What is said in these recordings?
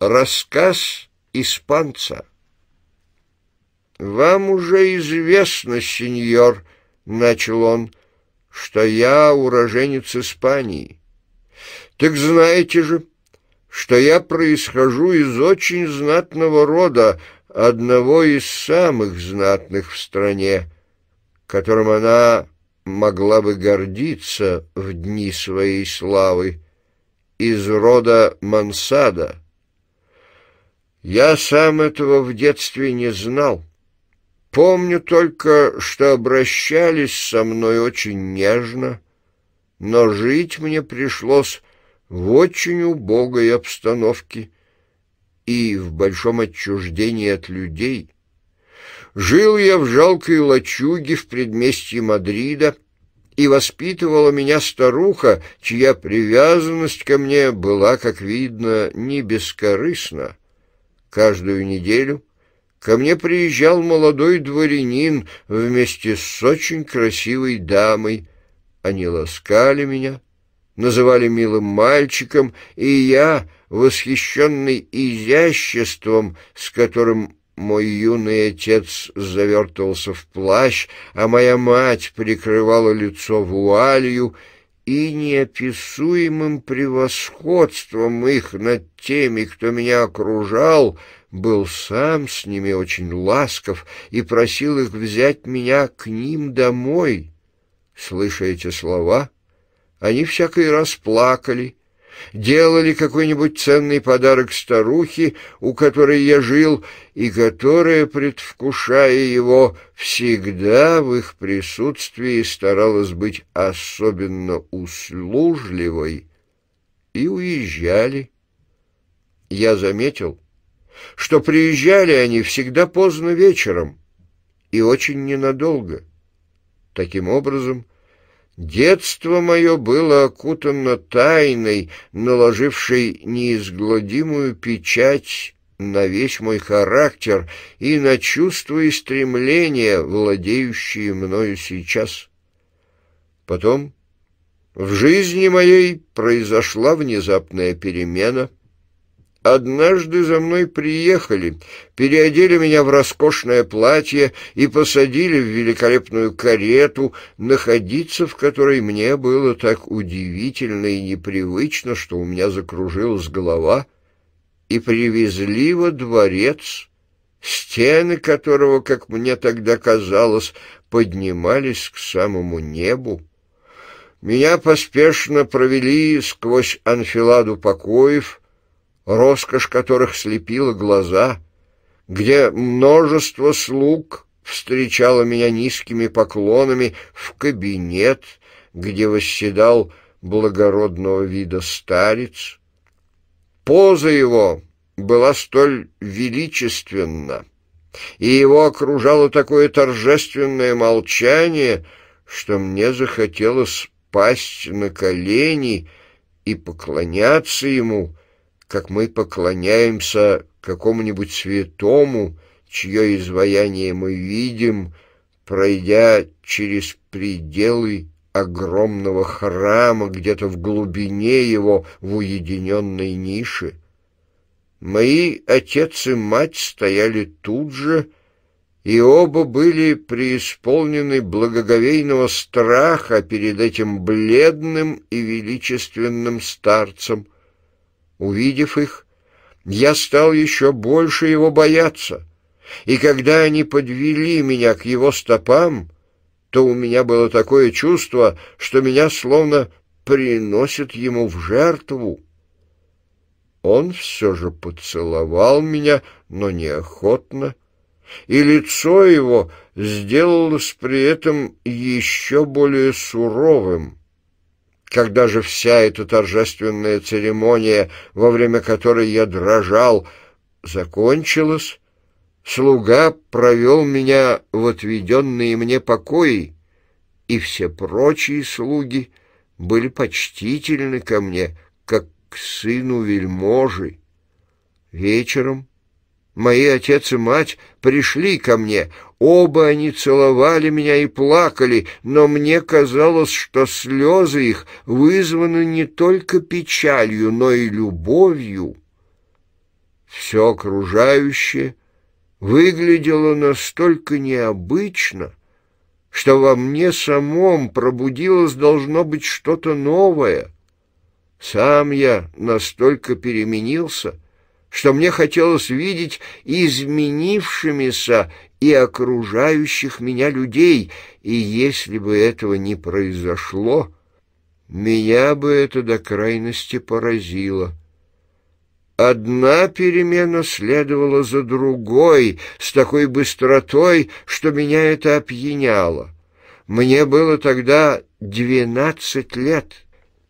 Рассказ испанца. «Вам уже известно, сеньор, — начал он, — что я уроженец Испании. Так знаете же, что я происхожу из очень знатного рода, одного из самых знатных в стране, которым она могла бы гордиться в дни своей славы, из рода Мансада». Я сам этого в детстве не знал. Помню только, что обращались со мной очень нежно, но жить мне пришлось в очень убогой обстановке и в большом отчуждении от людей. Жил я в жалкой лачуге в предместье Мадрида, и воспитывала меня старуха, чья привязанность ко мне была, как видно, не бескорыстна. Каждую неделю ко мне приезжал молодой дворянин вместе с очень красивой дамой. Они ласкали меня, называли милым мальчиком, и я, восхищенный изяществом, с которым мой юный отец завертывался в плащ, а моя мать прикрывала лицо вуалью, и неописуемым превосходством их над теми, кто меня окружал, был сам с ними очень ласков и просил их взять меня к ним домой. Слыша эти слова, они всякий раз плакали, делали какой-нибудь ценный подарок старухе, у которой я жил, и которая, предвкушая его, всегда в их присутствии старалась быть особенно услужливой, и уезжали. Я заметил, что приезжали они всегда поздно вечером и очень ненадолго. Таким образом, Детство мое было окутано тайной, наложившей неизгладимую печать на весь мой характер и на чувства и стремления, владеющие мною сейчас. Потом в жизни моей произошла внезапная перемена — Однажды за мной приехали, переодели меня в роскошное платье и посадили в великолепную карету, находиться в которой мне было так удивительно и непривычно, что у меня закружилась голова, и привезли во дворец, стены которого, как мне тогда казалось, поднимались к самому небу. Меня поспешно провели сквозь анфиладу покоев, роскошь которых слепила глаза, где множество слуг встречало меня низкими поклонами в кабинет, где восседал благородного вида старец. Поза его была столь величественна, и его окружало такое торжественное молчание, что мне захотелось пасть на колени и поклоняться ему, как мы поклоняемся какому-нибудь святому, чье изваяние мы видим, пройдя через пределы огромного храма где-то в глубине его, в уединенной нише. Мои отец и мать стояли тут же, и оба были преисполнены благоговейного страха перед этим бледным и величественным старцем — Увидев их, я стал еще больше его бояться, и когда они подвели меня к его стопам, то у меня было такое чувство, что меня словно приносят ему в жертву. Он все же поцеловал меня, но неохотно, и лицо его сделалось при этом еще более суровым. Когда же вся эта торжественная церемония, во время которой я дрожал, закончилась, слуга провел меня в отведенные мне покои, и все прочие слуги были почтительны ко мне, как к сыну вельможи. Вечером Мои отец и мать пришли ко мне. Оба они целовали меня и плакали, но мне казалось, что слезы их вызваны не только печалью, но и любовью. Все окружающее выглядело настолько необычно, что во мне самом пробудилось должно быть что-то новое. Сам я настолько переменился — что мне хотелось видеть изменившимися и окружающих меня людей, и если бы этого не произошло, меня бы это до крайности поразило. Одна перемена следовала за другой с такой быстротой, что меня это опьяняло. Мне было тогда двенадцать лет»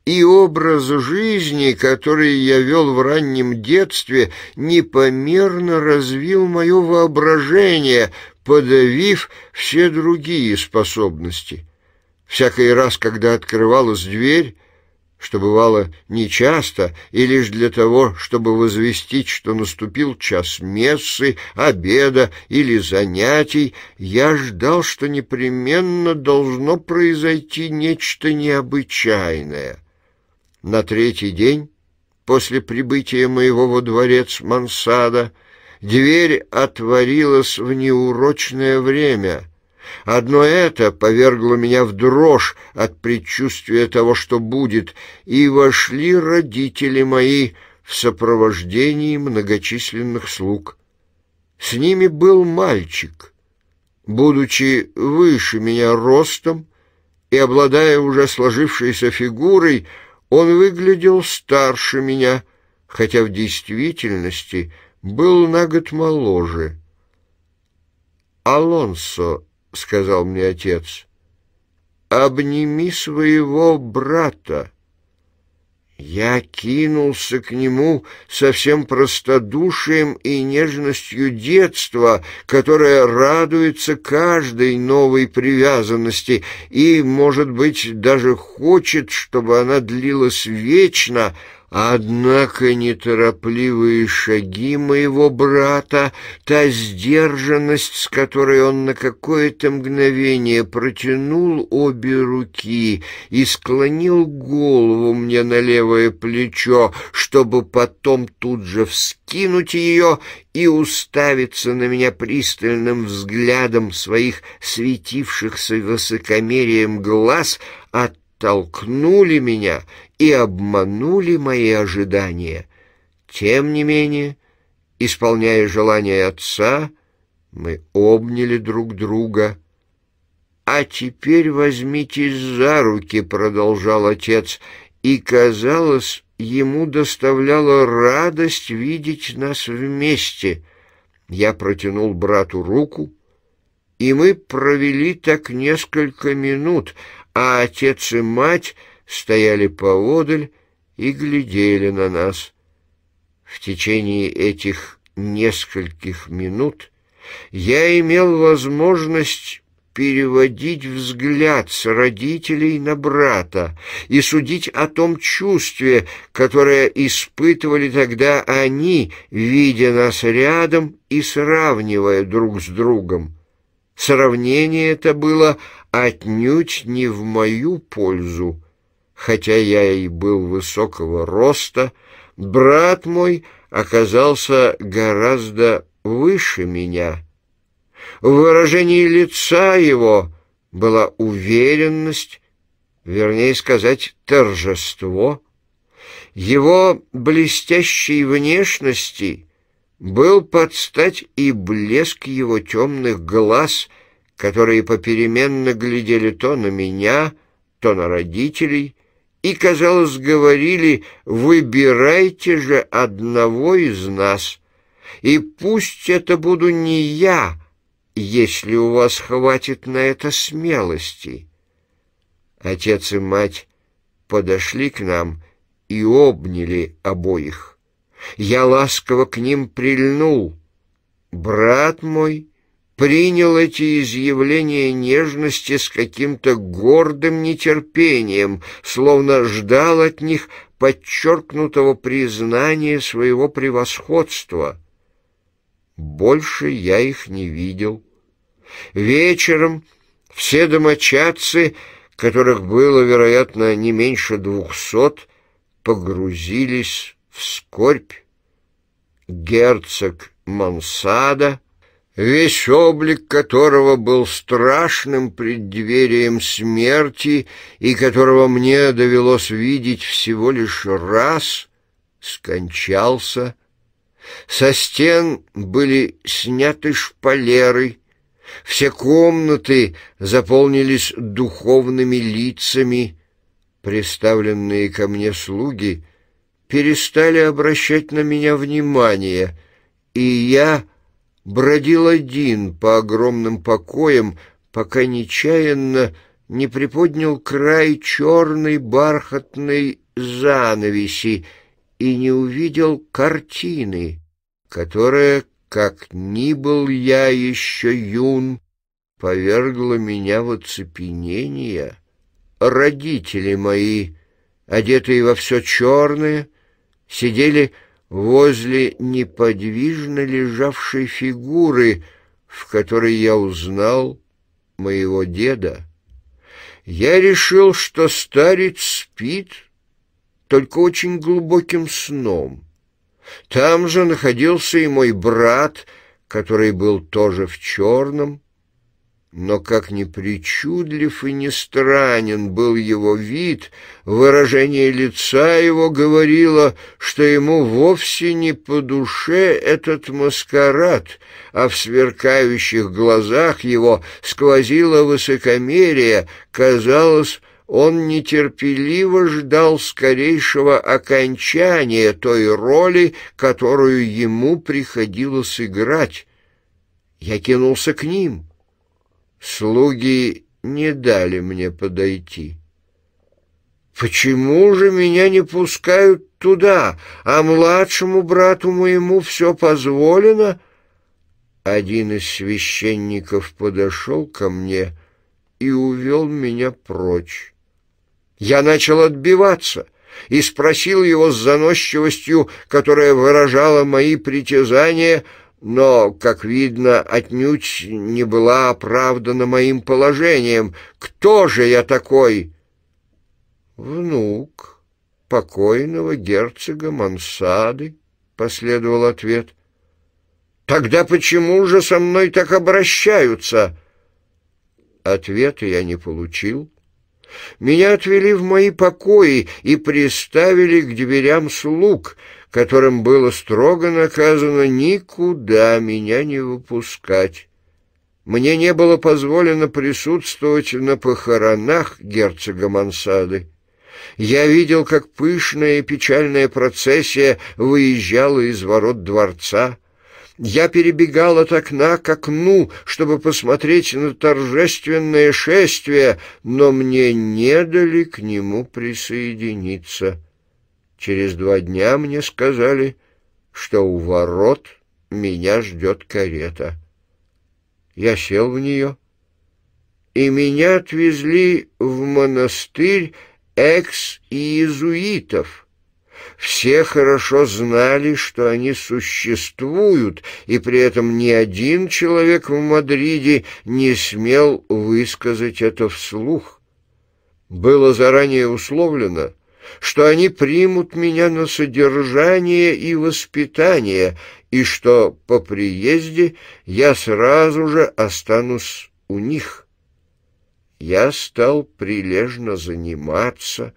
и образ жизни, который я вел в раннем детстве, непомерно развил мое воображение, подавив все другие способности. Всякий раз, когда открывалась дверь, что бывало нечасто, и лишь для того, чтобы возвестить, что наступил час мессы, обеда или занятий, я ждал, что непременно должно произойти нечто необычайное. На третий день после прибытия моего во дворец Мансада дверь отворилась в неурочное время. Одно это повергло меня в дрожь от предчувствия того, что будет, и вошли родители мои в сопровождении многочисленных слуг. С ними был мальчик, будучи выше меня ростом и обладая уже сложившейся фигурой, он выглядел старше меня, хотя в действительности был на год моложе. «Алонсо», — сказал мне отец, — «обними своего брата». Я кинулся к нему со всем простодушием и нежностью детства, которое радуется каждой новой привязанности и, может быть, даже хочет, чтобы она длилась вечно — Однако неторопливые шаги моего брата, та сдержанность, с которой он на какое-то мгновение протянул обе руки и склонил голову мне на левое плечо, чтобы потом тут же вскинуть ее и уставиться на меня пристальным взглядом своих светившихся высокомерием глаз, оттолкнули меня и обманули мои ожидания. Тем не менее, исполняя желание отца, мы обняли друг друга. «А теперь возьмитесь за руки», — продолжал отец, и, казалось, ему доставляла радость видеть нас вместе. Я протянул брату руку, и мы провели так несколько минут, а отец и мать — стояли поодаль и глядели на нас. В течение этих нескольких минут я имел возможность переводить взгляд с родителей на брата и судить о том чувстве, которое испытывали тогда они, видя нас рядом и сравнивая друг с другом. Сравнение это было отнюдь не в мою пользу хотя я и был высокого роста, брат мой оказался гораздо выше меня. В выражении лица его была уверенность, вернее сказать, торжество. Его блестящей внешности был под стать и блеск его темных глаз, которые попеременно глядели то на меня, то на родителей — и, казалось, говорили «выбирайте же одного из нас, и пусть это буду не я, если у вас хватит на это смелости». Отец и мать подошли к нам и обняли обоих. Я ласково к ним прильнул. «Брат мой принял эти изъявления нежности с каким-то гордым нетерпением, словно ждал от них подчеркнутого признания своего превосходства. Больше я их не видел. Вечером все домочадцы, которых было, вероятно, не меньше двухсот, погрузились в скорбь. Герцог Мансада — весь облик которого был страшным преддверием смерти и которого мне довелось видеть всего лишь раз, скончался. Со стен были сняты шпалеры, все комнаты заполнились духовными лицами. представленные ко мне слуги перестали обращать на меня внимание, и я бродил один по огромным покоям, пока нечаянно не приподнял край черной бархатной занавеси и не увидел картины, которая, как ни был я еще юн, повергла меня в оцепенение. Родители мои, одетые во все черное, сидели возле неподвижно лежавшей фигуры, в которой я узнал моего деда. Я решил, что старец спит, только очень глубоким сном. Там же находился и мой брат, который был тоже в черном, но как ни причудлив и не странен был его вид, выражение лица его говорило, что ему вовсе не по душе этот маскарад, а в сверкающих глазах его сквозило высокомерие, казалось, он нетерпеливо ждал скорейшего окончания той роли, которую ему приходилось играть. Я кинулся к ним — Слуги не дали мне подойти. Почему же меня не пускают туда, а младшему брату моему все позволено? Один из священников подошел ко мне и увел меня прочь. Я начал отбиваться и спросил его с заносчивостью, которая выражала мои притязания — но, как видно, отнюдь не была оправдана моим положением. Кто же я такой? Внук покойного герцога Мансады, последовал ответ. Тогда почему же со мной так обращаются? Ответа я не получил. Меня отвели в мои покои и приставили к дверям слуг — которым было строго наказано никуда меня не выпускать. Мне не было позволено присутствовать на похоронах герцога Мансады. Я видел, как пышная и печальная процессия выезжала из ворот дворца. Я перебегал от окна к окну, чтобы посмотреть на торжественное шествие, но мне не дали к нему присоединиться. Через два дня мне сказали, что у ворот меня ждет карета. Я сел в нее, и меня отвезли в монастырь экс-иезуитов. Все хорошо знали, что они существуют, и при этом ни один человек в Мадриде не смел высказать это вслух. Было заранее условлено, что они примут меня на содержание и воспитание, и что по приезде я сразу же останусь у них. Я стал прилежно заниматься.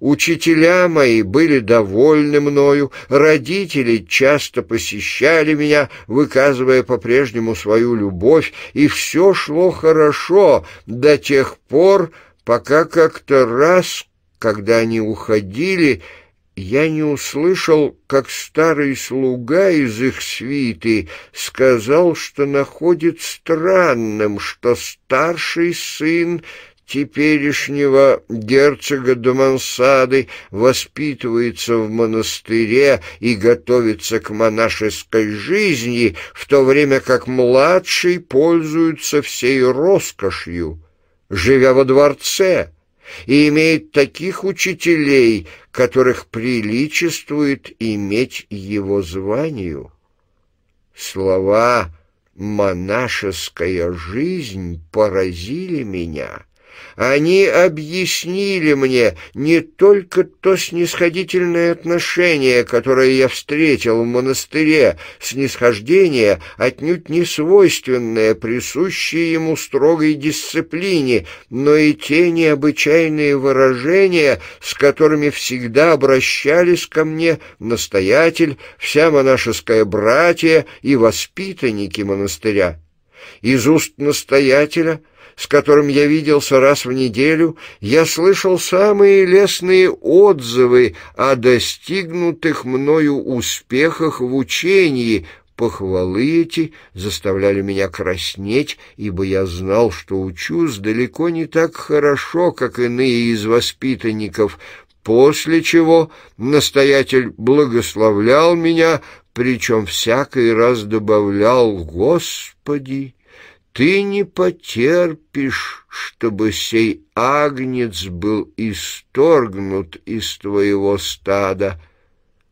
Учителя мои были довольны мною, родители часто посещали меня, выказывая по-прежнему свою любовь, и все шло хорошо до тех пор, пока как-то раз когда они уходили, я не услышал, как старый слуга из их свиты сказал, что находит странным, что старший сын теперешнего герцога Домансады воспитывается в монастыре и готовится к монашеской жизни, в то время как младший пользуется всей роскошью, живя во дворце и имеет таких учителей, которых приличествует иметь его званию. Слова «монашеская жизнь» поразили меня. Они объяснили мне не только то снисходительное отношение, которое я встретил в монастыре, снисхождение, отнюдь не свойственное, присущее ему строгой дисциплине, но и те необычайные выражения, с которыми всегда обращались ко мне настоятель, вся монашеская братья и воспитанники монастыря. Из уст настоятеля с которым я виделся раз в неделю, я слышал самые лестные отзывы о достигнутых мною успехах в учении, Похвалы эти заставляли меня краснеть, ибо я знал, что учусь далеко не так хорошо, как иные из воспитанников, после чего настоятель благословлял меня, причем всякий раз добавлял «Господи». Ты не потерпишь, чтобы сей агнец был исторгнут из твоего стада.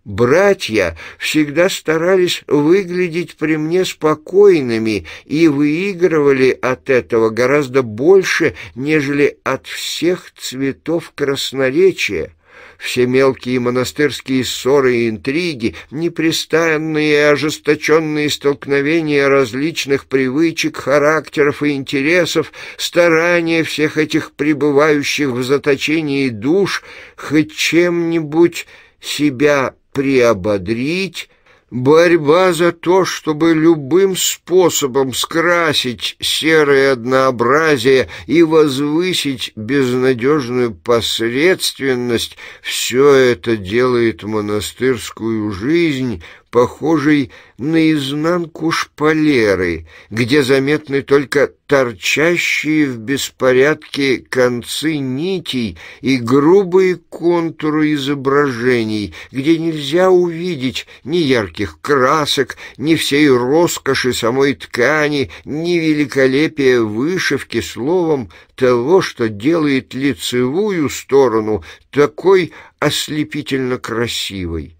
Братья всегда старались выглядеть при мне спокойными и выигрывали от этого гораздо больше, нежели от всех цветов красноречия все мелкие монастырские ссоры и интриги, непрестанные и ожесточенные столкновения различных привычек, характеров и интересов, старания всех этих пребывающих в заточении душ хоть чем-нибудь себя приободрить, Борьба за то, чтобы любым способом скрасить серое однообразие и возвысить безнадежную посредственность, все это делает монастырскую жизнь похожей на изнанку шпалеры, где заметны только торчащие в беспорядке концы нитей и грубые контуры изображений, где нельзя увидеть ни ярких красок, ни всей роскоши самой ткани, ни великолепия вышивки, словом, того, что делает лицевую сторону такой ослепительно красивой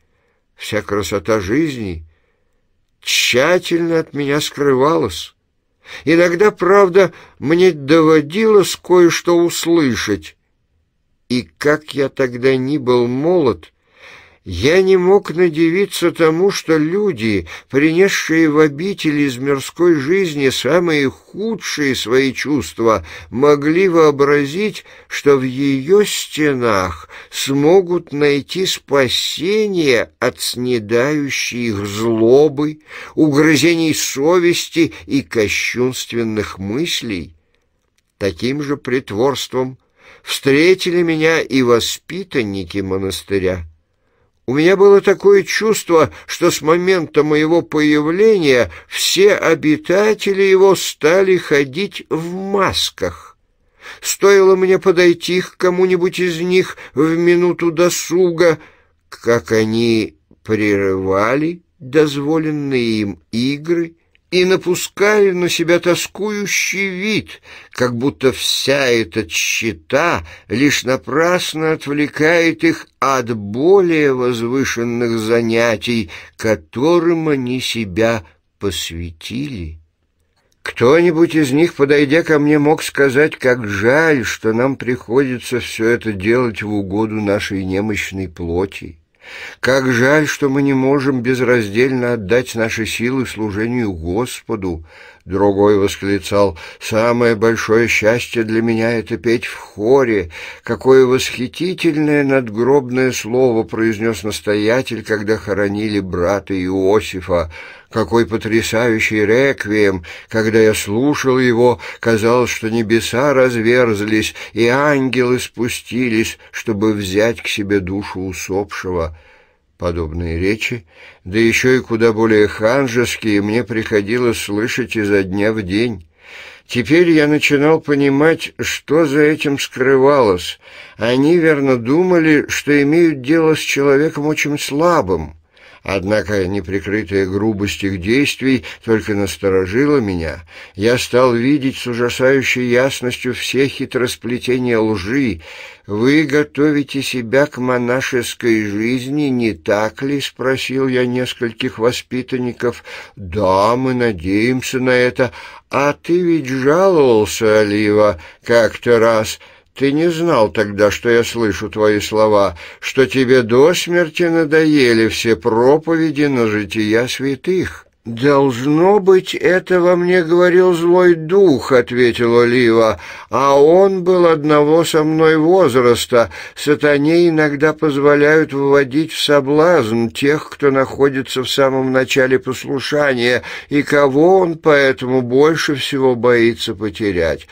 вся красота жизни тщательно от меня скрывалась. Иногда, правда, мне доводилось кое-что услышать. И как я тогда ни был молод, я не мог надивиться тому, что люди, принесшие в обитель из мирской жизни самые худшие свои чувства, могли вообразить, что в ее стенах смогут найти спасение от снедающей их злобы, угрызений совести и кощунственных мыслей. Таким же притворством встретили меня и воспитанники монастыря. У меня было такое чувство, что с момента моего появления все обитатели его стали ходить в масках. Стоило мне подойти к кому-нибудь из них в минуту досуга, как они прерывали дозволенные им игры и напускали на себя тоскующий вид, как будто вся эта тщета лишь напрасно отвлекает их от более возвышенных занятий, которым они себя посвятили. Кто-нибудь из них, подойдя ко мне, мог сказать, как жаль, что нам приходится все это делать в угоду нашей немощной плоти. Как жаль, что мы не можем безраздельно отдать наши силы служению Господу. Другой восклицал, «Самое большое счастье для меня — это петь в хоре. Какое восхитительное надгробное слово произнес настоятель, когда хоронили брата Иосифа. Какой потрясающий реквием! Когда я слушал его, казалось, что небеса разверзлись, и ангелы спустились, чтобы взять к себе душу усопшего. Подобные речи, да еще и куда более ханжеские, мне приходилось слышать изо дня в день. Теперь я начинал понимать, что за этим скрывалось. Они верно думали, что имеют дело с человеком очень слабым, Однако неприкрытая грубость их действий только насторожила меня. Я стал видеть с ужасающей ясностью все хитросплетения лжи. «Вы готовите себя к монашеской жизни, не так ли?» — спросил я нескольких воспитанников. «Да, мы надеемся на это. А ты ведь жаловался, Олива, как-то раз». Ты не знал тогда, что я слышу твои слова, что тебе до смерти надоели все проповеди на жития святых. «Должно быть, этого мне говорил злой дух», — ответил Олива, «а он был одного со мной возраста. Сатане иногда позволяют вводить в соблазн тех, кто находится в самом начале послушания, и кого он поэтому больше всего боится потерять.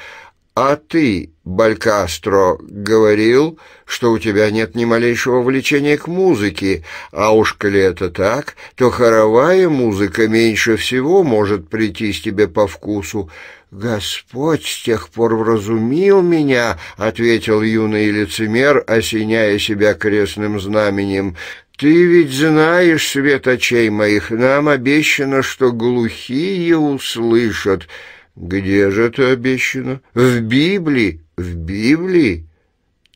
А ты Балькастро говорил, что у тебя нет ни малейшего влечения к музыке, а уж коли это так, то хоровая музыка меньше всего может прийтись тебе по вкусу. «Господь с тех пор вразумил меня», — ответил юный лицемер, осеняя себя крестным знаменем. «Ты ведь знаешь, свет очей моих, нам обещано, что глухие услышат». «Где же это обещано?» «В Библии, в Библии?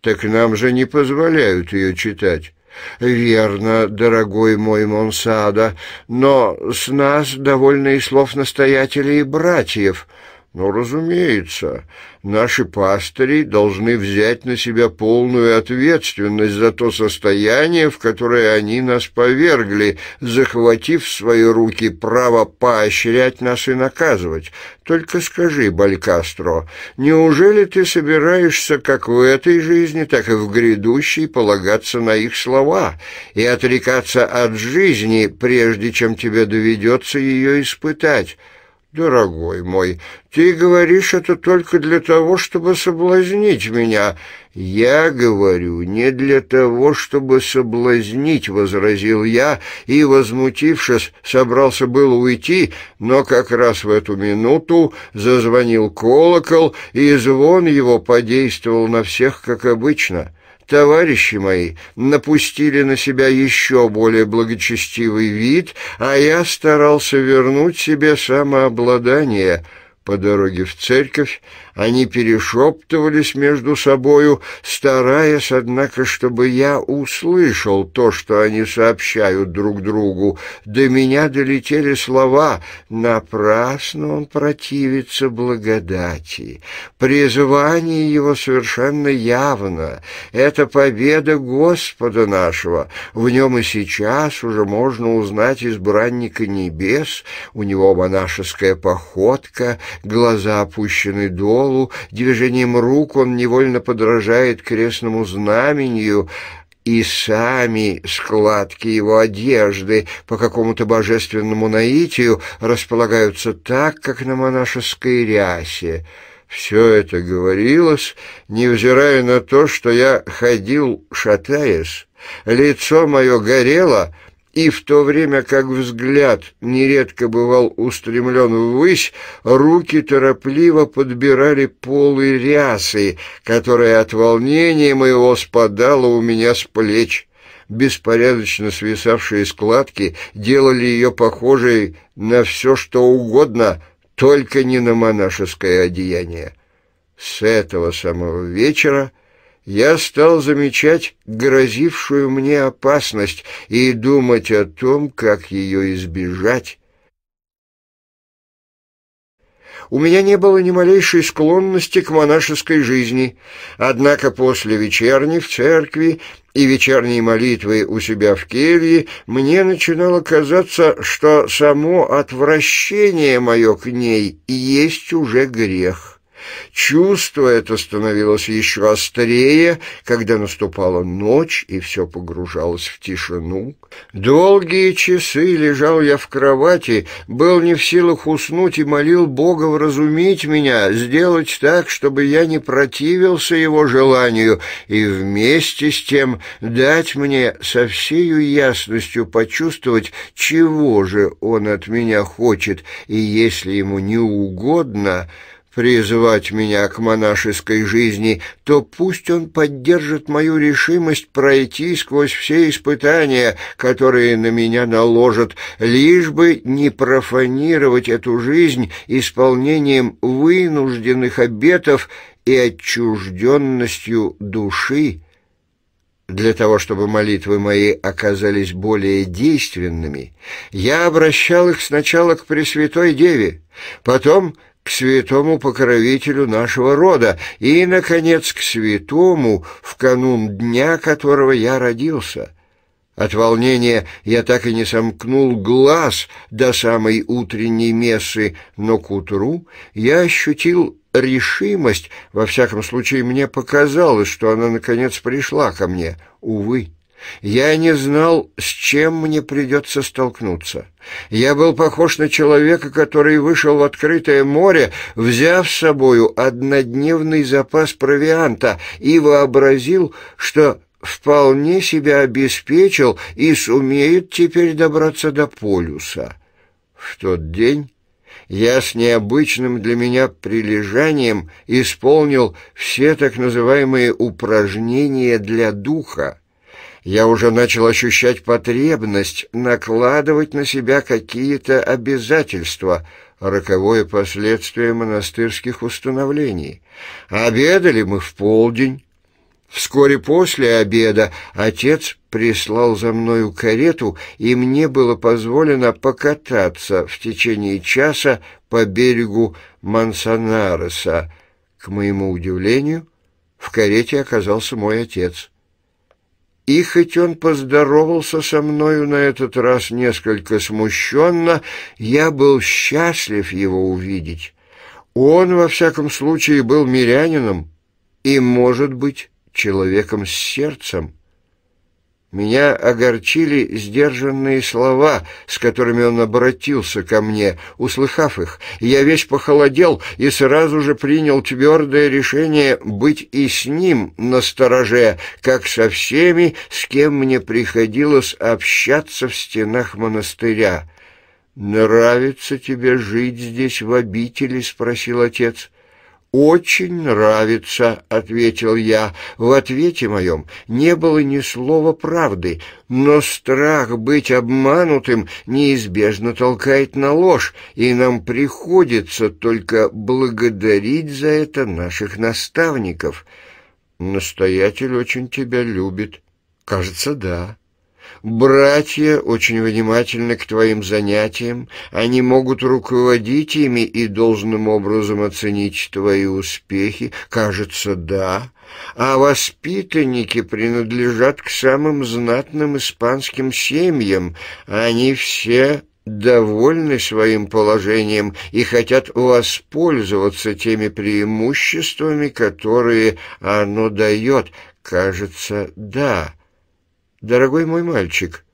Так нам же не позволяют ее читать. «Верно, дорогой мой Монсада, но с нас довольно и слов настоятелей и братьев». Но, ну, разумеется, наши пастыри должны взять на себя полную ответственность за то состояние, в которое они нас повергли, захватив в свои руки право поощрять нас и наказывать. Только скажи, Балькастро, неужели ты собираешься как в этой жизни, так и в грядущей полагаться на их слова и отрекаться от жизни, прежде чем тебе доведется ее испытать?» «Дорогой мой, ты говоришь это только для того, чтобы соблазнить меня». «Я говорю, не для того, чтобы соблазнить», — возразил я, и, возмутившись, собрался было уйти, но как раз в эту минуту зазвонил колокол, и звон его подействовал на всех, как обычно. Товарищи мои напустили на себя еще более благочестивый вид, а я старался вернуть себе самообладание. По дороге в церковь они перешептывались между собою, стараясь, однако, чтобы я услышал то, что они сообщают друг другу. До меня долетели слова «Напрасно он противится благодати». Призвание его совершенно явно. Это победа Господа нашего. В нем и сейчас уже можно узнать избранника небес. У него монашеская походка, глаза опущены долго, идолу, движением рук он невольно подражает крестному знамению, и сами складки его одежды по какому-то божественному наитию располагаются так, как на монашеской рясе. Все это говорилось, невзирая на то, что я ходил, шатаясь. Лицо мое горело — и в то время как взгляд нередко бывал устремлен ввысь, руки торопливо подбирали полы рясы, которая от волнения моего спадала у меня с плеч. Беспорядочно свисавшие складки делали ее похожей на все, что угодно, только не на монашеское одеяние. С этого самого вечера я стал замечать грозившую мне опасность и думать о том, как ее избежать. У меня не было ни малейшей склонности к монашеской жизни, однако после вечерни в церкви и вечерней молитвы у себя в келье мне начинало казаться, что само отвращение мое к ней есть уже грех. Чувство это становилось еще острее, когда наступала ночь и все погружалось в тишину. Долгие часы лежал я в кровати, был не в силах уснуть и молил Бога вразумить меня, сделать так, чтобы я не противился его желанию и вместе с тем дать мне со всей ясностью почувствовать, чего же он от меня хочет, и если ему не угодно, призвать меня к монашеской жизни, то пусть он поддержит мою решимость пройти сквозь все испытания, которые на меня наложат, лишь бы не профанировать эту жизнь исполнением вынужденных обетов и отчужденностью души, для того, чтобы молитвы мои оказались более действенными, я обращал их сначала к Пресвятой Деве, потом — к святому покровителю нашего рода и, наконец, к святому, в канун дня которого я родился. От волнения я так и не сомкнул глаз до самой утренней мессы, но к утру я ощутил решимость, во всяком случае мне показалось, что она, наконец, пришла ко мне, увы. Я не знал, с чем мне придется столкнуться. Я был похож на человека, который вышел в открытое море, взяв с собою однодневный запас провианта и вообразил, что вполне себя обеспечил и сумеет теперь добраться до полюса. В тот день я с необычным для меня прилежанием исполнил все так называемые упражнения для духа, я уже начал ощущать потребность накладывать на себя какие-то обязательства, роковое последствие монастырских установлений. Обедали мы в полдень. Вскоре после обеда отец прислал за мною карету, и мне было позволено покататься в течение часа по берегу Мансонареса. К моему удивлению, в карете оказался мой отец. И хоть он поздоровался со мною на этот раз несколько смущенно, я был счастлив его увидеть. Он, во всяком случае, был мирянином и, может быть, человеком с сердцем. Меня огорчили сдержанные слова, с которыми он обратился ко мне. Услыхав их, я весь похолодел и сразу же принял твердое решение быть и с ним на стороже, как со всеми, с кем мне приходилось общаться в стенах монастыря. «Нравится тебе жить здесь в обители?» — спросил отец. «Очень нравится», — ответил я. В ответе моем не было ни слова правды, но страх быть обманутым неизбежно толкает на ложь, и нам приходится только благодарить за это наших наставников. «Настоятель очень тебя любит». «Кажется, да». Братья очень внимательны к твоим занятиям, они могут руководить ими и должным образом оценить твои успехи. Кажется, да. А воспитанники принадлежат к самым знатным испанским семьям. Они все довольны своим положением и хотят воспользоваться теми преимуществами, которые оно дает. Кажется, да. «Дорогой мой мальчик,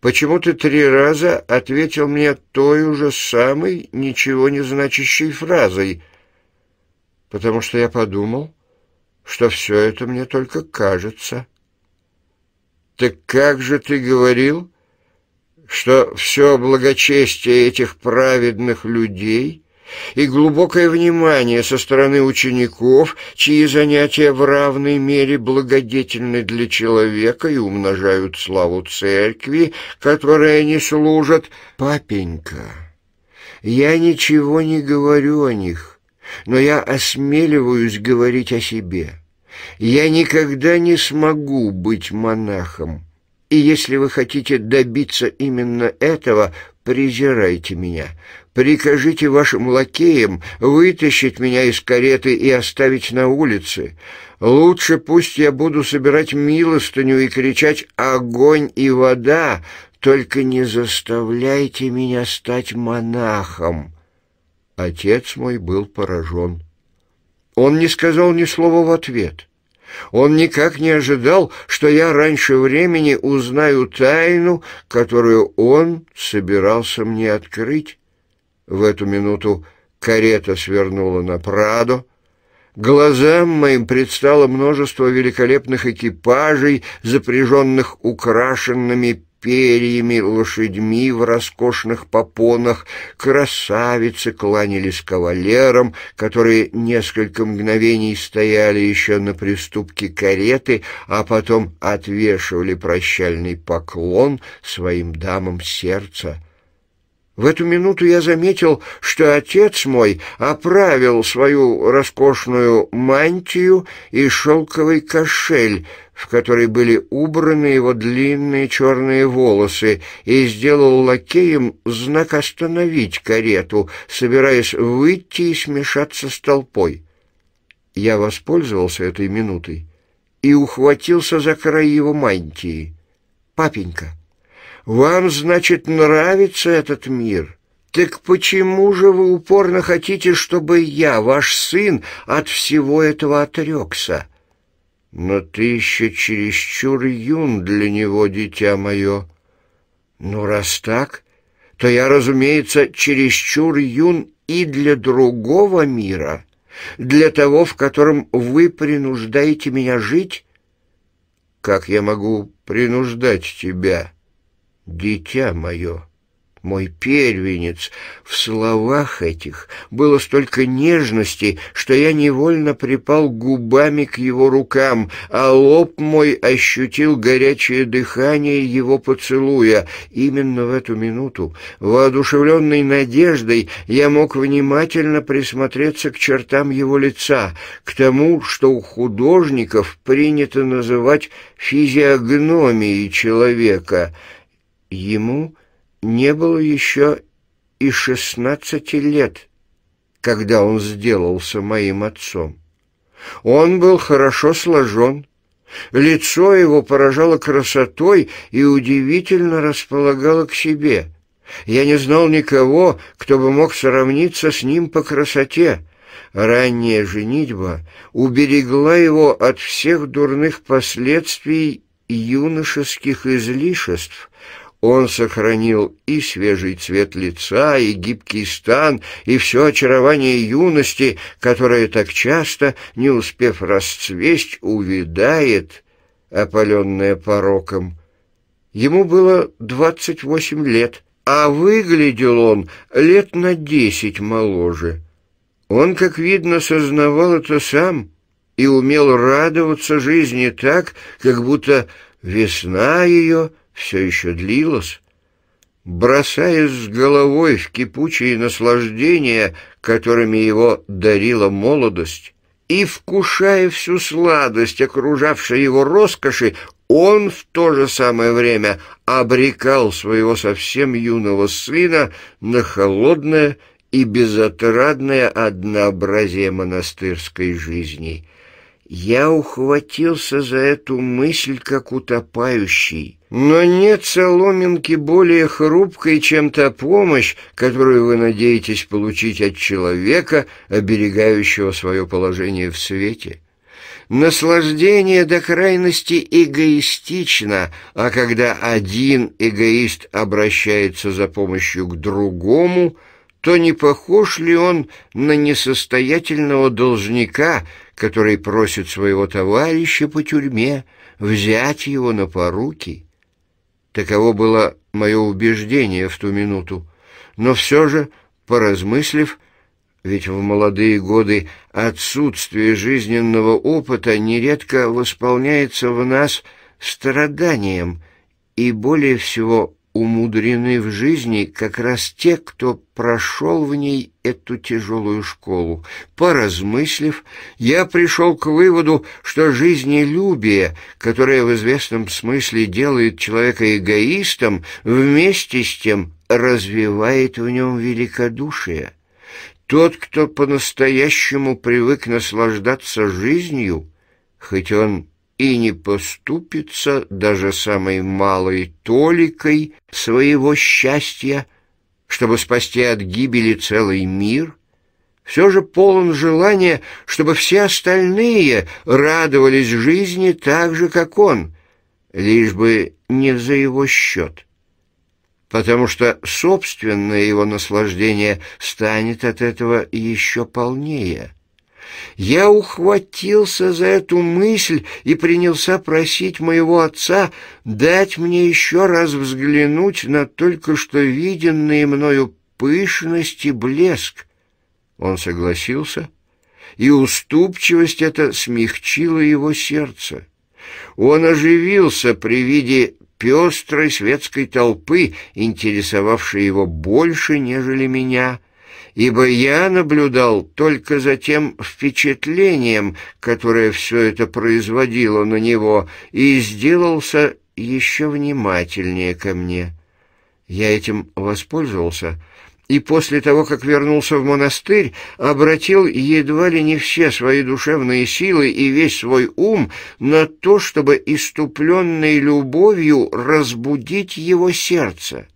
почему ты три раза ответил мне той уже самой ничего не значащей фразой?» «Потому что я подумал, что все это мне только кажется». «Так как же ты говорил, что все благочестие этих праведных людей — и глубокое внимание со стороны учеников, чьи занятия в равной мере благодетельны для человека и умножают славу церкви, которой они служат. «Папенька, я ничего не говорю о них, но я осмеливаюсь говорить о себе. Я никогда не смогу быть монахом, и если вы хотите добиться именно этого, презирайте меня». Прикажите вашим лакеям вытащить меня из кареты и оставить на улице. Лучше пусть я буду собирать милостыню и кричать «Огонь и вода!» Только не заставляйте меня стать монахом!» Отец мой был поражен. Он не сказал ни слова в ответ. Он никак не ожидал, что я раньше времени узнаю тайну, которую он собирался мне открыть. В эту минуту карета свернула на Прадо. Глазам моим предстало множество великолепных экипажей, запряженных украшенными перьями, лошадьми в роскошных попонах, красавицы кланялись кавалерам, которые несколько мгновений стояли еще на приступке кареты, а потом отвешивали прощальный поклон своим дамам сердца. В эту минуту я заметил, что отец мой оправил свою роскошную мантию и шелковый кошель, в который были убраны его длинные черные волосы, и сделал лакеем знак остановить карету, собираясь выйти и смешаться с толпой. Я воспользовался этой минутой и ухватился за край его мантии. «Папенька!» Вам, значит, нравится этот мир? Так почему же вы упорно хотите, чтобы я, ваш сын, от всего этого отрекся? Но ты еще чересчур юн для него, дитя мое. Ну, раз так, то я, разумеется, чересчур юн и для другого мира, для того, в котором вы принуждаете меня жить. Как я могу принуждать тебя?» дитя мое, мой первенец, в словах этих было столько нежности, что я невольно припал губами к его рукам, а лоб мой ощутил горячее дыхание его поцелуя. Именно в эту минуту, воодушевленной надеждой, я мог внимательно присмотреться к чертам его лица, к тому, что у художников принято называть физиогномией человека — Ему не было еще и шестнадцати лет, когда он сделался моим отцом. Он был хорошо сложен, лицо его поражало красотой и удивительно располагало к себе. Я не знал никого, кто бы мог сравниться с ним по красоте. Ранняя женитьба уберегла его от всех дурных последствий юношеских излишеств, он сохранил и свежий цвет лица, и гибкий стан, и все очарование юности, которое так часто, не успев расцвесть, увядает, опаленное пороком. Ему было двадцать восемь лет, а выглядел он лет на десять моложе. Он, как видно, сознавал это сам и умел радоваться жизни так, как будто весна ее — все еще длилось, бросаясь с головой в кипучие наслаждения, которыми его дарила молодость, и вкушая всю сладость, окружавшей его роскоши, он в то же самое время обрекал своего совсем юного сына на холодное и безотрадное однообразие монастырской жизни — я ухватился за эту мысль, как утопающий. Но нет соломинки более хрупкой, чем та помощь, которую вы надеетесь получить от человека, оберегающего свое положение в свете. Наслаждение до крайности эгоистично, а когда один эгоист обращается за помощью к другому, то не похож ли он на несостоятельного должника, который просит своего товарища по тюрьме взять его на поруки. Таково было мое убеждение в ту минуту. Но все же, поразмыслив, ведь в молодые годы отсутствие жизненного опыта нередко восполняется в нас страданием и более всего умудрены в жизни как раз те, кто прошел в ней эту тяжелую школу. Поразмыслив, я пришел к выводу, что жизнелюбие, которое в известном смысле делает человека эгоистом, вместе с тем развивает в нем великодушие. Тот, кто по-настоящему привык наслаждаться жизнью, хоть он и не поступится даже самой малой толикой своего счастья, чтобы спасти от гибели целый мир, все же полон желания, чтобы все остальные радовались жизни так же, как он, лишь бы не за его счет, потому что собственное его наслаждение станет от этого еще полнее. Я ухватился за эту мысль и принялся просить моего отца дать мне еще раз взглянуть на только что виденные мною пышность и блеск. Он согласился, и уступчивость эта смягчила его сердце. Он оживился при виде пестрой светской толпы, интересовавшей его больше, нежели меня — ибо я наблюдал только за тем впечатлением, которое все это производило на него, и сделался еще внимательнее ко мне. Я этим воспользовался, и после того, как вернулся в монастырь, обратил едва ли не все свои душевные силы и весь свой ум на то, чтобы иступленной любовью разбудить его сердце.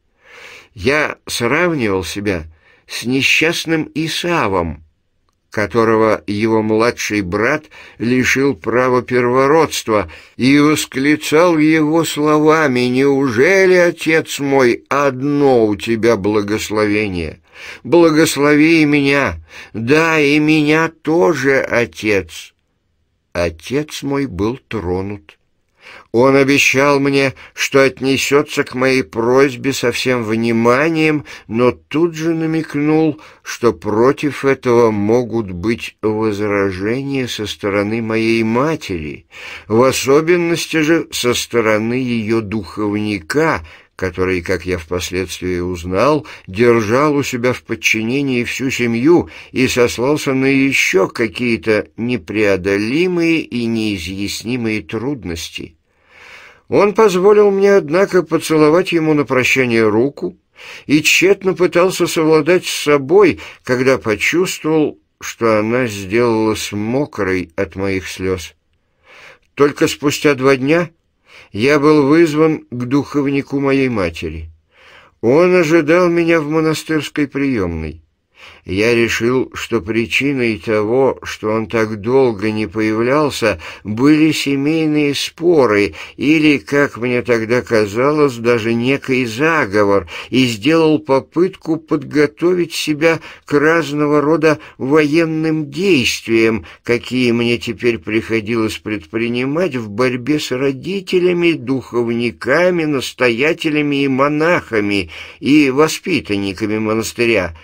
Я сравнивал себя с несчастным Исавом, которого его младший брат лишил права первородства, и восклицал его словами «Неужели, отец мой, одно у тебя благословение? Благослови меня, да и меня тоже, отец!» Отец мой был тронут он обещал мне, что отнесется к моей просьбе со всем вниманием, но тут же намекнул, что против этого могут быть возражения со стороны моей матери, в особенности же со стороны ее духовника, который, как я впоследствии узнал, держал у себя в подчинении всю семью и сослался на еще какие-то непреодолимые и неизъяснимые трудности. Он позволил мне, однако, поцеловать ему на прощание руку и тщетно пытался совладать с собой, когда почувствовал, что она сделалась мокрой от моих слез. Только спустя два дня я был вызван к духовнику моей матери. Он ожидал меня в монастырской приемной. Я решил, что причиной того, что он так долго не появлялся, были семейные споры или, как мне тогда казалось, даже некий заговор, и сделал попытку подготовить себя к разного рода военным действиям, какие мне теперь приходилось предпринимать в борьбе с родителями, духовниками, настоятелями и монахами и воспитанниками монастыря.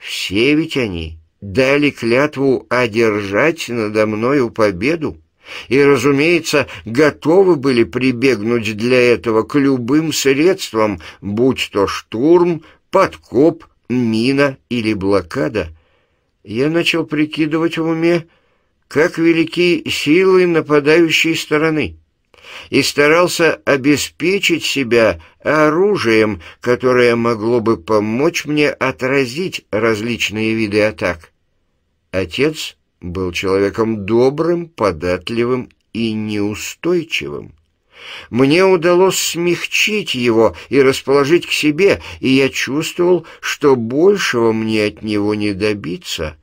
Все ведь они дали клятву одержать надо мною победу и, разумеется, готовы были прибегнуть для этого к любым средствам, будь то штурм, подкоп, мина или блокада. Я начал прикидывать в уме, как велики силы нападающей стороны и старался обеспечить себя оружием, которое могло бы помочь мне отразить различные виды атак. Отец был человеком добрым, податливым и неустойчивым. Мне удалось смягчить его и расположить к себе, и я чувствовал, что большего мне от него не добиться.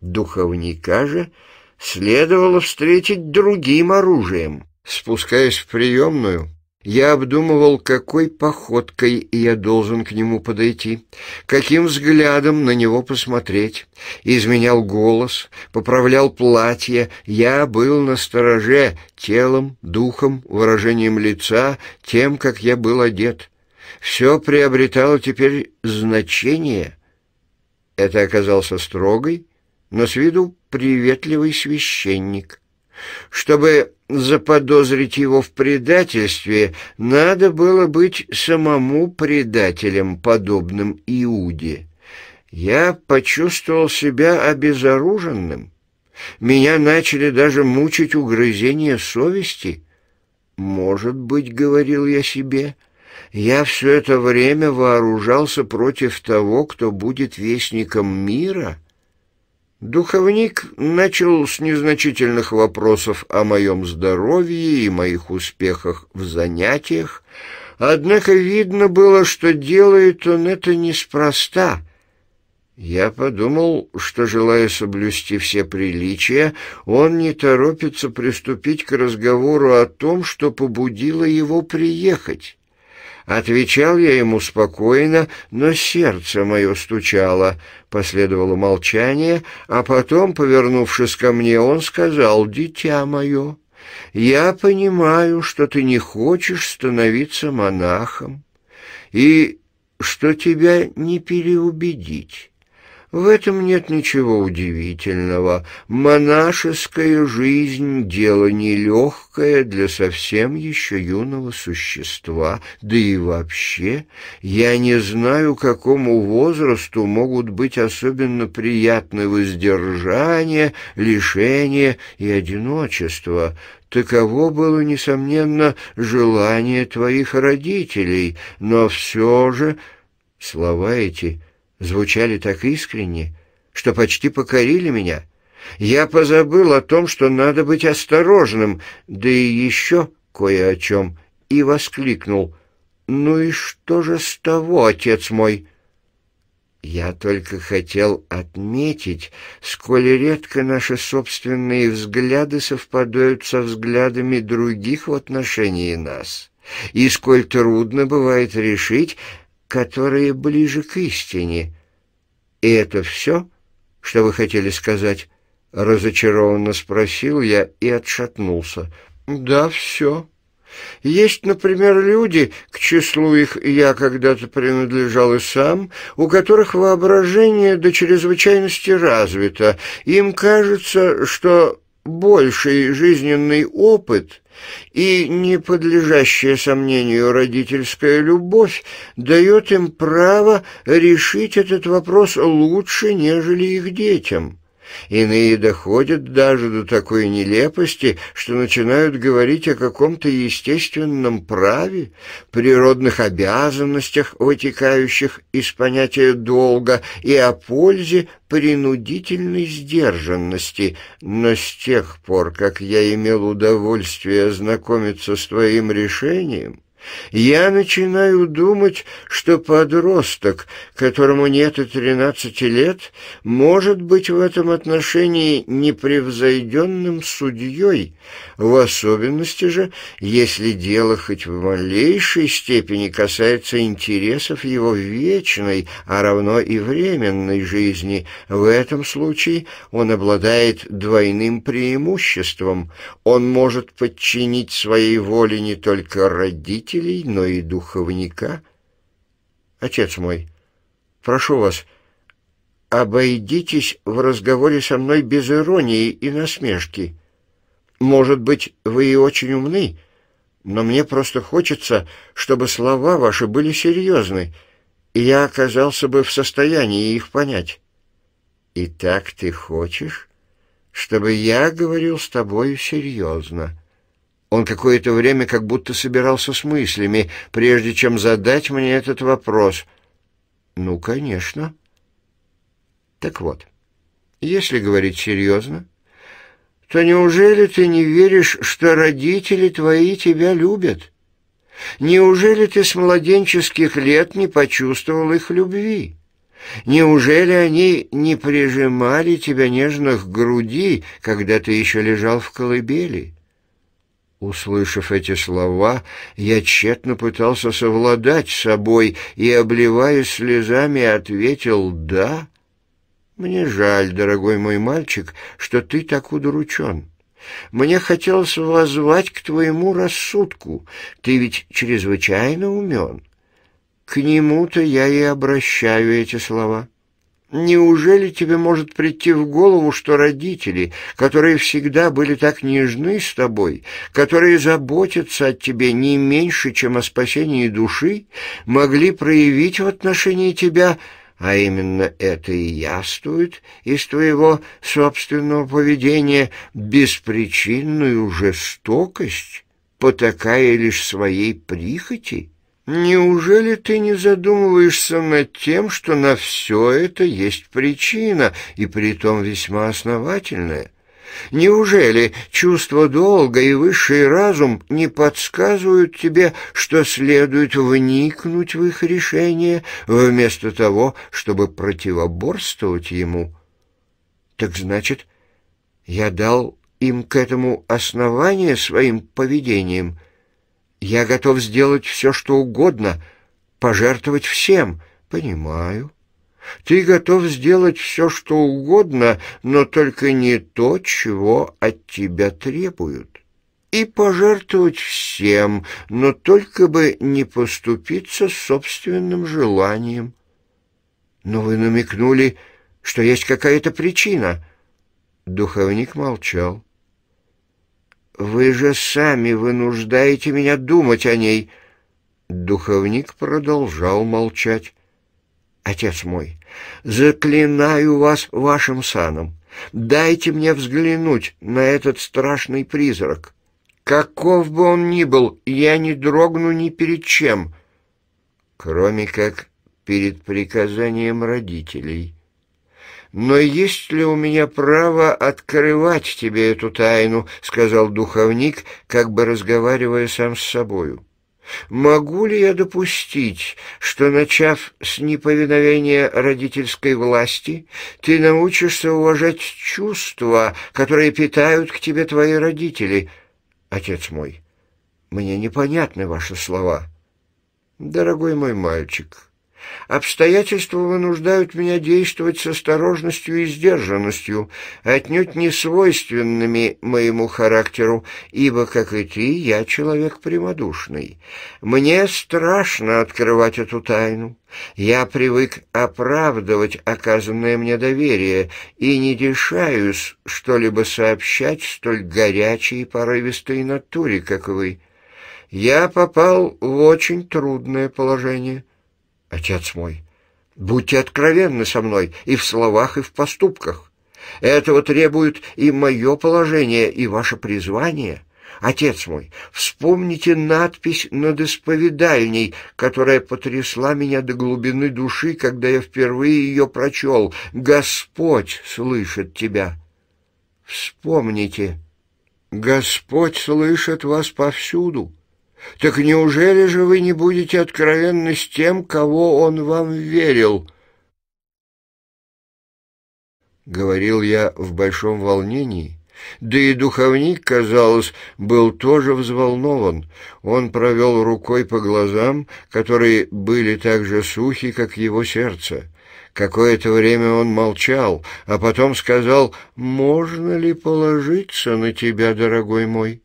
Духовника же следовало встретить другим оружием. Спускаясь в приемную, я обдумывал, какой походкой я должен к нему подойти, каким взглядом на него посмотреть. Изменял голос, поправлял платье. Я был на стороже телом, духом, выражением лица, тем, как я был одет. Все приобретало теперь значение. Это оказался строгой, но с виду приветливый священник. Чтобы заподозрить его в предательстве, надо было быть самому предателем, подобным Иуде. Я почувствовал себя обезоруженным. Меня начали даже мучить угрызения совести. «Может быть, — говорил я себе, — я все это время вооружался против того, кто будет вестником мира». Духовник начал с незначительных вопросов о моем здоровье и моих успехах в занятиях, однако видно было, что делает он это неспроста. Я подумал, что, желая соблюсти все приличия, он не торопится приступить к разговору о том, что побудило его приехать. Отвечал я ему спокойно, но сердце мое стучало. Последовало молчание, а потом, повернувшись ко мне, он сказал «Дитя мое». Я понимаю, что ты не хочешь становиться монахом и что тебя не переубедить. В этом нет ничего удивительного. Монашеская жизнь — дело нелегкое для совсем еще юного существа. Да и вообще, я не знаю, какому возрасту могут быть особенно приятны воздержание, лишение и одиночество. Таково было, несомненно, желание твоих родителей, но все же слова эти — звучали так искренне, что почти покорили меня. Я позабыл о том, что надо быть осторожным, да и еще кое о чем, и воскликнул. «Ну и что же с того, отец мой?» Я только хотел отметить, сколь редко наши собственные взгляды совпадают со взглядами других в отношении нас, и сколь трудно бывает решить, которые ближе к истине. И это все, что вы хотели сказать? Разочарованно спросил я и отшатнулся. Да, все. Есть, например, люди, к числу их я когда-то принадлежал и сам, у которых воображение до чрезвычайности развито. Им кажется, что больший жизненный опыт и не подлежащая сомнению родительская любовь дает им право решить этот вопрос лучше, нежели их детям. Иные доходят даже до такой нелепости, что начинают говорить о каком-то естественном праве, природных обязанностях, вытекающих из понятия долга, и о пользе принудительной сдержанности. Но с тех пор, как я имел удовольствие ознакомиться с твоим решением, я начинаю думать, что подросток, которому нет и тринадцати лет, может быть в этом отношении непревзойденным судьей, в особенности же, если дело хоть в малейшей степени касается интересов его вечной, а равно и временной жизни. В этом случае он обладает двойным преимуществом. Он может подчинить своей воле не только родителей, служителей, но и духовника. Отец мой, прошу вас, обойдитесь в разговоре со мной без иронии и насмешки. Может быть, вы и очень умны, но мне просто хочется, чтобы слова ваши были серьезны, и я оказался бы в состоянии их понять. И так ты хочешь, чтобы я говорил с тобою серьезно? Он какое-то время как будто собирался с мыслями, прежде чем задать мне этот вопрос. «Ну, конечно». «Так вот, если говорить серьезно, то неужели ты не веришь, что родители твои тебя любят? Неужели ты с младенческих лет не почувствовал их любви?» Неужели они не прижимали тебя нежных к груди, когда ты еще лежал в колыбели? Услышав эти слова, я тщетно пытался совладать с собой и, обливаясь слезами, ответил «да». «Мне жаль, дорогой мой мальчик, что ты так удручен. Мне хотелось воззвать к твоему рассудку. Ты ведь чрезвычайно умен. К нему-то я и обращаю эти слова». Неужели тебе может прийти в голову, что родители, которые всегда были так нежны с тобой, которые заботятся о тебе не меньше, чем о спасении души, могли проявить в отношении тебя, а именно это и яствует из твоего собственного поведения, беспричинную жестокость, потакая лишь своей прихоти? Неужели ты не задумываешься над тем, что на все это есть причина, и притом весьма основательная? Неужели чувство долга и высший разум не подсказывают тебе, что следует вникнуть в их решение, вместо того, чтобы противоборствовать ему? Так значит, я дал им к этому основание своим поведением — я готов сделать все, что угодно, пожертвовать всем. Понимаю. Ты готов сделать все, что угодно, но только не то, чего от тебя требуют. И пожертвовать всем, но только бы не поступиться собственным желанием. Но вы намекнули, что есть какая-то причина. Духовник молчал. «Вы же сами вынуждаете меня думать о ней!» Духовник продолжал молчать. «Отец мой, заклинаю вас вашим саном, дайте мне взглянуть на этот страшный призрак. Каков бы он ни был, я не дрогну ни перед чем, кроме как перед приказанием родителей». «Но есть ли у меня право открывать тебе эту тайну?» — сказал духовник, как бы разговаривая сам с собою. «Могу ли я допустить, что, начав с неповиновения родительской власти, ты научишься уважать чувства, которые питают к тебе твои родители?» «Отец мой, мне непонятны ваши слова». «Дорогой мой мальчик», Обстоятельства вынуждают меня действовать с осторожностью и сдержанностью, отнюдь не свойственными моему характеру, ибо, как и ты, я человек прямодушный. Мне страшно открывать эту тайну. Я привык оправдывать оказанное мне доверие и не решаюсь что-либо сообщать столь горячей и порывистой натуре, как вы. Я попал в очень трудное положение». Отец мой, будьте откровенны со мной и в словах, и в поступках. Этого требует и мое положение, и ваше призвание. Отец мой, вспомните надпись над исповедальней, которая потрясла меня до глубины души, когда я впервые ее прочел. Господь слышит тебя. Вспомните. Господь слышит вас повсюду. Так неужели же вы не будете откровенны с тем, кого он вам верил? Говорил я в большом волнении. Да и духовник, казалось, был тоже взволнован. Он провел рукой по глазам, которые были так же сухи, как его сердце. Какое-то время он молчал, а потом сказал, «Можно ли положиться на тебя, дорогой мой?»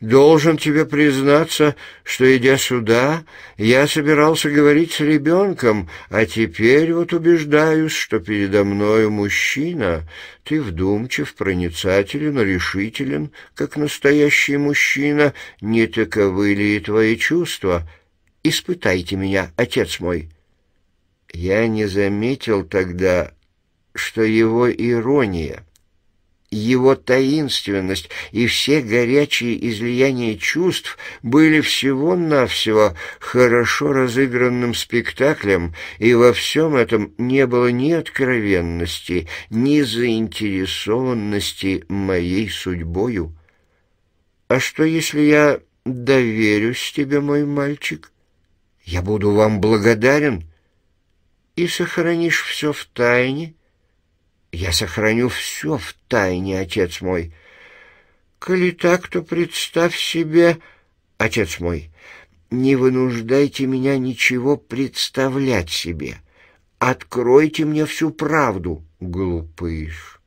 Должен тебе признаться, что, идя сюда, я собирался говорить с ребенком, а теперь вот убеждаюсь, что передо мною мужчина. Ты вдумчив, проницателен, решителен, как настоящий мужчина. Не таковы ли и твои чувства? Испытайте меня, отец мой». Я не заметил тогда, что его ирония — его таинственность и все горячие излияния чувств были всего-навсего хорошо разыгранным спектаклем, и во всем этом не было ни откровенности, ни заинтересованности моей судьбою. «А что, если я доверюсь тебе, мой мальчик? Я буду вам благодарен, и сохранишь все в тайне?» Я сохраню все в тайне, отец мой. Коли так, то представь себе, отец мой, не вынуждайте меня ничего представлять себе. Откройте мне всю правду, глупыш.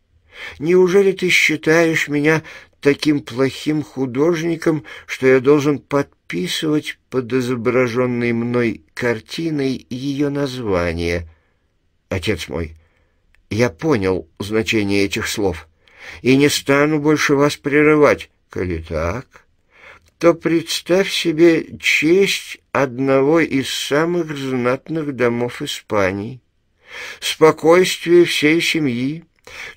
Неужели ты считаешь меня таким плохим художником, что я должен подписывать под изображенной мной картиной ее название? Отец мой, — я понял значение этих слов и не стану больше вас прерывать, коли так, то представь себе честь одного из самых знатных домов Испании, спокойствие всей семьи,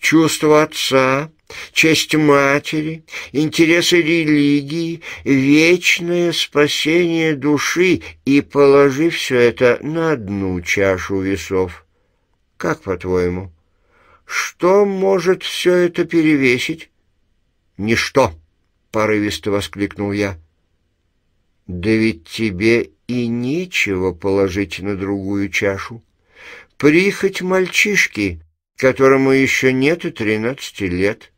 чувство отца, честь матери, интересы религии, вечное спасение души и положи все это на одну чашу весов. Как по-твоему?» Что может все это перевесить? Ничто, порывисто воскликнул я. Да ведь тебе и нечего положить на другую чашу. Прихоть мальчишки, которому еще нет и тринадцати лет.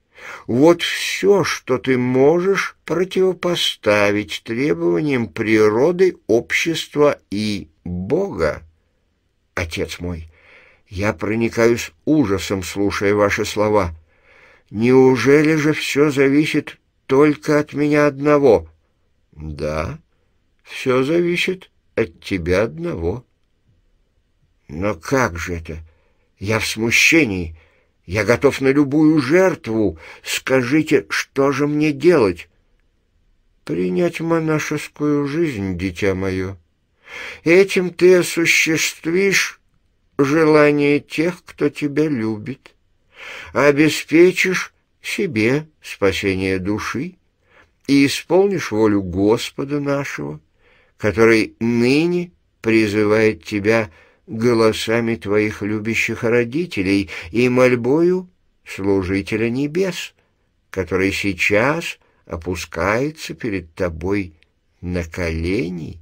Вот все, что ты можешь противопоставить требованиям природы, общества и Бога, отец мой. Я проникаюсь ужасом, слушая ваши слова. Неужели же все зависит только от меня одного? Да, все зависит от тебя одного. Но как же это? Я в смущении. Я готов на любую жертву. Скажите, что же мне делать? Принять монашескую жизнь, дитя мое. Этим ты осуществишь желание тех, кто тебя любит. Обеспечишь себе спасение души и исполнишь волю Господа нашего, который ныне призывает тебя голосами твоих любящих родителей и мольбою служителя небес, который сейчас опускается перед тобой на колени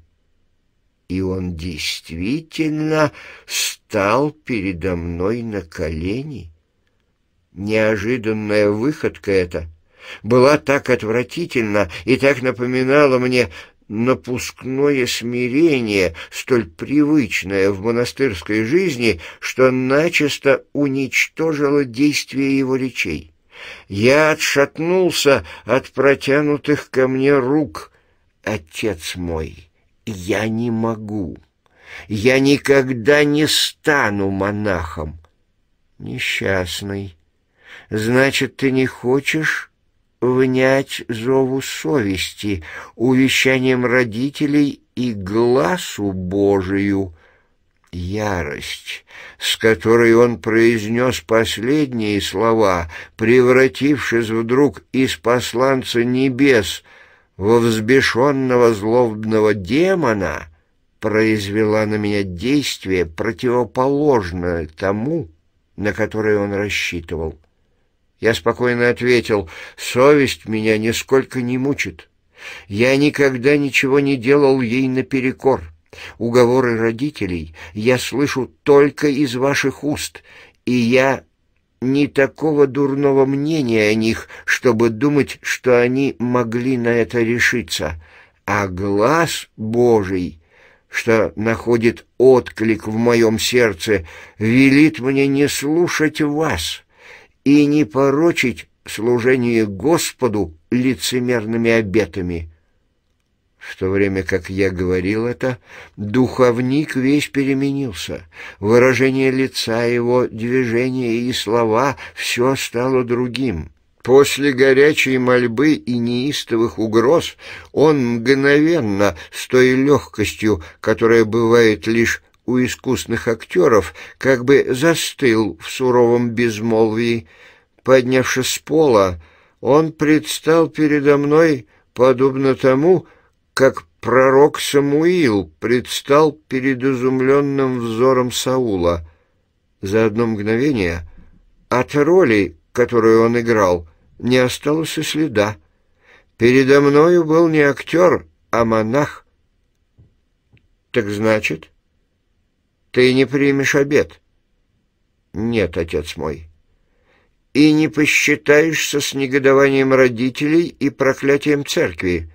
и он действительно стал передо мной на колени. Неожиданная выходка эта была так отвратительна и так напоминала мне напускное смирение, столь привычное в монастырской жизни, что начисто уничтожило действие его речей. Я отшатнулся от протянутых ко мне рук, отец мой» я не могу. Я никогда не стану монахом. Несчастный, значит, ты не хочешь внять зову совести, увещанием родителей и глазу Божию. Ярость, с которой он произнес последние слова, превратившись вдруг из посланца небес — во взбешенного злобного демона произвела на меня действие, противоположное тому, на которое он рассчитывал. Я спокойно ответил, совесть меня нисколько не мучит. Я никогда ничего не делал ей наперекор. Уговоры родителей я слышу только из ваших уст, и я не такого дурного мнения о них, чтобы думать, что они могли на это решиться, а глаз Божий, что находит отклик в моем сердце, велит мне не слушать вас и не порочить служение Господу лицемерными обетами. В то время, как я говорил это, духовник весь переменился. Выражение лица его, движения и слова — все стало другим. После горячей мольбы и неистовых угроз он мгновенно, с той легкостью, которая бывает лишь у искусных актеров, как бы застыл в суровом безмолвии. Поднявшись с пола, он предстал передо мной, подобно тому, как пророк Самуил предстал перед изумленным взором Саула. За одно мгновение от роли, которую он играл, не осталось и следа. Передо мною был не актер, а монах. «Так значит, ты не примешь обед?» «Нет, отец мой» и не посчитаешься с негодованием родителей и проклятием церкви.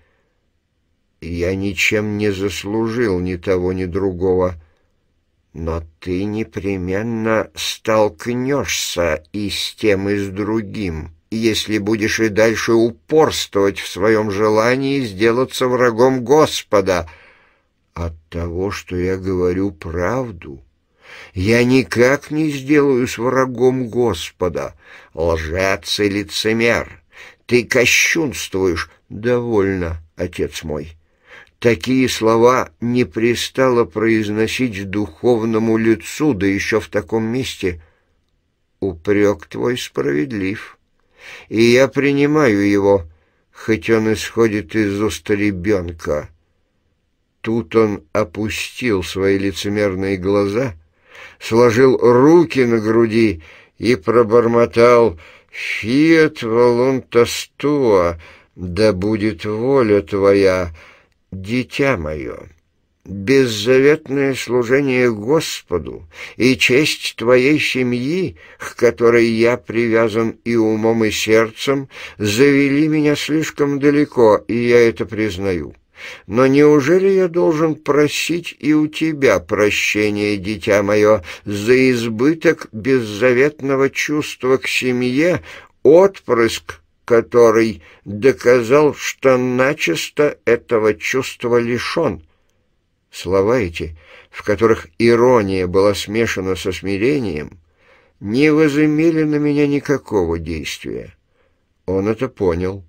Я ничем не заслужил ни того, ни другого. Но ты непременно столкнешься и с тем, и с другим, если будешь и дальше упорствовать в своем желании сделаться врагом Господа. От того, что я говорю правду, я никак не сделаюсь врагом Господа, лжец и лицемер. Ты кощунствуешь, довольно, отец мой». Такие слова не пристало произносить духовному лицу, да еще в таком месте. Упрек твой справедлив, и я принимаю его, хоть он исходит из уст ребенка. Тут он опустил свои лицемерные глаза, сложил руки на груди и пробормотал «Фиат волунтастуа, да будет воля твоя!» «Дитя мое, беззаветное служение Господу и честь твоей семьи, к которой я привязан и умом, и сердцем, завели меня слишком далеко, и я это признаю». Но неужели я должен просить и у тебя прощения, дитя мое, за избыток беззаветного чувства к семье, отпрыск который доказал, что начисто этого чувства лишен. Слова эти, в которых ирония была смешана со смирением, не возымели на меня никакого действия. Он это понял.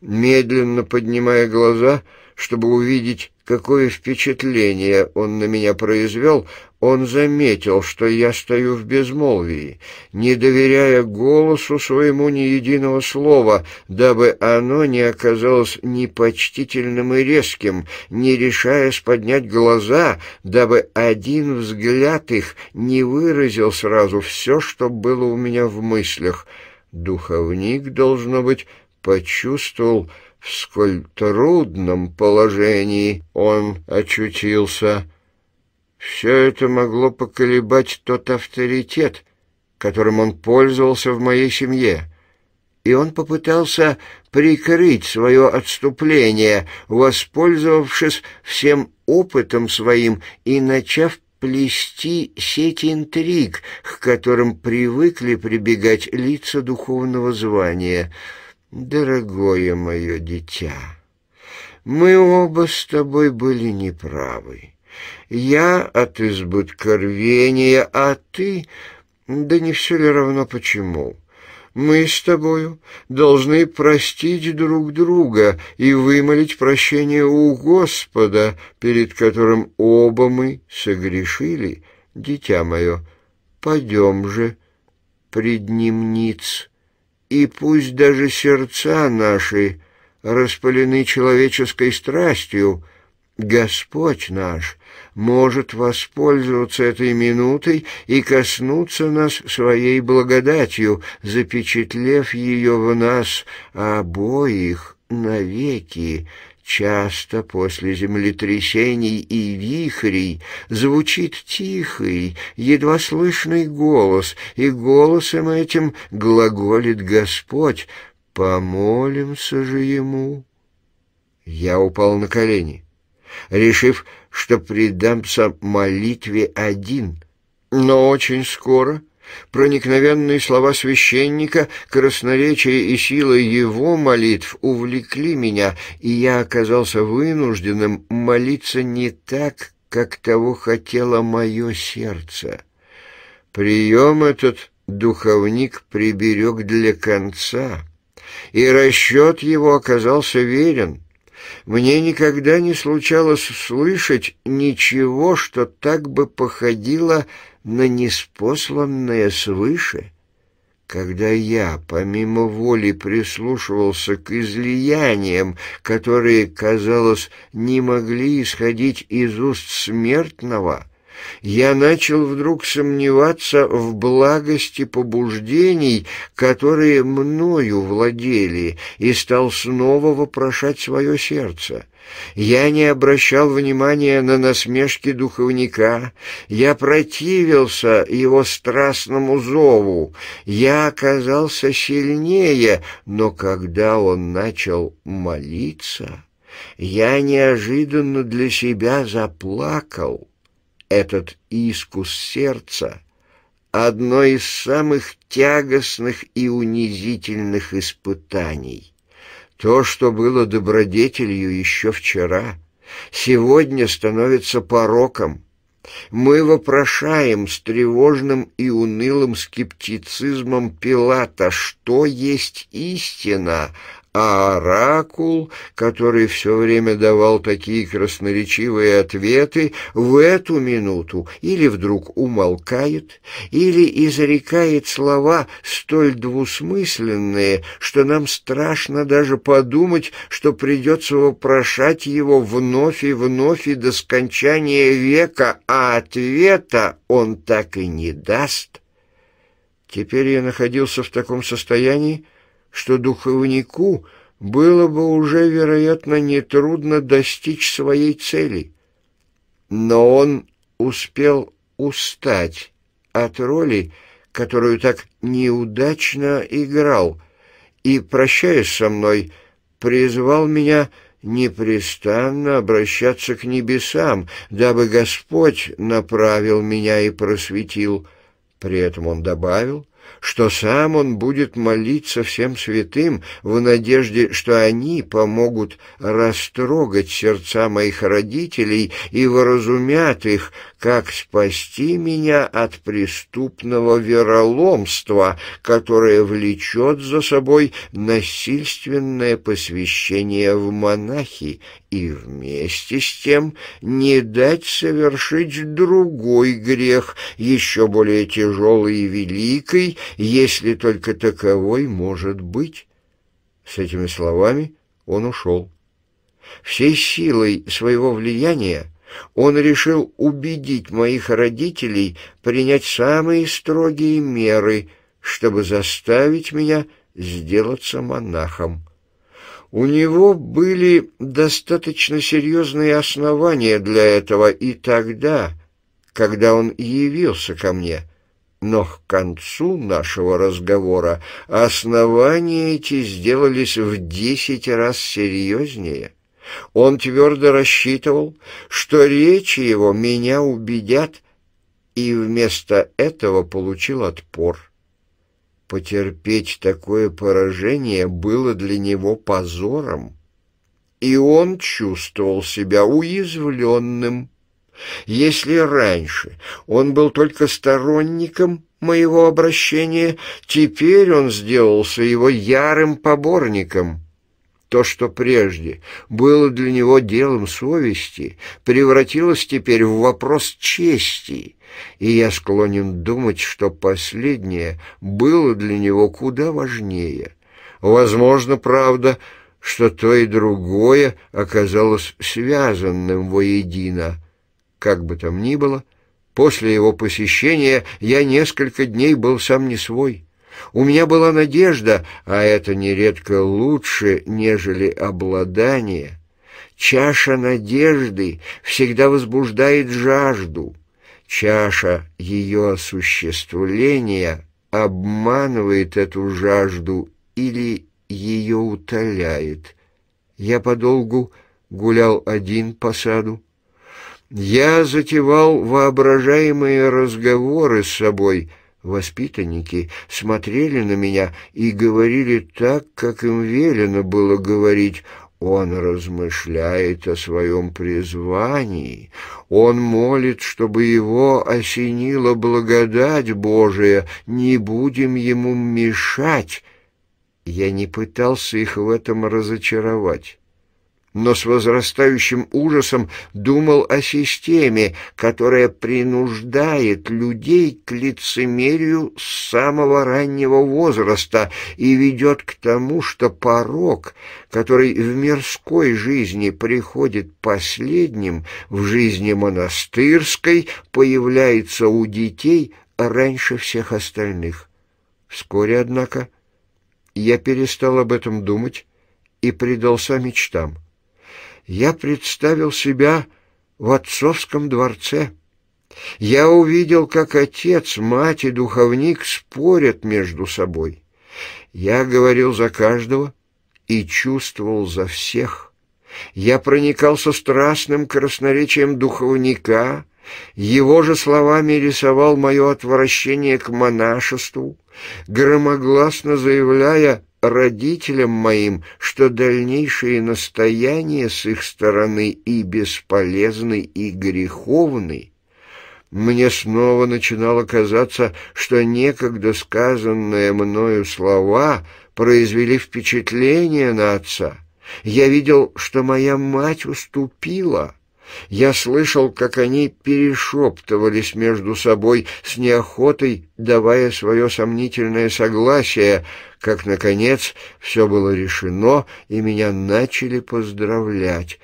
Медленно поднимая глаза, чтобы увидеть какое впечатление он на меня произвел, он заметил, что я стою в безмолвии, не доверяя голосу своему ни единого слова, дабы оно не оказалось непочтительным и резким, не решаясь поднять глаза, дабы один взгляд их не выразил сразу все, что было у меня в мыслях. Духовник, должно быть, почувствовал, в сколь трудном положении он очутился. Все это могло поколебать тот авторитет, которым он пользовался в моей семье. И он попытался прикрыть свое отступление, воспользовавшись всем опытом своим и начав плести сеть интриг, к которым привыкли прибегать лица духовного звания — дорогое мое дитя, мы оба с тобой были неправы. Я от избытка рвения, а ты... Да не все ли равно почему? Мы с тобою должны простить друг друга и вымолить прощение у Господа, перед которым оба мы согрешили. Дитя мое, пойдем же пред ним ниц». И пусть даже сердца наши распалены человеческой страстью, Господь наш может воспользоваться этой минутой и коснуться нас своей благодатью, запечатлев ее в нас обоих навеки, Часто после землетрясений и вихрей звучит тихий, едва слышный голос, и голосом этим глаголит Господь «Помолимся же Ему». Я упал на колени, решив, что предамся молитве один, но очень скоро — Проникновенные слова священника, красноречие и сила его молитв увлекли меня, и я оказался вынужденным молиться не так, как того хотело мое сердце. Прием этот духовник приберег для конца, и расчет его оказался верен. Мне никогда не случалось слышать ничего, что так бы походило на неспосланное свыше, когда я помимо воли прислушивался к излияниям, которые, казалось, не могли исходить из уст смертного, я начал вдруг сомневаться в благости побуждений, которые мною владели, и стал снова вопрошать свое сердце — я не обращал внимания на насмешки духовника, я противился его страстному зову, я оказался сильнее, но когда он начал молиться, я неожиданно для себя заплакал. Этот искус сердца — одно из самых тягостных и унизительных испытаний — то, что было добродетелью еще вчера, сегодня становится пороком. Мы вопрошаем с тревожным и унылым скептицизмом Пилата, что есть истина, а оракул, который все время давал такие красноречивые ответы, в эту минуту или вдруг умолкает, или изрекает слова столь двусмысленные, что нам страшно даже подумать, что придется вопрошать его вновь и вновь и до скончания века, а ответа он так и не даст. Теперь я находился в таком состоянии, что духовнику было бы уже, вероятно, нетрудно достичь своей цели. Но он успел устать от роли, которую так неудачно играл, и, прощаясь со мной, призвал меня непрестанно обращаться к небесам, дабы Господь направил меня и просветил. При этом он добавил, что сам он будет молиться всем святым в надежде, что они помогут растрогать сердца моих родителей и выразумят их, как спасти меня от преступного вероломства, которое влечет за собой насильственное посвящение в монахи и вместе с тем не дать совершить другой грех, еще более тяжелый и великий, если только таковой может быть. С этими словами он ушел. Всей силой своего влияния он решил убедить моих родителей принять самые строгие меры, чтобы заставить меня сделаться монахом. У него были достаточно серьезные основания для этого и тогда, когда он явился ко мне. Но к концу нашего разговора основания эти сделались в десять раз серьезнее. Он твердо рассчитывал, что речи его меня убедят, и вместо этого получил отпор. Потерпеть такое поражение было для него позором, и он чувствовал себя уязвленным. Если раньше он был только сторонником моего обращения, теперь он сделался его ярым поборником. То, что прежде было для него делом совести, превратилось теперь в вопрос чести, и я склонен думать, что последнее было для него куда важнее. Возможно, правда, что то и другое оказалось связанным воедино. Как бы там ни было, после его посещения я несколько дней был сам не свой». У меня была надежда, а это нередко лучше, нежели обладание. Чаша надежды всегда возбуждает жажду. Чаша ее осуществления обманывает эту жажду или ее утоляет. Я подолгу гулял один по саду. Я затевал воображаемые разговоры с собой, Воспитанники смотрели на меня и говорили так, как им велено было говорить. Он размышляет о своем призвании. Он молит, чтобы его осенила благодать Божия. Не будем ему мешать. Я не пытался их в этом разочаровать но с возрастающим ужасом думал о системе, которая принуждает людей к лицемерию с самого раннего возраста и ведет к тому, что порог, который в мирской жизни приходит последним, в жизни монастырской появляется у детей раньше всех остальных. Вскоре, однако, я перестал об этом думать и предался мечтам я представил себя в отцовском дворце. Я увидел, как отец, мать и духовник спорят между собой. Я говорил за каждого и чувствовал за всех. Я проникал со страстным красноречием духовника, его же словами рисовал мое отвращение к монашеству, громогласно заявляя родителям моим, что дальнейшие настояния с их стороны и бесполезны, и греховны. Мне снова начинало казаться, что некогда сказанные мною слова произвели впечатление на отца. Я видел, что моя мать уступила». Я слышал, как они перешептывались между собой с неохотой, давая свое сомнительное согласие, как, наконец, все было решено, и меня начали поздравлять.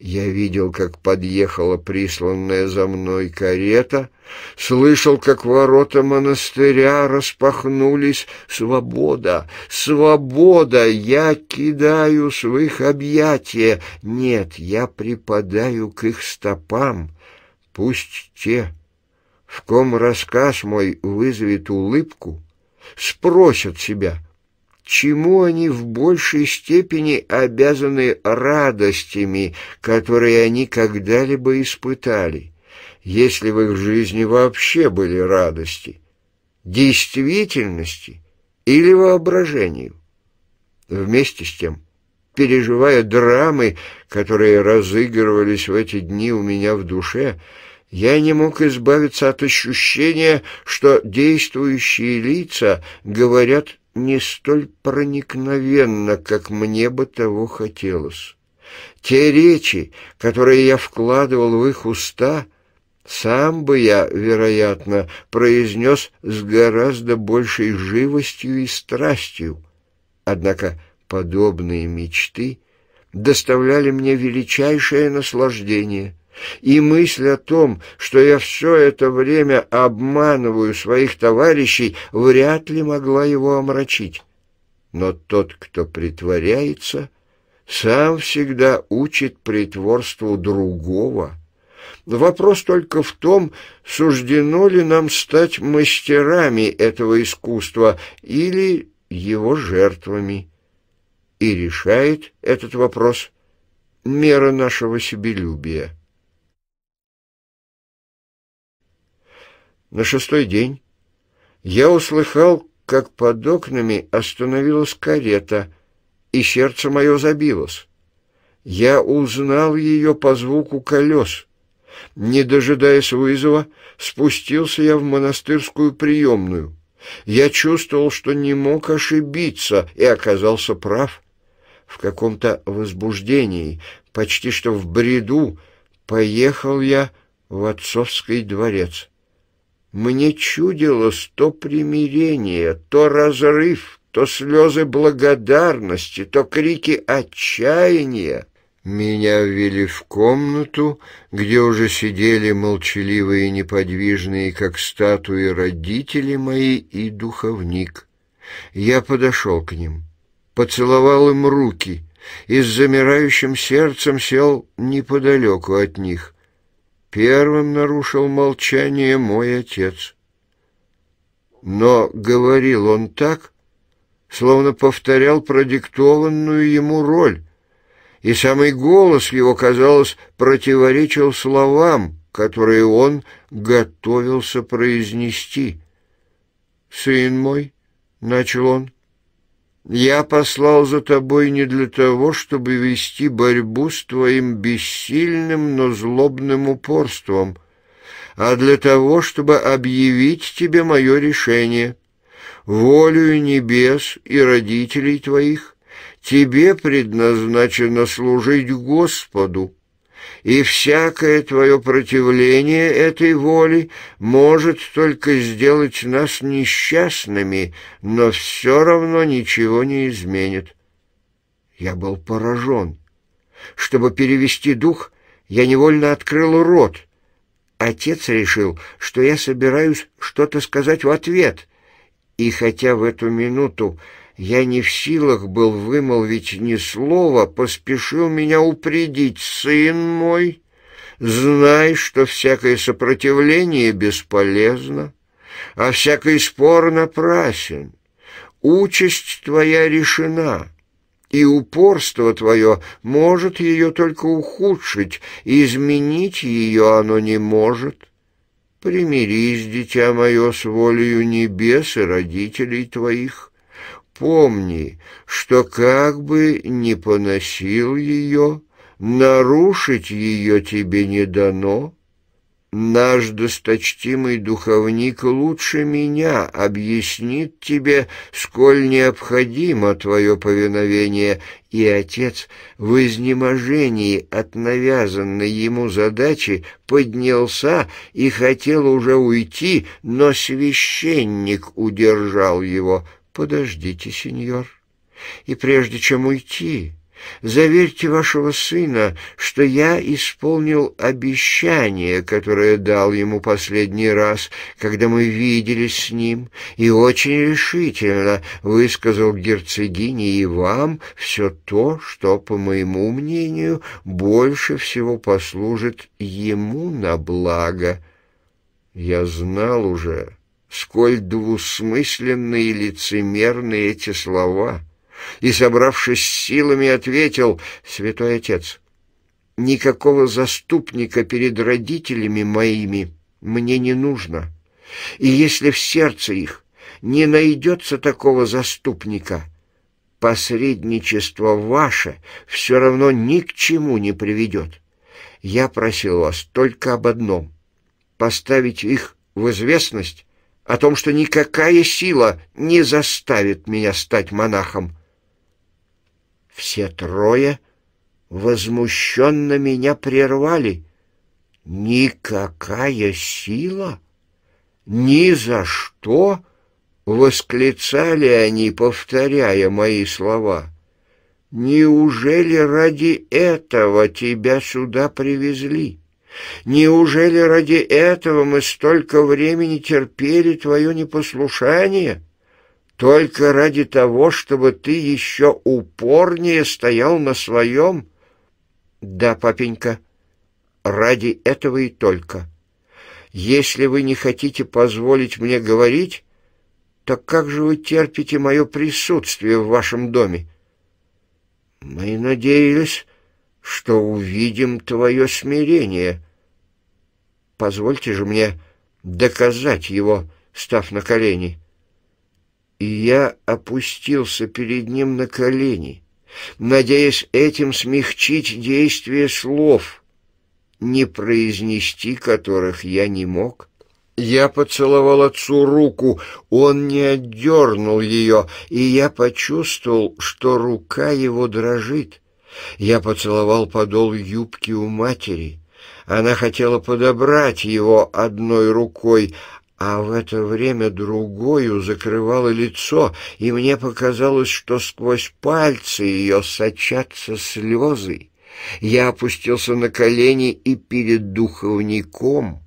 Я видел, как подъехала присланная за мной карета, слышал, как ворота монастыря распахнулись. Свобода! Свобода! Я кидаю в их объятия. Нет, я припадаю к их стопам. Пусть те, в ком рассказ мой вызовет улыбку, спросят себя — чему они в большей степени обязаны радостями, которые они когда-либо испытали, если в их жизни вообще были радости, действительности или воображению. Вместе с тем, переживая драмы, которые разыгрывались в эти дни у меня в душе, я не мог избавиться от ощущения, что действующие лица говорят не столь проникновенно, как мне бы того хотелось. Те речи, которые я вкладывал в их уста, сам бы я, вероятно, произнес с гораздо большей живостью и страстью. Однако подобные мечты доставляли мне величайшее наслаждение. И мысль о том, что я все это время обманываю своих товарищей, вряд ли могла его омрачить. Но тот, кто притворяется, сам всегда учит притворству другого. Вопрос только в том, суждено ли нам стать мастерами этого искусства или его жертвами. И решает этот вопрос мера нашего себелюбия. На шестой день я услыхал, как под окнами остановилась карета, и сердце мое забилось. Я узнал ее по звуку колес. Не дожидаясь вызова, спустился я в монастырскую приемную. Я чувствовал, что не мог ошибиться, и оказался прав. В каком-то возбуждении, почти что в бреду, поехал я в отцовский дворец. Мне чудилось то примирение, то разрыв, то слезы благодарности, то крики отчаяния. Меня ввели в комнату, где уже сидели молчаливые и неподвижные, как статуи, родители мои и духовник. Я подошел к ним, поцеловал им руки и с замирающим сердцем сел неподалеку от них. Первым нарушил молчание мой отец. Но говорил он так, словно повторял продиктованную ему роль, и самый голос его, казалось, противоречил словам, которые он готовился произнести. «Сын мой», — начал он, — я послал за тобой не для того, чтобы вести борьбу с твоим бессильным, но злобным упорством, а для того, чтобы объявить тебе мое решение. Волею небес и родителей твоих тебе предназначено служить Господу, и всякое твое противление этой воле может только сделать нас несчастными, но все равно ничего не изменит. Я был поражен. Чтобы перевести дух, я невольно открыл рот. Отец решил, что я собираюсь что-то сказать в ответ — и хотя в эту минуту я не в силах был вымолвить ни слова, поспешил меня упредить. «Сын мой, знай, что всякое сопротивление бесполезно, а всякий спор напрасен. Участь твоя решена» и упорство твое может ее только ухудшить, и изменить ее оно не может. Примирись, дитя мое, с волею небес и родителей твоих, помни, что как бы не поносил ее, нарушить ее тебе не дано. Наш досточтимый духовник лучше меня объяснит тебе, сколь необходимо твое повиновение, и отец в изнеможении от навязанной ему задачи поднялся и хотел уже уйти, но священник удержал его — «Подождите, сеньор, и прежде чем уйти, заверьте вашего сына, что я исполнил обещание, которое дал ему последний раз, когда мы виделись с ним, и очень решительно высказал герцогине и вам все то, что, по моему мнению, больше всего послужит ему на благо. Я знал уже, сколь двусмысленны и лицемерны эти слова, и, собравшись силами, ответил «Святой Отец, никакого заступника перед родителями моими мне не нужно, и если в сердце их не найдется такого заступника, посредничество ваше все равно ни к чему не приведет. Я просил вас только об одном — поставить их в известность о том, что никакая сила не заставит меня стать монахом. Все трое возмущенно меня прервали. «Никакая сила? Ни за что!» — восклицали они, повторяя мои слова. «Неужели ради этого тебя сюда привезли?» Неужели ради этого мы столько времени терпели твое непослушание? Только ради того, чтобы ты еще упорнее стоял на своем? Да, папенька, ради этого и только. Если вы не хотите позволить мне говорить, так как же вы терпите мое присутствие в вашем доме? Мы надеялись, что увидим твое смирение». Позвольте же мне доказать его, став на колени. И я опустился перед ним на колени, надеясь этим смягчить действие слов, не произнести которых я не мог. Я поцеловал отцу руку, он не отдернул ее, и я почувствовал, что рука его дрожит. Я поцеловал подол юбки у матери. Она хотела подобрать его одной рукой, а в это время другую закрывала лицо, и мне показалось, что сквозь пальцы ее сочатся слезы. Я опустился на колени и перед духовником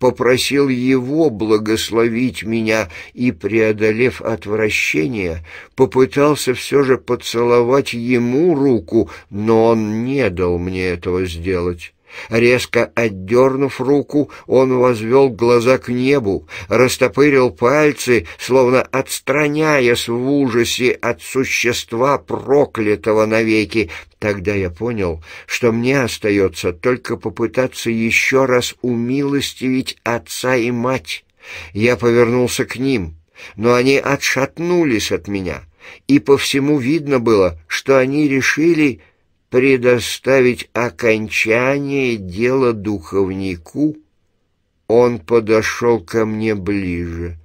попросил его благословить меня и, преодолев отвращение, попытался все же поцеловать ему руку, но он не дал мне этого сделать. Резко отдернув руку, он возвел глаза к небу, растопырил пальцы, словно отстраняясь в ужасе от существа проклятого навеки. Тогда я понял, что мне остается только попытаться еще раз умилостивить отца и мать. Я повернулся к ним, но они отшатнулись от меня, и по всему видно было, что они решили предоставить окончание дела духовнику, он подошел ко мне ближе.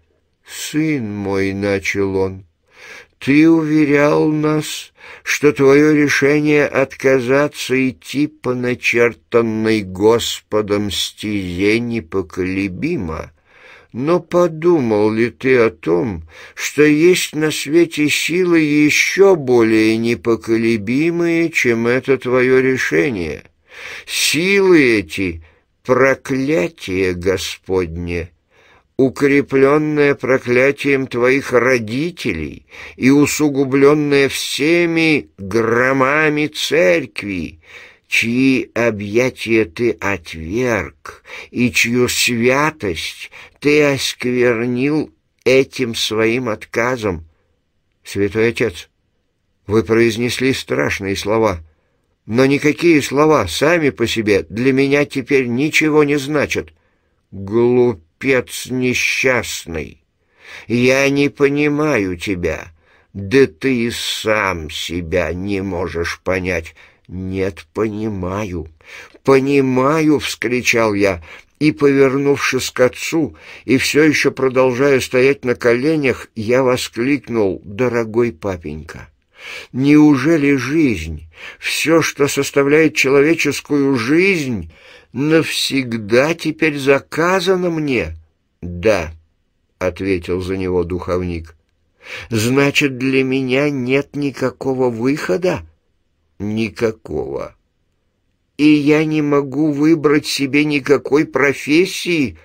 «Сын мой», — начал он, — «ты уверял нас, что твое решение отказаться идти по начертанной Господом стезе непоколебимо». Но подумал ли ты о том, что есть на свете силы еще более непоколебимые, чем это твое решение? Силы эти — проклятие Господне, укрепленное проклятием твоих родителей и усугубленное всеми громами церкви, чьи объятия ты отверг и чью святость ты осквернил этим своим отказом. Святой Отец, вы произнесли страшные слова, но никакие слова сами по себе для меня теперь ничего не значат. Глупец несчастный, я не понимаю тебя, да ты и сам себя не можешь понять». «Нет, понимаю, понимаю!» — вскричал я, и, повернувшись к отцу, и все еще продолжая стоять на коленях, я воскликнул «Дорогой папенька!» Неужели жизнь, все, что составляет человеческую жизнь, навсегда теперь заказано мне? Да, — ответил за него духовник. Значит, для меня нет никакого выхода? никакого. И я не могу выбрать себе никакой профессии.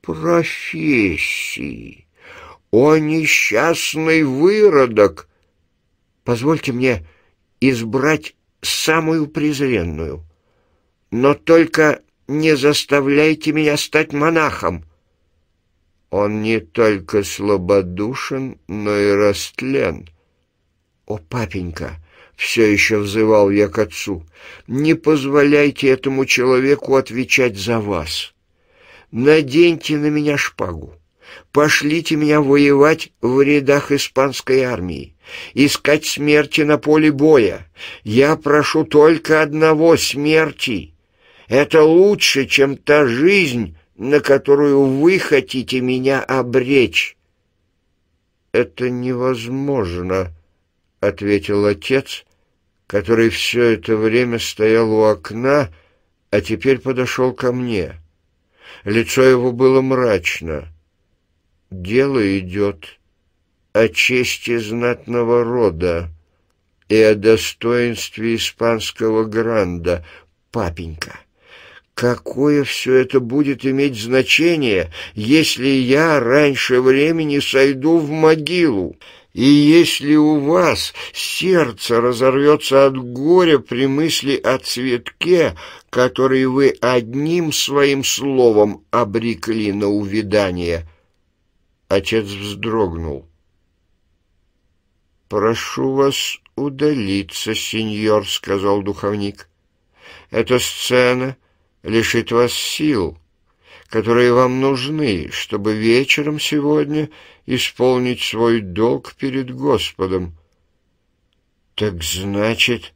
Профессии. О, несчастный выродок! Позвольте мне избрать самую презренную. Но только не заставляйте меня стать монахом. Он не только слабодушен, но и растлен. О, папенька! — все еще взывал я к отцу, не позволяйте этому человеку отвечать за вас. Наденьте на меня шпагу. Пошлите меня воевать в рядах испанской армии, искать смерти на поле боя. Я прошу только одного — смерти. Это лучше, чем та жизнь, на которую вы хотите меня обречь. «Это невозможно», — ответил отец, который все это время стоял у окна, а теперь подошел ко мне. Лицо его было мрачно. Дело идет о чести знатного рода и о достоинстве испанского гранда, папенька. Какое все это будет иметь значение, если я раньше времени сойду в могилу?» И если у вас сердце разорвется от горя при мысли о цветке, который вы одним своим словом обрекли на увядание, отец вздрогнул. «Прошу вас удалиться, сеньор», — сказал духовник. «Эта сцена лишит вас сил» которые вам нужны, чтобы вечером сегодня исполнить свой долг перед Господом. «Так значит,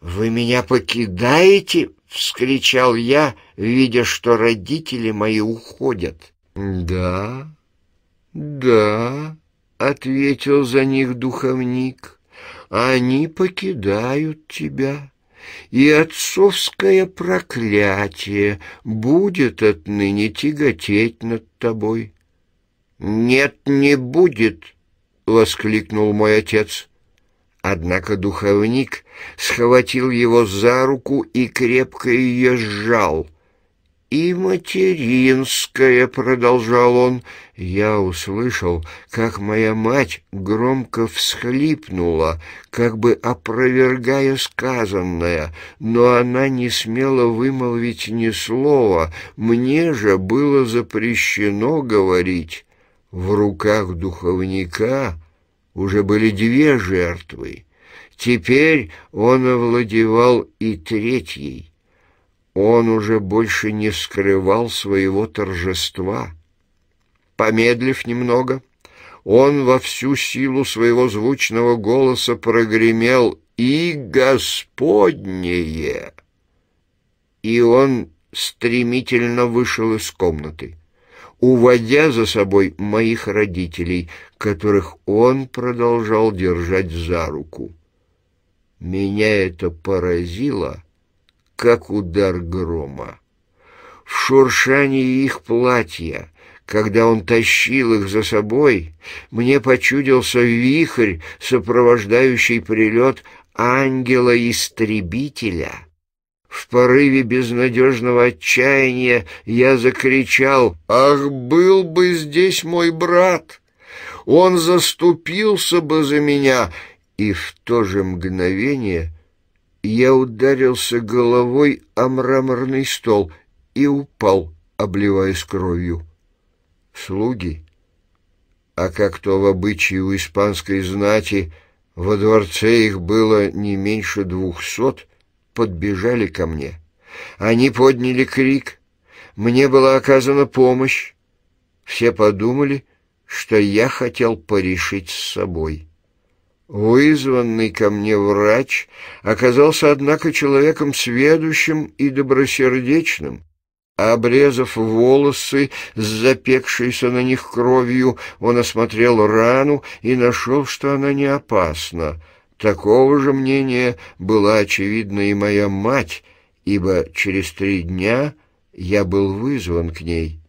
вы меня покидаете?» — вскричал я, видя, что родители мои уходят. «Да, да», — ответил за них духовник, — «они покидают тебя» и отцовское проклятие будет отныне тяготеть над тобой. «Нет, не будет!» — воскликнул мой отец. Однако духовник схватил его за руку и крепко ее сжал — и материнская, продолжал он. Я услышал, как моя мать громко всхлипнула, как бы опровергая сказанное, но она не смела вымолвить ни слова. Мне же было запрещено говорить. В руках духовника уже были две жертвы. Теперь он овладевал и третьей. Он уже больше не скрывал своего торжества. Помедлив немного, он во всю силу своего звучного голоса прогремел «И Господнее!» И он стремительно вышел из комнаты, уводя за собой моих родителей, которых он продолжал держать за руку. Меня это поразило, как удар грома. В шуршании их платья, когда он тащил их за собой, мне почудился вихрь, сопровождающий прилет ангела-истребителя. В порыве безнадежного отчаяния я закричал «Ах, был бы здесь мой брат! Он заступился бы за меня!» И в то же мгновение я ударился головой о мраморный стол и упал, обливаясь кровью. Слуги, а как то в обычае у испанской знати, во дворце их было не меньше двухсот, подбежали ко мне. Они подняли крик, мне была оказана помощь. Все подумали, что я хотел порешить с собой». Вызванный ко мне врач оказался, однако, человеком сведущим и добросердечным. Обрезав волосы с запекшейся на них кровью, он осмотрел рану и нашел, что она не опасна. Такого же мнения была, очевидна и моя мать, ибо через три дня я был вызван к ней.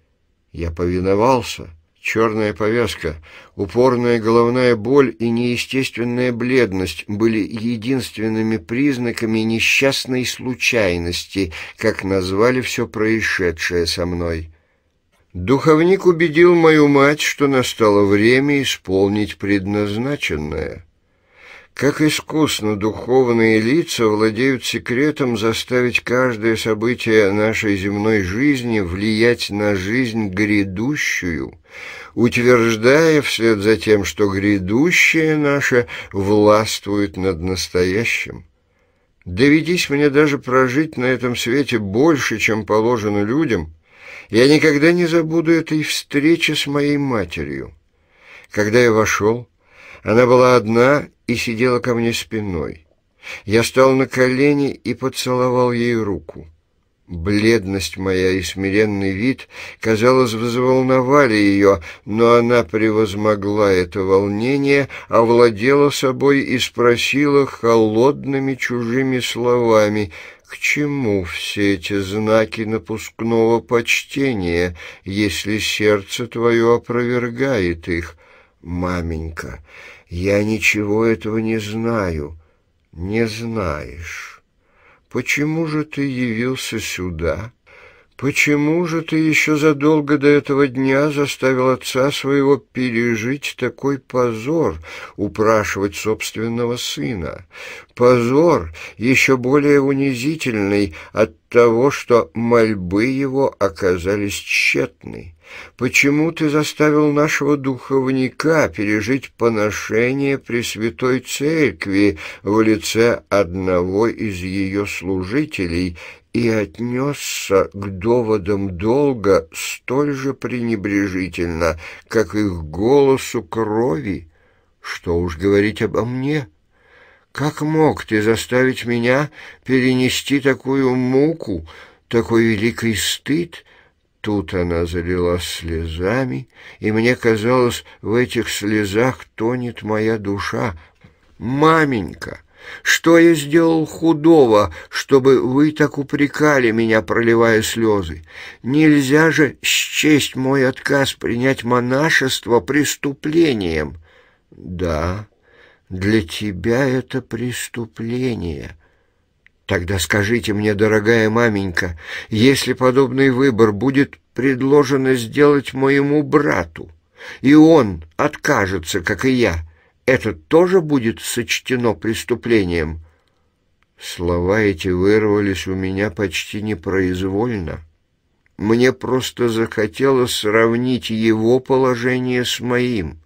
Я повиновался. Черная повязка, упорная головная боль и неестественная бледность были единственными признаками несчастной случайности, как назвали все происшедшее со мной. Духовник убедил мою мать, что настало время исполнить предназначенное. Как искусно духовные лица владеют секретом заставить каждое событие нашей земной жизни влиять на жизнь грядущую, утверждая вслед за тем, что грядущее наше властвует над настоящим. Доведись мне даже прожить на этом свете больше, чем положено людям, я никогда не забуду этой встречи с моей матерью. Когда я вошел, она была одна и сидела ко мне спиной. Я стал на колени и поцеловал ей руку. Бледность моя и смиренный вид, казалось, взволновали ее, но она превозмогла это волнение, овладела собой и спросила холодными чужими словами, к чему все эти знаки напускного почтения, если сердце твое опровергает их, маменька?» «Я ничего этого не знаю». «Не знаешь. Почему же ты явился сюда? Почему же ты еще задолго до этого дня заставил отца своего пережить такой позор, упрашивать собственного сына? Позор, еще более унизительный от того, что мольбы его оказались тщетны». Почему ты заставил нашего духовника пережить поношение при святой Церкви в лице одного из ее служителей и отнесся к доводам долга столь же пренебрежительно, как и к голосу крови? Что уж говорить обо мне? Как мог ты заставить меня перенести такую муку, такой великий стыд? Тут она залилась слезами, и мне казалось, в этих слезах тонет моя душа. «Маменька, что я сделал худого, чтобы вы так упрекали меня, проливая слезы? Нельзя же счесть мой отказ принять монашество преступлением!» «Да, для тебя это преступление», Тогда скажите мне, дорогая маменька, если подобный выбор будет предложено сделать моему брату, и он откажется, как и я, это тоже будет сочтено преступлением? Слова эти вырвались у меня почти непроизвольно. Мне просто захотелось сравнить его положение с моим.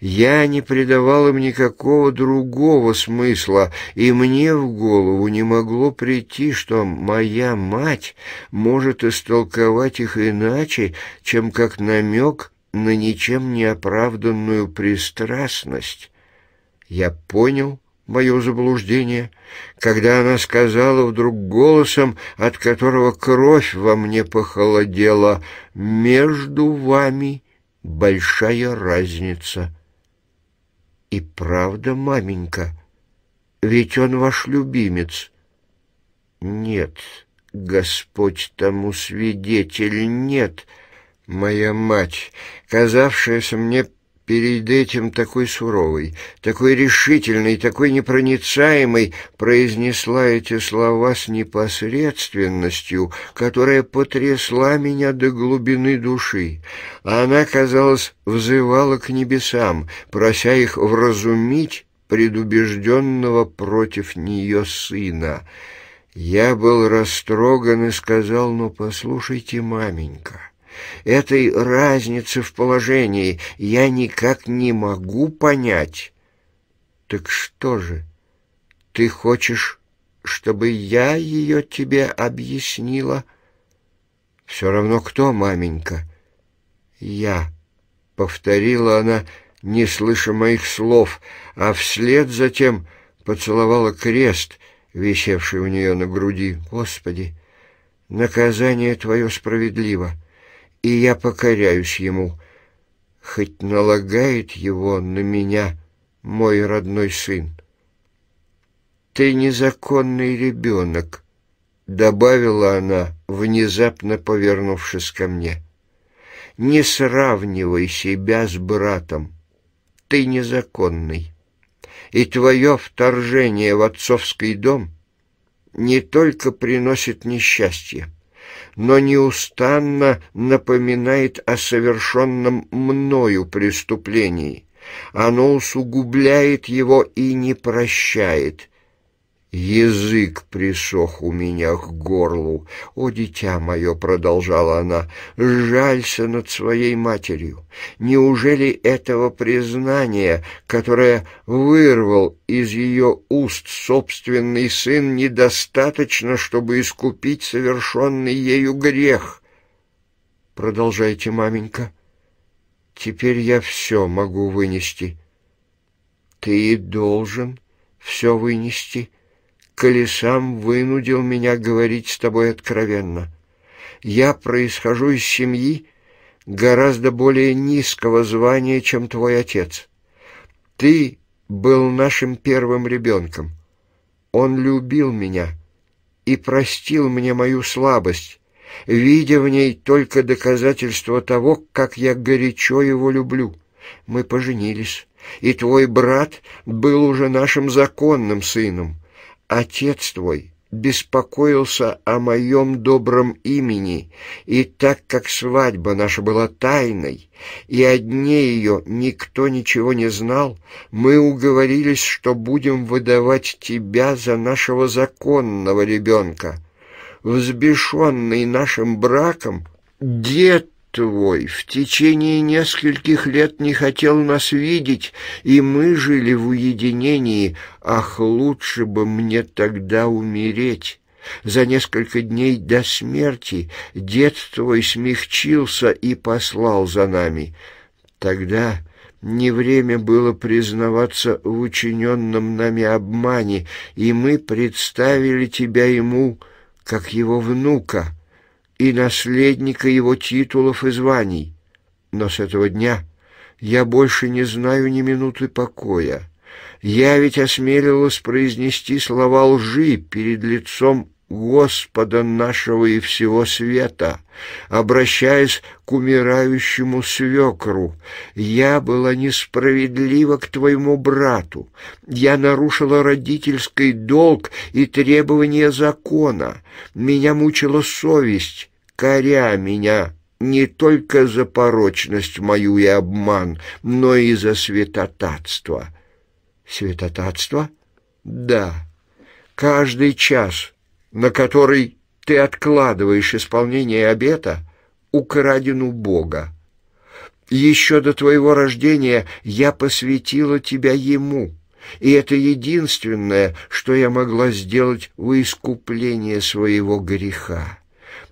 Я не придавал им никакого другого смысла, и мне в голову не могло прийти, что моя мать может истолковать их иначе, чем как намек на ничем не оправданную пристрастность. Я понял мое заблуждение, когда она сказала вдруг голосом, от которого кровь во мне похолодела, «Между вами большая разница. И правда, маменька, ведь он ваш любимец. Нет, Господь тому свидетель, нет. Моя мать, казавшаяся мне перед этим такой суровый, такой решительный, такой непроницаемый произнесла эти слова с непосредственностью, которая потрясла меня до глубины души. Она, казалось, взывала к небесам, прося их вразумить предубежденного против нее сына. Я был растроган и сказал, «Ну, послушайте, маменька» этой разницы в положении я никак не могу понять. Так что же, ты хочешь, чтобы я ее тебе объяснила? Все равно кто, маменька? Я, — повторила она, не слыша моих слов, а вслед затем поцеловала крест, висевший у нее на груди. Господи, наказание твое справедливо! — и я покоряюсь ему, хоть налагает его на меня мой родной сын. «Ты незаконный ребенок», — добавила она, внезапно повернувшись ко мне. «Не сравнивай себя с братом. Ты незаконный. И твое вторжение в отцовский дом не только приносит несчастье, но неустанно напоминает о совершенном мною преступлении. Оно усугубляет его и не прощает. Язык присох у меня к горлу. «О, дитя мое!» — продолжала она. «Жалься над своей матерью! Неужели этого признания, которое вырвал из ее уст собственный сын, недостаточно, чтобы искупить совершенный ею грех?» «Продолжайте, маменька. Теперь я все могу вынести». «Ты должен все вынести». Колесам вынудил меня говорить с тобой откровенно. Я происхожу из семьи гораздо более низкого звания, чем твой отец. Ты был нашим первым ребенком. Он любил меня и простил мне мою слабость, видя в ней только доказательство того, как я горячо его люблю. Мы поженились, и твой брат был уже нашим законным сыном. Отец твой беспокоился о моем добром имени, и так как свадьба наша была тайной, и о дне ее никто ничего не знал, мы уговорились, что будем выдавать тебя за нашего законного ребенка. Взбешенный нашим браком, дед твой в течение нескольких лет не хотел нас видеть, и мы жили в уединении, ах, лучше бы мне тогда умереть». За несколько дней до смерти дед твой смягчился и послал за нами. Тогда не время было признаваться в учиненном нами обмане, и мы представили тебя ему как его внука и наследника его титулов и званий. Но с этого дня я больше не знаю ни минуты покоя. Я ведь осмелилась произнести слова лжи перед лицом Господа нашего и всего света, обращаясь к умирающему свекру. Я была несправедлива к твоему брату. Я нарушила родительский долг и требования закона. Меня мучила совесть, коря меня не только за порочность мою и обман, но и за святотатство. Святотатство? Да. Каждый час — на который ты откладываешь исполнение обета, украден у Бога. Еще до твоего рождения я посвятила тебя Ему, и это единственное, что я могла сделать в искупление своего греха.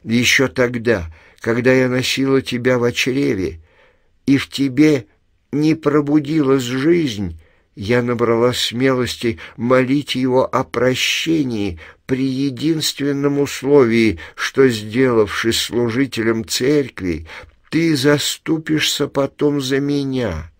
Еще тогда, когда я носила тебя в чреве, и в тебе не пробудилась жизнь, я набрала смелости молить его о прощении при единственном условии, что, сделавшись служителем церкви, ты заступишься потом за меня.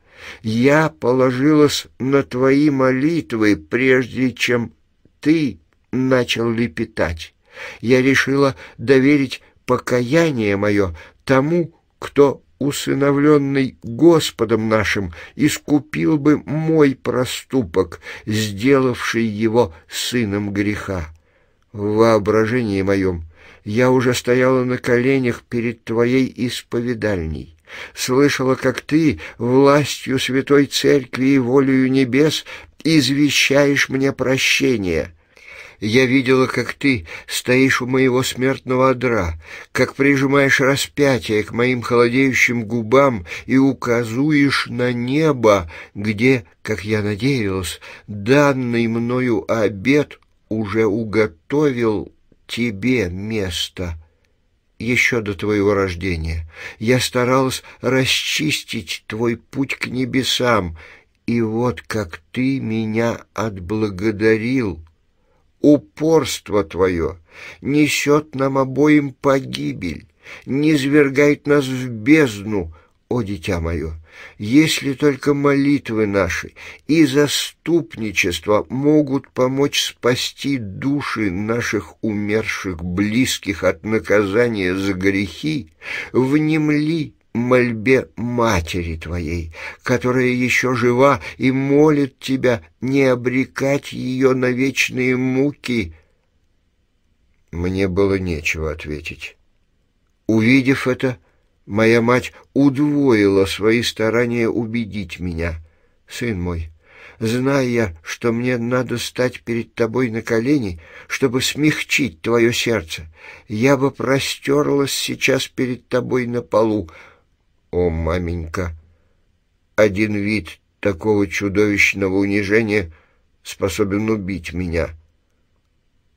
Я положилась на твои молитвы, прежде чем ты начал лепетать. Я решила доверить покаяние мое тому, кто усыновленный Господом нашим, искупил бы мой проступок, сделавший его сыном греха. В воображении моем я уже стояла на коленях перед Твоей исповедальней, слышала, как Ты властью Святой Церкви и волею небес извещаешь мне прощение». Я видела, как ты стоишь у моего смертного одра, как прижимаешь распятие к моим холодеющим губам и указуешь на небо, где, как я надеялась, данный мною обед уже уготовил тебе место» еще до твоего рождения. Я старалась расчистить твой путь к небесам, и вот как ты меня отблагодарил» упорство твое несет нам обоим погибель, не свергает нас в бездну, о дитя мое, если только молитвы наши и заступничество могут помочь спасти души наших умерших близких от наказания за грехи, внемли мольбе матери твоей, которая еще жива и молит тебя не обрекать ее на вечные муки». Мне было нечего ответить. Увидев это, моя мать удвоила свои старания убедить меня. «Сын мой, зная, я, что мне надо стать перед тобой на колени, чтобы смягчить твое сердце, я бы простерлась сейчас перед тобой на полу, о, маменька! Один вид такого чудовищного унижения способен убить меня.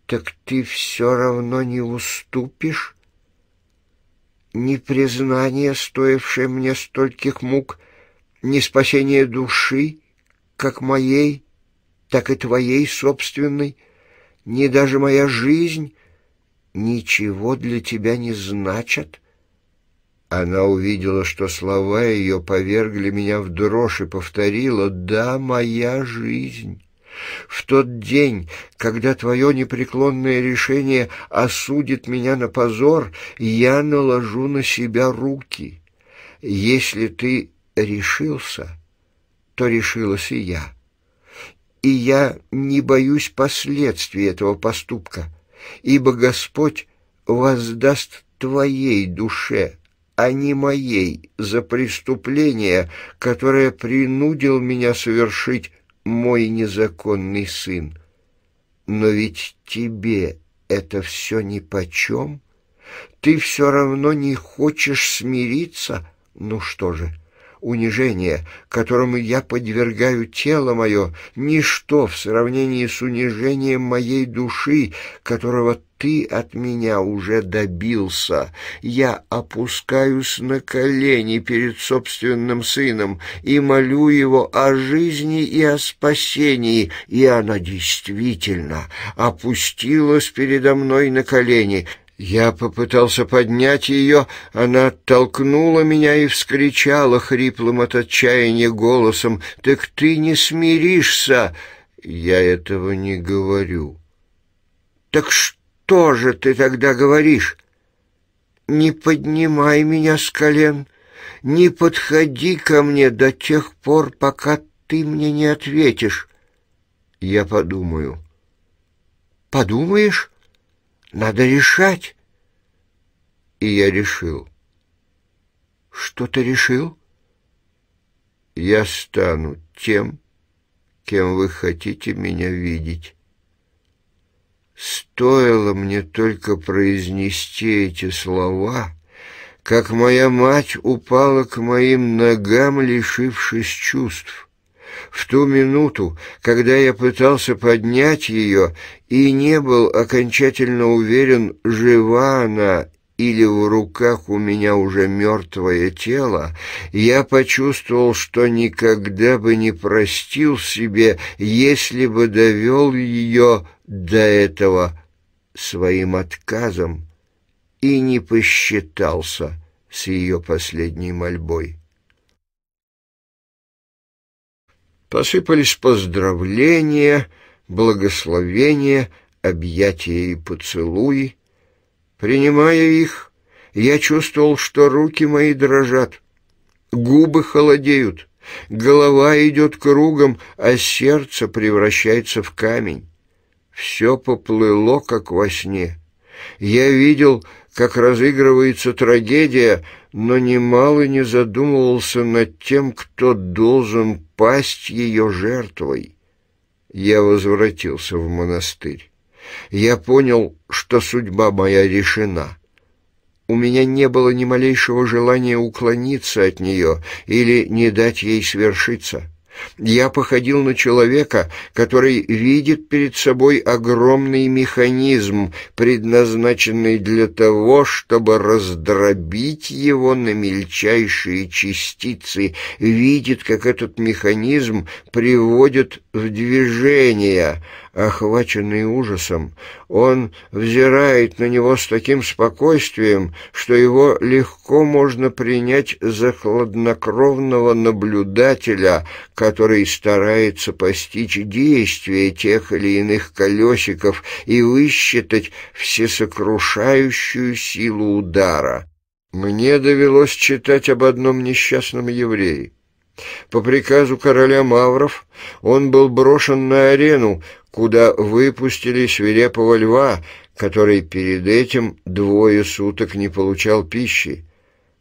Так ты все равно не уступишь? Ни признание, стоившее мне стольких мук, ни спасение души, как моей, так и твоей собственной, ни даже моя жизнь ничего для тебя не значат — она увидела, что слова ее повергли меня в дрожь и повторила «Да, моя жизнь». В тот день, когда твое непреклонное решение осудит меня на позор, я наложу на себя руки. Если ты решился, то решилась и я. И я не боюсь последствий этого поступка, ибо Господь воздаст твоей душе а не моей, за преступление, которое принудил меня совершить мой незаконный сын. Но ведь тебе это все нипочем. Ты все равно не хочешь смириться. Ну что же, — унижение, которому я подвергаю тело мое, ничто в сравнении с унижением моей души, которого ты от меня уже добился. Я опускаюсь на колени перед собственным сыном и молю его о жизни и о спасении, и она действительно опустилась передо мной на колени». Я попытался поднять ее, она оттолкнула меня и вскричала хриплым от отчаяния голосом, «Так ты не смиришься!» Я этого не говорю. «Так что же ты тогда говоришь?» «Не поднимай меня с колен, не подходи ко мне до тех пор, пока ты мне не ответишь». Я подумаю. «Подумаешь?» Надо решать. И я решил. Что ты решил? Я стану тем, кем вы хотите меня видеть. Стоило мне только произнести эти слова, как моя мать упала к моим ногам, лишившись чувств в ту минуту, когда я пытался поднять ее и не был окончательно уверен, жива она или в руках у меня уже мертвое тело, я почувствовал, что никогда бы не простил себе, если бы довел ее до этого своим отказом и не посчитался с ее последней мольбой. Посыпались поздравления, благословения, объятия и поцелуи. Принимая их, я чувствовал, что руки мои дрожат, губы холодеют, голова идет кругом, а сердце превращается в камень. Все поплыло, как во сне. Я видел как разыгрывается трагедия, но немало не задумывался над тем, кто должен пасть ее жертвой. Я возвратился в монастырь. Я понял, что судьба моя решена. У меня не было ни малейшего желания уклониться от нее или не дать ей свершиться. Я походил на человека, который видит перед собой огромный механизм, предназначенный для того, чтобы раздробить его на мельчайшие частицы, видит, как этот механизм приводит в движение — Охваченный ужасом, он взирает на него с таким спокойствием, что его легко можно принять за хладнокровного наблюдателя, который старается постичь действия тех или иных колесиков и высчитать всесокрушающую силу удара. Мне довелось читать об одном несчастном еврее. По приказу короля Мавров он был брошен на арену, куда выпустили свирепого льва, который перед этим двое суток не получал пищи.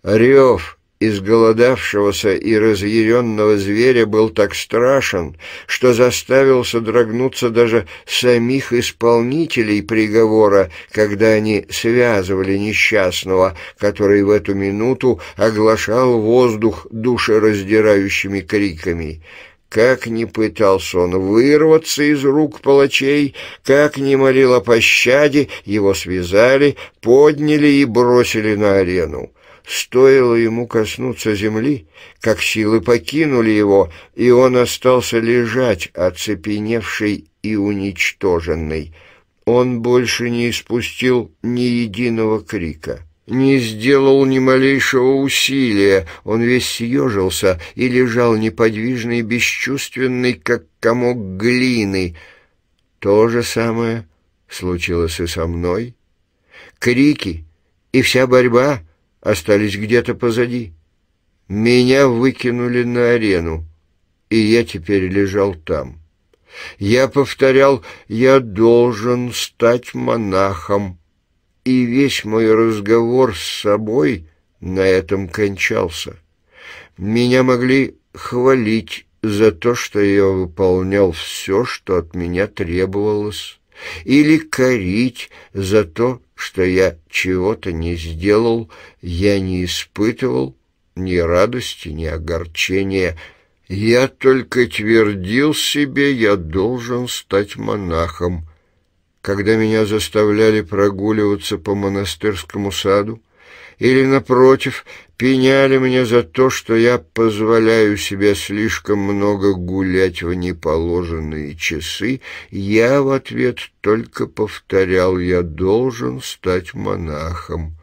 Рев изголодавшегося и разъяренного зверя был так страшен, что заставил содрогнуться даже самих исполнителей приговора, когда они связывали несчастного, который в эту минуту оглашал воздух душераздирающими криками. Как не пытался он вырваться из рук палачей, как не молил о пощаде, его связали, подняли и бросили на арену. Стоило ему коснуться земли, как силы покинули его, и он остался лежать, оцепеневший и уничтоженный. Он больше не испустил ни единого крика не сделал ни малейшего усилия. Он весь съежился и лежал неподвижный, бесчувственный, как комок глины. То же самое случилось и со мной. Крики и вся борьба остались где-то позади. Меня выкинули на арену, и я теперь лежал там. Я повторял «Я должен стать монахом» и весь мой разговор с собой на этом кончался. Меня могли хвалить за то, что я выполнял все, что от меня требовалось, или корить за то, что я чего-то не сделал, я не испытывал ни радости, ни огорчения. Я только твердил себе, я должен стать монахом, когда меня заставляли прогуливаться по монастырскому саду, или, напротив, пеняли меня за то, что я позволяю себе слишком много гулять в неположенные часы, я в ответ только повторял «я должен стать монахом».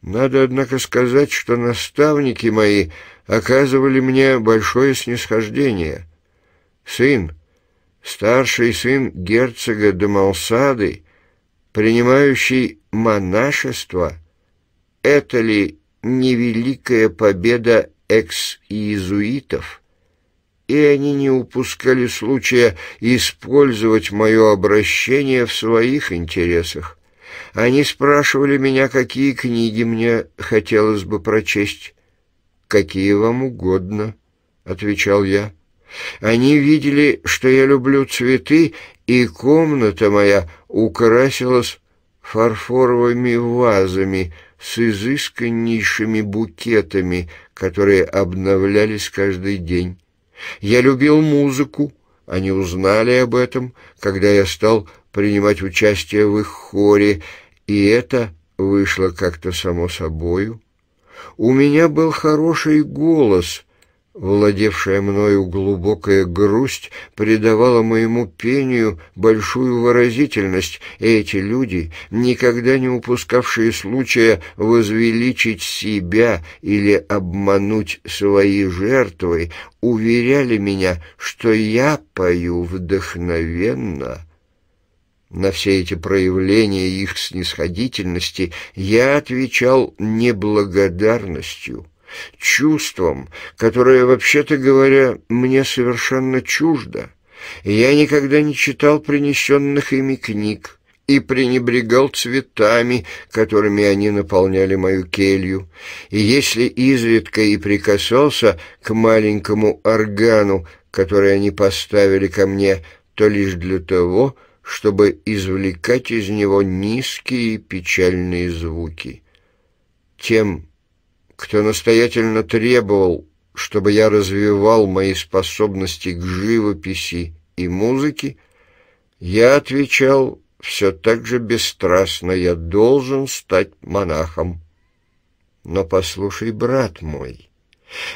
Надо, однако, сказать, что наставники мои оказывали мне большое снисхождение. «Сын», старший сын герцога Дамалсады, принимающий монашество, это ли не великая победа экс-иезуитов? И они не упускали случая использовать мое обращение в своих интересах. Они спрашивали меня, какие книги мне хотелось бы прочесть. «Какие вам угодно», — отвечал я. Они видели, что я люблю цветы, и комната моя украсилась фарфоровыми вазами с изысканнейшими букетами, которые обновлялись каждый день. Я любил музыку, они узнали об этом, когда я стал принимать участие в их хоре, и это вышло как-то само собою. У меня был хороший голос — Владевшая мною глубокая грусть придавала моему пению большую выразительность, и эти люди, никогда не упускавшие случая возвеличить себя или обмануть свои жертвы, уверяли меня, что я пою вдохновенно. На все эти проявления их снисходительности я отвечал неблагодарностью — чувством, которое, вообще-то говоря, мне совершенно чуждо. Я никогда не читал принесенных ими книг и пренебрегал цветами, которыми они наполняли мою келью. И если изредка и прикасался к маленькому органу, который они поставили ко мне, то лишь для того, чтобы извлекать из него низкие печальные звуки. Тем кто настоятельно требовал, чтобы я развивал мои способности к живописи и музыке, я отвечал все так же бесстрастно, я должен стать монахом. Но послушай, брат мой,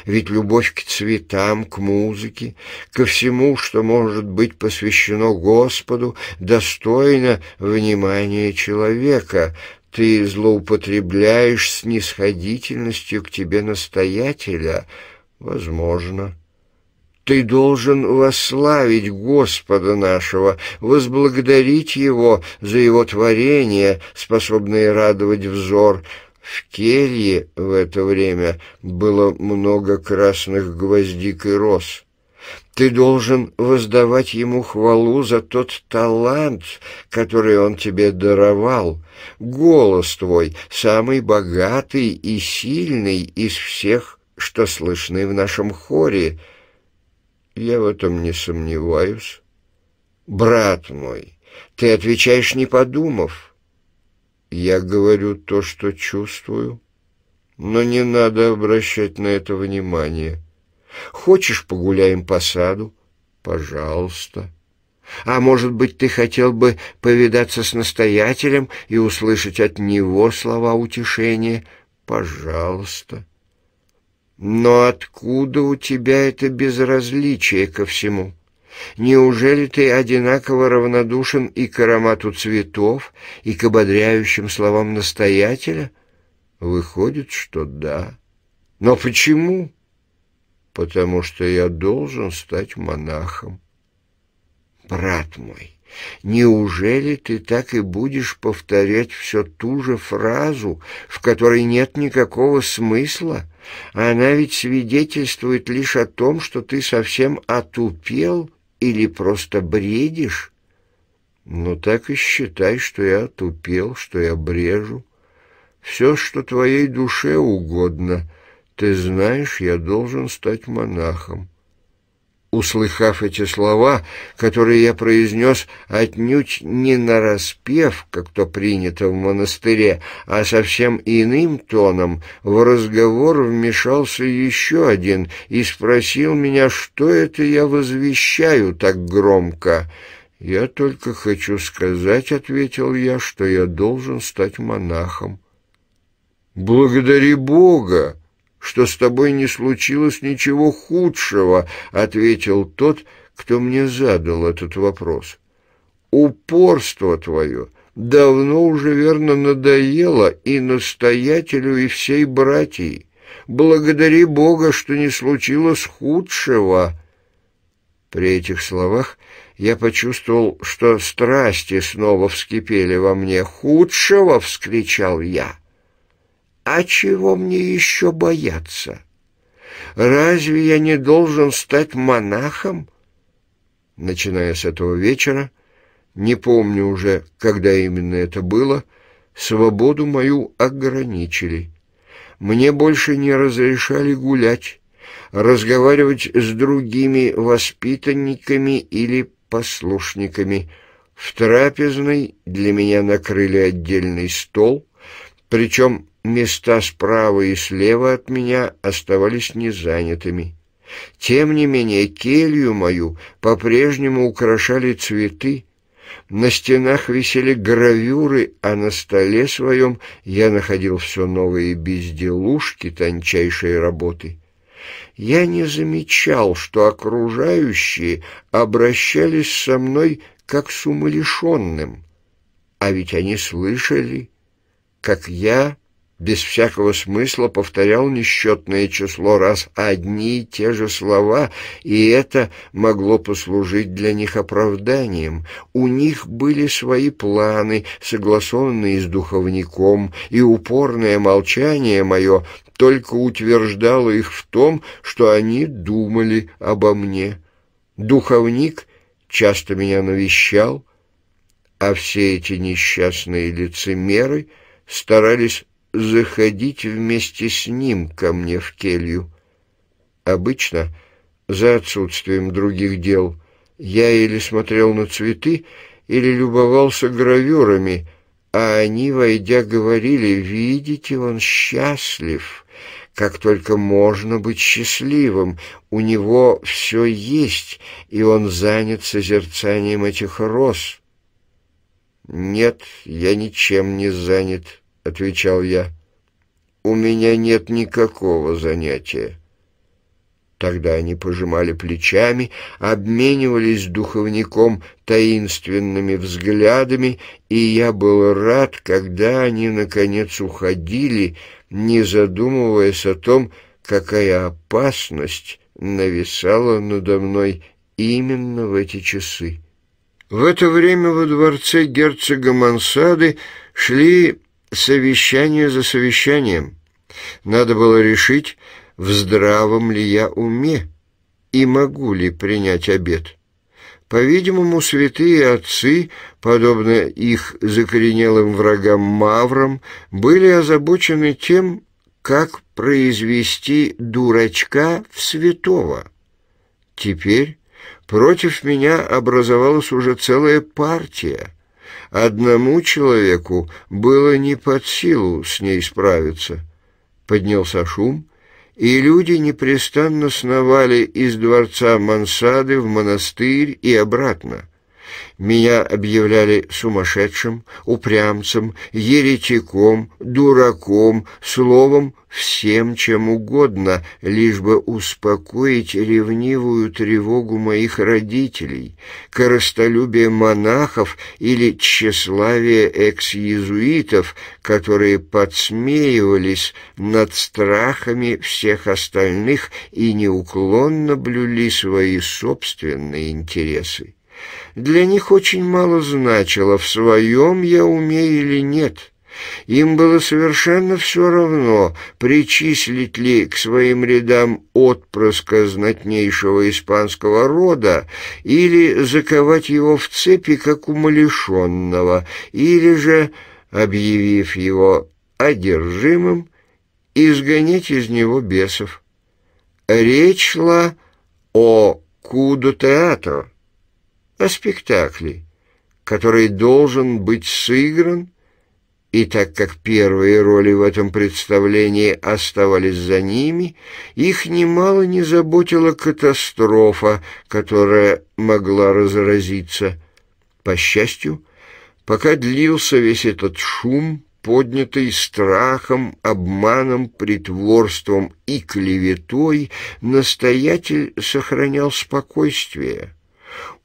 ведь любовь к цветам, к музыке, ко всему, что может быть посвящено Господу, достойна внимания человека ты злоупотребляешь снисходительностью к тебе настоятеля? Возможно. Ты должен восславить Господа нашего, возблагодарить Его за Его творение, способное радовать взор. В келье в это время было много красных гвоздик и роз. Ты должен воздавать ему хвалу за тот талант, который он тебе даровал. Голос твой самый богатый и сильный из всех, что слышны в нашем хоре. Я в этом не сомневаюсь. Брат мой, ты отвечаешь, не подумав. Я говорю то, что чувствую, но не надо обращать на это внимание. Хочешь, погуляем по саду? Пожалуйста. А может быть, ты хотел бы повидаться с настоятелем и услышать от него слова утешения? Пожалуйста. Но откуда у тебя это безразличие ко всему? Неужели ты одинаково равнодушен и к аромату цветов, и к ободряющим словам настоятеля? Выходит, что да. Но почему? — потому что я должен стать монахом. Брат мой, неужели ты так и будешь повторять все ту же фразу, в которой нет никакого смысла? Она ведь свидетельствует лишь о том, что ты совсем отупел или просто бредишь. Но ну так и считай, что я отупел, что я брежу. Все, что твоей душе угодно — ты знаешь, я должен стать монахом. Услыхав эти слова, которые я произнес отнюдь не на распев, как то принято в монастыре, а совсем иным тоном, в разговор вмешался еще один и спросил меня, что это я возвещаю так громко. «Я только хочу сказать», — ответил я, — «что я должен стать монахом». «Благодари Бога!» что с тобой не случилось ничего худшего», — ответил тот, кто мне задал этот вопрос. «Упорство твое давно уже верно надоело и настоятелю, и всей братьей. Благодари Бога, что не случилось худшего». При этих словах я почувствовал, что страсти снова вскипели во мне. «Худшего!» — вскричал я. А чего мне еще бояться? Разве я не должен стать монахом? Начиная с этого вечера, не помню уже, когда именно это было, свободу мою ограничили. Мне больше не разрешали гулять, разговаривать с другими воспитанниками или послушниками. В трапезной для меня накрыли отдельный стол, причем Места справа и слева от меня оставались незанятыми. Тем не менее, келью мою по-прежнему украшали цветы. На стенах висели гравюры, а на столе своем я находил все новые безделушки тончайшей работы. Я не замечал, что окружающие обращались со мной как с умалишенным, а ведь они слышали, как я без всякого смысла повторял несчетное число раз одни и те же слова, и это могло послужить для них оправданием. У них были свои планы, согласованные с духовником, и упорное молчание мое только утверждало их в том, что они думали обо мне. Духовник часто меня навещал, а все эти несчастные лицемеры старались заходить вместе с ним ко мне в келью. Обычно, за отсутствием других дел, я или смотрел на цветы, или любовался гравюрами, а они, войдя, говорили, «Видите, он счастлив, как только можно быть счастливым, у него все есть, и он занят созерцанием этих роз». «Нет, я ничем не занят», — отвечал я. «У меня нет никакого занятия». Тогда они пожимали плечами, обменивались духовником таинственными взглядами, и я был рад, когда они, наконец, уходили, не задумываясь о том, какая опасность нависала надо мной именно в эти часы. В это время во дворце герцога Мансады шли совещание за совещанием. Надо было решить, в здравом ли я уме и могу ли принять обед. По-видимому, святые отцы, подобно их закоренелым врагам маврам, были озабочены тем, как произвести дурачка в святого. Теперь против меня образовалась уже целая партия — Одному человеку было не под силу с ней справиться. Поднялся шум, и люди непрестанно сновали из дворца Мансады в монастырь и обратно. Меня объявляли сумасшедшим, упрямцем, еретиком, дураком, словом, всем чем угодно, лишь бы успокоить ревнивую тревогу моих родителей, коростолюбие монахов или тщеславие экс-езуитов, которые подсмеивались над страхами всех остальных и неуклонно блюли свои собственные интересы для них очень мало значило, в своем я уме или нет. Им было совершенно все равно, причислить ли к своим рядам отпрыска знатнейшего испанского рода или заковать его в цепи, как умалишенного, или же, объявив его одержимым, изгонять из него бесов. Речь шла о куду-театру о спектакле, который должен быть сыгран, и так как первые роли в этом представлении оставались за ними, их немало не заботила катастрофа, которая могла разразиться. По счастью, пока длился весь этот шум, поднятый страхом, обманом, притворством и клеветой, настоятель сохранял спокойствие.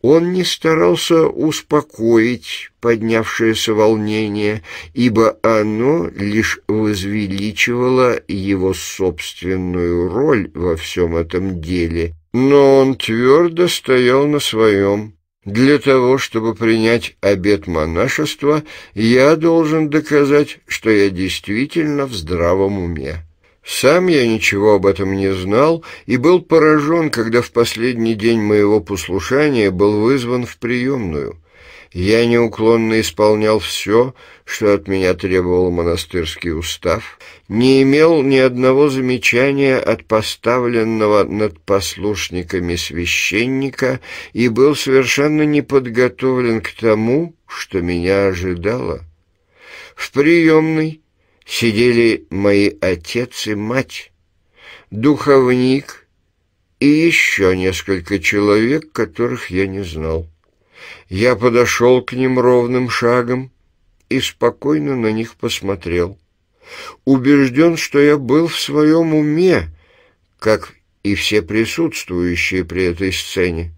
Он не старался успокоить поднявшееся волнение, ибо оно лишь возвеличивало его собственную роль во всем этом деле. Но он твердо стоял на своем. Для того, чтобы принять обет монашества, я должен доказать, что я действительно в здравом уме. Сам я ничего об этом не знал и был поражен, когда в последний день моего послушания был вызван в приемную. Я неуклонно исполнял все, что от меня требовал монастырский устав, не имел ни одного замечания от поставленного над послушниками священника и был совершенно не подготовлен к тому, что меня ожидало. В приемной сидели мои отец и мать, духовник и еще несколько человек, которых я не знал. Я подошел к ним ровным шагом и спокойно на них посмотрел. Убежден, что я был в своем уме, как и все присутствующие при этой сцене.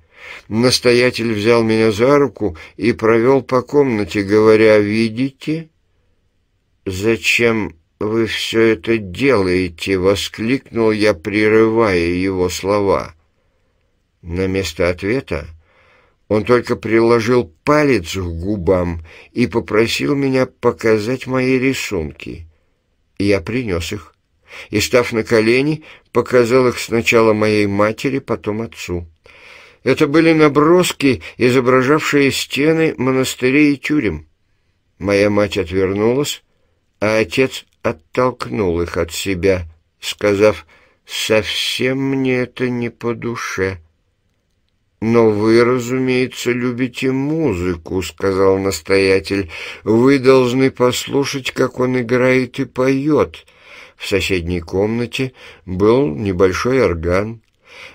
Настоятель взял меня за руку и провел по комнате, говоря «Видите?» «Зачем вы все это делаете?» — воскликнул я, прерывая его слова. На место ответа он только приложил палец к губам и попросил меня показать мои рисунки. Я принес их и, став на колени, показал их сначала моей матери, потом отцу. Это были наброски, изображавшие стены монастырей и тюрем. Моя мать отвернулась, а отец оттолкнул их от себя, сказав, «Совсем мне это не по душе». «Но вы, разумеется, любите музыку», — сказал настоятель. «Вы должны послушать, как он играет и поет». В соседней комнате был небольшой орган.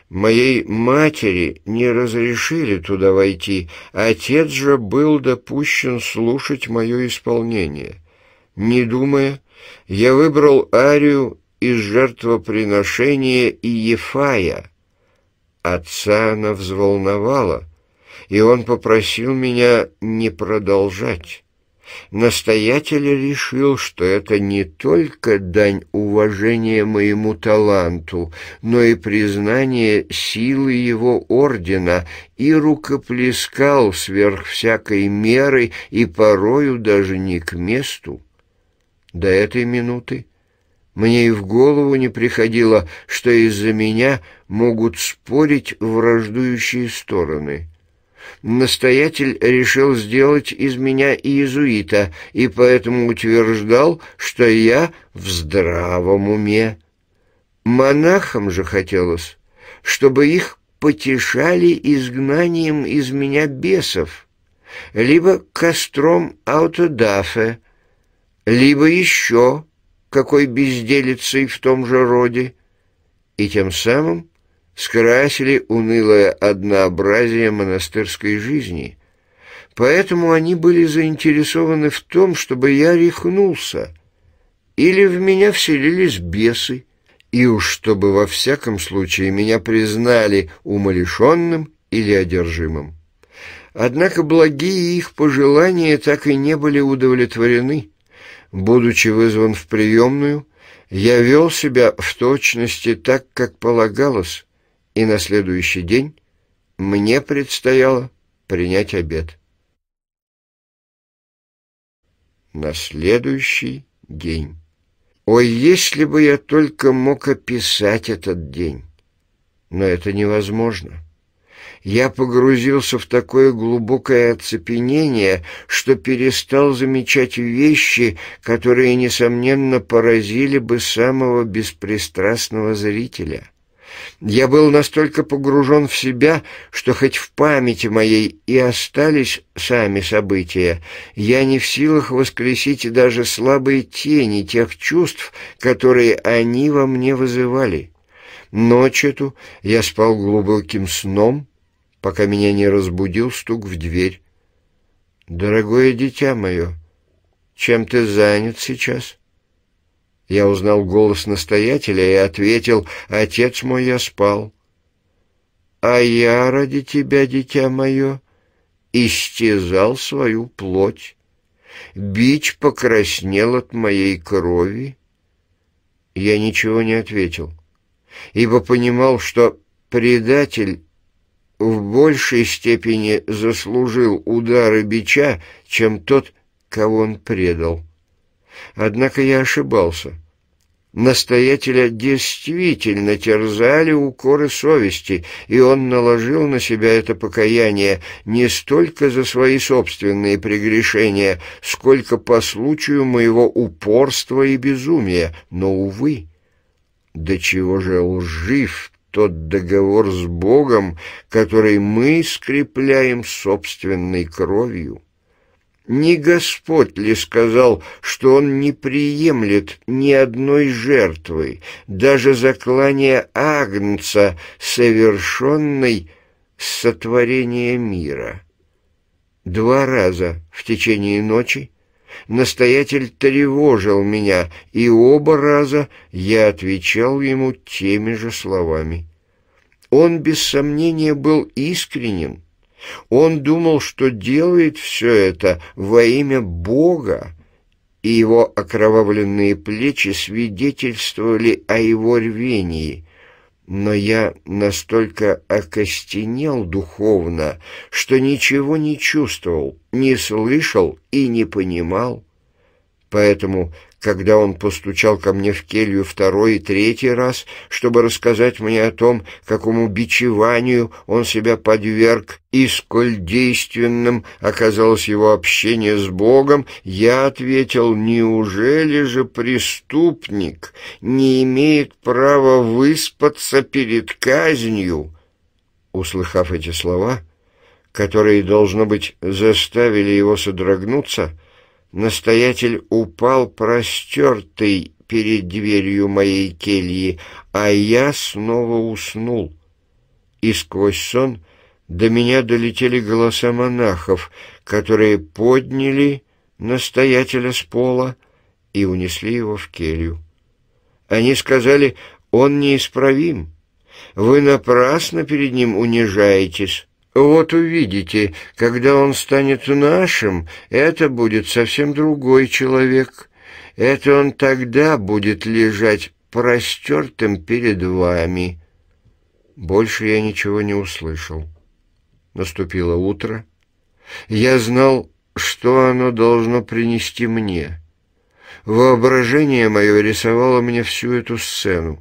Моей матери не разрешили туда войти, отец же был допущен слушать мое исполнение. Не думая, я выбрал арию из жертвоприношения Иефая. Отца она взволновала, и он попросил меня не продолжать. Настоятель решил, что это не только дань уважения моему таланту, но и признание силы его ордена, и рукоплескал сверх всякой меры и порою даже не к месту. До этой минуты мне и в голову не приходило, что из-за меня могут спорить враждующие стороны. Настоятель решил сделать из меня иезуита и поэтому утверждал, что я в здравом уме. Монахам же хотелось, чтобы их потешали изгнанием из меня бесов, либо костром аутодафе, либо еще какой безделицей в том же роде, и тем самым скрасили унылое однообразие монастырской жизни. Поэтому они были заинтересованы в том, чтобы я рехнулся, или в меня вселились бесы, и уж чтобы во всяком случае меня признали умалишенным или одержимым. Однако благие их пожелания так и не были удовлетворены, Будучи вызван в приемную, я вел себя в точности так, как полагалось, и на следующий день мне предстояло принять обед. На следующий день. Ой, если бы я только мог описать этот день! Но это невозможно. Я погрузился в такое глубокое оцепенение, что перестал замечать вещи, которые, несомненно, поразили бы самого беспристрастного зрителя. Я был настолько погружен в себя, что хоть в памяти моей и остались сами события, я не в силах воскресить даже слабые тени тех чувств, которые они во мне вызывали. Ночь эту я спал глубоким сном, пока меня не разбудил стук в дверь. «Дорогое дитя мое, чем ты занят сейчас?» Я узнал голос настоятеля и ответил, «Отец мой, я спал». «А я ради тебя, дитя мое, истязал свою плоть. Бич покраснел от моей крови». Я ничего не ответил, ибо понимал, что предатель в большей степени заслужил удары бича, чем тот, кого он предал. Однако я ошибался. Настоятеля действительно терзали укоры совести, и он наложил на себя это покаяние не столько за свои собственные прегрешения, сколько по случаю моего упорства и безумия. Но, увы, до чего же лжив тот договор с Богом, который мы скрепляем собственной кровью? Не Господь ли сказал, что Он не приемлет ни одной жертвы, даже заклания Агнца, совершенной с сотворения мира? Два раза в течение ночи настоятель тревожил меня, и оба раза я отвечал ему теми же словами. Он, без сомнения, был искренним. Он думал, что делает все это во имя Бога, и его окровавленные плечи свидетельствовали о его рвении но я настолько окостенел духовно, что ничего не чувствовал, не слышал и не понимал. Поэтому когда он постучал ко мне в келью второй и третий раз, чтобы рассказать мне о том, какому бичеванию он себя подверг, и сколь действенным оказалось его общение с Богом, я ответил, неужели же преступник не имеет права выспаться перед казнью? Услыхав эти слова, которые, должно быть, заставили его содрогнуться, — Настоятель упал простертый перед дверью моей кельи, а я снова уснул. И сквозь сон до меня долетели голоса монахов, которые подняли настоятеля с пола и унесли его в келью. Они сказали, он неисправим, вы напрасно перед ним унижаетесь. Вот увидите, когда он станет нашим, это будет совсем другой человек. Это он тогда будет лежать простертым перед вами. Больше я ничего не услышал. Наступило утро. Я знал, что оно должно принести мне. Воображение мое рисовало мне всю эту сцену.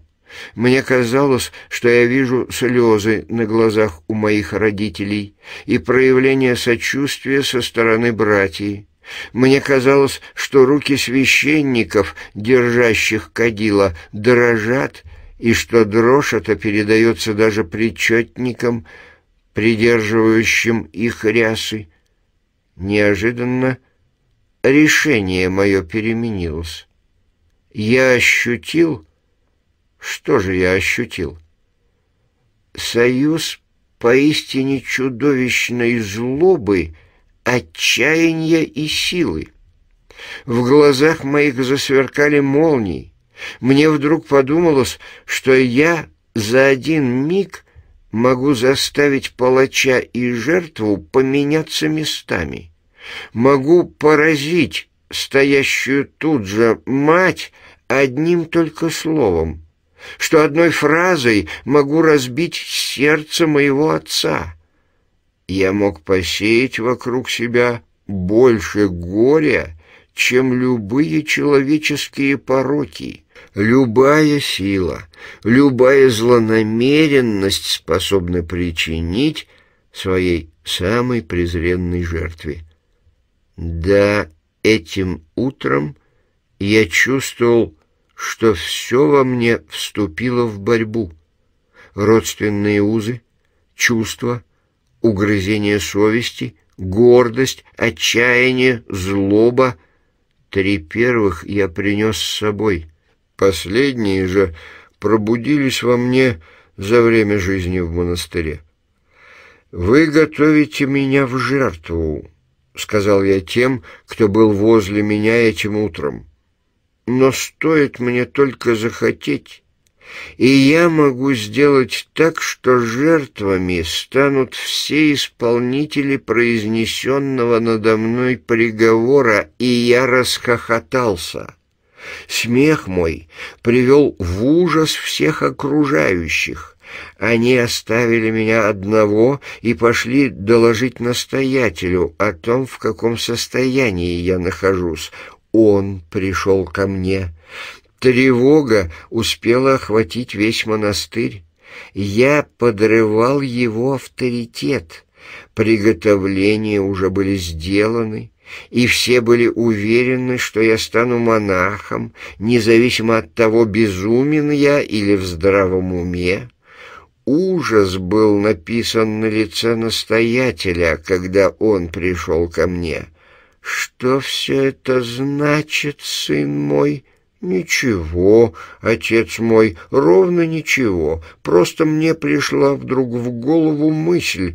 Мне казалось, что я вижу слезы на глазах у моих родителей и проявление сочувствия со стороны братьев. Мне казалось, что руки священников, держащих кадила, дрожат, и что дрожь эта передается даже причетникам, придерживающим их рясы. Неожиданно решение мое переменилось. Я ощутил, что же я ощутил? Союз поистине чудовищной злобы, отчаяния и силы. В глазах моих засверкали молнии. Мне вдруг подумалось, что я за один миг могу заставить палача и жертву поменяться местами. Могу поразить стоящую тут же мать одним только словом что одной фразой могу разбить сердце моего отца. Я мог посеять вокруг себя больше горя, чем любые человеческие пороки. Любая сила, любая злонамеренность способна причинить своей самой презренной жертве. Да, этим утром я чувствовал что все во мне вступило в борьбу. Родственные узы, чувства, угрызение совести, гордость, отчаяние, злоба. Три первых я принес с собой. Последние же пробудились во мне за время жизни в монастыре. «Вы готовите меня в жертву», — сказал я тем, кто был возле меня этим утром но стоит мне только захотеть, и я могу сделать так, что жертвами станут все исполнители произнесенного надо мной приговора, и я расхохотался. Смех мой привел в ужас всех окружающих. Они оставили меня одного и пошли доложить настоятелю о том, в каком состоянии я нахожусь он пришел ко мне. Тревога успела охватить весь монастырь. Я подрывал его авторитет. Приготовления уже были сделаны, и все были уверены, что я стану монахом, независимо от того, безумен я или в здравом уме. Ужас был написан на лице настоятеля, когда он пришел ко мне. «Что все это значит, сын мой?» «Ничего, отец мой, ровно ничего. Просто мне пришла вдруг в голову мысль,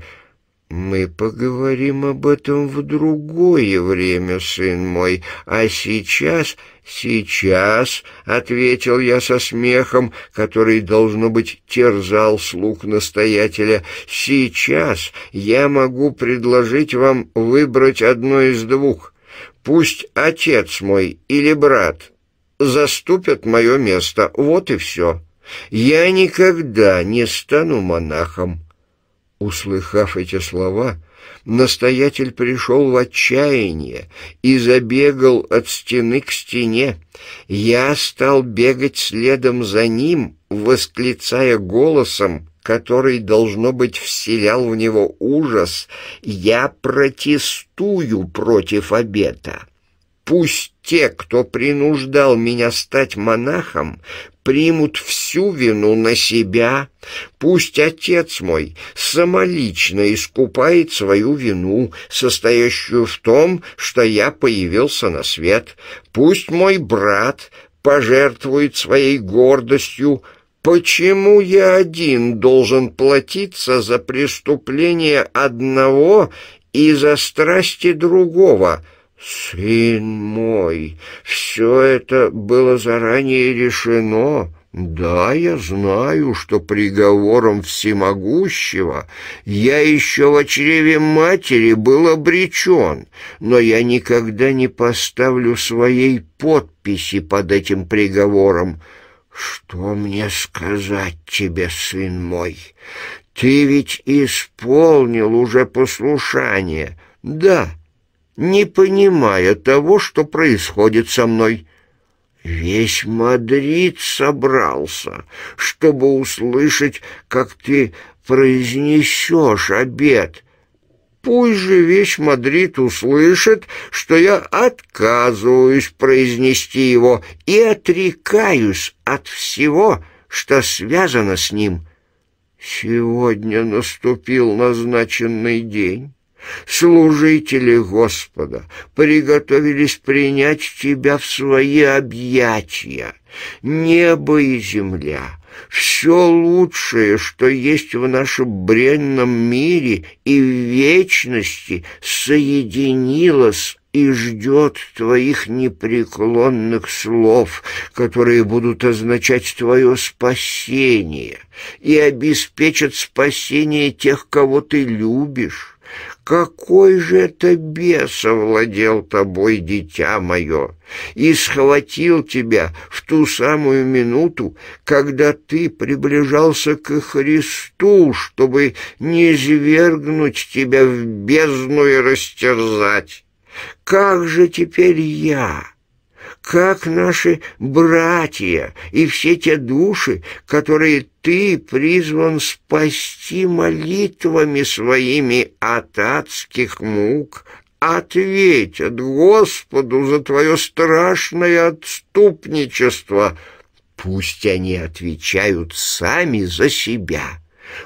«Мы поговорим об этом в другое время, сын мой, а сейчас...» «Сейчас», — ответил я со смехом, который, должно быть, терзал слух настоятеля, «сейчас я могу предложить вам выбрать одно из двух. Пусть отец мой или брат заступят мое место, вот и все. Я никогда не стану монахом». Услыхав эти слова, настоятель пришел в отчаяние и забегал от стены к стене. Я стал бегать следом за ним, восклицая голосом, который, должно быть, вселял в него ужас, «Я протестую против обета. Пусть те, кто принуждал меня стать монахом, примут всю вину на себя. Пусть отец мой самолично искупает свою вину, состоящую в том, что я появился на свет. Пусть мой брат пожертвует своей гордостью, Почему я один должен платиться за преступление одного и за страсти другого?» «Сын мой, все это было заранее решено». «Да, я знаю, что приговором всемогущего я еще в чреве матери был обречен, но я никогда не поставлю своей подписи под этим приговором. Что мне сказать тебе, сын мой? Ты ведь исполнил уже послушание. Да, не понимая того, что происходит со мной. Весь Мадрид собрался, чтобы услышать, как ты произнесешь обед. Пусть же весь Мадрид услышит, что я отказываюсь произнести его и отрекаюсь от всего, что связано с ним. Сегодня наступил назначенный день. Служители Господа приготовились принять тебя в свои объятия. Небо и земля — все лучшее, что есть в нашем бренном мире и в вечности, соединилось и ждет твоих непреклонных слов, которые будут означать твое спасение и обеспечат спасение тех, кого ты любишь какой же это бес овладел тобой, дитя мое, и схватил тебя в ту самую минуту, когда ты приближался к Христу, чтобы не извергнуть тебя в бездну и растерзать? Как же теперь я, как наши братья и все те души, которые ты призван спасти молитвами своими от адских мук, ответят Господу за твое страшное отступничество. Пусть они отвечают сами за себя.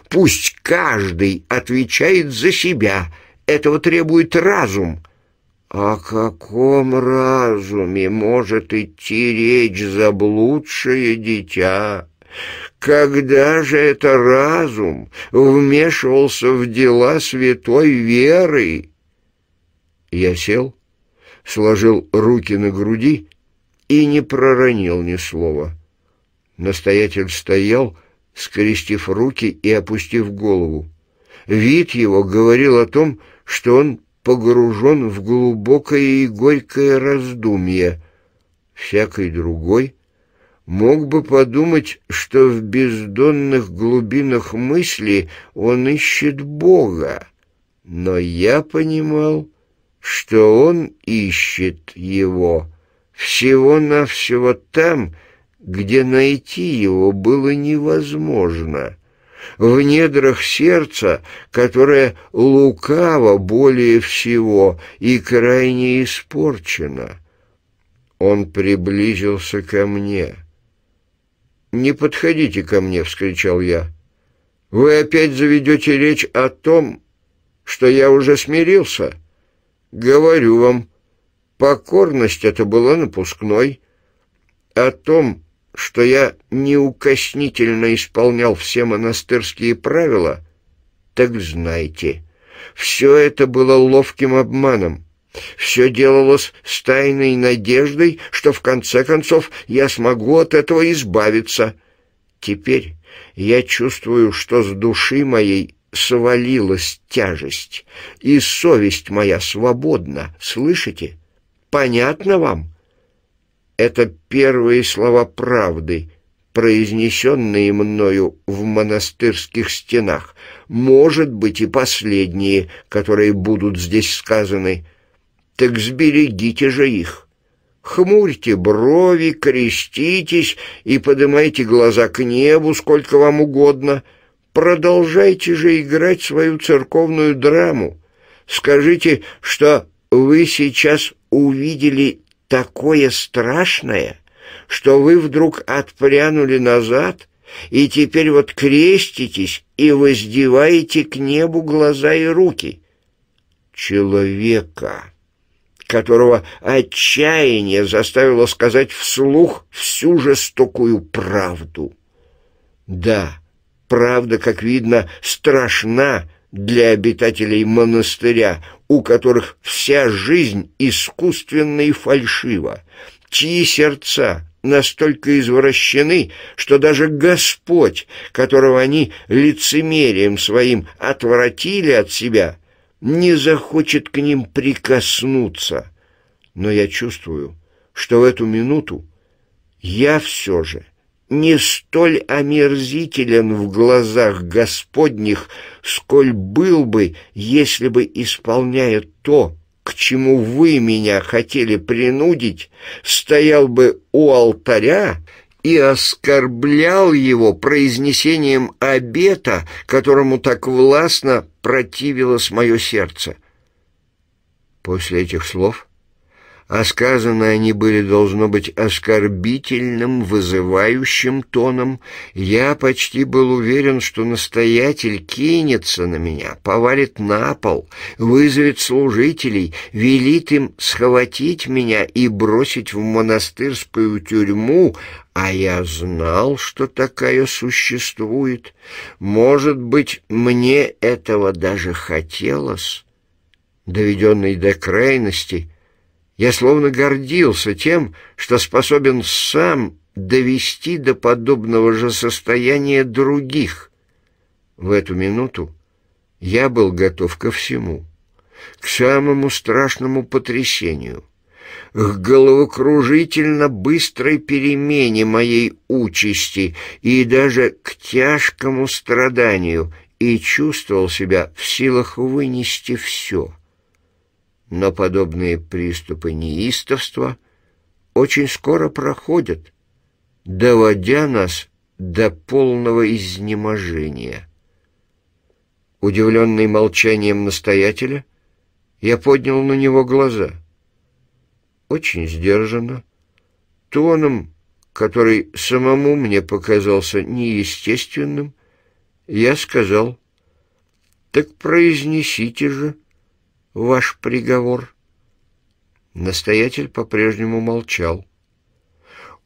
Пусть каждый отвечает за себя. Этого требует разум». О каком разуме может идти речь заблудшее дитя? Когда же это разум вмешивался в дела святой веры? Я сел, сложил руки на груди и не проронил ни слова. Настоятель стоял, скрестив руки и опустив голову. Вид его говорил о том, что он погружен в глубокое и горькое раздумье. Всякий другой мог бы подумать, что в бездонных глубинах мысли он ищет Бога, но я понимал, что он ищет его всего-навсего там, где найти его было невозможно в недрах сердца, которое лукаво более всего и крайне испорчено. Он приблизился ко мне. «Не подходите ко мне!» — вскричал я. «Вы опять заведете речь о том, что я уже смирился? Говорю вам, покорность это была напускной. О том, что я неукоснительно исполнял все монастырские правила, так знайте, все это было ловким обманом. Все делалось с тайной надеждой, что в конце концов я смогу от этого избавиться. Теперь я чувствую, что с души моей свалилась тяжесть, и совесть моя свободна, слышите? Понятно вам?» Это первые слова правды, произнесенные мною в монастырских стенах. Может быть, и последние, которые будут здесь сказаны. Так сберегите же их. Хмурьте брови, креститесь и поднимайте глаза к небу сколько вам угодно. Продолжайте же играть свою церковную драму. Скажите, что вы сейчас увидели такое страшное, что вы вдруг отпрянули назад и теперь вот креститесь и воздеваете к небу глаза и руки. Человека, которого отчаяние заставило сказать вслух всю жестокую правду. Да, правда, как видно, страшна, для обитателей монастыря, у которых вся жизнь искусственна и фальшива, чьи сердца настолько извращены, что даже Господь, которого они лицемерием своим отвратили от себя, не захочет к ним прикоснуться. Но я чувствую, что в эту минуту я все же — не столь омерзителен в глазах Господних, сколь был бы, если бы, исполняя то, к чему вы меня хотели принудить, стоял бы у алтаря и оскорблял его произнесением обета, которому так властно противилось мое сердце. После этих слов а сказаны они были, должно быть, оскорбительным, вызывающим тоном, я почти был уверен, что настоятель кинется на меня, повалит на пол, вызовет служителей, велит им схватить меня и бросить в монастырскую тюрьму, а я знал, что такая существует. Может быть, мне этого даже хотелось. Доведенный до крайности — я словно гордился тем, что способен сам довести до подобного же состояния других. В эту минуту я был готов ко всему, к самому страшному потрясению, к головокружительно быстрой перемене моей участи и даже к тяжкому страданию, и чувствовал себя в силах вынести все — но подобные приступы неистовства очень скоро проходят, доводя нас до полного изнеможения. Удивленный молчанием настоятеля, я поднял на него глаза. Очень сдержанно, тоном, который самому мне показался неестественным, я сказал, «Так произнесите же» ваш приговор?» Настоятель по-прежнему молчал.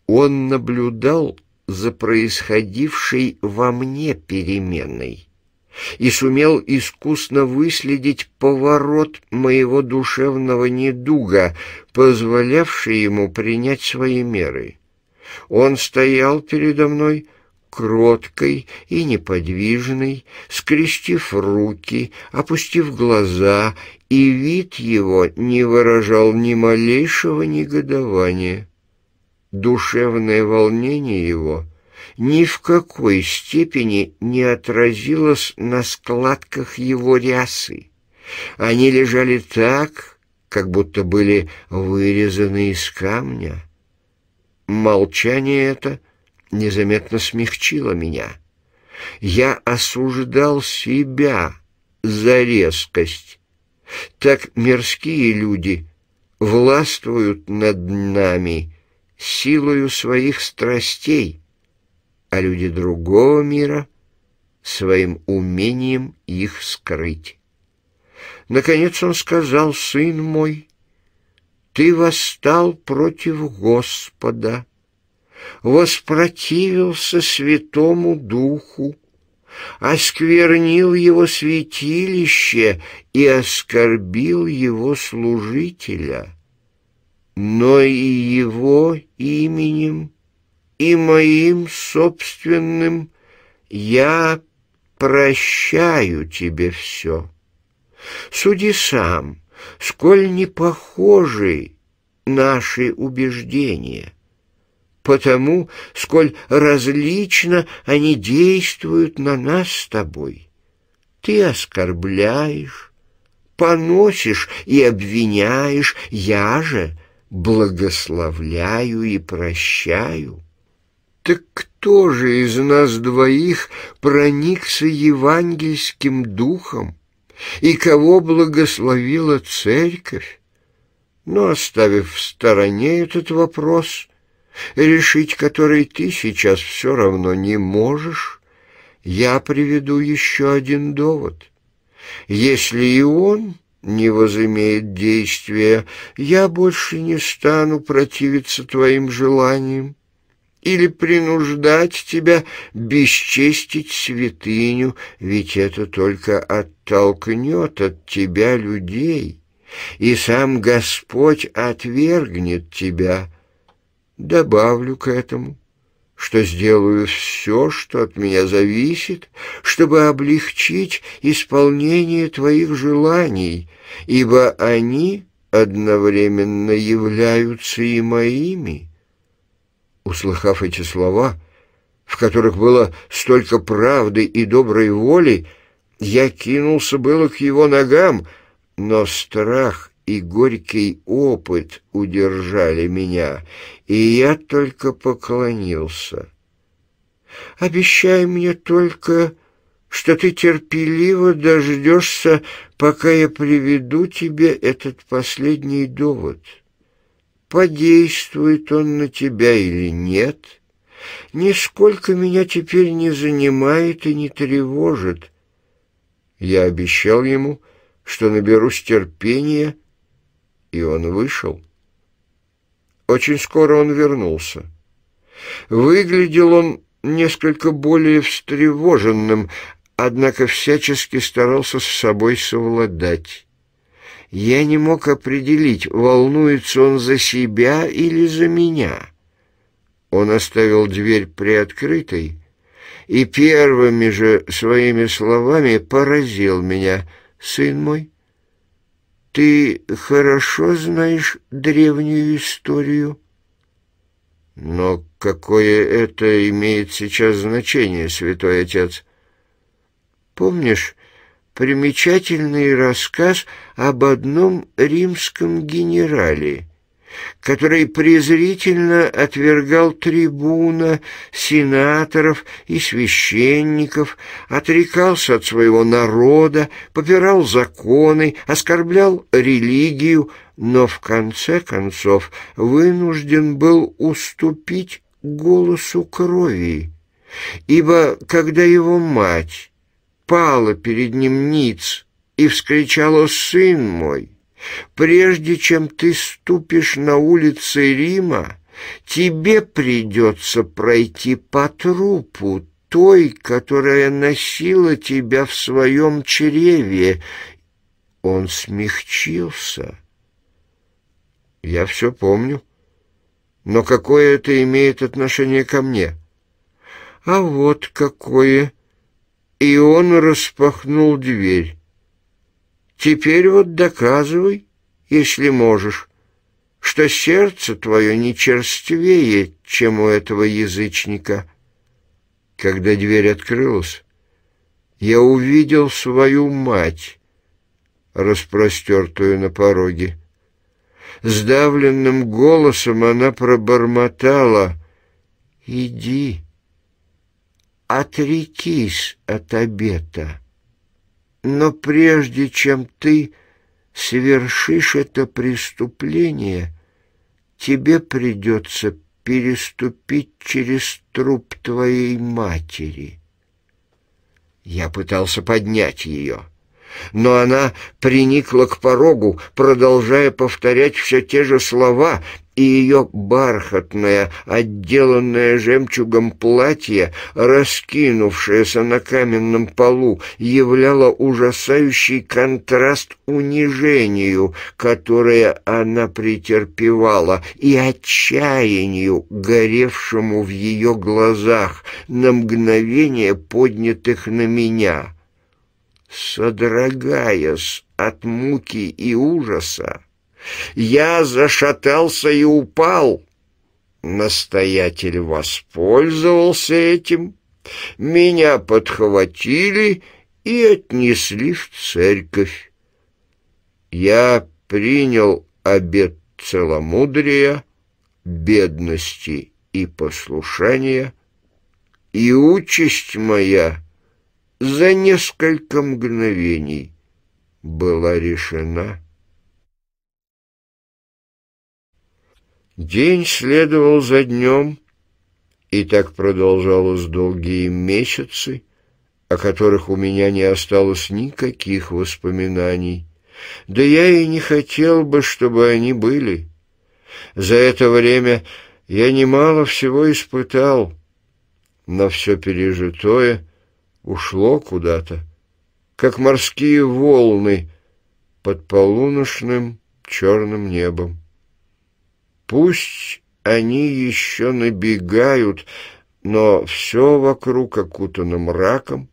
Он наблюдал за происходившей во мне переменной и сумел искусно выследить поворот моего душевного недуга, позволявший ему принять свои меры. Он стоял передо мной, кроткой и неподвижной, скрестив руки, опустив глаза, и вид его не выражал ни малейшего негодования. Душевное волнение его ни в какой степени не отразилось на складках его рясы. Они лежали так, как будто были вырезаны из камня. Молчание это — незаметно смягчила меня. Я осуждал себя за резкость. Так мирские люди властвуют над нами силою своих страстей, а люди другого мира — своим умением их скрыть. Наконец он сказал, «Сын мой, ты восстал против Господа» воспротивился Святому Духу, осквернил его святилище и оскорбил его служителя, но и его именем, и моим собственным я прощаю тебе все. Суди сам, сколь не похожи наши убеждения» потому, сколь различно они действуют на нас с тобой. Ты оскорбляешь, поносишь и обвиняешь, я же благословляю и прощаю. Так кто же из нас двоих проникся евангельским духом и кого благословила церковь? Но, оставив в стороне этот вопрос, решить который ты сейчас все равно не можешь, я приведу еще один довод. Если и он не возымеет действия, я больше не стану противиться твоим желаниям или принуждать тебя бесчестить святыню, ведь это только оттолкнет от тебя людей, и сам Господь отвергнет тебя». Добавлю к этому, что сделаю все, что от меня зависит, чтобы облегчить исполнение твоих желаний, ибо они одновременно являются и моими». Услыхав эти слова, в которых было столько правды и доброй воли, я кинулся было к его ногам, но страх и горький опыт удержали меня, и я только поклонился. «Обещай мне только, что ты терпеливо дождешься, пока я приведу тебе этот последний довод. Подействует он на тебя или нет, нисколько меня теперь не занимает и не тревожит». Я обещал ему, что наберусь терпения, и он вышел. Очень скоро он вернулся. Выглядел он несколько более встревоженным, однако всячески старался с собой совладать. Я не мог определить, волнуется он за себя или за меня. Он оставил дверь приоткрытой и первыми же своими словами поразил меня, сын мой. Ты хорошо знаешь древнюю историю? Но какое это имеет сейчас значение, святой отец? Помнишь примечательный рассказ об одном римском генерале — который презрительно отвергал трибуна, сенаторов и священников, отрекался от своего народа, попирал законы, оскорблял религию, но в конце концов вынужден был уступить голосу крови, ибо когда его мать пала перед ним ниц и вскричала «Сын мой!» Прежде чем ты ступишь на улицы Рима, тебе придется пройти по трупу той, которая носила тебя в своем чреве. Он смягчился. Я все помню. Но какое это имеет отношение ко мне? А вот какое. И он распахнул дверь. Теперь вот доказывай, если можешь, что сердце твое не черствее, чем у этого язычника. Когда дверь открылась, я увидел свою мать, распростертую на пороге. Сдавленным голосом она пробормотала «Иди, отрекись от обета». Но прежде чем ты совершишь это преступление, тебе придется переступить через труп твоей матери. Я пытался поднять ее, но она приникла к порогу, продолжая повторять все те же слова, и ее бархатное, отделанное жемчугом платье, раскинувшееся на каменном полу, являло ужасающий контраст унижению, которое она претерпевала, и отчаянию, горевшему в ее глазах, на мгновение поднятых на меня. Содрогаясь от муки и ужаса, я зашатался и упал. Настоятель воспользовался этим. Меня подхватили и отнесли в церковь. Я принял обет целомудрия, бедности и послушания, и участь моя за несколько мгновений была решена. День следовал за днем, и так продолжалось долгие месяцы, о которых у меня не осталось никаких воспоминаний. Да я и не хотел бы, чтобы они были. За это время я немало всего испытал, но все пережитое ушло куда-то, как морские волны под полуночным черным небом. Пусть они еще набегают, но все вокруг окутано мраком,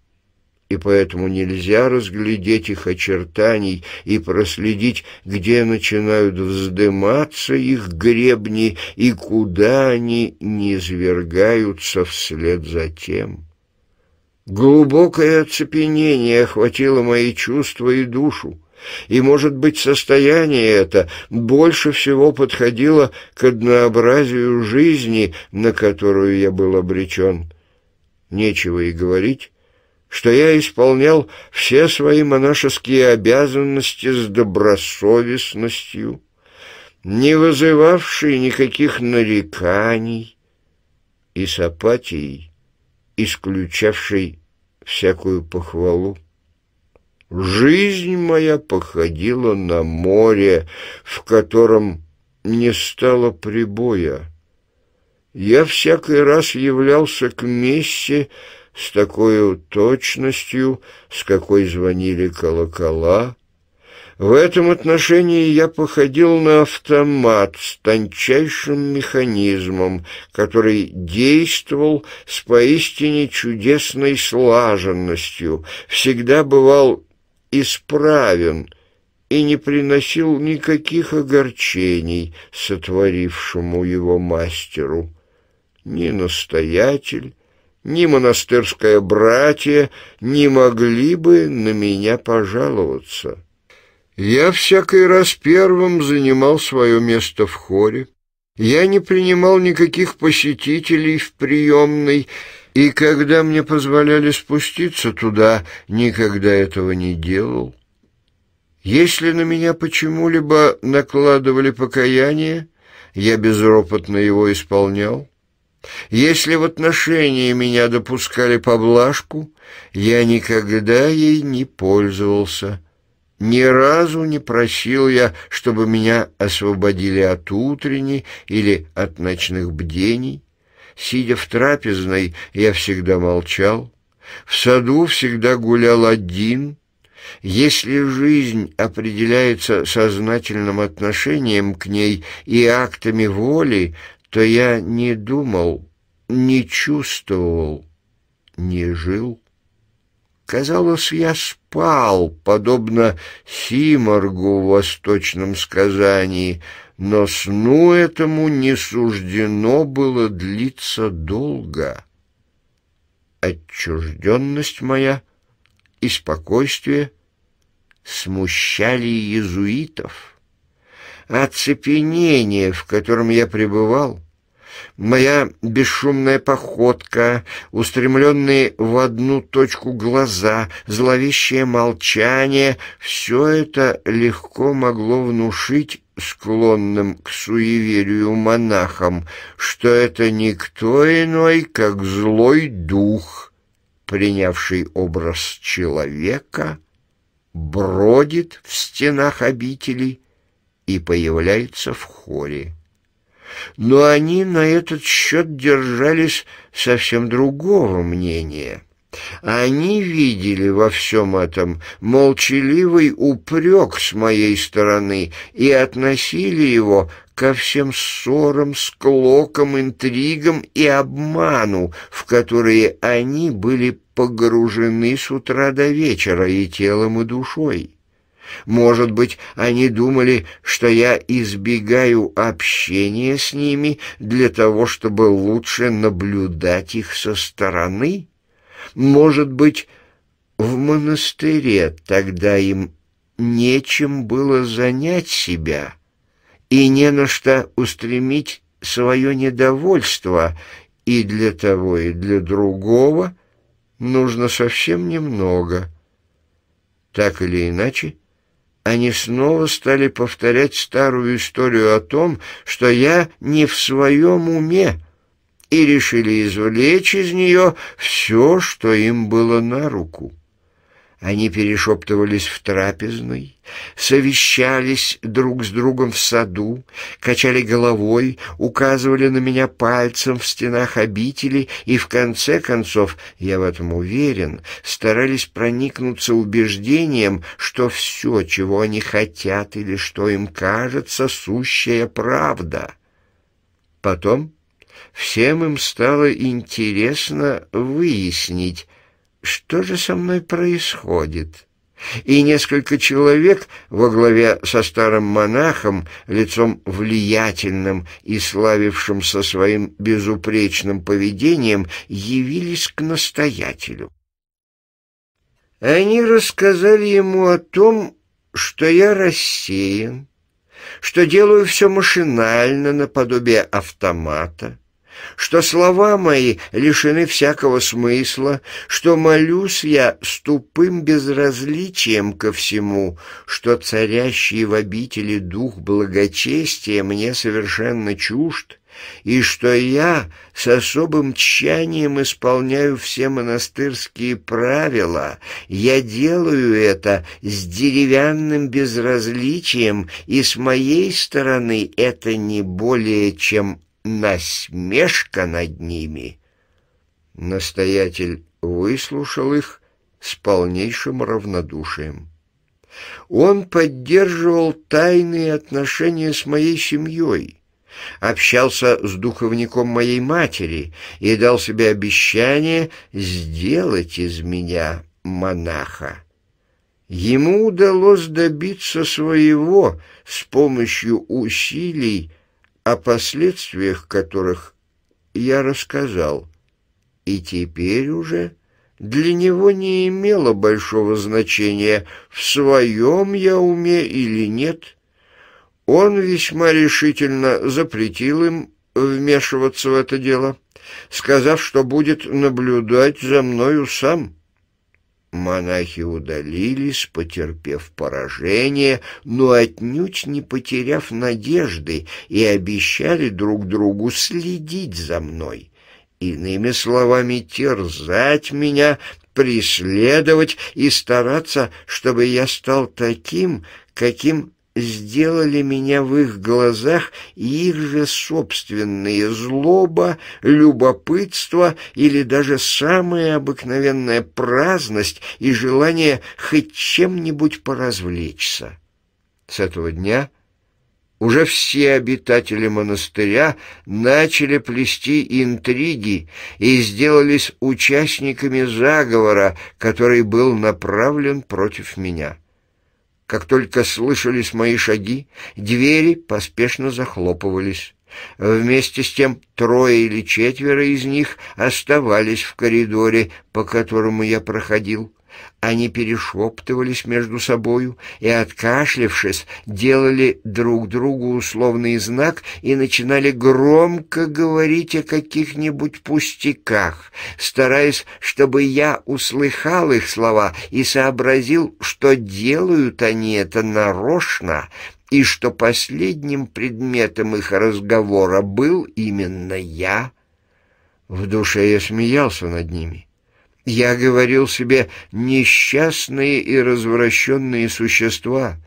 и поэтому нельзя разглядеть их очертаний и проследить, где начинают вздыматься их гребни и куда они низвергаются вслед за тем. Глубокое оцепенение охватило мои чувства и душу. И, может быть, состояние это больше всего подходило к однообразию жизни, на которую я был обречен. Нечего и говорить, что я исполнял все свои монашеские обязанности с добросовестностью, не вызывавшей никаких нареканий и с апатией, исключавшей всякую похвалу. Жизнь моя походила на море, в котором не стало прибоя. Я всякий раз являлся к мессе с такой точностью, с какой звонили колокола. В этом отношении я походил на автомат с тончайшим механизмом, который действовал с поистине чудесной слаженностью, всегда бывал исправен и не приносил никаких огорчений сотворившему его мастеру. Ни настоятель, ни монастырское братье не могли бы на меня пожаловаться. Я всякий раз первым занимал свое место в хоре. Я не принимал никаких посетителей в приемной, и когда мне позволяли спуститься туда, никогда этого не делал. Если на меня почему-либо накладывали покаяние, я безропотно его исполнял. Если в отношении меня допускали поблажку, я никогда ей не пользовался. Ни разу не просил я, чтобы меня освободили от утренней или от ночных бдений. Сидя в трапезной, я всегда молчал. В саду всегда гулял один. Если жизнь определяется сознательным отношением к ней и актами воли, то я не думал, не чувствовал, не жил. Казалось, я спал, подобно Симоргу в восточном сказании — но сну этому не суждено было длиться долго. Отчужденность моя и спокойствие смущали иезуитов. Оцепенение, в котором я пребывал, моя бесшумная походка, устремленные в одну точку глаза, зловещее молчание — все это легко могло внушить склонным к суеверию монахам, что это никто иной, как злой дух, принявший образ человека, бродит в стенах обители и появляется в хоре но они на этот счет держались совсем другого мнения. Они видели во всем этом молчаливый упрек с моей стороны и относили его ко всем ссорам, склокам, интригам и обману, в которые они были погружены с утра до вечера и телом, и душой. Может быть, они думали, что я избегаю общения с ними для того, чтобы лучше наблюдать их со стороны? Может быть, в монастыре тогда им нечем было занять себя и не на что устремить свое недовольство, и для того, и для другого нужно совсем немного. Так или иначе, они снова стали повторять старую историю о том, что я не в своем уме, и решили извлечь из нее все, что им было на руку. Они перешептывались в трапезной, совещались друг с другом в саду, качали головой, указывали на меня пальцем в стенах обители и, в конце концов, я в этом уверен, старались проникнуться убеждением, что все, чего они хотят или что им кажется, сущая правда. Потом всем им стало интересно выяснить, что же со мной происходит? И несколько человек во главе со старым монахом, лицом влиятельным и славившимся своим безупречным поведением, явились к настоятелю. Они рассказали ему о том, что я рассеян, что делаю все машинально наподобие автомата, что слова мои лишены всякого смысла, что молюсь я с тупым безразличием ко всему, что царящий в обители дух благочестия мне совершенно чужд, и что я с особым тщанием исполняю все монастырские правила, я делаю это с деревянным безразличием, и с моей стороны это не более чем насмешка над ними. Настоятель выслушал их с полнейшим равнодушием. Он поддерживал тайные отношения с моей семьей, общался с духовником моей матери и дал себе обещание сделать из меня монаха. Ему удалось добиться своего с помощью усилий, о последствиях которых я рассказал, и теперь уже для него не имело большого значения, в своем я уме или нет. Он весьма решительно запретил им вмешиваться в это дело, сказав, что будет наблюдать за мною сам. Монахи удалились, потерпев поражение, но отнюдь не потеряв надежды, и обещали друг другу следить за мной. Иными словами, терзать меня, преследовать и стараться, чтобы я стал таким, каким сделали меня в их глазах их же собственные злоба, любопытство или даже самая обыкновенная праздность и желание хоть чем-нибудь поразвлечься. С этого дня уже все обитатели монастыря начали плести интриги и сделались участниками заговора, который был направлен против меня. Как только слышались мои шаги, двери поспешно захлопывались. Вместе с тем трое или четверо из них оставались в коридоре, по которому я проходил. Они перешептывались между собою и, откашлявшись, делали друг другу условный знак и начинали громко говорить о каких-нибудь пустяках, стараясь, чтобы я услыхал их слова и сообразил, что делают они это нарочно, и что последним предметом их разговора был именно я. В душе я смеялся над ними. Я говорил себе «несчастные и развращенные существа».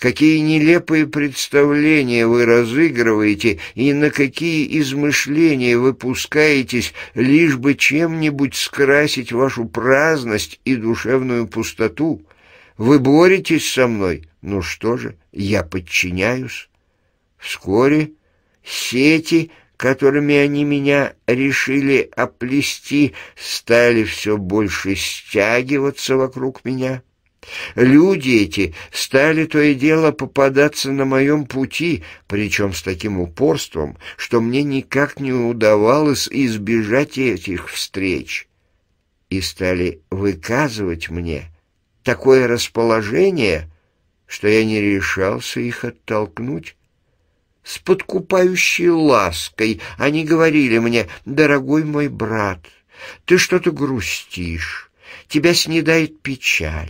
Какие нелепые представления вы разыгрываете и на какие измышления вы пускаетесь, лишь бы чем-нибудь скрасить вашу праздность и душевную пустоту? Вы боретесь со мной? Ну что же, я подчиняюсь. Вскоре сети которыми они меня решили оплести, стали все больше стягиваться вокруг меня. Люди эти стали то и дело попадаться на моем пути, причем с таким упорством, что мне никак не удавалось избежать этих встреч, и стали выказывать мне такое расположение, что я не решался их оттолкнуть с подкупающей лаской. Они говорили мне, «Дорогой мой брат, ты что-то грустишь, тебя снедает печаль».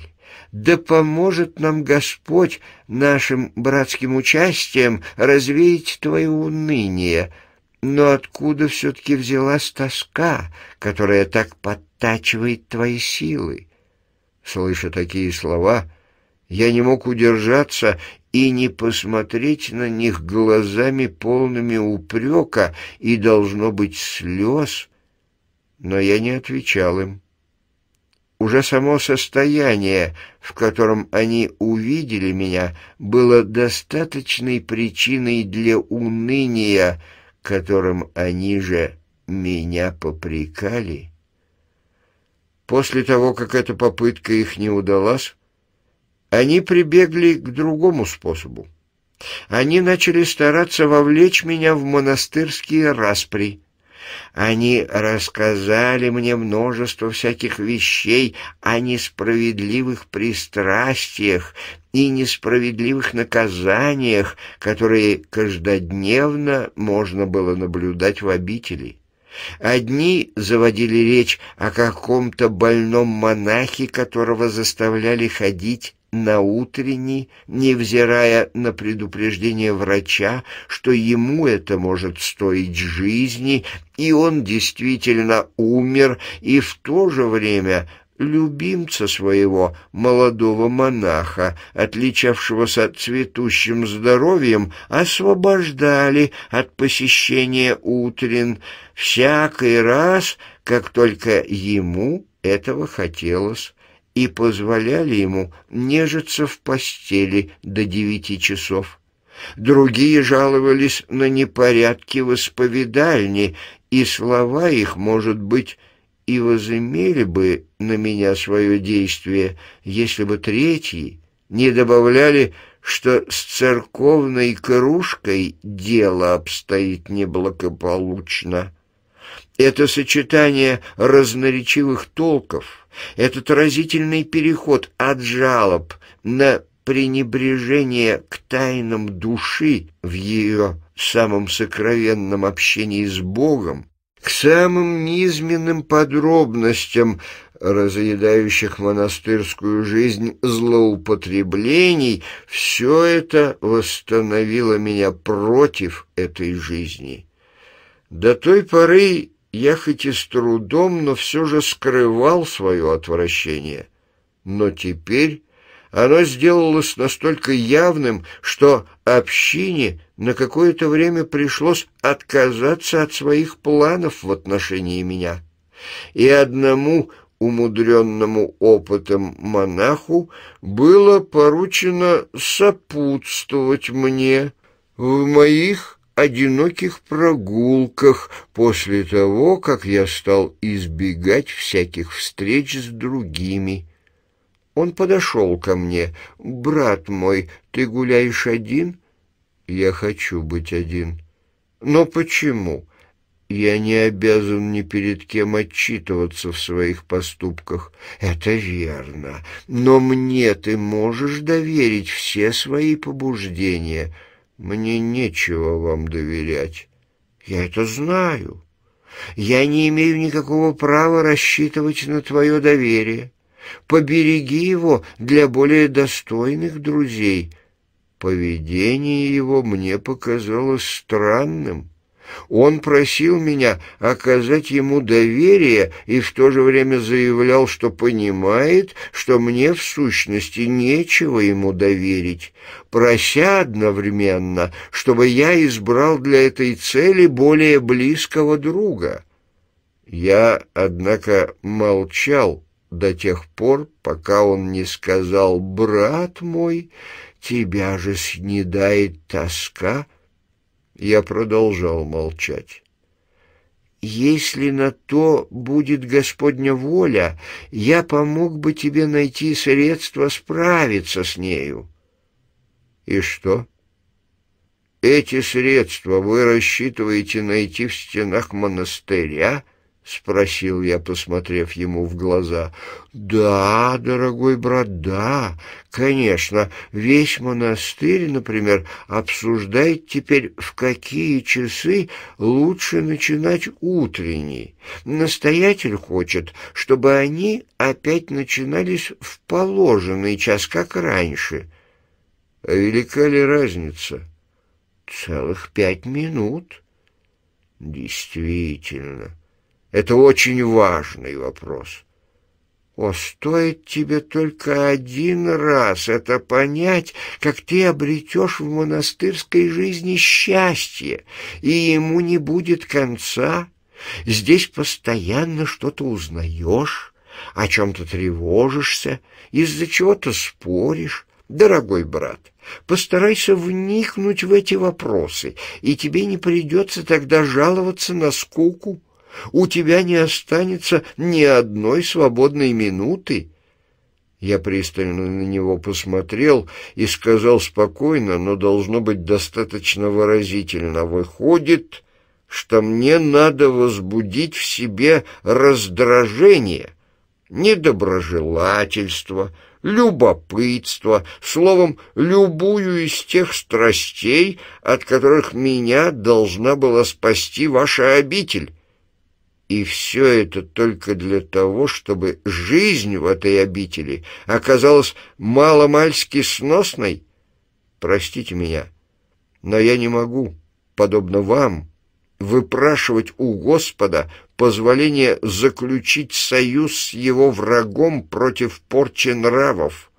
Да поможет нам Господь нашим братским участием развеять твое уныние. Но откуда все-таки взялась тоска, которая так подтачивает твои силы? Слыша такие слова, я не мог удержаться и не посмотреть на них глазами полными упрека и, должно быть, слез, но я не отвечал им. Уже само состояние, в котором они увидели меня, было достаточной причиной для уныния, которым они же меня попрекали. После того, как эта попытка их не удалась, они прибегли к другому способу. Они начали стараться вовлечь меня в монастырские распри. Они рассказали мне множество всяких вещей о несправедливых пристрастиях и несправедливых наказаниях, которые каждодневно можно было наблюдать в обители. Одни заводили речь о каком-то больном монахе, которого заставляли ходить на утренний, невзирая на предупреждение врача, что ему это может стоить жизни, и он действительно умер, и в то же время любимца своего, молодого монаха, отличавшегося цветущим здоровьем, освобождали от посещения утрен всякий раз, как только ему этого хотелось и позволяли ему нежиться в постели до девяти часов. Другие жаловались на непорядки в исповедальне, и слова их, может быть, и возымели бы на меня свое действие, если бы третьи не добавляли, что с церковной кружкой дело обстоит неблагополучно. Это сочетание разноречивых толков — этот разительный переход от жалоб на пренебрежение к тайнам души в ее самом сокровенном общении с Богом, к самым низменным подробностям, разъедающих монастырскую жизнь злоупотреблений, все это восстановило меня против этой жизни. До той поры я хоть и с трудом, но все же скрывал свое отвращение. Но теперь оно сделалось настолько явным, что общине на какое-то время пришлось отказаться от своих планов в отношении меня. И одному умудренному опытом монаху было поручено сопутствовать мне в моих одиноких прогулках после того, как я стал избегать всяких встреч с другими. Он подошел ко мне. «Брат мой, ты гуляешь один?» «Я хочу быть один». «Но почему?» «Я не обязан ни перед кем отчитываться в своих поступках». «Это верно. Но мне ты можешь доверить все свои побуждения». Мне нечего вам доверять. Я это знаю. Я не имею никакого права рассчитывать на твое доверие. Побереги его для более достойных друзей. Поведение его мне показалось странным. Он просил меня оказать ему доверие и в то же время заявлял, что понимает, что мне в сущности нечего ему доверить, прося одновременно, чтобы я избрал для этой цели более близкого друга. Я, однако, молчал до тех пор, пока он не сказал «Брат мой, тебя же снедает тоска» Я продолжал молчать. «Если на то будет Господня воля, я помог бы тебе найти средства справиться с нею». «И что?» «Эти средства вы рассчитываете найти в стенах монастыря?» — спросил я, посмотрев ему в глаза. «Да, дорогой брат, да, конечно. Весь монастырь, например, обсуждает теперь, в какие часы лучше начинать утренний. Настоятель хочет, чтобы они опять начинались в положенный час, как раньше». А велика ли разница? Целых пять минут. Действительно, это очень важный вопрос. О, стоит тебе только один раз это понять, как ты обретешь в монастырской жизни счастье, и ему не будет конца. Здесь постоянно что-то узнаешь, о чем-то тревожишься, из-за чего-то споришь. Дорогой брат, постарайся вникнуть в эти вопросы, и тебе не придется тогда жаловаться на скуку у тебя не останется ни одной свободной минуты. Я пристально на него посмотрел и сказал спокойно, но должно быть достаточно выразительно. Выходит, что мне надо возбудить в себе раздражение, недоброжелательство, любопытство, словом, любую из тех страстей, от которых меня должна была спасти ваша обитель. И все это только для того, чтобы жизнь в этой обители оказалась маломальски сносной? Простите меня, но я не могу, подобно вам, выпрашивать у Господа позволение заключить союз с его врагом против порчи нравов,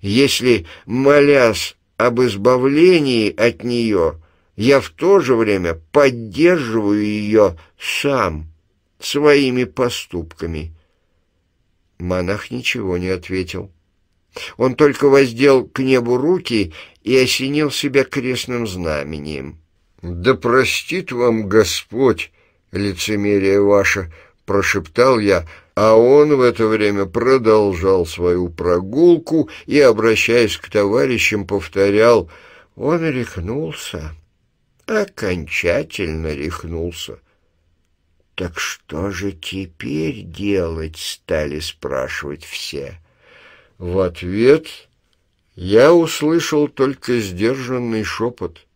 если, молясь об избавлении от нее, я в то же время поддерживаю ее сам» своими поступками. Монах ничего не ответил. Он только воздел к небу руки и осенил себя крестным знамением. «Да простит вам Господь лицемерие ваше!» — прошептал я, а он в это время продолжал свою прогулку и, обращаясь к товарищам, повторял, он рехнулся, окончательно рехнулся. «Так что же теперь делать?» — стали спрашивать все. В ответ я услышал только сдержанный шепот.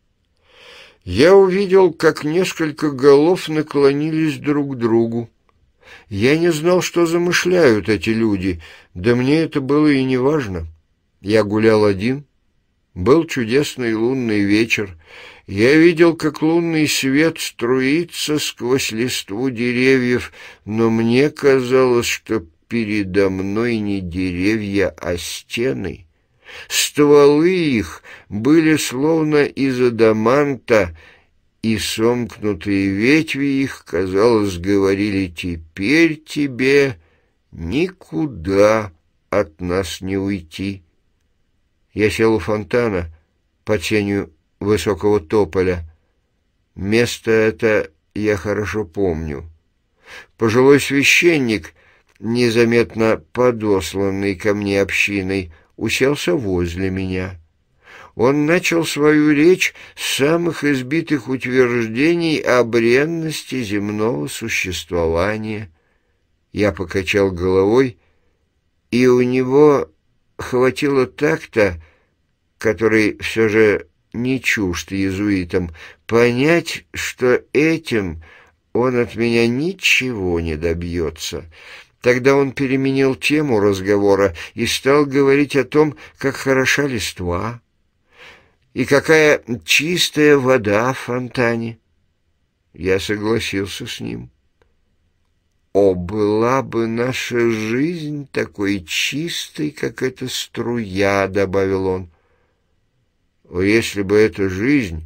Я увидел, как несколько голов наклонились друг к другу. Я не знал, что замышляют эти люди, да мне это было и не важно. Я гулял один. Был чудесный лунный вечер. Я видел, как лунный свет струится сквозь листву деревьев, но мне казалось, что передо мной не деревья, а стены. Стволы их были словно из адаманта, и сомкнутые ветви их, казалось, говорили «Теперь тебе никуда от нас не уйти». Я сел у фонтана по тенью высокого тополя. Место это я хорошо помню. Пожилой священник, незаметно подосланный ко мне общиной, уселся возле меня. Он начал свою речь с самых избитых утверждений о бренности земного существования. Я покачал головой, и у него хватило такта, который все же не чужд иезуитам, понять, что этим он от меня ничего не добьется. Тогда он переменил тему разговора и стал говорить о том, как хороша листва и какая чистая вода в фонтане. Я согласился с ним. О, была бы наша жизнь такой чистой, как эта струя, — добавил он. О, если бы эта жизнь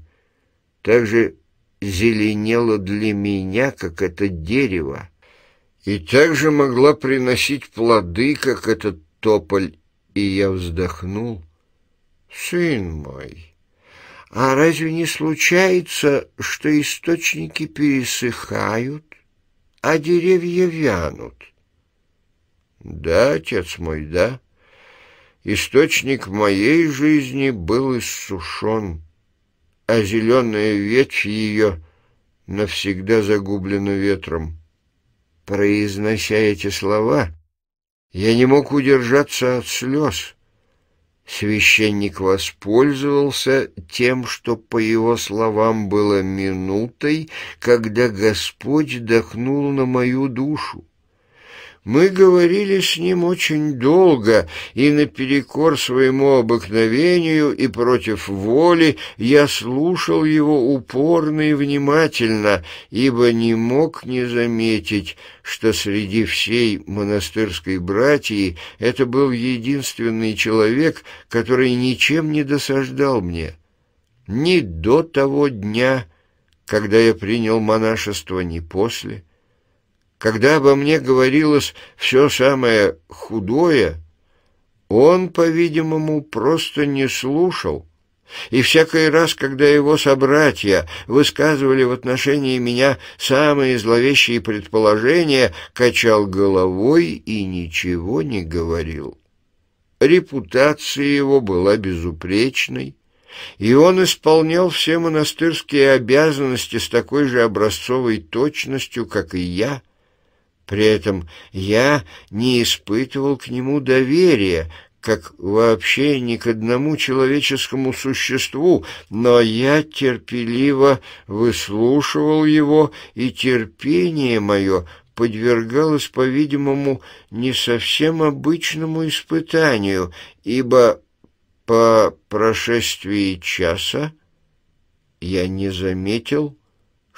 так же зеленела для меня, как это дерево, и так же могла приносить плоды, как этот тополь, и я вздохнул. «Сын мой, а разве не случается, что источники пересыхают, а деревья вянут?» «Да, отец мой, да». Источник моей жизни был иссушен, а зеленая ветвь ее навсегда загублена ветром. Произнося эти слова, я не мог удержаться от слез. Священник воспользовался тем, что, по его словам, было минутой, когда Господь дохнул на мою душу. Мы говорили с ним очень долго, и наперекор своему обыкновению и против воли я слушал его упорно и внимательно, ибо не мог не заметить, что среди всей монастырской братьи это был единственный человек, который ничем не досаждал мне. Ни до того дня, когда я принял монашество, ни после — когда обо мне говорилось все самое худое, он, по-видимому, просто не слушал. И всякий раз, когда его собратья высказывали в отношении меня самые зловещие предположения, качал головой и ничего не говорил. Репутация его была безупречной, и он исполнял все монастырские обязанности с такой же образцовой точностью, как и я — при этом я не испытывал к нему доверия, как вообще ни к одному человеческому существу, но я терпеливо выслушивал его, и терпение мое подвергалось, по-видимому, не совсем обычному испытанию, ибо по прошествии часа я не заметил,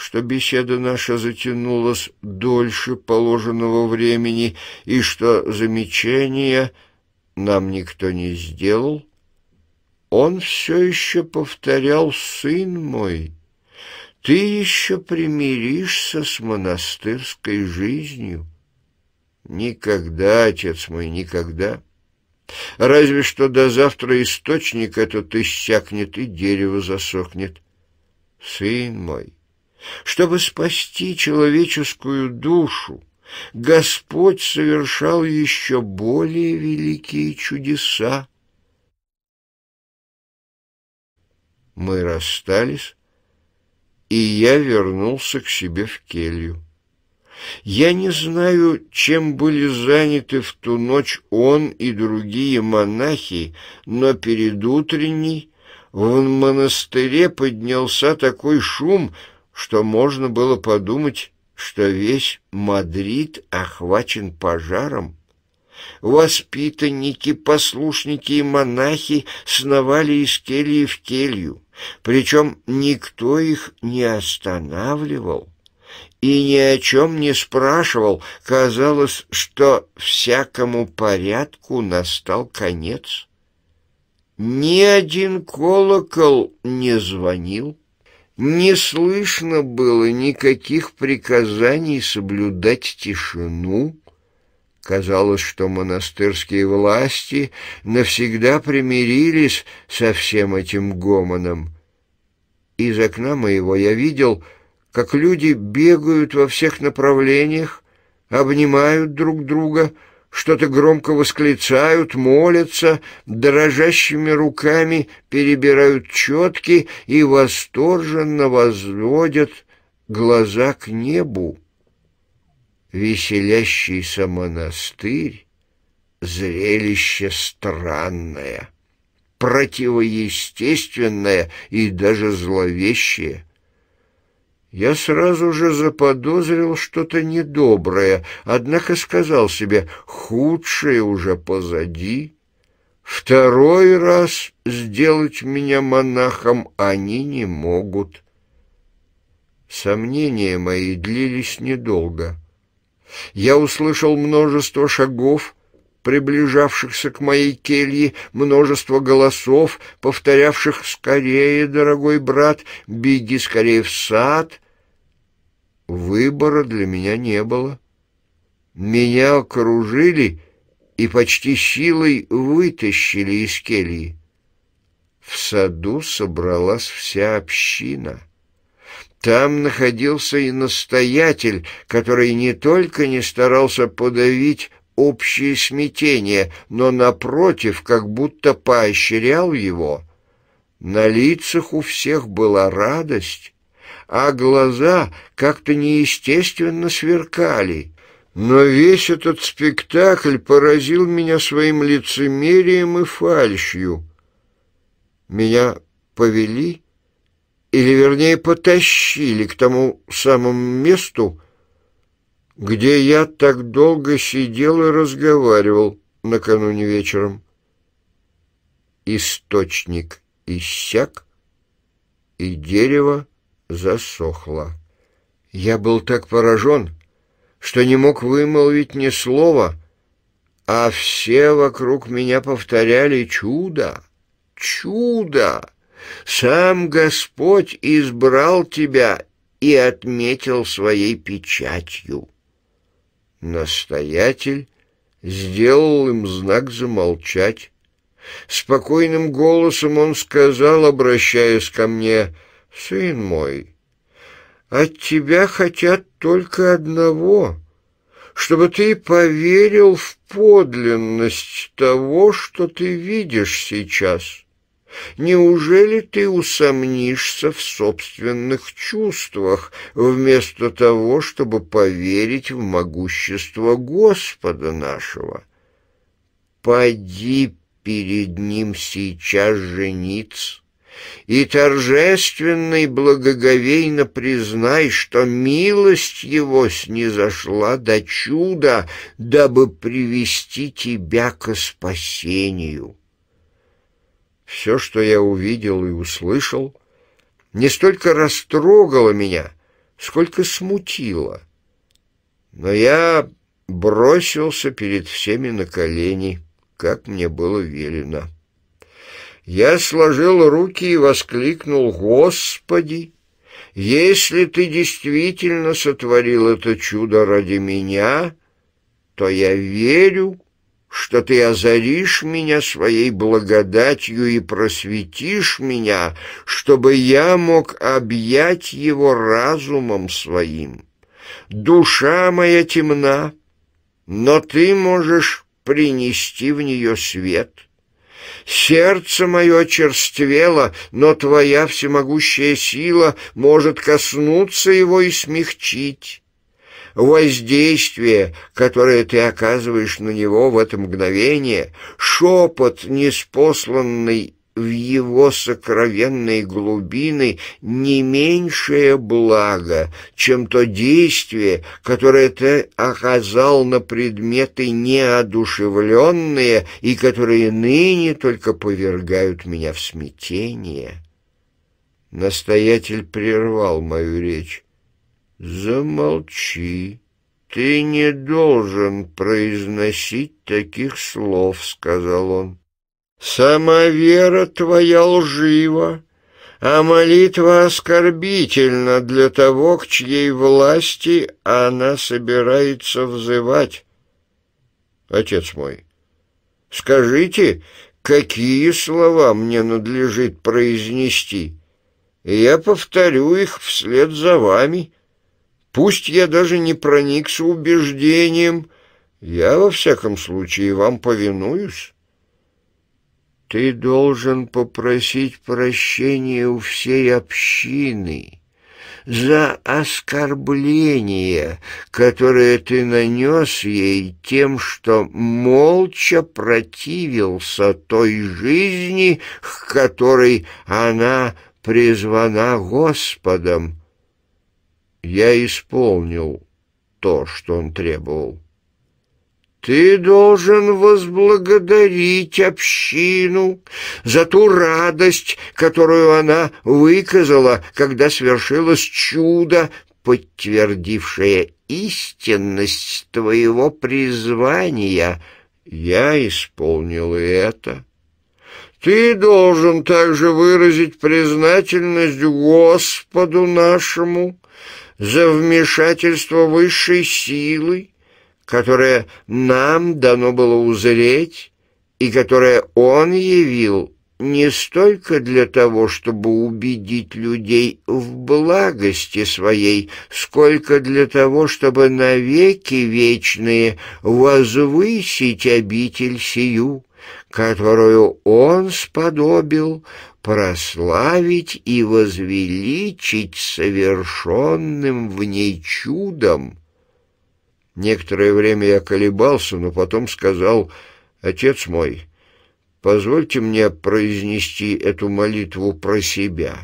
что беседа наша затянулась дольше положенного времени и что замечания нам никто не сделал. Он все еще повторял, сын мой, ты еще примиришься с монастырской жизнью. Никогда, отец мой, никогда. Разве что до завтра источник этот иссякнет и дерево засохнет. Сын мой, чтобы спасти человеческую душу, Господь совершал еще более великие чудеса. Мы расстались, и я вернулся к себе в келью. Я не знаю, чем были заняты в ту ночь он и другие монахи, но перед утренней в монастыре поднялся такой шум, что можно было подумать, что весь Мадрид охвачен пожаром. Воспитанники, послушники и монахи сновали из кельи в келью, причем никто их не останавливал и ни о чем не спрашивал. Казалось, что всякому порядку настал конец. Ни один колокол не звонил. Не слышно было никаких приказаний соблюдать тишину. Казалось, что монастырские власти навсегда примирились со всем этим гомоном. Из окна моего я видел, как люди бегают во всех направлениях, обнимают друг друга — что-то громко восклицают, молятся, дрожащими руками перебирают четки и восторженно возводят глаза к небу. Веселящийся монастырь — зрелище странное, противоестественное и даже зловещее — я сразу же заподозрил что-то недоброе, однако сказал себе «худшее уже позади». Второй раз сделать меня монахом они не могут. Сомнения мои длились недолго. Я услышал множество шагов, приближавшихся к моей келье, множество голосов, повторявших «Скорее, дорогой брат, беги скорее в сад», выбора для меня не было. Меня окружили и почти силой вытащили из кельи. В саду собралась вся община. Там находился и настоятель, который не только не старался подавить общее смятение, но, напротив, как будто поощрял его. На лицах у всех была радость, а глаза как-то неестественно сверкали. Но весь этот спектакль поразил меня своим лицемерием и фальшью. Меня повели, или, вернее, потащили к тому самому месту, где я так долго сидел и разговаривал накануне вечером. Источник иссяк, и дерево засохла. Я был так поражен, что не мог вымолвить ни слова, а все вокруг меня повторяли «Чудо! Чудо! Сам Господь избрал тебя и отметил своей печатью». Настоятель сделал им знак замолчать. Спокойным голосом он сказал, обращаясь ко мне, сын мой, от тебя хотят только одного, чтобы ты поверил в подлинность того, что ты видишь сейчас. Неужели ты усомнишься в собственных чувствах, вместо того, чтобы поверить в могущество Господа нашего? Поди перед ним сейчас жениться и торжественно и благоговейно признай, что милость его снизошла до чуда, дабы привести тебя к спасению. Все, что я увидел и услышал, не столько растрогало меня, сколько смутило. Но я бросился перед всеми на колени, как мне было велено я сложил руки и воскликнул «Господи!» «Если ты действительно сотворил это чудо ради меня, то я верю, что ты озаришь меня своей благодатью и просветишь меня, чтобы я мог объять его разумом своим. Душа моя темна, но ты можешь принести в нее свет». Сердце мое черствело, но твоя всемогущая сила может коснуться его и смягчить. Воздействие, которое ты оказываешь на него в это мгновение, шепот, неспосланный в его сокровенной глубины не меньшее благо, чем то действие, которое ты оказал на предметы неодушевленные и которые ныне только повергают меня в смятение. Настоятель прервал мою речь. «Замолчи. Ты не должен произносить таких слов», — сказал он. Сама вера твоя лжива, а молитва оскорбительна для того, к чьей власти она собирается взывать. Отец мой, скажите, какие слова мне надлежит произнести, и я повторю их вслед за вами. Пусть я даже не проник с убеждением, я во всяком случае вам повинуюсь». Ты должен попросить прощения у всей общины за оскорбление, которое ты нанес ей тем, что молча противился той жизни, к которой она призвана Господом. Я исполнил то, что он требовал. Ты должен возблагодарить общину за ту радость, которую она выказала, когда свершилось чудо, подтвердившее истинность твоего призвания. Я исполнил и это. Ты должен также выразить признательность Господу нашему за вмешательство высшей силы, которое нам дано было узреть и которое он явил не столько для того, чтобы убедить людей в благости своей, сколько для того, чтобы навеки вечные возвысить обитель сию, которую он сподобил прославить и возвеличить совершенным в ней чудом, Некоторое время я колебался, но потом сказал, «Отец мой, позвольте мне произнести эту молитву про себя».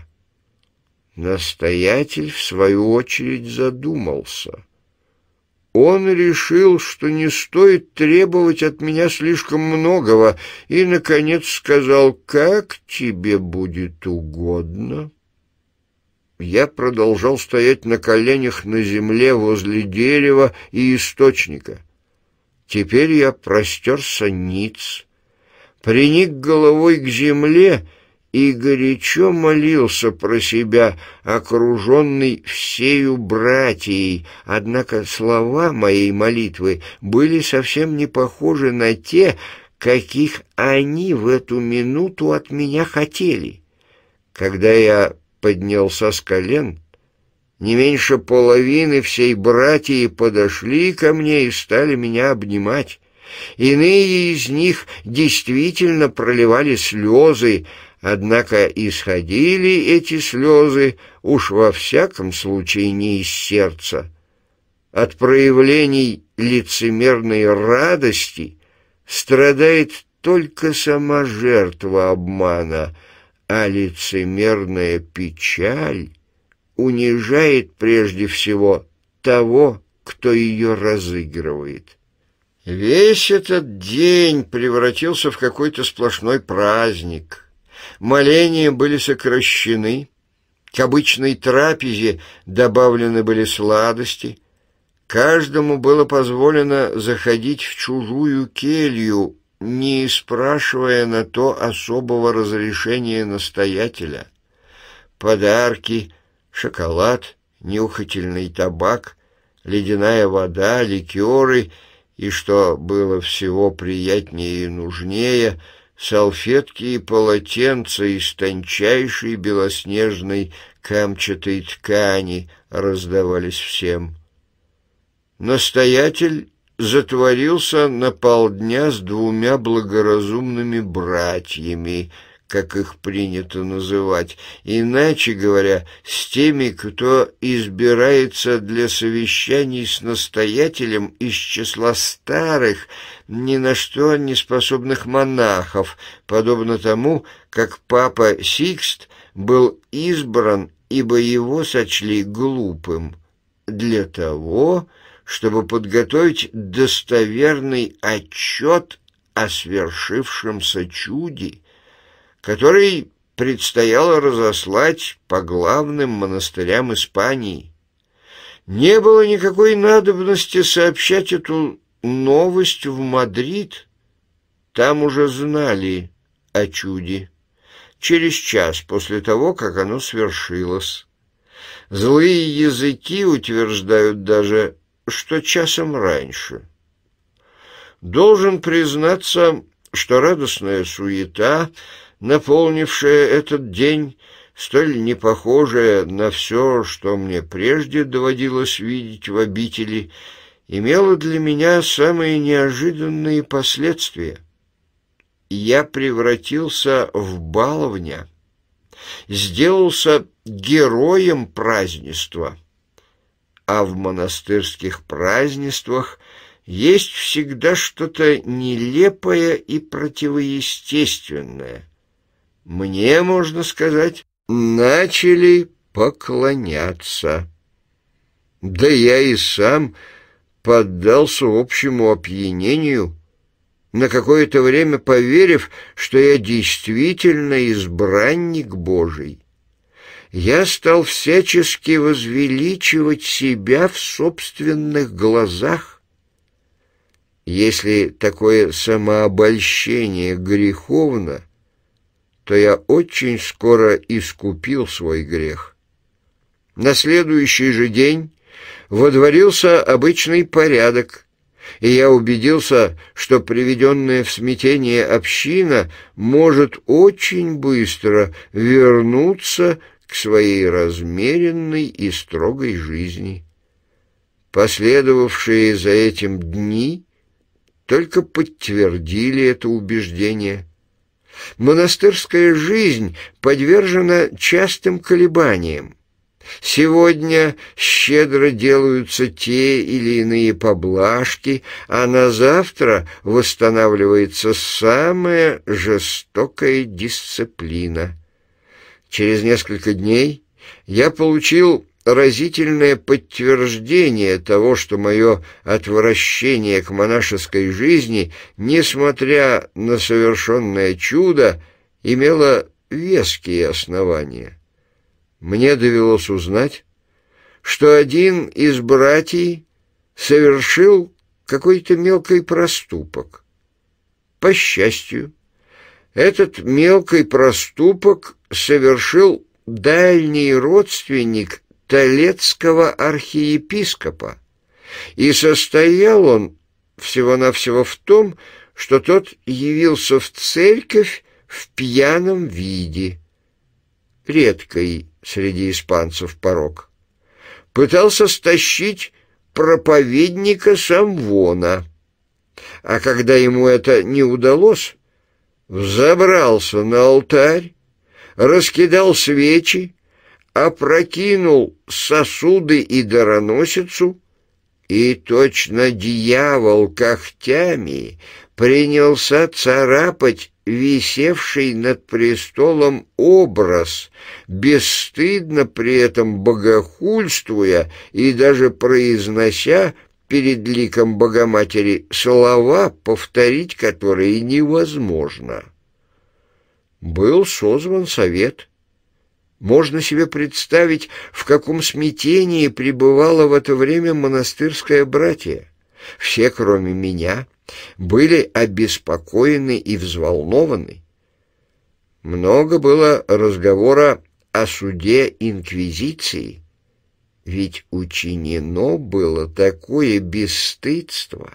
Настоятель, в свою очередь, задумался. Он решил, что не стоит требовать от меня слишком многого, и, наконец, сказал, «Как тебе будет угодно». Я продолжал стоять на коленях на земле возле дерева и источника. Теперь я простерся ниц, приник головой к земле и горячо молился про себя, окруженный всею братьей, однако слова моей молитвы были совсем не похожи на те, каких они в эту минуту от меня хотели. Когда я поднялся с колен. Не меньше половины всей братьи подошли ко мне и стали меня обнимать. Иные из них действительно проливали слезы, однако исходили эти слезы уж во всяком случае не из сердца. От проявлений лицемерной радости страдает только сама жертва обмана — а лицемерная печаль унижает прежде всего того, кто ее разыгрывает. Весь этот день превратился в какой-то сплошной праздник. Моления были сокращены, к обычной трапезе добавлены были сладости. Каждому было позволено заходить в чужую келью не спрашивая на то особого разрешения настоятеля. Подарки, шоколад, нюхательный табак, ледяная вода, ликеры и, что было всего приятнее и нужнее, салфетки и полотенца из тончайшей белоснежной камчатой ткани раздавались всем. Настоятель затворился на полдня с двумя благоразумными братьями, как их принято называть, иначе говоря, с теми, кто избирается для совещаний с настоятелем из числа старых, ни на что не способных монахов, подобно тому, как папа Сикст был избран, ибо его сочли глупым, для того, чтобы подготовить достоверный отчет о свершившемся чуде, который предстояло разослать по главным монастырям Испании. Не было никакой надобности сообщать эту новость в Мадрид. Там уже знали о чуде. Через час после того, как оно свершилось. Злые языки утверждают даже, что часом раньше. Должен признаться, что радостная суета, наполнившая этот день, столь непохожая на все, что мне прежде доводилось видеть в обители, имела для меня самые неожиданные последствия. Я превратился в баловня, сделался героем празднества а в монастырских празднествах есть всегда что-то нелепое и противоестественное. Мне, можно сказать, начали поклоняться. Да я и сам поддался общему опьянению, на какое-то время поверив, что я действительно избранник Божий я стал всячески возвеличивать себя в собственных глазах. Если такое самообольщение греховно, то я очень скоро искупил свой грех. На следующий же день водворился обычный порядок, и я убедился, что приведенная в смятение община может очень быстро вернуться к своей размеренной и строгой жизни. Последовавшие за этим дни только подтвердили это убеждение. Монастырская жизнь подвержена частым колебаниям. Сегодня щедро делаются те или иные поблажки, а на завтра восстанавливается самая жестокая дисциплина. Через несколько дней я получил разительное подтверждение того, что мое отвращение к монашеской жизни, несмотря на совершенное чудо, имело веские основания. Мне довелось узнать, что один из братьев совершил какой-то мелкий проступок. По счастью, этот мелкий проступок совершил дальний родственник Толецкого архиепископа, и состоял он всего-навсего в том, что тот явился в церковь в пьяном виде, редкой среди испанцев порог. Пытался стащить проповедника Самвона, а когда ему это не удалось, взобрался на алтарь, раскидал свечи, опрокинул сосуды и дароносицу, и точно дьявол когтями принялся царапать висевший над престолом образ, бесстыдно при этом богохульствуя и даже произнося перед ликом Богоматери слова, повторить которые невозможно. Был созван совет. Можно себе представить, в каком смятении пребывало в это время монастырское братье. Все, кроме меня, были обеспокоены и взволнованы. Много было разговора о суде Инквизиции. Ведь учинено было такое бесстыдство,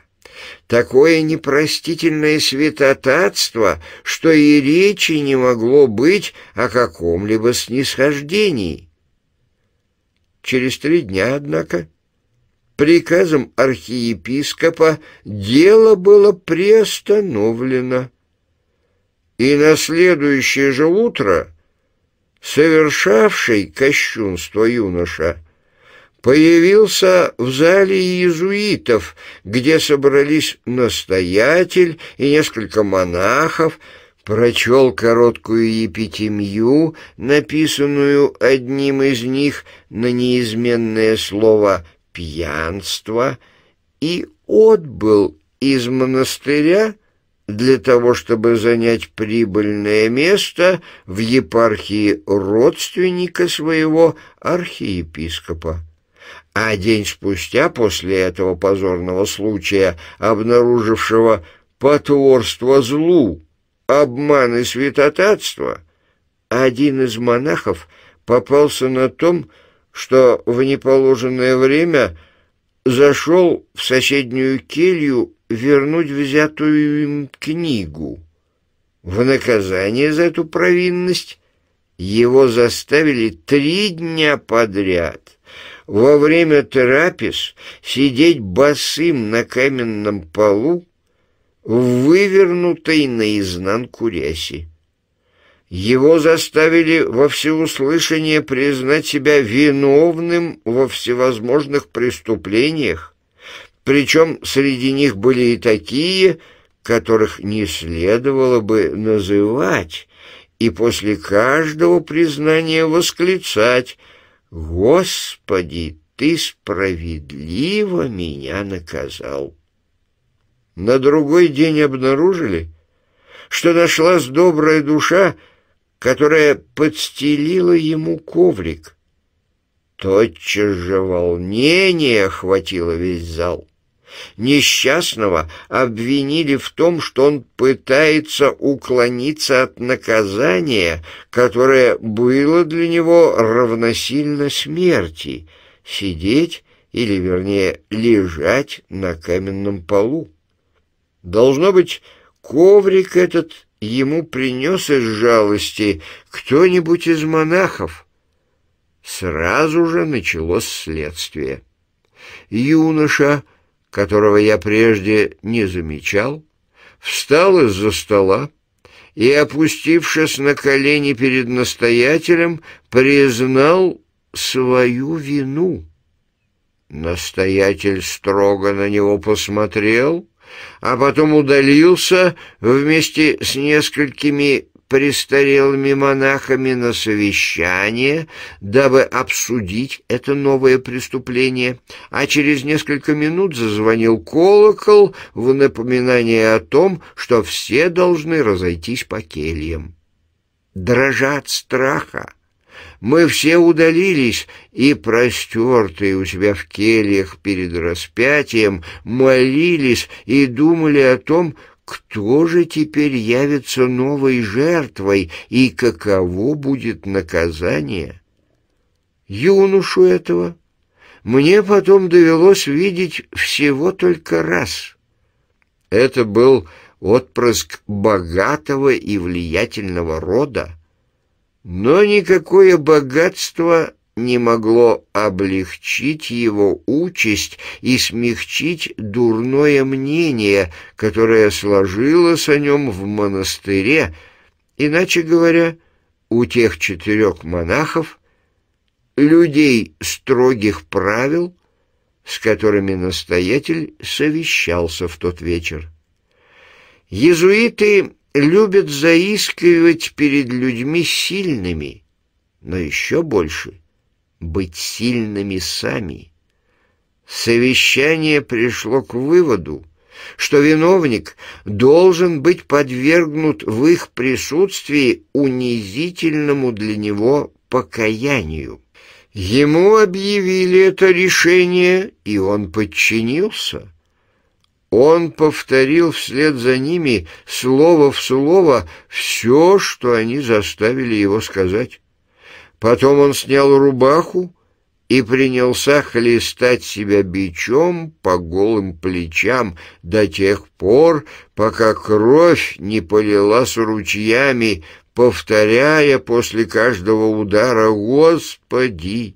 такое непростительное святотатство, что и речи не могло быть о каком-либо снисхождении. Через три дня, однако, приказом архиепископа дело было приостановлено. И на следующее же утро совершавший кощунство юноша появился в зале иезуитов, где собрались настоятель и несколько монахов, прочел короткую епитимью, написанную одним из них на неизменное слово «пьянство», и отбыл из монастыря для того, чтобы занять прибыльное место в епархии родственника своего архиепископа а день спустя после этого позорного случая, обнаружившего потворство злу, обман и святотатство, один из монахов попался на том, что в неположенное время зашел в соседнюю келью вернуть взятую им книгу. В наказание за эту провинность его заставили три дня подряд во время терапис сидеть босым на каменном полу в вывернутой наизнанку рясе. Его заставили во всеуслышание признать себя виновным во всевозможных преступлениях, причем среди них были и такие, которых не следовало бы называть, и после каждого признания восклицать «Господи, ты справедливо меня наказал». На другой день обнаружили, что нашлась добрая душа, которая подстелила ему коврик. Тотчас же волнение охватило весь зал. Несчастного обвинили в том, что он пытается уклониться от наказания, которое было для него равносильно смерти — сидеть или, вернее, лежать на каменном полу. Должно быть, коврик этот ему принес из жалости кто-нибудь из монахов. Сразу же началось следствие. Юноша — которого я прежде не замечал, встал из-за стола и, опустившись на колени перед настоятелем, признал свою вину. Настоятель строго на него посмотрел, а потом удалился вместе с несколькими престарелыми монахами на совещание, дабы обсудить это новое преступление, а через несколько минут зазвонил колокол в напоминание о том, что все должны разойтись по кельям. Дрожа от страха, мы все удалились, и, простертые у себя в кельях перед распятием, молились и думали о том, кто же теперь явится новой жертвой и каково будет наказание? Юношу этого мне потом довелось видеть всего только раз. Это был отпрыск богатого и влиятельного рода, но никакое богатство не могло облегчить его участь и смягчить дурное мнение, которое сложилось о нем в монастыре, иначе говоря, у тех четырех монахов, людей строгих правил, с которыми настоятель совещался в тот вечер. Езуиты любят заискивать перед людьми сильными, но еще больше — быть сильными сами. Совещание пришло к выводу, что виновник должен быть подвергнут в их присутствии унизительному для него покаянию. Ему объявили это решение, и он подчинился. Он повторил вслед за ними слово в слово все, что они заставили его сказать. Потом он снял рубаху и принялся хлестать себя бичом по голым плечам до тех пор, пока кровь не полилась ручьями, повторяя после каждого удара «Господи!»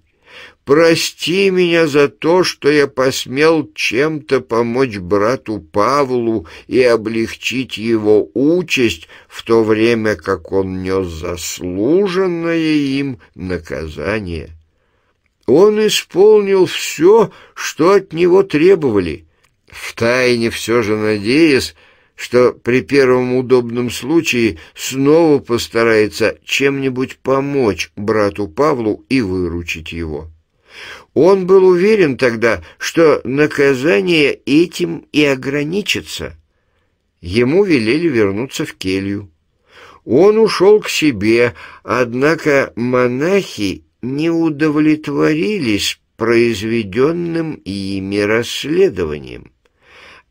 Прости меня за то, что я посмел чем-то помочь брату Павлу и облегчить его участь, в то время как он нес заслуженное им наказание. Он исполнил все, что от него требовали, втайне все же надеясь, что при первом удобном случае снова постарается чем-нибудь помочь брату Павлу и выручить его. Он был уверен тогда, что наказание этим и ограничится. Ему велели вернуться в келью. Он ушел к себе, однако монахи не удовлетворились произведенным ими расследованием.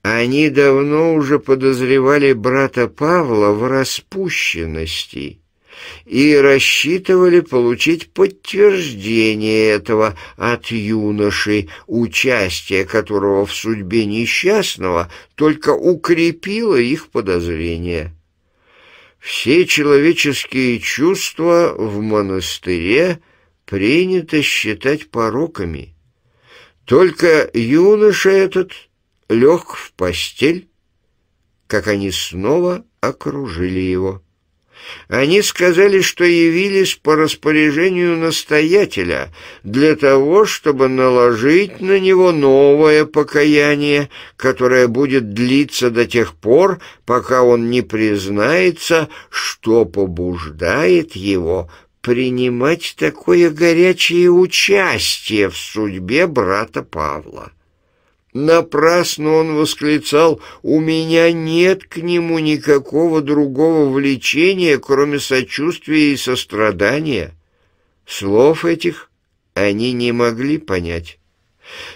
Они давно уже подозревали брата Павла в распущенности и рассчитывали получить подтверждение этого от юноши, участие которого в судьбе несчастного только укрепило их подозрения. Все человеческие чувства в монастыре принято считать пороками. Только юноша этот лег в постель, как они снова окружили его. Они сказали, что явились по распоряжению настоятеля для того, чтобы наложить на него новое покаяние, которое будет длиться до тех пор, пока он не признается, что побуждает его принимать такое горячее участие в судьбе брата Павла. Напрасно он восклицал «У меня нет к нему никакого другого влечения, кроме сочувствия и сострадания». Слов этих они не могли понять.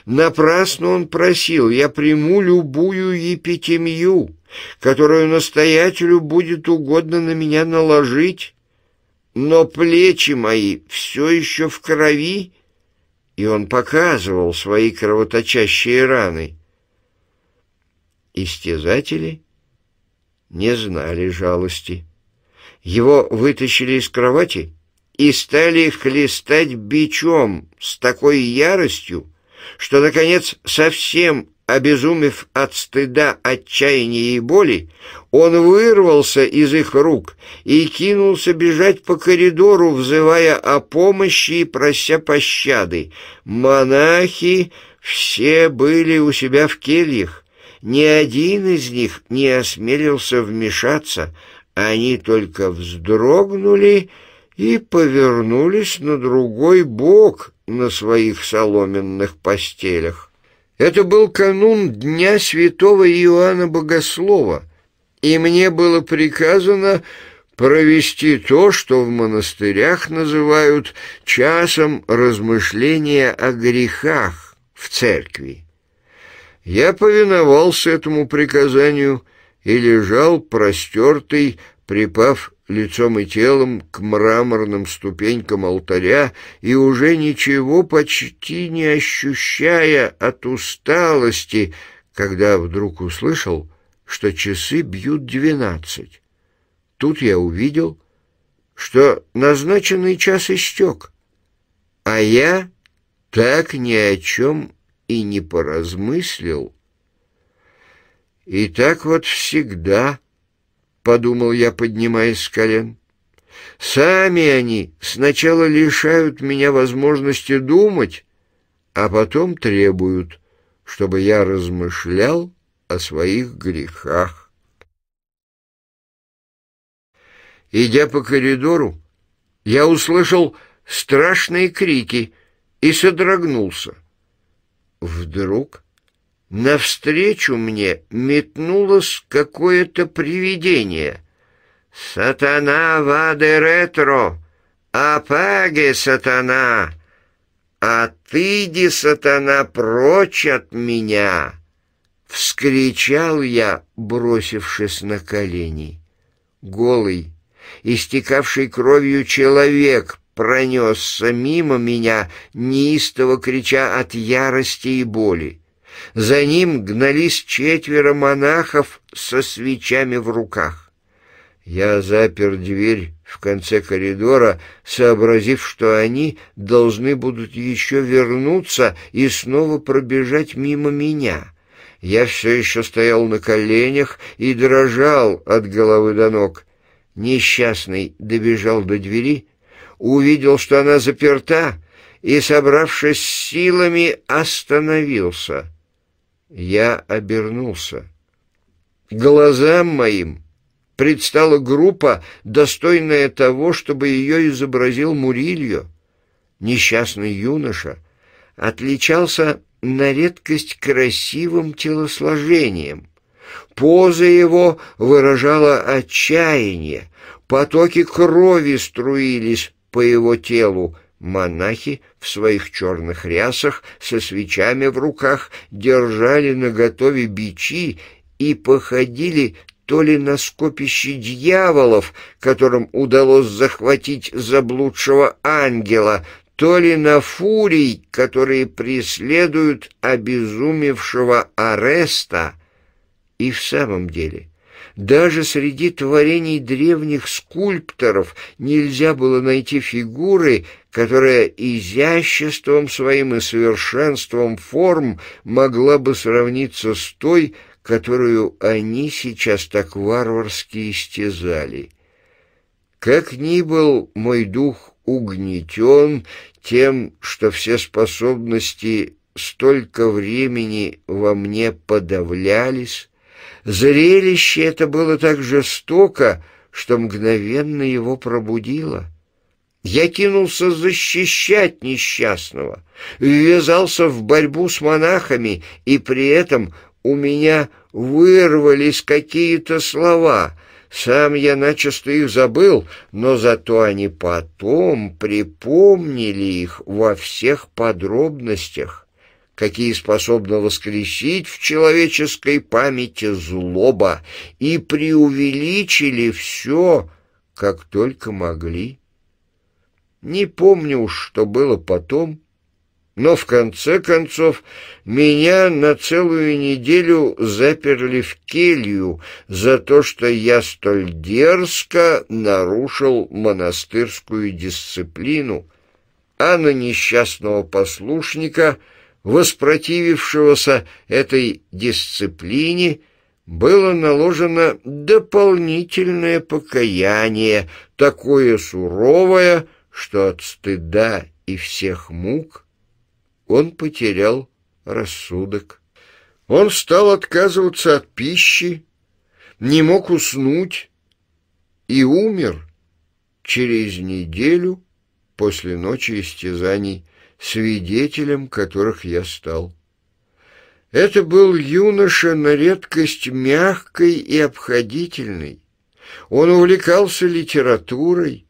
Напрасно он просил «Я приму любую епитемью, которую настоятелю будет угодно на меня наложить, но плечи мои все еще в крови, и он показывал свои кровоточащие раны. Истязатели не знали жалости. Его вытащили из кровати и стали хлестать бичом с такой яростью, что, наконец, совсем обезумев от стыда, отчаяния и боли, он вырвался из их рук и кинулся бежать по коридору, взывая о помощи и прося пощады. Монахи все были у себя в кельях. Ни один из них не осмелился вмешаться. Они только вздрогнули и повернулись на другой бок на своих соломенных постелях. Это был канун Дня святого Иоанна Богослова, и мне было приказано провести то, что в монастырях называют часом размышления о грехах в церкви. Я повиновался этому приказанию и лежал простертый, припав лицом и телом к мраморным ступенькам алтаря и уже ничего почти не ощущая от усталости, когда вдруг услышал, что часы бьют двенадцать. Тут я увидел, что назначенный час истек, а я так ни о чем и не поразмыслил. И так вот всегда — подумал я, поднимаясь с колен. «Сами они сначала лишают меня возможности думать, а потом требуют, чтобы я размышлял о своих грехах». Идя по коридору, я услышал страшные крики и содрогнулся. Вдруг Навстречу мне метнулось какое-то привидение. «Сатана ваде ретро! Апаге, сатана! а Атыди, сатана, прочь от меня!» Вскричал я, бросившись на колени. Голый, истекавший кровью человек пронесся мимо меня, неистово крича от ярости и боли. За ним гнались четверо монахов со свечами в руках. Я запер дверь в конце коридора, сообразив, что они должны будут еще вернуться и снова пробежать мимо меня. Я все еще стоял на коленях и дрожал от головы до ног. Несчастный добежал до двери, увидел, что она заперта, и, собравшись силами, остановился — я обернулся. Глазам моим предстала группа, достойная того, чтобы ее изобразил Мурильо. Несчастный юноша отличался на редкость красивым телосложением. Поза его выражала отчаяние, потоки крови струились по его телу, Монахи в своих черных рясах со свечами в руках держали наготове бичи и походили то ли на скопище дьяволов, которым удалось захватить заблудшего ангела, то ли на фурий, которые преследуют обезумевшего ареста. И в самом деле — даже среди творений древних скульпторов нельзя было найти фигуры, которая изяществом своим и совершенством форм могла бы сравниться с той, которую они сейчас так варварски истязали. Как ни был мой дух угнетен тем, что все способности столько времени во мне подавлялись, Зрелище это было так жестоко, что мгновенно его пробудило. Я кинулся защищать несчастного, ввязался в борьбу с монахами, и при этом у меня вырвались какие-то слова. Сам я начисто их забыл, но зато они потом припомнили их во всех подробностях какие способны воскресить в человеческой памяти злоба, и преувеличили все, как только могли. Не помню уж, что было потом, но в конце концов меня на целую неделю заперли в келью за то, что я столь дерзко нарушил монастырскую дисциплину, а на несчастного послушника — воспротивившегося этой дисциплине, было наложено дополнительное покаяние, такое суровое, что от стыда и всех мук он потерял рассудок. Он стал отказываться от пищи, не мог уснуть и умер через неделю после ночи истязаний свидетелем которых я стал. Это был юноша на редкость мягкой и обходительный. Он увлекался литературой,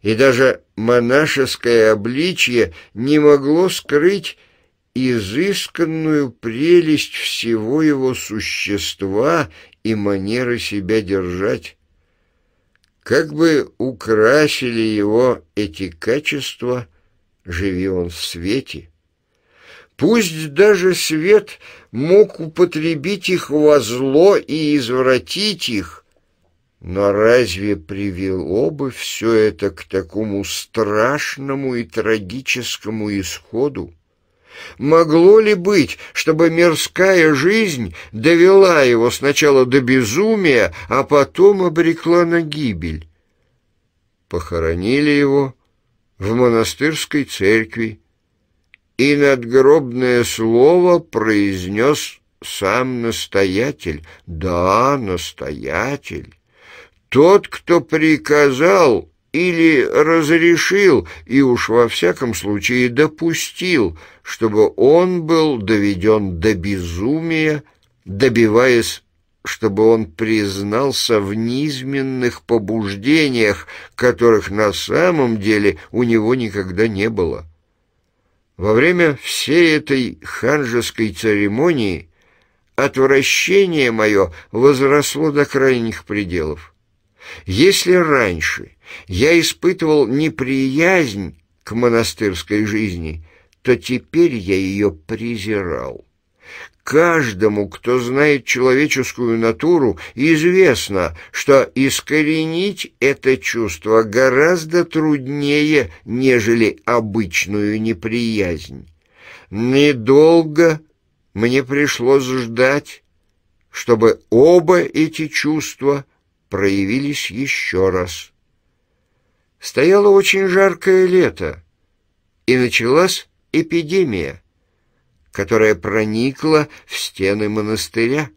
и даже монашеское обличье не могло скрыть изысканную прелесть всего его существа и манеры себя держать. Как бы украсили его эти качества живи он в свете. Пусть даже свет мог употребить их во зло и извратить их, но разве привело бы все это к такому страшному и трагическому исходу? Могло ли быть, чтобы мирская жизнь довела его сначала до безумия, а потом обрекла на гибель? Похоронили его, в монастырской церкви, и надгробное слово произнес сам настоятель. Да, настоятель. Тот, кто приказал или разрешил, и уж во всяком случае допустил, чтобы он был доведен до безумия, добиваясь чтобы он признался в низменных побуждениях, которых на самом деле у него никогда не было. Во время всей этой ханжеской церемонии отвращение мое возросло до крайних пределов. Если раньше я испытывал неприязнь к монастырской жизни, то теперь я ее презирал. Каждому, кто знает человеческую натуру, известно, что искоренить это чувство гораздо труднее, нежели обычную неприязнь. Недолго мне пришлось ждать, чтобы оба эти чувства проявились еще раз. Стояло очень жаркое лето, и началась эпидемия которая проникла в стены монастыря.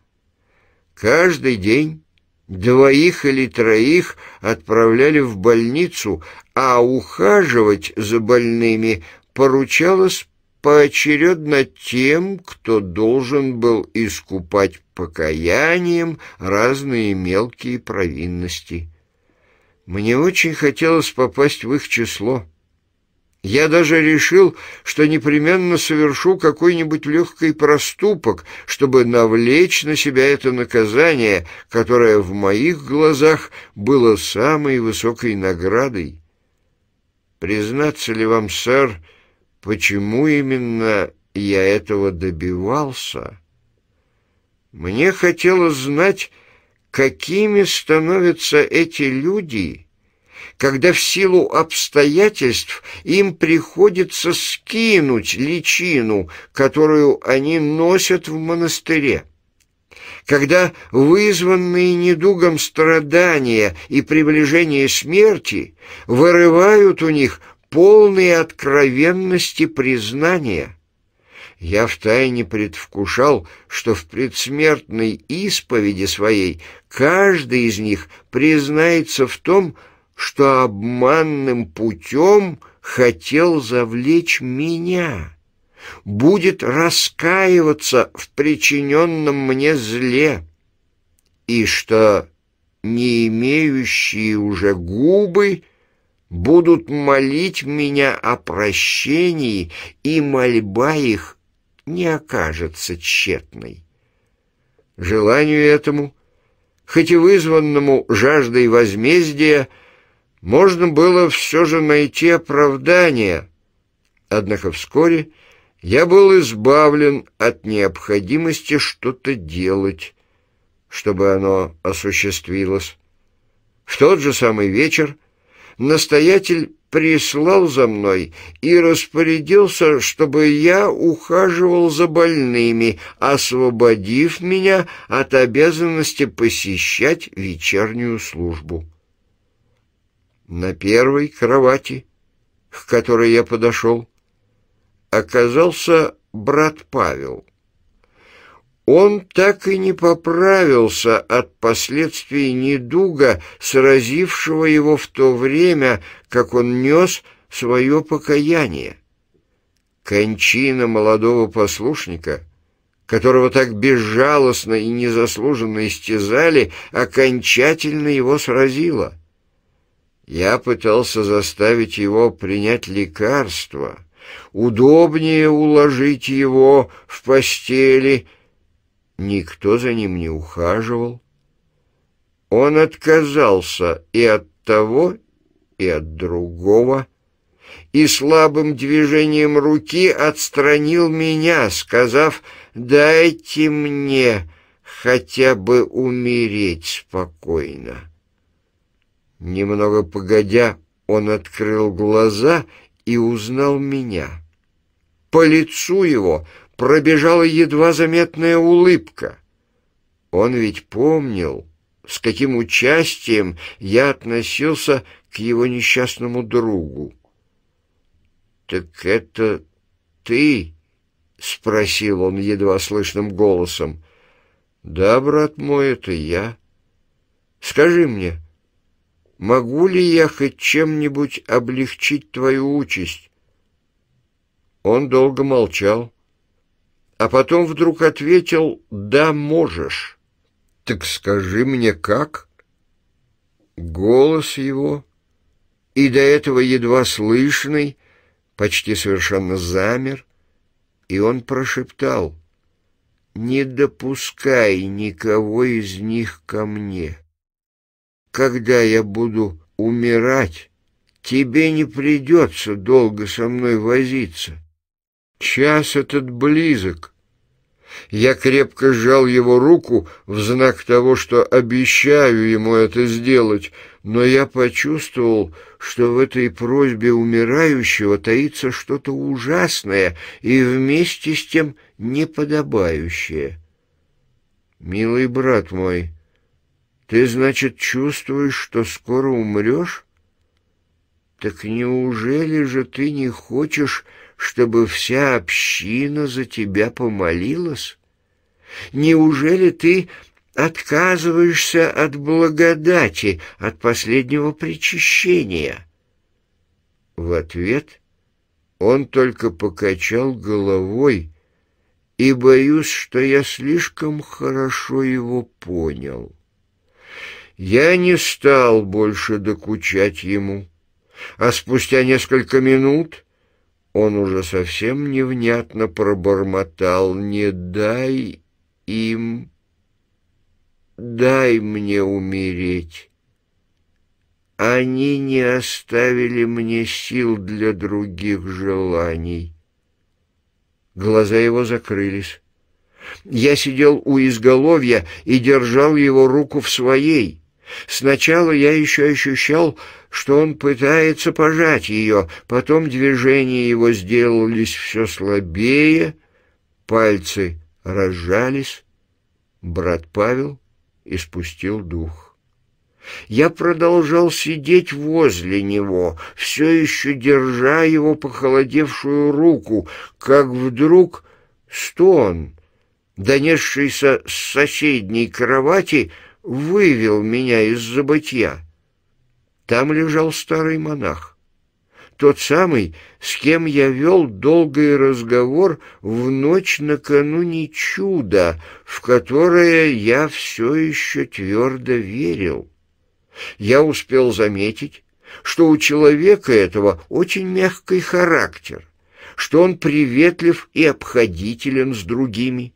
Каждый день двоих или троих отправляли в больницу, а ухаживать за больными поручалось поочередно тем, кто должен был искупать покаянием разные мелкие провинности. Мне очень хотелось попасть в их число. Я даже решил, что непременно совершу какой-нибудь легкий проступок, чтобы навлечь на себя это наказание, которое в моих глазах было самой высокой наградой. Признаться ли вам, сэр, почему именно я этого добивался? Мне хотелось знать, какими становятся эти люди — когда в силу обстоятельств им приходится скинуть личину, которую они носят в монастыре когда вызванные недугом страдания и приближение смерти вырывают у них полные откровенности признания. Я втайне предвкушал, что в предсмертной исповеди своей каждый из них признается в том, что обманным путем хотел завлечь меня, будет раскаиваться в причиненном мне зле, и что не имеющие уже губы будут молить меня о прощении, и мольба их не окажется тщетной. Желанию этому, хоть и вызванному жаждой возмездия, можно было все же найти оправдание. Однако вскоре я был избавлен от необходимости что-то делать, чтобы оно осуществилось. В тот же самый вечер настоятель прислал за мной и распорядился, чтобы я ухаживал за больными, освободив меня от обязанности посещать вечернюю службу. На первой кровати, к которой я подошел, оказался брат Павел. Он так и не поправился от последствий недуга, сразившего его в то время, как он нес свое покаяние. Кончина молодого послушника, которого так безжалостно и незаслуженно истязали, окончательно его сразила — я пытался заставить его принять лекарство, удобнее уложить его в постели. Никто за ним не ухаживал. Он отказался и от того, и от другого, и слабым движением руки отстранил меня, сказав «Дайте мне хотя бы умереть спокойно». Немного погодя, он открыл глаза и узнал меня. По лицу его пробежала едва заметная улыбка. Он ведь помнил, с каким участием я относился к его несчастному другу. «Так это ты?» — спросил он едва слышным голосом. «Да, брат мой, это я. Скажи мне, могу ли я хоть чем-нибудь облегчить твою участь?» Он долго молчал, а потом вдруг ответил «Да, можешь». «Так скажи мне, как?» Голос его, и до этого едва слышный, почти совершенно замер, и он прошептал «Не допускай никого из них ко мне» когда я буду умирать, тебе не придется долго со мной возиться. Час этот близок. Я крепко сжал его руку в знак того, что обещаю ему это сделать, но я почувствовал, что в этой просьбе умирающего таится что-то ужасное и вместе с тем неподобающее. «Милый брат мой», ты, значит, чувствуешь, что скоро умрёшь? Так неужели же ты не хочешь, чтобы вся община за тебя помолилась? Неужели ты отказываешься от благодати, от последнего причащения?» В ответ он только покачал головой, и боюсь, что я слишком хорошо его понял. Я не стал больше докучать ему, а спустя несколько минут он уже совсем невнятно пробормотал «Не дай им, дай мне умереть». Они не оставили мне сил для других желаний. Глаза его закрылись. Я сидел у изголовья и держал его руку в своей. Сначала я еще ощущал, что он пытается пожать ее, потом движения его сделались все слабее, пальцы разжались. Брат Павел испустил дух. Я продолжал сидеть возле него, все еще держа его похолодевшую руку, как вдруг стон, донесшийся с соседней кровати, — вывел меня из забытья. Там лежал старый монах, тот самый, с кем я вел долгий разговор в ночь накануне чуда, в которое я все еще твердо верил. Я успел заметить, что у человека этого очень мягкий характер, что он приветлив и обходителен с другими.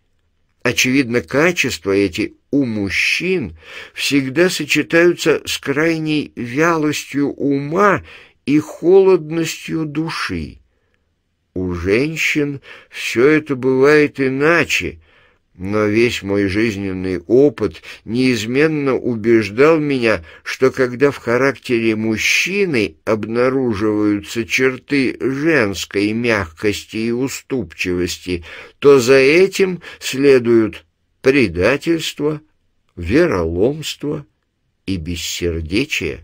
Очевидно, качества эти у мужчин всегда сочетаются с крайней вялостью ума и холодностью души. У женщин все это бывает иначе, но весь мой жизненный опыт неизменно убеждал меня, что когда в характере мужчины обнаруживаются черты женской мягкости и уступчивости, то за этим следуют предательство, вероломство и бессердечие.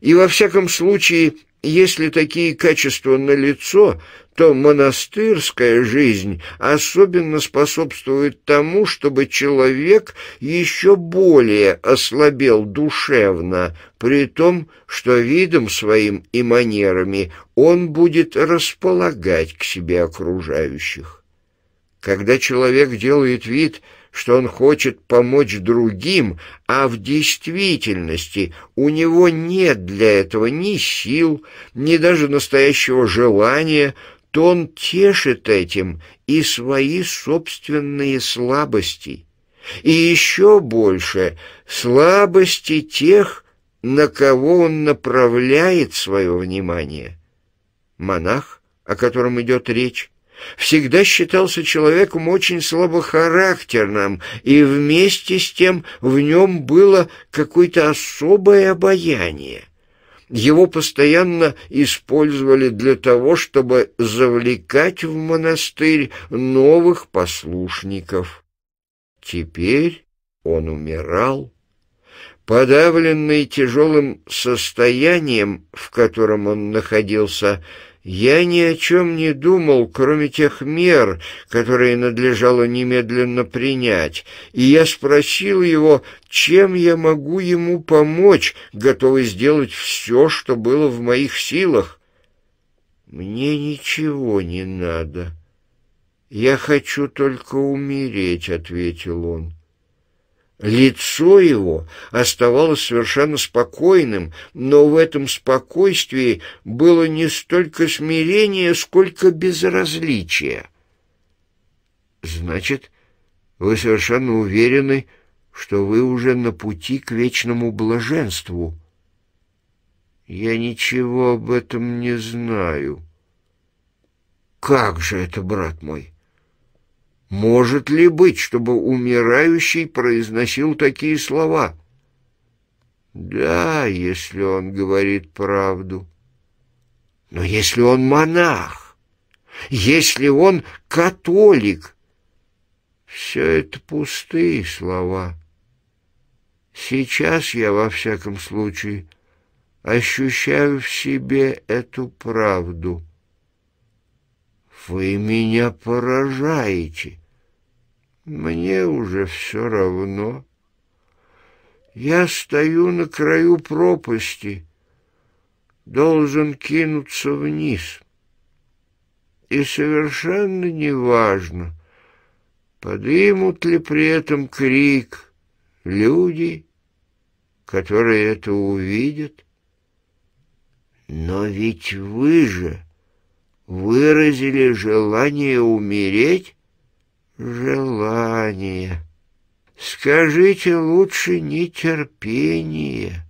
И во всяком случае, если такие качества налицо, то монастырская жизнь особенно способствует тому, чтобы человек еще более ослабел душевно, при том, что видом своим и манерами он будет располагать к себе окружающих. Когда человек делает вид, что он хочет помочь другим, а в действительности у него нет для этого ни сил, ни даже настоящего желания, то он тешит этим и свои собственные слабости, и еще больше слабости тех, на кого он направляет свое внимание. Монах, о котором идет речь, всегда считался человеком очень слабохарактерным, и вместе с тем в нем было какое-то особое обаяние. Его постоянно использовали для того, чтобы завлекать в монастырь новых послушников. Теперь он умирал подавленный тяжелым состоянием, в котором он находился, я ни о чем не думал, кроме тех мер, которые надлежало немедленно принять, и я спросил его, чем я могу ему помочь, готовый сделать все, что было в моих силах. «Мне ничего не надо. Я хочу только умереть», — ответил он. Лицо его оставалось совершенно спокойным, но в этом спокойствии было не столько смирение, сколько безразличие. «Значит, вы совершенно уверены, что вы уже на пути к вечному блаженству?» «Я ничего об этом не знаю». «Как же это, брат мой?» Может ли быть, чтобы умирающий произносил такие слова? Да, если он говорит правду. Но если он монах, если он католик, все это пустые слова. Сейчас я, во всяком случае, ощущаю в себе эту правду. «Вы меня поражаете!» «Мне уже все равно. Я стою на краю пропасти, должен кинуться вниз. И совершенно неважно, подымут ли при этом крик люди, которые это увидят. Но ведь вы же выразили желание умереть? Желание. Скажите лучше нетерпение.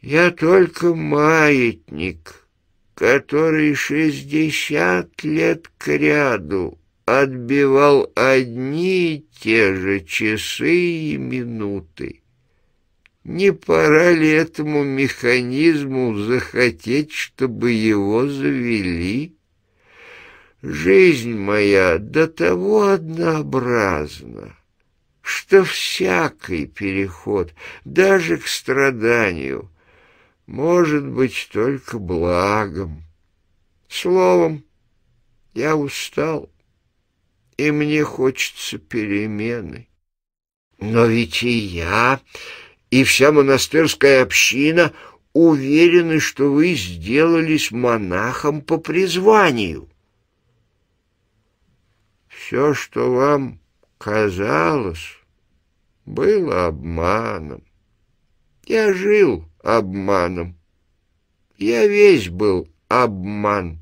Я только маятник, который шестьдесят лет кряду отбивал одни и те же часы и минуты. Не пора ли этому механизму захотеть, чтобы его завели?» Жизнь моя до того однообразна, что всякий переход, даже к страданию, может быть только благом. Словом, я устал, и мне хочется перемены. Но ведь и я, и вся монастырская община уверены, что вы сделались монахом по призванию. Все, что вам казалось, было обманом. Я жил обманом. Я весь был обман.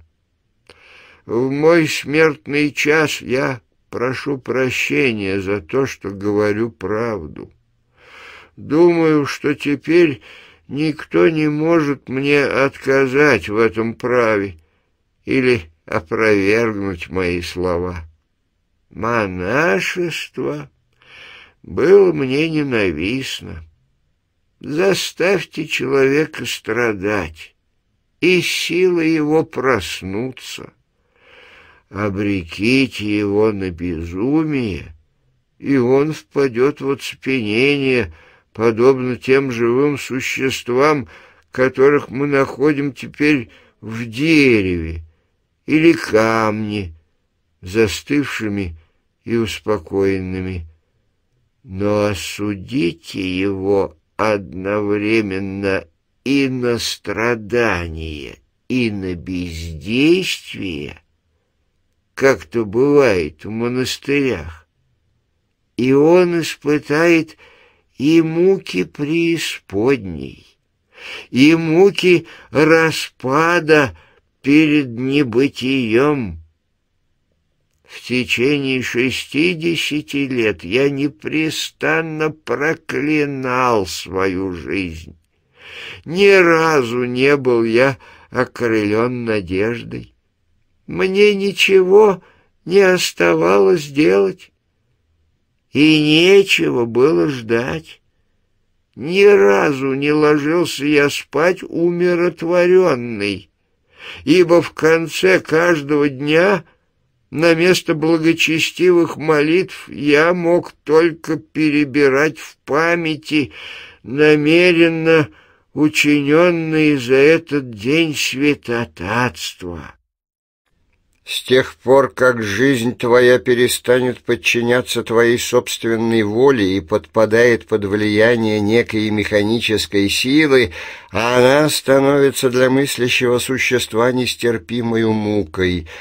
В мой смертный час я прошу прощения за то, что говорю правду. Думаю, что теперь никто не может мне отказать в этом праве или опровергнуть мои слова» монашество было мне ненавистно. Заставьте человека страдать, и силы его проснутся. Обреките его на безумие, и он впадет в оцепенение, подобно тем живым существам, которых мы находим теперь в дереве или камне, застывшими и успокоенными. Но осудите его одновременно и на страдания, и на бездействие, как то бывает в монастырях. И он испытает и муки преисподней, и муки распада перед небытием, в течение шестидесяти лет я непрестанно проклинал свою жизнь. Ни разу не был я окрылен надеждой. Мне ничего не оставалось делать, и нечего было ждать. Ни разу не ложился я спать умиротворенный, ибо в конце каждого дня — на место благочестивых молитв я мог только перебирать в памяти намеренно учиненные за этот день святотатство. С тех пор, как жизнь твоя перестанет подчиняться твоей собственной воле и подпадает под влияние некой механической силы, она становится для мыслящего существа нестерпимой мукой —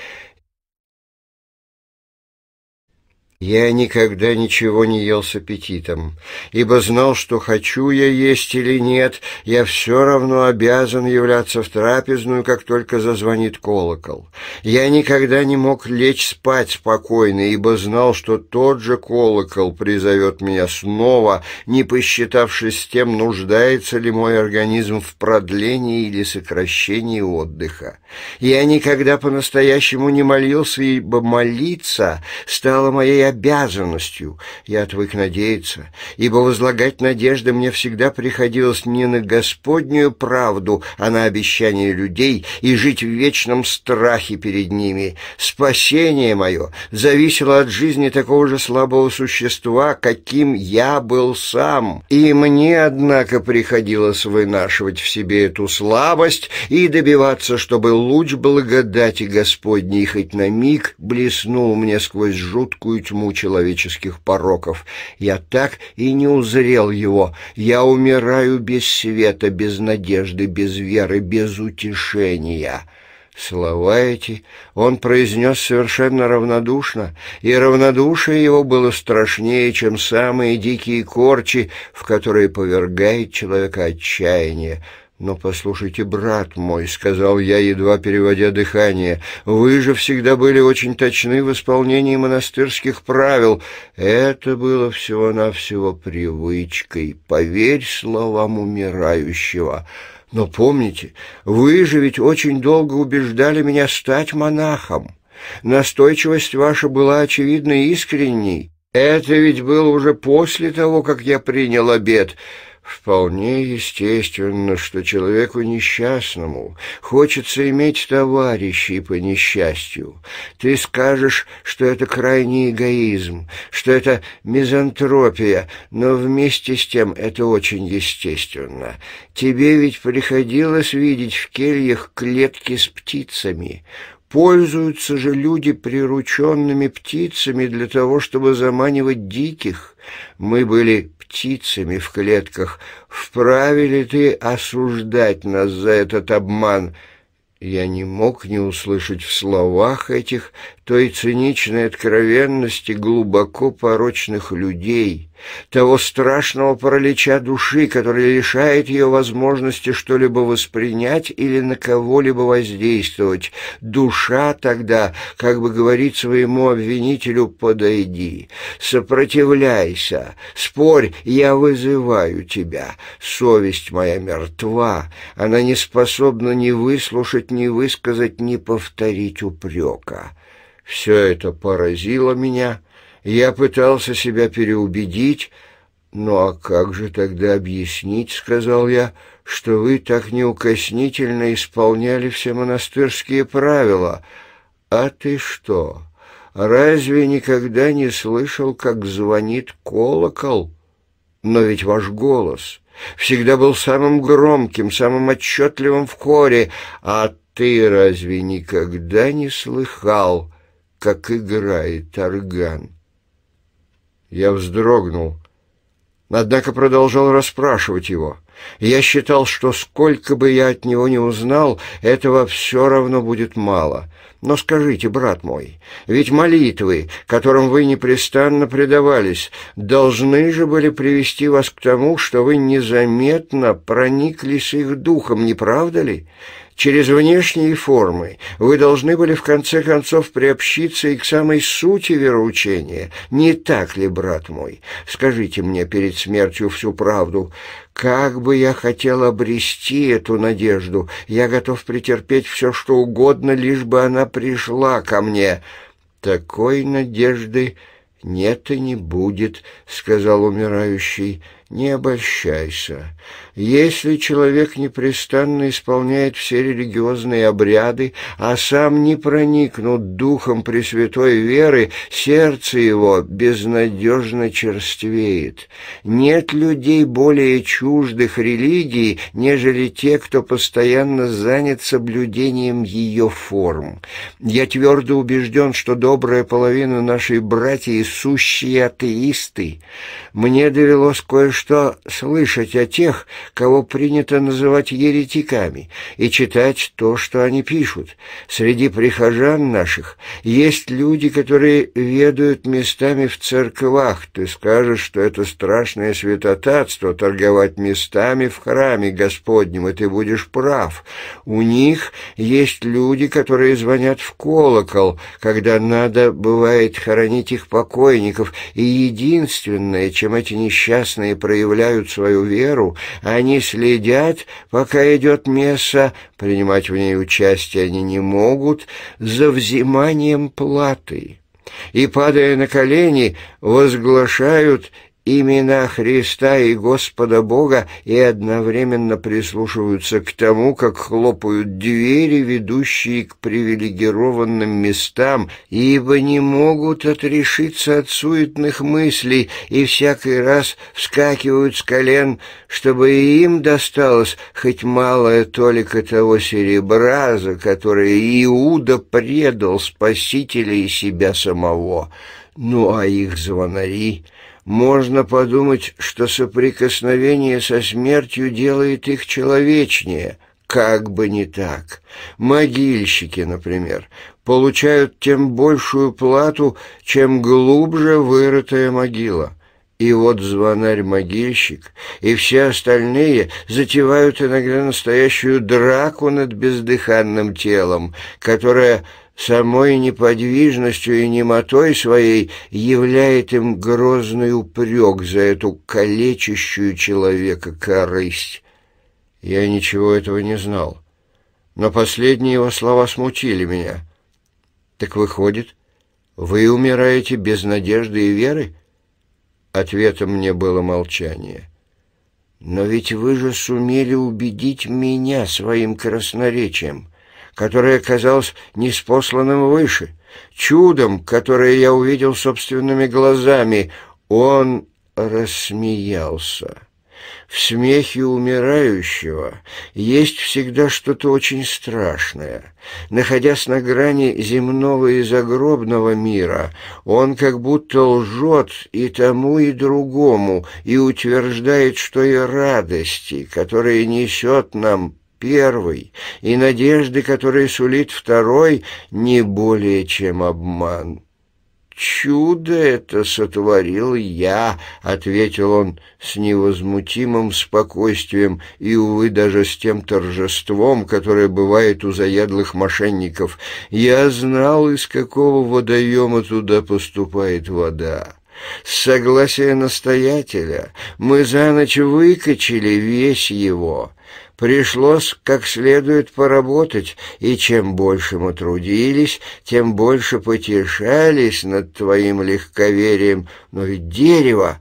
Я никогда ничего не ел с аппетитом, ибо знал, что хочу я есть или нет, я все равно обязан являться в трапезную, как только зазвонит колокол. Я никогда не мог лечь спать спокойно, ибо знал, что тот же колокол призовет меня снова, не посчитавшись с тем, нуждается ли мой организм в продлении или сокращении отдыха. Я никогда по-настоящему не молился, ибо молиться стало моей обязанностью, я отвык надеяться, ибо возлагать надежды мне всегда приходилось не на Господнюю правду, а на обещания людей и жить в вечном страхе перед ними. Спасение мое зависело от жизни такого же слабого существа, каким я был сам, и мне, однако, приходилось вынашивать в себе эту слабость и добиваться, чтобы луч благодати Господней хоть на миг блеснул мне сквозь жуткую тьму, тьму человеческих пороков. Я так и не узрел его. Я умираю без света, без надежды, без веры, без утешения». Слова эти он произнес совершенно равнодушно, и равнодушие его было страшнее, чем самые дикие корчи, в которые повергает человека отчаяние. «Но послушайте, брат мой», — сказал я, едва переводя дыхание, — «вы же всегда были очень точны в исполнении монастырских правил. Это было всего-навсего привычкой. Поверь словам умирающего. Но помните, вы же ведь очень долго убеждали меня стать монахом. Настойчивость ваша была очевидно искренней. Это ведь было уже после того, как я принял обед». Вполне естественно, что человеку несчастному хочется иметь товарищей по несчастью. Ты скажешь, что это крайний эгоизм, что это мизантропия, но вместе с тем это очень естественно. Тебе ведь приходилось видеть в кельях клетки с птицами. Пользуются же люди прирученными птицами для того, чтобы заманивать диких. Мы были птицами в клетках. Вправе ли ты осуждать нас за этот обман?» Я не мог не услышать в словах этих той циничной откровенности глубоко порочных людей, того страшного паралича души, который лишает ее возможности что-либо воспринять или на кого-либо воздействовать. Душа тогда, как бы говорит своему обвинителю, подойди, сопротивляйся, спорь, я вызываю тебя. Совесть моя мертва, она не способна ни выслушать, ни высказать, ни повторить упрека. Все это поразило меня, — я пытался себя переубедить, «Ну а как же тогда объяснить, — сказал я, — что вы так неукоснительно исполняли все монастырские правила? А ты что, разве никогда не слышал, как звонит колокол? Но ведь ваш голос всегда был самым громким, самым отчетливым в хоре, а ты разве никогда не слыхал, как играет орган?» Я вздрогнул. Однако продолжал расспрашивать его. Я считал, что сколько бы я от него не узнал, этого все равно будет мало. Но скажите, брат мой, ведь молитвы, которым вы непрестанно предавались, должны же были привести вас к тому, что вы незаметно прониклись их духом, не правда ли? через внешние формы. Вы должны были в конце концов приобщиться и к самой сути вероучения. Не так ли, брат мой? Скажите мне перед смертью всю правду. Как бы я хотел обрести эту надежду. Я готов претерпеть все, что угодно, лишь бы она пришла ко мне. Такой надежды нет и не будет, — сказал умирающий. Не обольщайся. Если человек непрестанно исполняет все религиозные обряды, а сам не проникнут духом пресвятой веры, сердце его безнадежно черствеет. Нет людей более чуждых религии, нежели те, кто постоянно занят соблюдением ее форм. Я твердо убежден, что добрая половина нашей братья сущие атеисты. Мне довелось кое-что слышать о тех, тех, кого принято называть еретиками, и читать то, что они пишут. Среди прихожан наших есть люди, которые ведают местами в церквах. Ты скажешь, что это страшное святотатство торговать местами в храме Господнем, и ты будешь прав. У них есть люди, которые звонят в колокол, когда надо, бывает, хоронить их покойников, и единственное, чем эти несчастные проявляют свою веру, они следят, пока идет месса, принимать в ней участие они не могут, за взиманием платы и, падая на колени, возглашают имена Христа и Господа Бога и одновременно прислушиваются к тому, как хлопают двери, ведущие к привилегированным местам, ибо не могут отрешиться от суетных мыслей и всякий раз вскакивают с колен, чтобы и им досталось хоть малая толика того серебра, за которое Иуда предал Спасителя и себя самого. Ну а их звонари — можно подумать, что соприкосновение со смертью делает их человечнее. Как бы не так. Могильщики, например, получают тем большую плату, чем глубже вырытая могила. И вот звонарь-могильщик и все остальные затевают иногда настоящую драку над бездыханным телом, которое самой неподвижностью и немотой своей являет им грозный упрек за эту калечащую человека корысть. Я ничего этого не знал, но последние его слова смутили меня. Так выходит, вы умираете без надежды и веры? Ответом мне было молчание. Но ведь вы же сумели убедить меня своим красноречием которое оказалось неспосланным выше, чудом, которое я увидел собственными глазами. Он рассмеялся. В смехе умирающего есть всегда что-то очень страшное. Находясь на грани земного и загробного мира, он как будто лжет и тому, и другому, и утверждает, что и радости, которые несет нам первый и надежды, которые сулит второй, не более чем обман. «Чудо это сотворил я», — ответил он с невозмутимым спокойствием и, увы, даже с тем торжеством, которое бывает у заядлых мошенников. «Я знал, из какого водоема туда поступает вода». С согласия настоятеля мы за ночь выкачили весь его. Пришлось как следует поработать, и чем больше мы трудились, тем больше потешались над твоим легковерием. Но ведь дерево...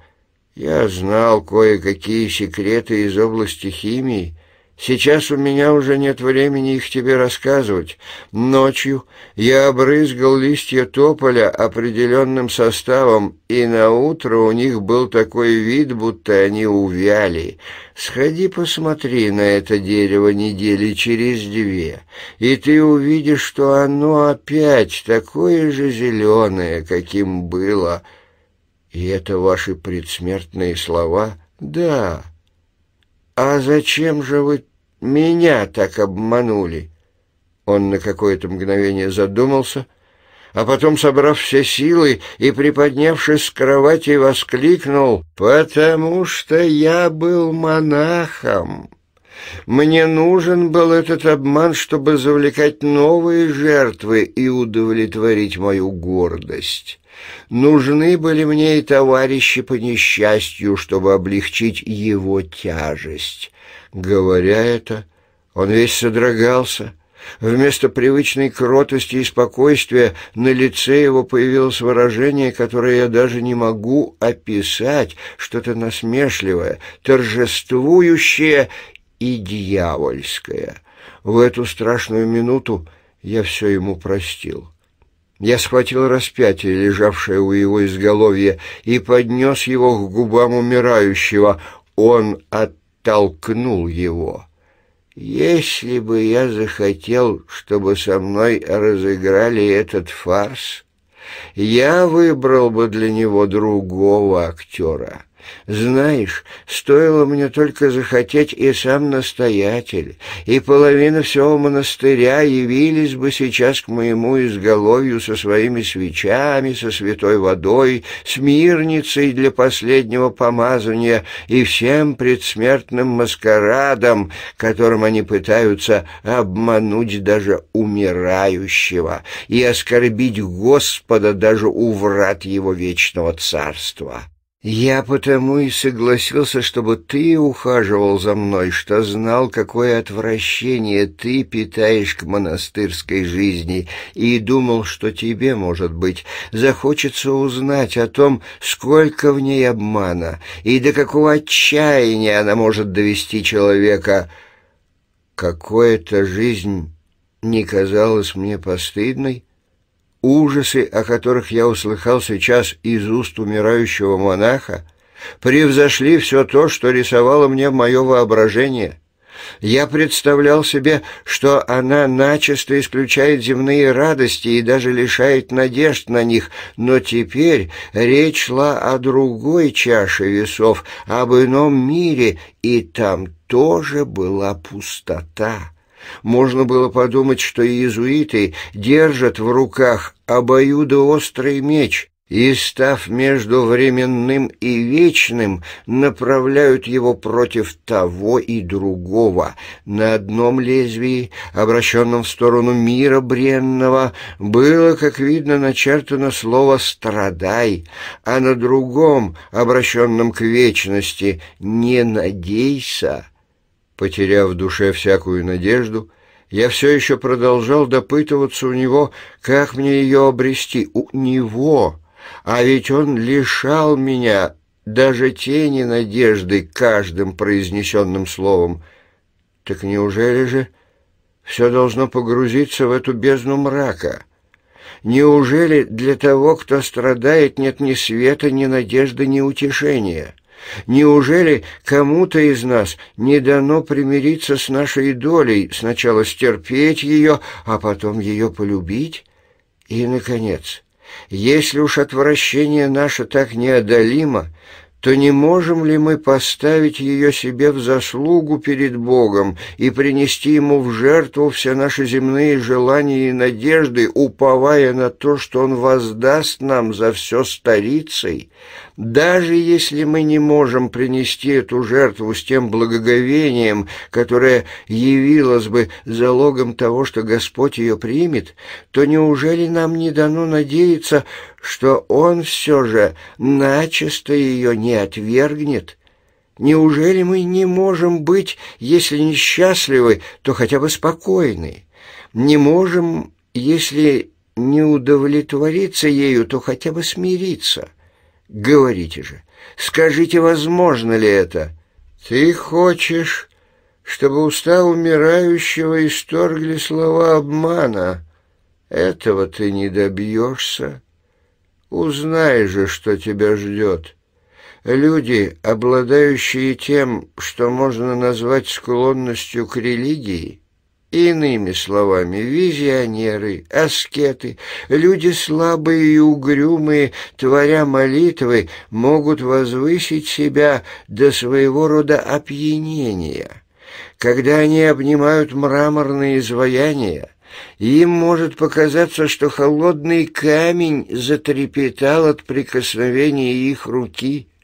Я знал кое-какие секреты из области химии, Сейчас у меня уже нет времени их тебе рассказывать. Ночью я обрызгал листья тополя определенным составом, и на утро у них был такой вид, будто они увяли. Сходи посмотри на это дерево недели через две, и ты увидишь, что оно опять такое же зеленое, каким было. И это ваши предсмертные слова? Да. А зачем же вы меня так обманули. Он на какое-то мгновение задумался, а потом, собрав все силы и приподнявшись с кровати, воскликнул «Потому что я был монахом». Мне нужен был этот обман, чтобы завлекать новые жертвы и удовлетворить мою гордость. Нужны были мне и товарищи по несчастью, чтобы облегчить его тяжесть. Говоря это, он весь содрогался. Вместо привычной кротости и спокойствия на лице его появилось выражение, которое я даже не могу описать, что-то насмешливое, торжествующее и дьявольское. В эту страшную минуту я все ему простил. Я схватил распятие, лежавшее у его изголовья, и поднес его к губам умирающего. Он от толкнул его. Если бы я захотел, чтобы со мной разыграли этот фарс, я выбрал бы для него другого актера. Знаешь, стоило мне только захотеть, и сам настоятель, и половина всего монастыря явились бы сейчас к моему изголовью со своими свечами, со святой водой, с мирницей для последнего помазания и всем предсмертным маскарадом, которым они пытаются обмануть даже умирающего и оскорбить Господа даже у врат его вечного царства». Я потому и согласился, чтобы ты ухаживал за мной, что знал, какое отвращение ты питаешь к монастырской жизни, и думал, что тебе, может быть, захочется узнать о том, сколько в ней обмана и до какого отчаяния она может довести человека. Какое-то жизнь не казалась мне постыдной, Ужасы, о которых я услыхал сейчас из уст умирающего монаха, превзошли все то, что рисовало мне мое воображение. Я представлял себе, что она начисто исключает земные радости и даже лишает надежд на них, но теперь речь шла о другой чаше весов, об ином мире, и там тоже была пустота можно было подумать, что иезуиты держат в руках обоюдоострый меч и, став между временным и вечным, направляют его против того и другого. На одном лезвии, обращенном в сторону мира бренного, было, как видно, начертано слово «страдай», а на другом, обращенном к вечности, «не надейся». Потеряв в душе всякую надежду, я все еще продолжал допытываться у него, как мне ее обрести. У него! А ведь он лишал меня даже тени надежды каждым произнесенным словом. Так неужели же все должно погрузиться в эту бездну мрака? Неужели для того, кто страдает, нет ни света, ни надежды, ни утешения?» Неужели кому-то из нас не дано примириться с нашей долей, сначала стерпеть ее, а потом ее полюбить? И, наконец, если уж отвращение наше так неодолимо, то не можем ли мы поставить ее себе в заслугу перед Богом и принести Ему в жертву все наши земные желания и надежды, уповая на то, что Он воздаст нам за все старицей, даже если мы не можем принести эту жертву с тем благоговением, которое явилось бы залогом того, что Господь ее примет, то неужели нам не дано надеяться, что Он все же начисто ее не отвергнет? Неужели мы не можем быть, если несчастливы, то хотя бы спокойны? Не можем, если не удовлетвориться ею, то хотя бы смириться?» Говорите же, скажите, возможно ли это? Ты хочешь, чтобы уста умирающего исторгли слова обмана? Этого ты не добьешься. Узнай же, что тебя ждет. Люди, обладающие тем, что можно назвать склонностью к религии, Иными словами, визионеры, аскеты, люди слабые и угрюмые, творя молитвы, могут возвысить себя до своего рода опьянения. Когда они обнимают мраморные изваяния, им может показаться, что холодный камень затрепетал от прикосновения их руки –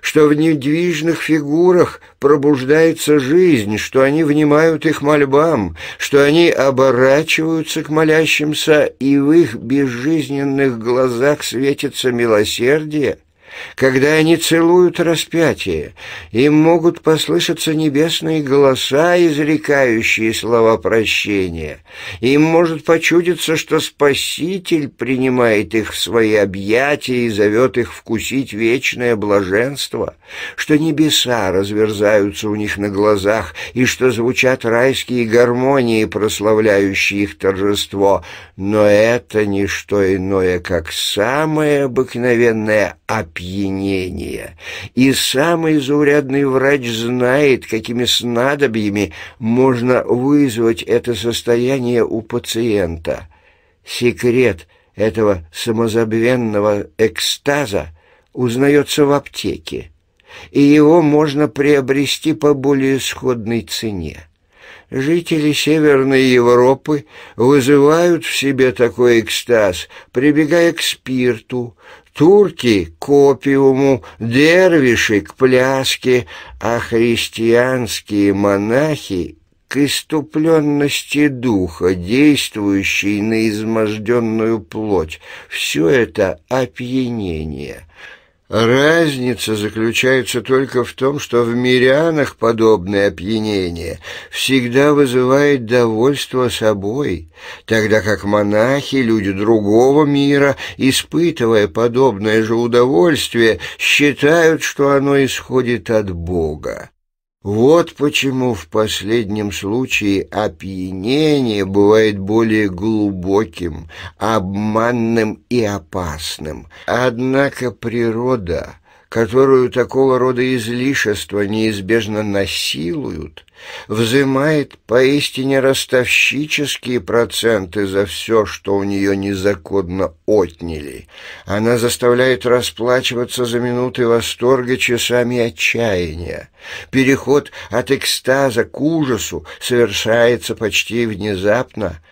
что в недвижных фигурах пробуждается жизнь, что они внимают их мольбам, что они оборачиваются к молящимся, и в их безжизненных глазах светится милосердие — когда они целуют распятие, им могут послышаться небесные голоса, изрекающие слова прощения. Им может почудиться, что Спаситель принимает их в свои объятия и зовет их вкусить вечное блаженство, что небеса разверзаются у них на глазах и что звучат райские гармонии, прославляющие их торжество. Но это не что иное, как самое обыкновенное опьянение опьянения, и самый заурядный врач знает, какими снадобьями можно вызвать это состояние у пациента. Секрет этого самозабвенного экстаза узнается в аптеке, и его можно приобрести по более сходной цене жители Северной Европы вызывают в себе такой экстаз, прибегая к спирту, Турки к опиуму, дервиши к пляске, а христианские монахи к иступленности духа, действующей на изможденную плоть. Все это опьянение — Разница заключается только в том, что в мирянах подобное опьянение всегда вызывает довольство собой, тогда как монахи, люди другого мира, испытывая подобное же удовольствие, считают, что оно исходит от Бога. Вот почему в последнем случае опьянение бывает более глубоким, обманным и опасным. Однако природа которую такого рода излишества неизбежно насилуют, взимает поистине ростовщические проценты за все, что у нее незаконно отняли. Она заставляет расплачиваться за минуты восторга часами отчаяния. Переход от экстаза к ужасу совершается почти внезапно –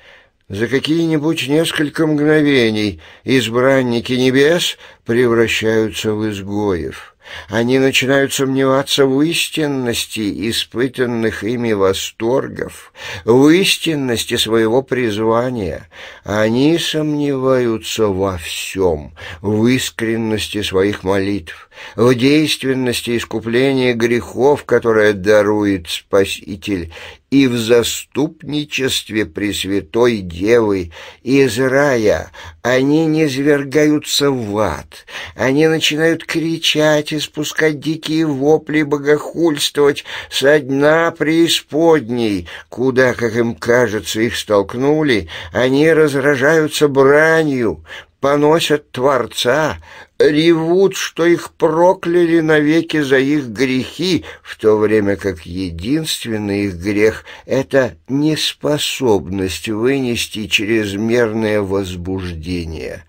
за какие-нибудь несколько мгновений избранники небес превращаются в изгоев. Они начинают сомневаться в истинности испытанных ими восторгов, в истинности своего призвания. Они сомневаются во всем, в искренности своих молитв, в действенности искупления грехов, которое дарует Спаситель, и в заступничестве Пресвятой Девы из рая они не свергаются в ад. Они начинают кричать, испускать дикие вопли, богохульствовать со дна преисподней, куда, как им кажется, их столкнули, они разражаются бранью, поносят Творца, ревут, что их прокляли навеки за их грехи, в то время как единственный их грех — это неспособность вынести чрезмерное возбуждение.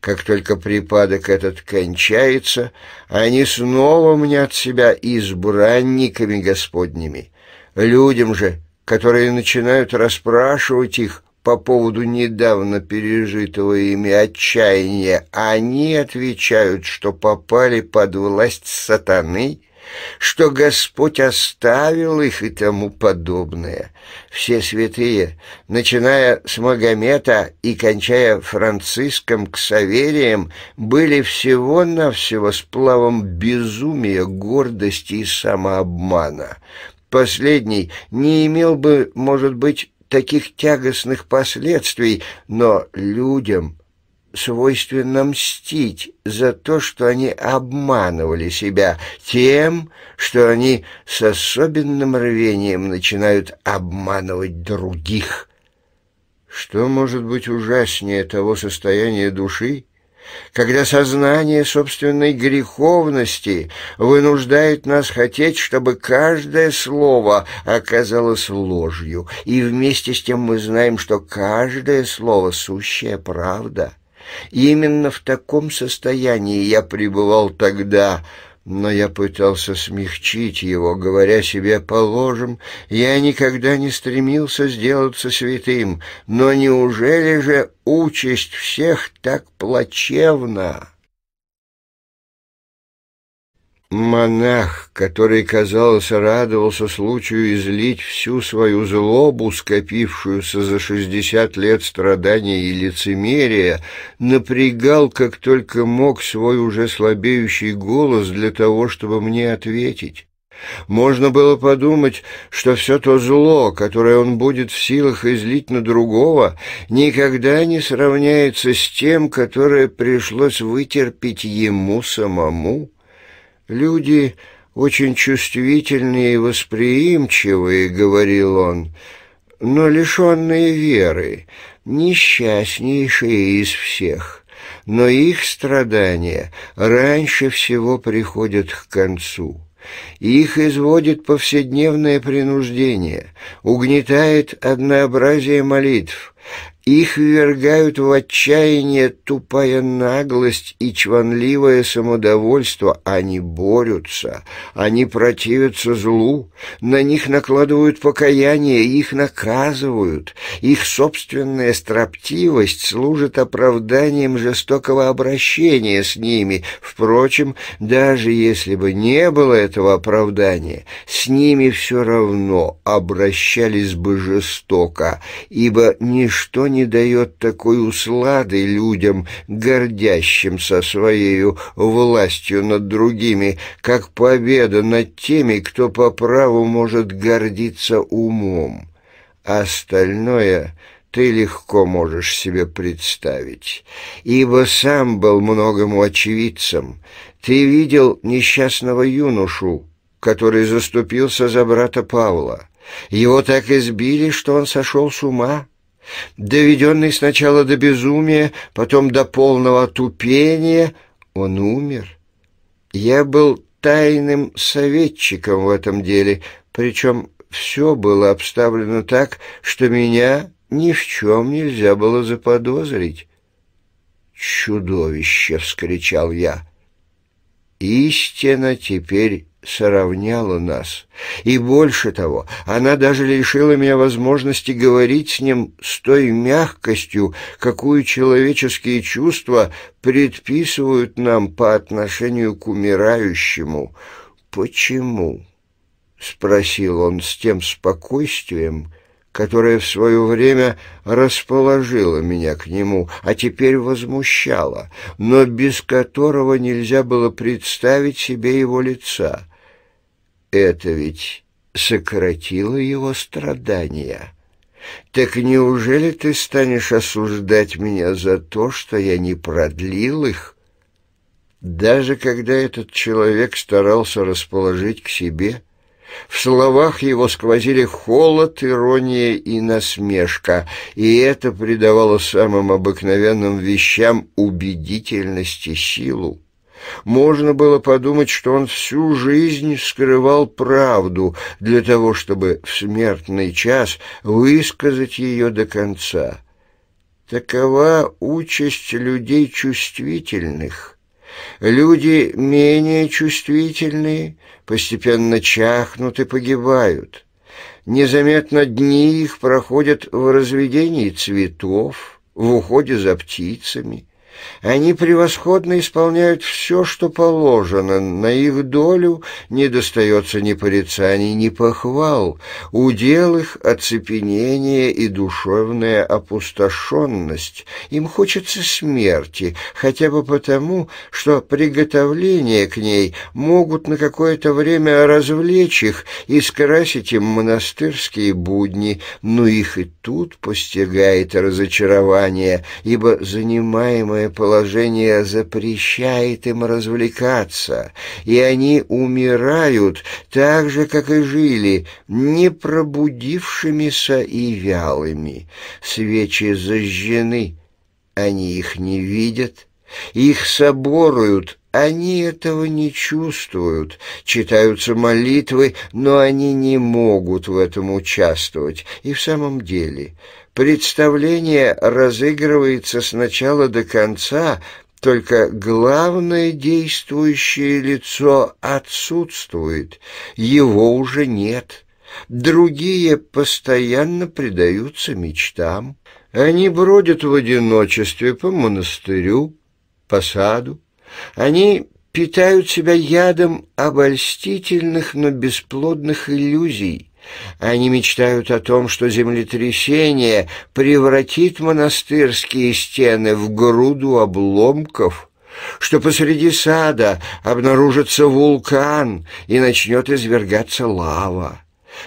Как только припадок этот кончается, они снова мнят себя избранниками Господними. Людям же, которые начинают расспрашивать их, по поводу недавно пережитого ими отчаяния, они отвечают, что попали под власть сатаны, что Господь оставил их и тому подобное. Все святые, начиная с Магомета и кончая Франциском Ксаверием, были всего-навсего сплавом безумия, гордости и самообмана. Последний не имел бы, может быть, таких тягостных последствий, но людям свойственно мстить за то, что они обманывали себя, тем, что они с особенным рвением начинают обманывать других. Что может быть ужаснее того состояния души, когда сознание собственной греховности вынуждает нас хотеть, чтобы каждое слово оказалось ложью, и вместе с тем мы знаем, что каждое слово — сущая правда. И именно в таком состоянии я пребывал тогда — но я пытался смягчить его, говоря себе «положим». Я никогда не стремился сделаться святым, но неужели же участь всех так плачевна?» Монах, который, казалось, радовался случаю излить всю свою злобу, скопившуюся за шестьдесят лет страданий и лицемерия, напрягал, как только мог, свой уже слабеющий голос для того, чтобы мне ответить. Можно было подумать, что все то зло, которое он будет в силах излить на другого, никогда не сравняется с тем, которое пришлось вытерпеть ему самому. «Люди очень чувствительные и восприимчивые», — говорил он, — «но лишенные веры, несчастнейшие из всех, но их страдания раньше всего приходят к концу». Их изводит повседневное принуждение, угнетает однообразие молитв. Их ввергают в отчаяние тупая наглость и чванливое самодовольство. Они борются, они противятся злу, на них накладывают покаяние, их наказывают. Их собственная строптивость служит оправданием жестокого обращения с ними. Впрочем, даже если бы не было этого оправдания, с ними все равно обращались бы жестоко, ибо ничто не дает такой услады людям, гордящимся своею властью над другими, как победа над теми, кто по праву может гордиться умом. А остальное ты легко можешь себе представить, ибо сам был многому очевидцем. Ты видел несчастного юношу, который заступился за брата Павла. Его так избили, что он сошел с ума. Доведенный сначала до безумия, потом до полного тупения, он умер. Я был тайным советчиком в этом деле, причем все было обставлено так, что меня ни в чем нельзя было заподозрить. «Чудовище!» — вскричал я. «Истина теперь Соравняла нас. И больше того, она даже лишила меня возможности говорить с ним с той мягкостью, какую человеческие чувства предписывают нам по отношению к умирающему. «Почему?» — спросил он с тем спокойствием, которое в свое время расположило меня к нему, а теперь возмущало, но без которого нельзя было представить себе его лица. Это ведь сократило его страдания. Так неужели ты станешь осуждать меня за то, что я не продлил их? Даже когда этот человек старался расположить к себе, в словах его сквозили холод, ирония и насмешка, и это придавало самым обыкновенным вещам убедительность и силу. Можно было подумать, что он всю жизнь скрывал правду для того, чтобы в смертный час высказать ее до конца. Такова участь людей чувствительных. Люди менее чувствительные постепенно чахнут и погибают. Незаметно дни их проходят в разведении цветов, в уходе за птицами, они превосходно исполняют все, что положено. На их долю не достается ни порицаний, ни похвал. Удел их — оцепенение и душевная опустошенность. Им хочется смерти, хотя бы потому, что приготовления к ней могут на какое-то время развлечь их и скрасить им монастырские будни, но их и тут постигает разочарование, ибо занимаемое положение запрещает им развлекаться, и они умирают так же, как и жили, не пробудившимися и вялыми. Свечи зажжены, они их не видят, их соборуют, они этого не чувствуют. Читаются молитвы, но они не могут в этом участвовать. И в самом деле... Представление разыгрывается с начала до конца, только главное действующее лицо отсутствует, его уже нет. Другие постоянно предаются мечтам. Они бродят в одиночестве по монастырю, по саду. Они питают себя ядом обольстительных, но бесплодных иллюзий. Они мечтают о том, что землетрясение превратит монастырские стены в груду обломков, что посреди сада обнаружится вулкан и начнет извергаться лава.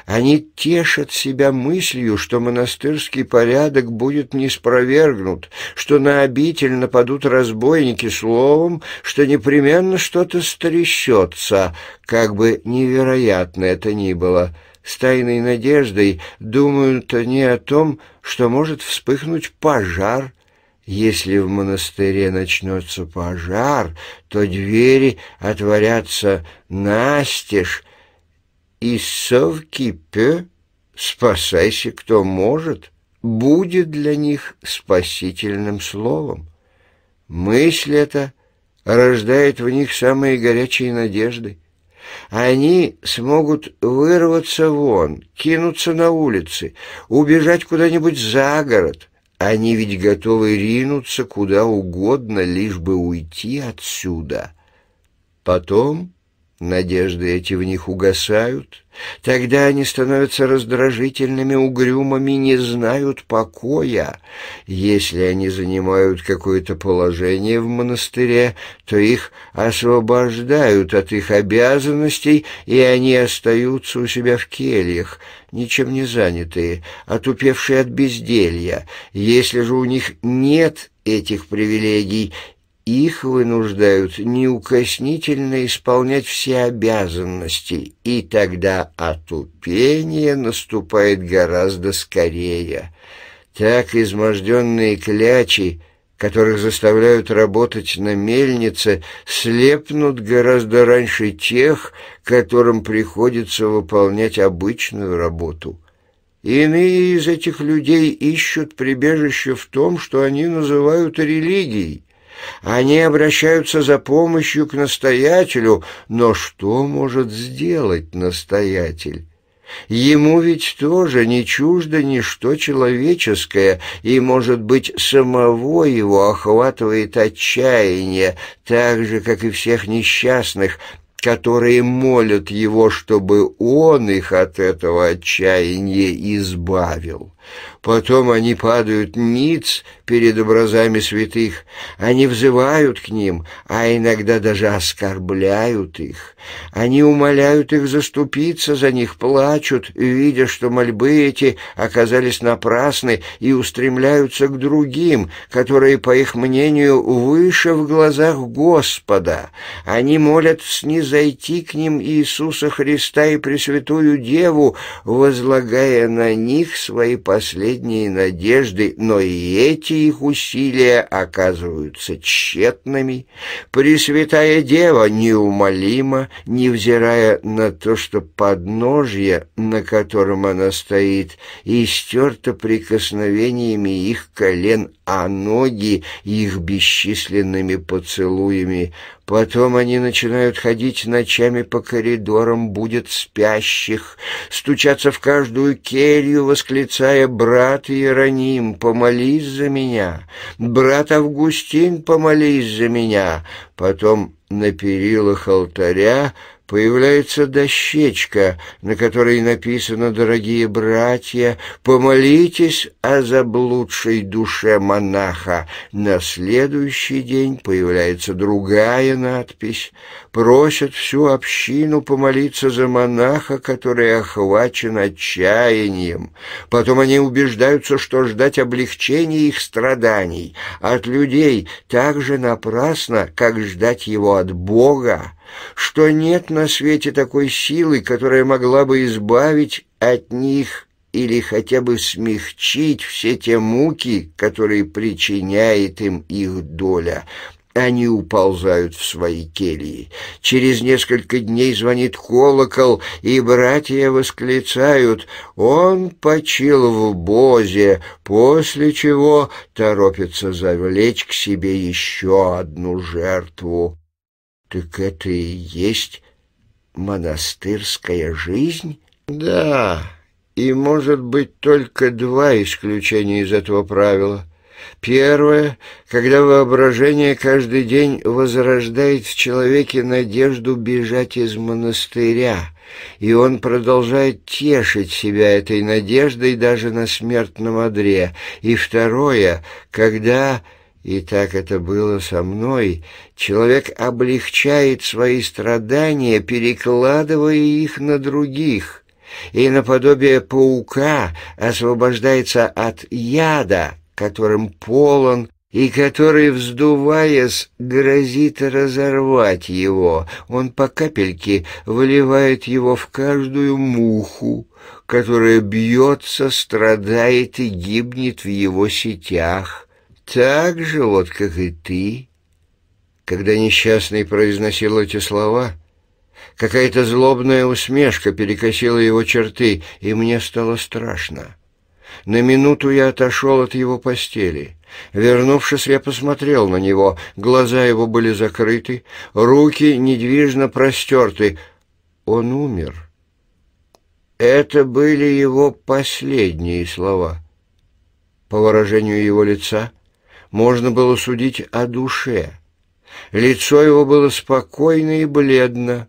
Они тешат себя мыслью, что монастырский порядок будет не что на обитель нападут разбойники словом, что непременно что-то стрясется, как бы невероятно это ни было с тайной надеждой думают они о том, что может вспыхнуть пожар. Если в монастыре начнется пожар, то двери отворятся настежь, и совки пё, спасайся, кто может, будет для них спасительным словом. Мысль эта рождает в них самые горячие надежды. Они смогут вырваться вон, кинуться на улицы, убежать куда-нибудь за город. Они ведь готовы ринуться куда угодно, лишь бы уйти отсюда. Потом надежды эти в них угасают, Тогда они становятся раздражительными, угрюмыми, не знают покоя. Если они занимают какое-то положение в монастыре, то их освобождают от их обязанностей, и они остаются у себя в кельях, ничем не занятые, отупевшие от безделья. Если же у них нет этих привилегий, их вынуждают неукоснительно исполнять все обязанности, и тогда отупение наступает гораздо скорее. Так изможденные клячи, которых заставляют работать на мельнице, слепнут гораздо раньше тех, которым приходится выполнять обычную работу. Иные из этих людей ищут прибежище в том, что они называют религией. Они обращаются за помощью к настоятелю, но что может сделать настоятель? Ему ведь тоже не чуждо ничто человеческое, и, может быть, самого его охватывает отчаяние, так же, как и всех несчастных, которые молят его, чтобы он их от этого отчаяния избавил. Потом они падают ниц перед образами святых, они взывают к ним, а иногда даже оскорбляют их. Они умоляют их заступиться за них, плачут, видя, что мольбы эти оказались напрасны и устремляются к другим, которые, по их мнению, выше в глазах Господа. Они молят снизойти к ним Иисуса Христа и Пресвятую Деву, возлагая на них свои поступки последние надежды, но и эти их усилия оказываются тщетными. Пресвятая Дева неумолима, невзирая на то, что подножье, на котором она стоит, истерто прикосновениями их колен а ноги их бесчисленными поцелуями. Потом они начинают ходить ночами по коридорам, будет спящих, стучаться в каждую келью, восклицая «Брат Иероним, помолись за меня! Брат Августин, помолись за меня!» Потом на перилах алтаря появляется дощечка, на которой написано «Дорогие братья, помолитесь о заблудшей душе монаха». На следующий день появляется другая надпись. Просят всю общину помолиться за монаха, который охвачен отчаянием. Потом они убеждаются, что ждать облегчения их страданий от людей так же напрасно, как ждать его от Бога что нет на свете такой силы, которая могла бы избавить от них или хотя бы смягчить все те муки, которые причиняет им их доля. Они уползают в свои кельи. Через несколько дней звонит колокол, и братья восклицают «Он почил в Бозе», после чего торопится завлечь к себе еще одну жертву. «Так это и есть монастырская жизнь?» «Да, и может быть только два исключения из этого правила». Первое, когда воображение каждый день возрождает в человеке надежду бежать из монастыря, и он продолжает тешить себя этой надеждой даже на смертном одре. И второе, когда и так это было со мной. Человек облегчает свои страдания, перекладывая их на других. И наподобие паука освобождается от яда, которым полон, и который, вздуваясь, грозит разорвать его. Он по капельке выливает его в каждую муху, которая бьется, страдает и гибнет в его сетях. Так же вот, как и ты. Когда несчастный произносил эти слова, какая-то злобная усмешка перекосила его черты, и мне стало страшно. На минуту я отошел от его постели. Вернувшись, я посмотрел на него. Глаза его были закрыты, руки недвижно простерты. Он умер. Это были его последние слова. По выражению его лица — можно было судить о душе. Лицо его было спокойно и бледно,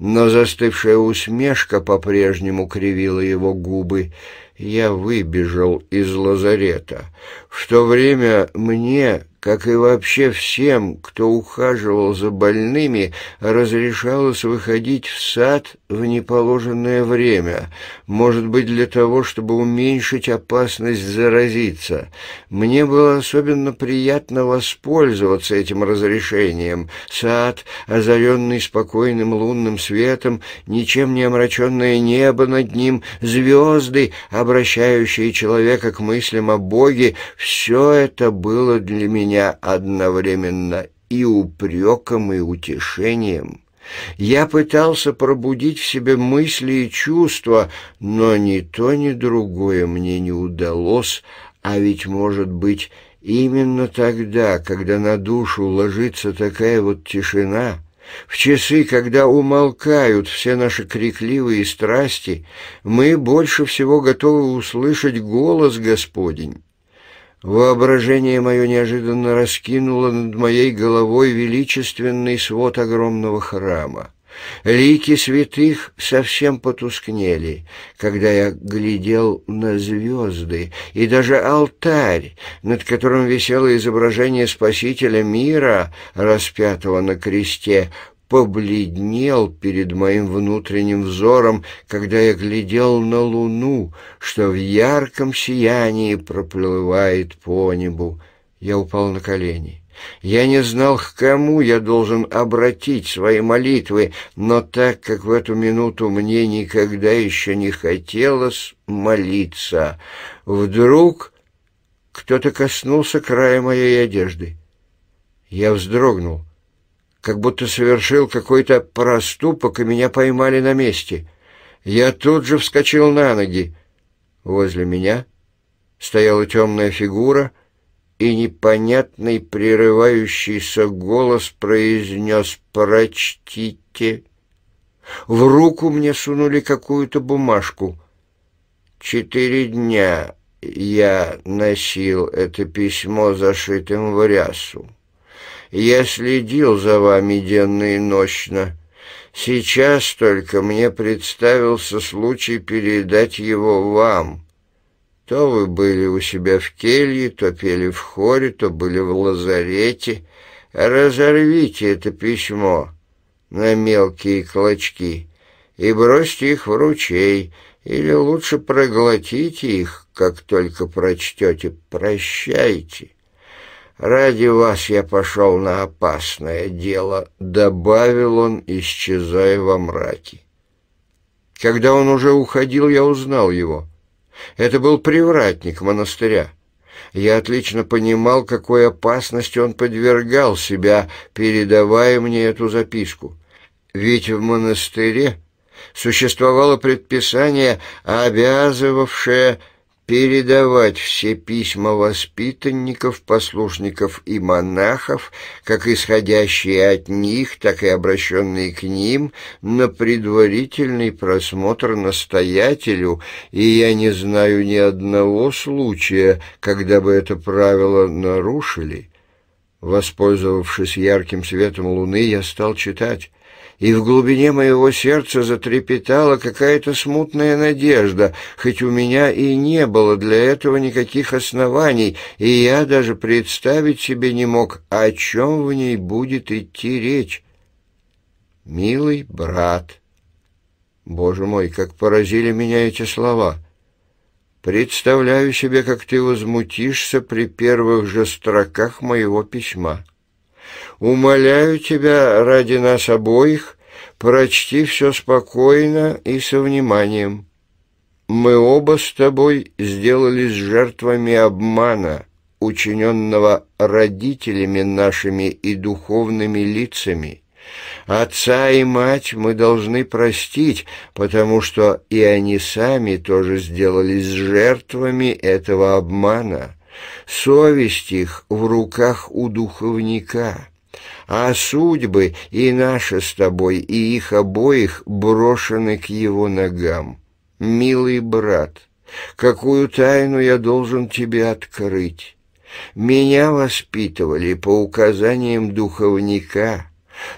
но застывшая усмешка по-прежнему кривила его губы. Я выбежал из лазарета. В то время мне как и вообще всем, кто ухаживал за больными, разрешалось выходить в сад в неположенное время, может быть, для того, чтобы уменьшить опасность заразиться. Мне было особенно приятно воспользоваться этим разрешением. Сад, озаренный спокойным лунным светом, ничем не омраченное небо над ним, звезды, обращающие человека к мыслям о Боге, все это было для меня меня одновременно и упреком, и утешением. Я пытался пробудить в себе мысли и чувства, но ни то, ни другое мне не удалось, а ведь, может быть, именно тогда, когда на душу ложится такая вот тишина, в часы, когда умолкают все наши крикливые страсти, мы больше всего готовы услышать голос Господень. Воображение мое неожиданно раскинуло над моей головой величественный свод огромного храма. Лики святых совсем потускнели, когда я глядел на звезды, и даже алтарь, над которым висело изображение Спасителя мира, распятого на кресте, побледнел перед моим внутренним взором, когда я глядел на луну, что в ярком сиянии проплывает по небу. Я упал на колени. Я не знал, к кому я должен обратить свои молитвы, но так как в эту минуту мне никогда еще не хотелось молиться, вдруг кто-то коснулся края моей одежды. Я вздрогнул как будто совершил какой-то проступок, и меня поймали на месте. Я тут же вскочил на ноги. Возле меня стояла темная фигура, и непонятный прерывающийся голос произнес «Прочтите». В руку мне сунули какую-то бумажку. Четыре дня я носил это письмо зашитым в рясу. Я следил за вами денно и ночно. Сейчас только мне представился случай передать его вам. То вы были у себя в келье, то пели в хоре, то были в лазарете. Разорвите это письмо на мелкие клочки и бросьте их в ручей, или лучше проглотите их, как только прочтете. Прощайте. «Ради вас я пошел на опасное дело», — добавил он, исчезая во мраке. Когда он уже уходил, я узнал его. Это был привратник монастыря. Я отлично понимал, какой опасности он подвергал себя, передавая мне эту записку. Ведь в монастыре существовало предписание, обязывавшее передавать все письма воспитанников, послушников и монахов, как исходящие от них, так и обращенные к ним, на предварительный просмотр настоятелю, и я не знаю ни одного случая, когда бы это правило нарушили. Воспользовавшись ярким светом луны, я стал читать и в глубине моего сердца затрепетала какая-то смутная надежда, хоть у меня и не было для этого никаких оснований, и я даже представить себе не мог, о чем в ней будет идти речь. «Милый брат». Боже мой, как поразили меня эти слова. Представляю себе, как ты возмутишься при первых же строках моего письма». Умоляю тебя ради нас обоих, прочти все спокойно и со вниманием. Мы оба с тобой сделались жертвами обмана, учиненного родителями нашими и духовными лицами. Отца и мать мы должны простить, потому что и они сами тоже сделались жертвами этого обмана. Совесть их в руках у духовника» а судьбы и наши с тобой, и их обоих брошены к его ногам. Милый брат, какую тайну я должен тебе открыть? Меня воспитывали по указаниям духовника.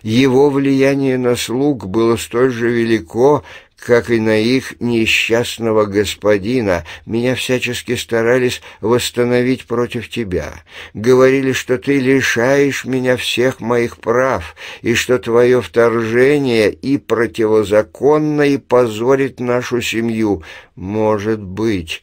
Его влияние на слуг было столь же велико, как и на их несчастного господина, меня всячески старались восстановить против тебя. Говорили, что ты лишаешь меня всех моих прав, и что твое вторжение и противозаконно и позорит нашу семью. Может быть,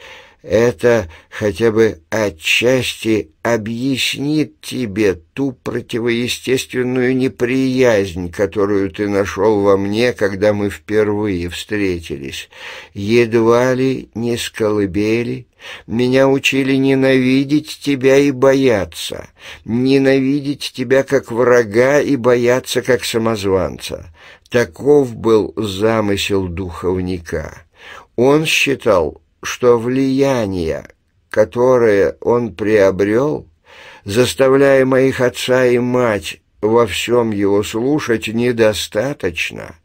это хотя бы отчасти объяснит тебе ту противоестественную неприязнь, которую ты нашел во мне, когда мы впервые встретились. Едва ли не сколыбели меня учили ненавидеть тебя и бояться, ненавидеть тебя как врага и бояться как самозванца. Таков был замысел духовника. Он считал что влияние, которое он приобрел, заставляя моих отца и мать во всем его слушать, недостаточно.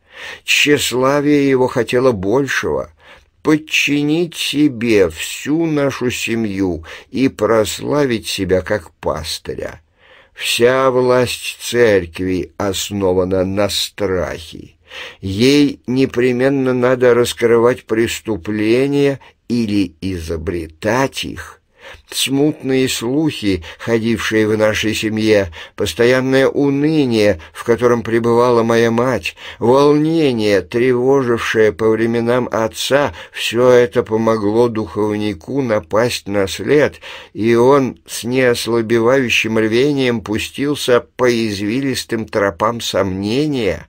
Тщеславие его хотело большего — подчинить себе всю нашу семью и прославить себя как пастыря. Вся власть церкви основана на страхе. Ей непременно надо раскрывать преступления или изобретать их. Смутные слухи, ходившие в нашей семье, постоянное уныние, в котором пребывала моя мать, волнение, тревожившее по временам отца, все это помогло духовнику напасть на след, и он с неослабевающим рвением пустился по извилистым тропам сомнения,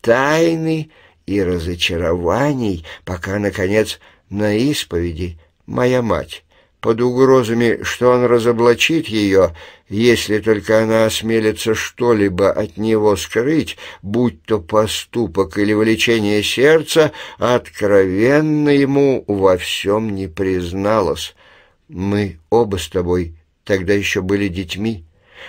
тайны и разочарований, пока, наконец, на исповеди моя мать, под угрозами, что он разоблачит ее, если только она осмелится что-либо от него скрыть, будь то поступок или влечение сердца, откровенно ему во всем не призналась. Мы оба с тобой тогда еще были детьми,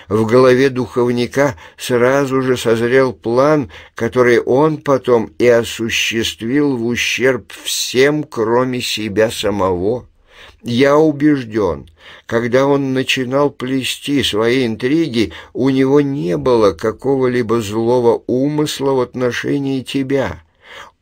в голове духовника сразу же созрел план, который он потом и осуществил в ущерб всем, кроме себя самого. Я убежден, когда он начинал плести свои интриги, у него не было какого-либо злого умысла в отношении тебя.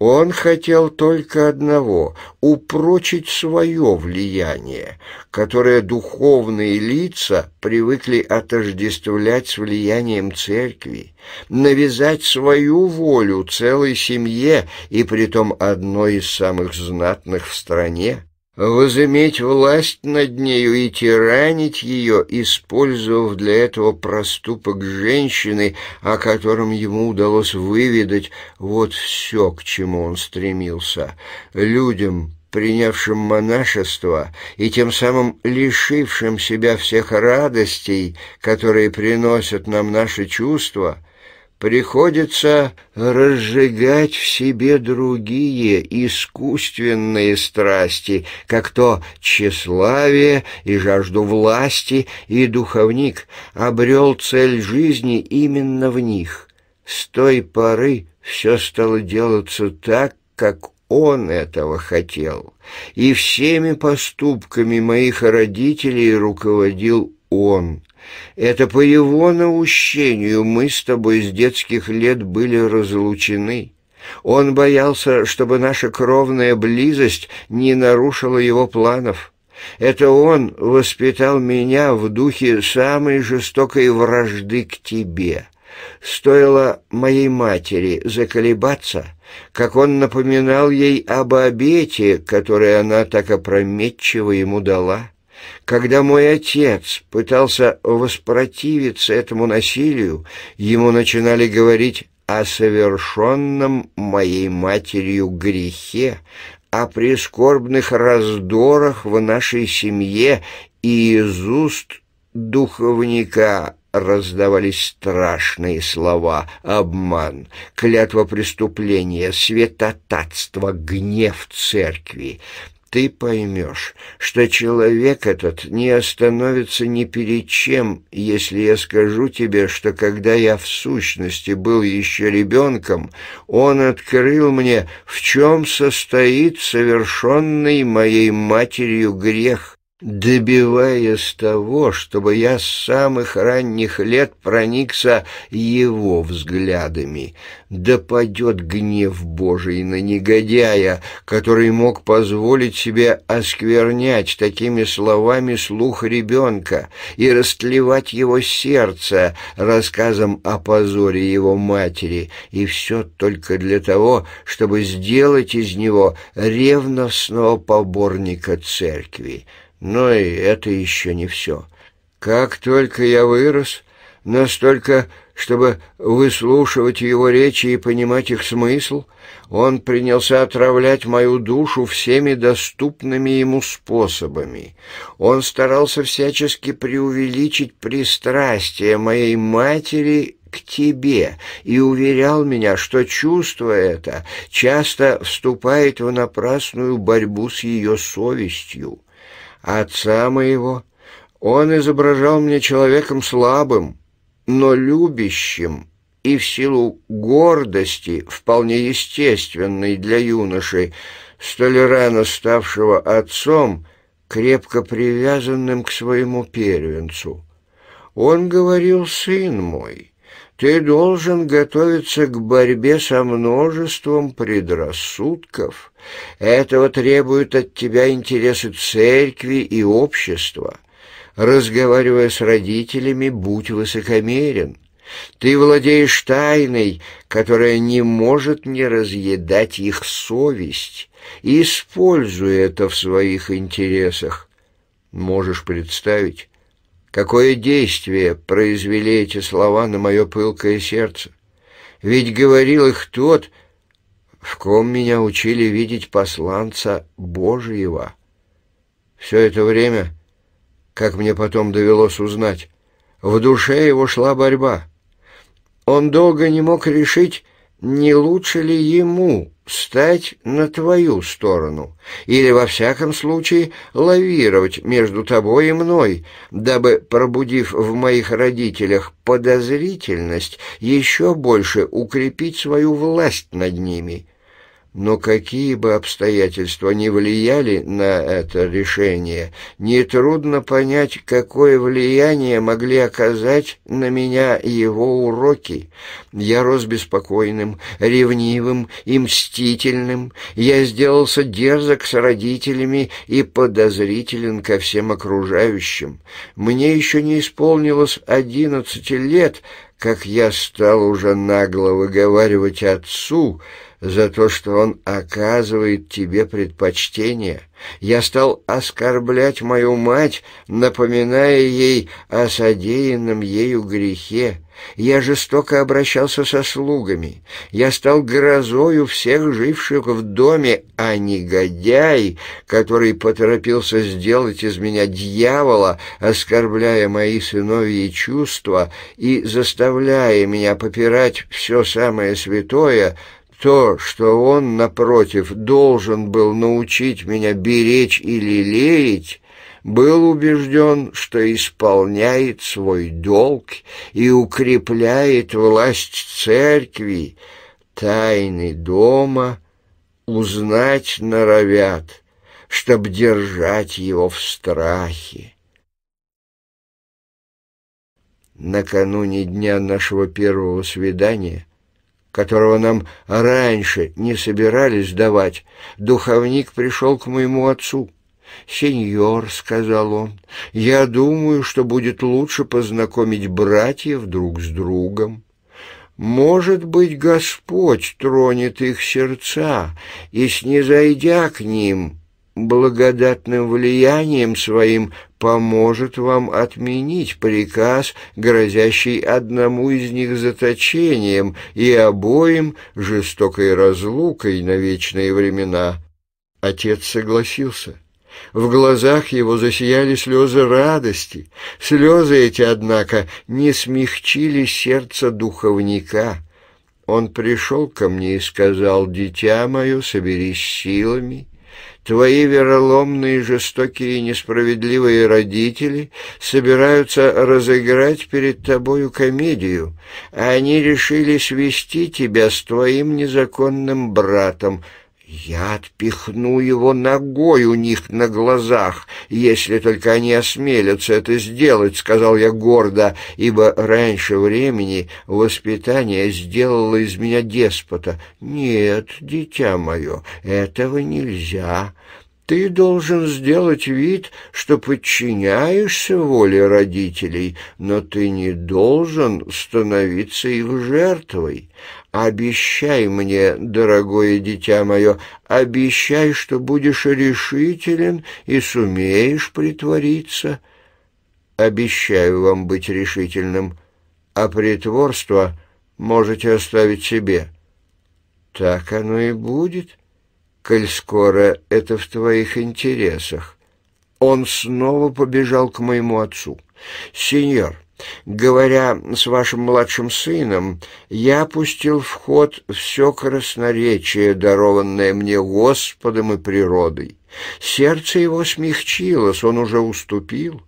Он хотел только одного — упрочить свое влияние, которое духовные лица привыкли отождествлять с влиянием церкви, навязать свою волю целой семье и притом одной из самых знатных в стране возыметь власть над нею и тиранить ее, использовав для этого проступок женщины, о котором ему удалось выведать вот все, к чему он стремился. Людям, принявшим монашество и тем самым лишившим себя всех радостей, которые приносят нам наши чувства, приходится разжигать в себе другие искусственные страсти, как то тщеславие и жажду власти, и духовник обрел цель жизни именно в них. С той поры все стало делаться так, как он этого хотел, и всеми поступками моих родителей руководил он. Это по его наущению мы с тобой с детских лет были разлучены. Он боялся, чтобы наша кровная близость не нарушила его планов. Это он воспитал меня в духе самой жестокой вражды к тебе. Стоило моей матери заколебаться, как он напоминал ей об обете, которое она так опрометчиво ему дала. Когда мой отец пытался воспротивиться этому насилию, ему начинали говорить о совершенном моей матерью грехе, о прискорбных раздорах в нашей семье, и из уст духовника раздавались страшные слова «обман», «клятва преступления», «святотатство», «гнев церкви» ты поймешь, что человек этот не остановится ни перед чем, если я скажу тебе, что когда я в сущности был еще ребенком, он открыл мне, в чем состоит совершенный моей матерью грех добиваясь того, чтобы я с самых ранних лет проникся его взглядами. Да падет гнев Божий на негодяя, который мог позволить себе осквернять такими словами слух ребенка и растлевать его сердце рассказом о позоре его матери, и все только для того, чтобы сделать из него ревностного поборника церкви. Но и это еще не все. Как только я вырос, настолько, чтобы выслушивать его речи и понимать их смысл, он принялся отравлять мою душу всеми доступными ему способами. Он старался всячески преувеличить пристрастие моей матери к тебе и уверял меня, что чувство это часто вступает в напрасную борьбу с ее совестью отца моего, он изображал мне человеком слабым, но любящим, и в силу гордости, вполне естественной для юноши, столь рано ставшего отцом, крепко привязанным к своему первенцу. Он говорил, сын мой, ты должен готовиться к борьбе со множеством предрассудков. Этого требуют от тебя интересы церкви и общества. Разговаривая с родителями, будь высокомерен. Ты владеешь тайной, которая не может не разъедать их совесть. и Используй это в своих интересах. Можешь представить, Какое действие произвели эти слова на мое пылкое сердце? Ведь говорил их тот, в ком меня учили видеть посланца Божьего. Все это время, как мне потом довелось узнать, в душе его шла борьба. Он долго не мог решить, не лучше ли ему стать на твою сторону или, во всяком случае, лавировать между тобой и мной, дабы, пробудив в моих родителях подозрительность, еще больше укрепить свою власть над ними». Но какие бы обстоятельства ни влияли на это решение, нетрудно понять, какое влияние могли оказать на меня его уроки. Я рос беспокойным, ревнивым и мстительным. Я сделался дерзок с родителями и подозрителен ко всем окружающим. Мне еще не исполнилось одиннадцати лет, как я стал уже нагло выговаривать отцу — за то, что он оказывает тебе предпочтение. Я стал оскорблять мою мать, напоминая ей о содеянном ею грехе. Я жестоко обращался со слугами. Я стал грозою всех живших в доме, а негодяй, который поторопился сделать из меня дьявола, оскорбляя мои сыновьи чувства и заставляя меня попирать все самое святое, то, что он, напротив, должен был научить меня беречь и лелеять, был убежден, что исполняет свой долг и укрепляет власть церкви, тайны дома узнать норовят, чтоб держать его в страхе. Накануне дня нашего первого свидания — которого нам раньше не собирались давать, духовник пришел к моему отцу. «Сеньор», — сказал он, — «я думаю, что будет лучше познакомить братьев друг с другом. Может быть, Господь тронет их сердца и, снизойдя к ним, благодатным влиянием своим поможет вам отменить приказ, грозящий одному из них заточением и обоим жестокой разлукой на вечные времена. Отец согласился. В глазах его засияли слезы радости. Слезы эти, однако, не смягчили сердце духовника. Он пришел ко мне и сказал, «Дитя мое, соберись силами» Твои вероломные, жестокие и несправедливые родители собираются разыграть перед тобою комедию. Они решили свести тебя с твоим незаконным братом — я отпихну его ногой у них на глазах, если только они осмелятся это сделать, — сказал я гордо, ибо раньше времени воспитание сделало из меня деспота. Нет, дитя мое, этого нельзя. Ты должен сделать вид, что подчиняешься воле родителей, но ты не должен становиться их жертвой. «Обещай мне, дорогое дитя мое, обещай, что будешь решителен и сумеешь притвориться». «Обещаю вам быть решительным, а притворство можете оставить себе». «Так оно и будет, коль скоро это в твоих интересах». Он снова побежал к моему отцу. «Сеньор, Говоря с вашим младшим сыном, я пустил в ход все красноречие, дарованное мне Господом и природой. Сердце его смягчилось, он уже уступил.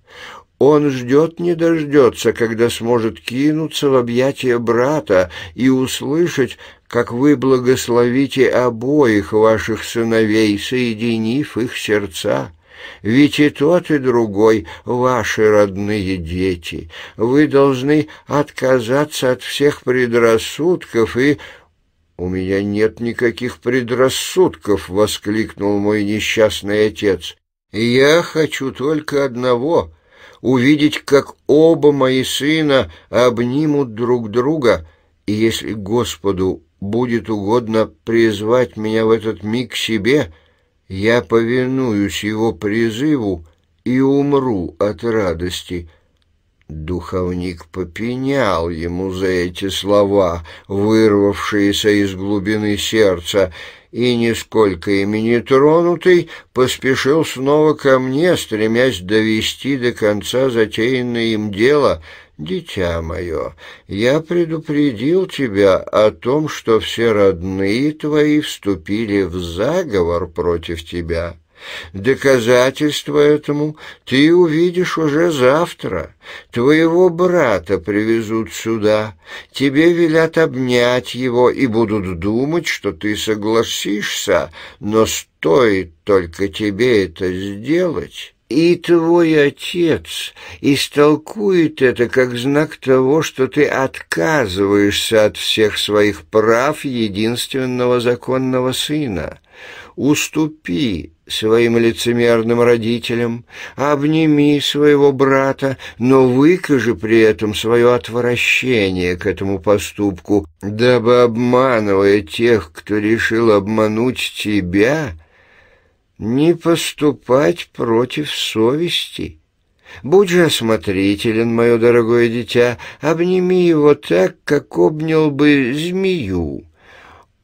Он ждет не дождется, когда сможет кинуться в объятия брата и услышать, как вы благословите обоих ваших сыновей, соединив их сердца. Ведь и тот, и другой — ваши родные дети. Вы должны отказаться от всех предрассудков и... «У меня нет никаких предрассудков!» — воскликнул мой несчастный отец. «Я хочу только одного — увидеть, как оба мои сына обнимут друг друга, и если Господу будет угодно призвать меня в этот миг к себе...» я повинуюсь его призыву и умру от радости». Духовник попенял ему за эти слова, вырвавшиеся из глубины сердца, и, нисколько ими не тронутый, поспешил снова ко мне, стремясь довести до конца затеянное им дело — «Дитя мое, я предупредил тебя о том, что все родные твои вступили в заговор против тебя». Доказательство этому ты увидишь уже завтра. Твоего брата привезут сюда. Тебе велят обнять его и будут думать, что ты согласишься, но стоит только тебе это сделать, и твой отец истолкует это как знак того, что ты отказываешься от всех своих прав единственного законного сына. Уступи своим лицемерным родителям, обними своего брата, но выкажи при этом свое отвращение к этому поступку, дабы, обманывая тех, кто решил обмануть тебя, — не поступать против совести. Будь же осмотрителен, мое дорогое дитя, обними его так, как обнял бы змею.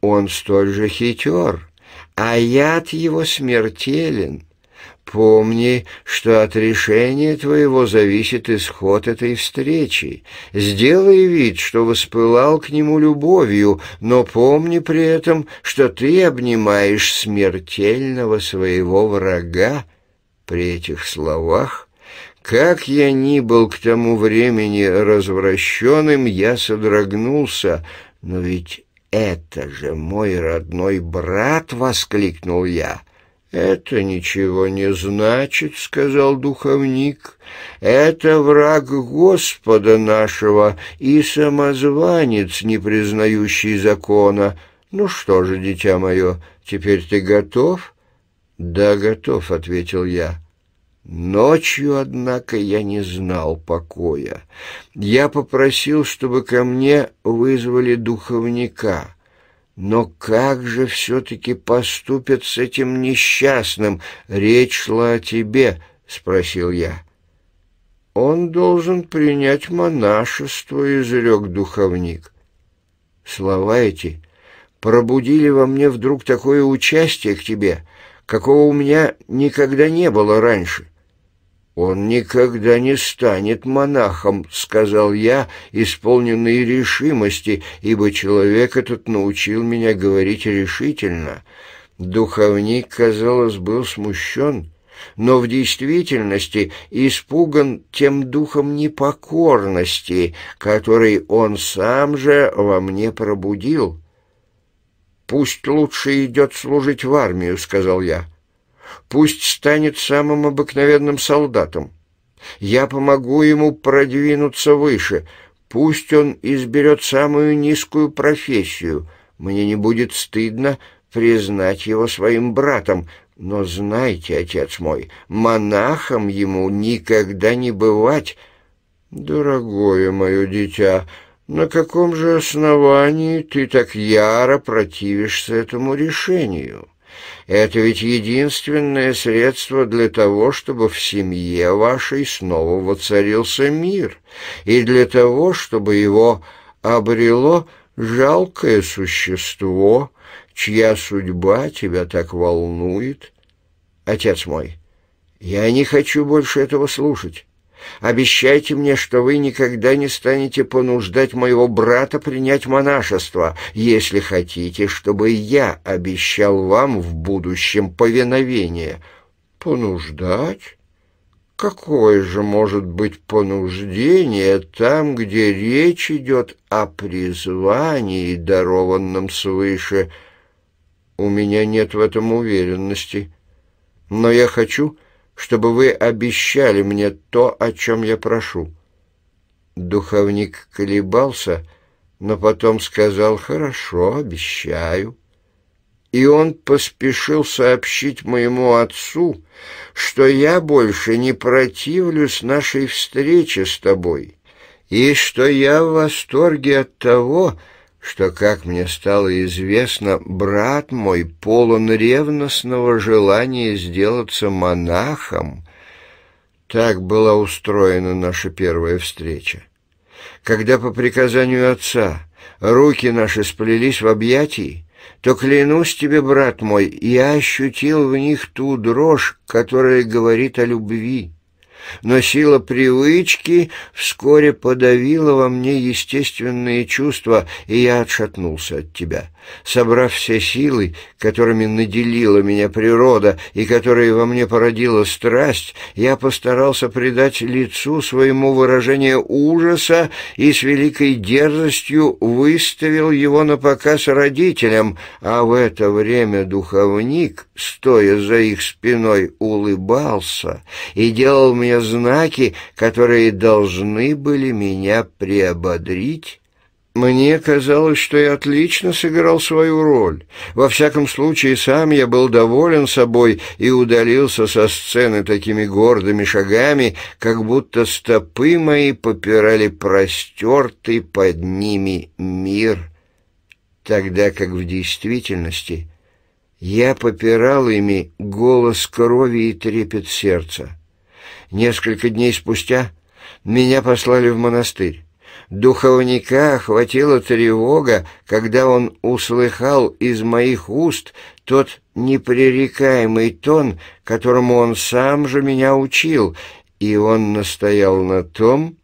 Он столь же хитер, а яд его смертелен. Помни, что от решения твоего зависит исход этой встречи. Сделай вид, что воспылал к нему любовью, но помни при этом, что ты обнимаешь смертельного своего врага. При этих словах, как я ни был к тому времени развращенным, я содрогнулся, но ведь это же мой родной брат, — воскликнул я, — «Это ничего не значит», — сказал духовник. «Это враг Господа нашего и самозванец, не признающий закона. Ну что же, дитя мое, теперь ты готов?» «Да, готов», — ответил я. Ночью, однако, я не знал покоя. Я попросил, чтобы ко мне вызвали духовника — но как же все-таки поступят с этим несчастным? Речь шла о тебе, — спросил я. Он должен принять монашество, — изрек духовник. Слова эти пробудили во мне вдруг такое участие к тебе, какого у меня никогда не было раньше. «Он никогда не станет монахом», — сказал я, исполненный решимости, ибо человек этот научил меня говорить решительно. Духовник, казалось, был смущен, но в действительности испуган тем духом непокорности, который он сам же во мне пробудил. «Пусть лучше идет служить в армию», — сказал я. Пусть станет самым обыкновенным солдатом. Я помогу ему продвинуться выше. Пусть он изберет самую низкую профессию. Мне не будет стыдно признать его своим братом. Но знайте, отец мой, монахом ему никогда не бывать. Дорогое мое дитя, на каком же основании ты так яро противишься этому решению?» Это ведь единственное средство для того, чтобы в семье вашей снова воцарился мир, и для того, чтобы его обрело жалкое существо, чья судьба тебя так волнует. Отец мой, я не хочу больше этого слушать. Обещайте мне, что вы никогда не станете понуждать моего брата принять монашество, если хотите, чтобы я обещал вам в будущем повиновение. Понуждать? Какое же может быть понуждение там, где речь идет о призвании, дарованном свыше? У меня нет в этом уверенности. Но я хочу, чтобы вы обещали мне то, о чем я прошу». Духовник колебался, но потом сказал «Хорошо, обещаю». И он поспешил сообщить моему отцу, что я больше не противлюсь нашей встрече с тобой, и что я в восторге от того, что что, как мне стало известно, брат мой полон ревностного желания сделаться монахом. Так была устроена наша первая встреча. Когда по приказанию отца руки наши сплелись в объятии, то, клянусь тебе, брат мой, я ощутил в них ту дрожь, которая говорит о любви но сила привычки вскоре подавила во мне естественные чувства, и я отшатнулся от тебя собрав все силы, которыми наделила меня природа и которые во мне породила страсть, я постарался придать лицу своему выражение ужаса и с великой дерзостью выставил его на показ родителям, а в это время духовник, стоя за их спиной, улыбался и делал мне знаки, которые должны были меня приободрить мне казалось, что я отлично сыграл свою роль. Во всяком случае, сам я был доволен собой и удалился со сцены такими гордыми шагами, как будто стопы мои попирали простертый под ними мир, тогда как в действительности я попирал ими голос крови и трепет сердца. Несколько дней спустя меня послали в монастырь. Духовника хватила тревога, когда он услыхал из моих уст тот непререкаемый тон, которому он сам же меня учил, и он настоял на том,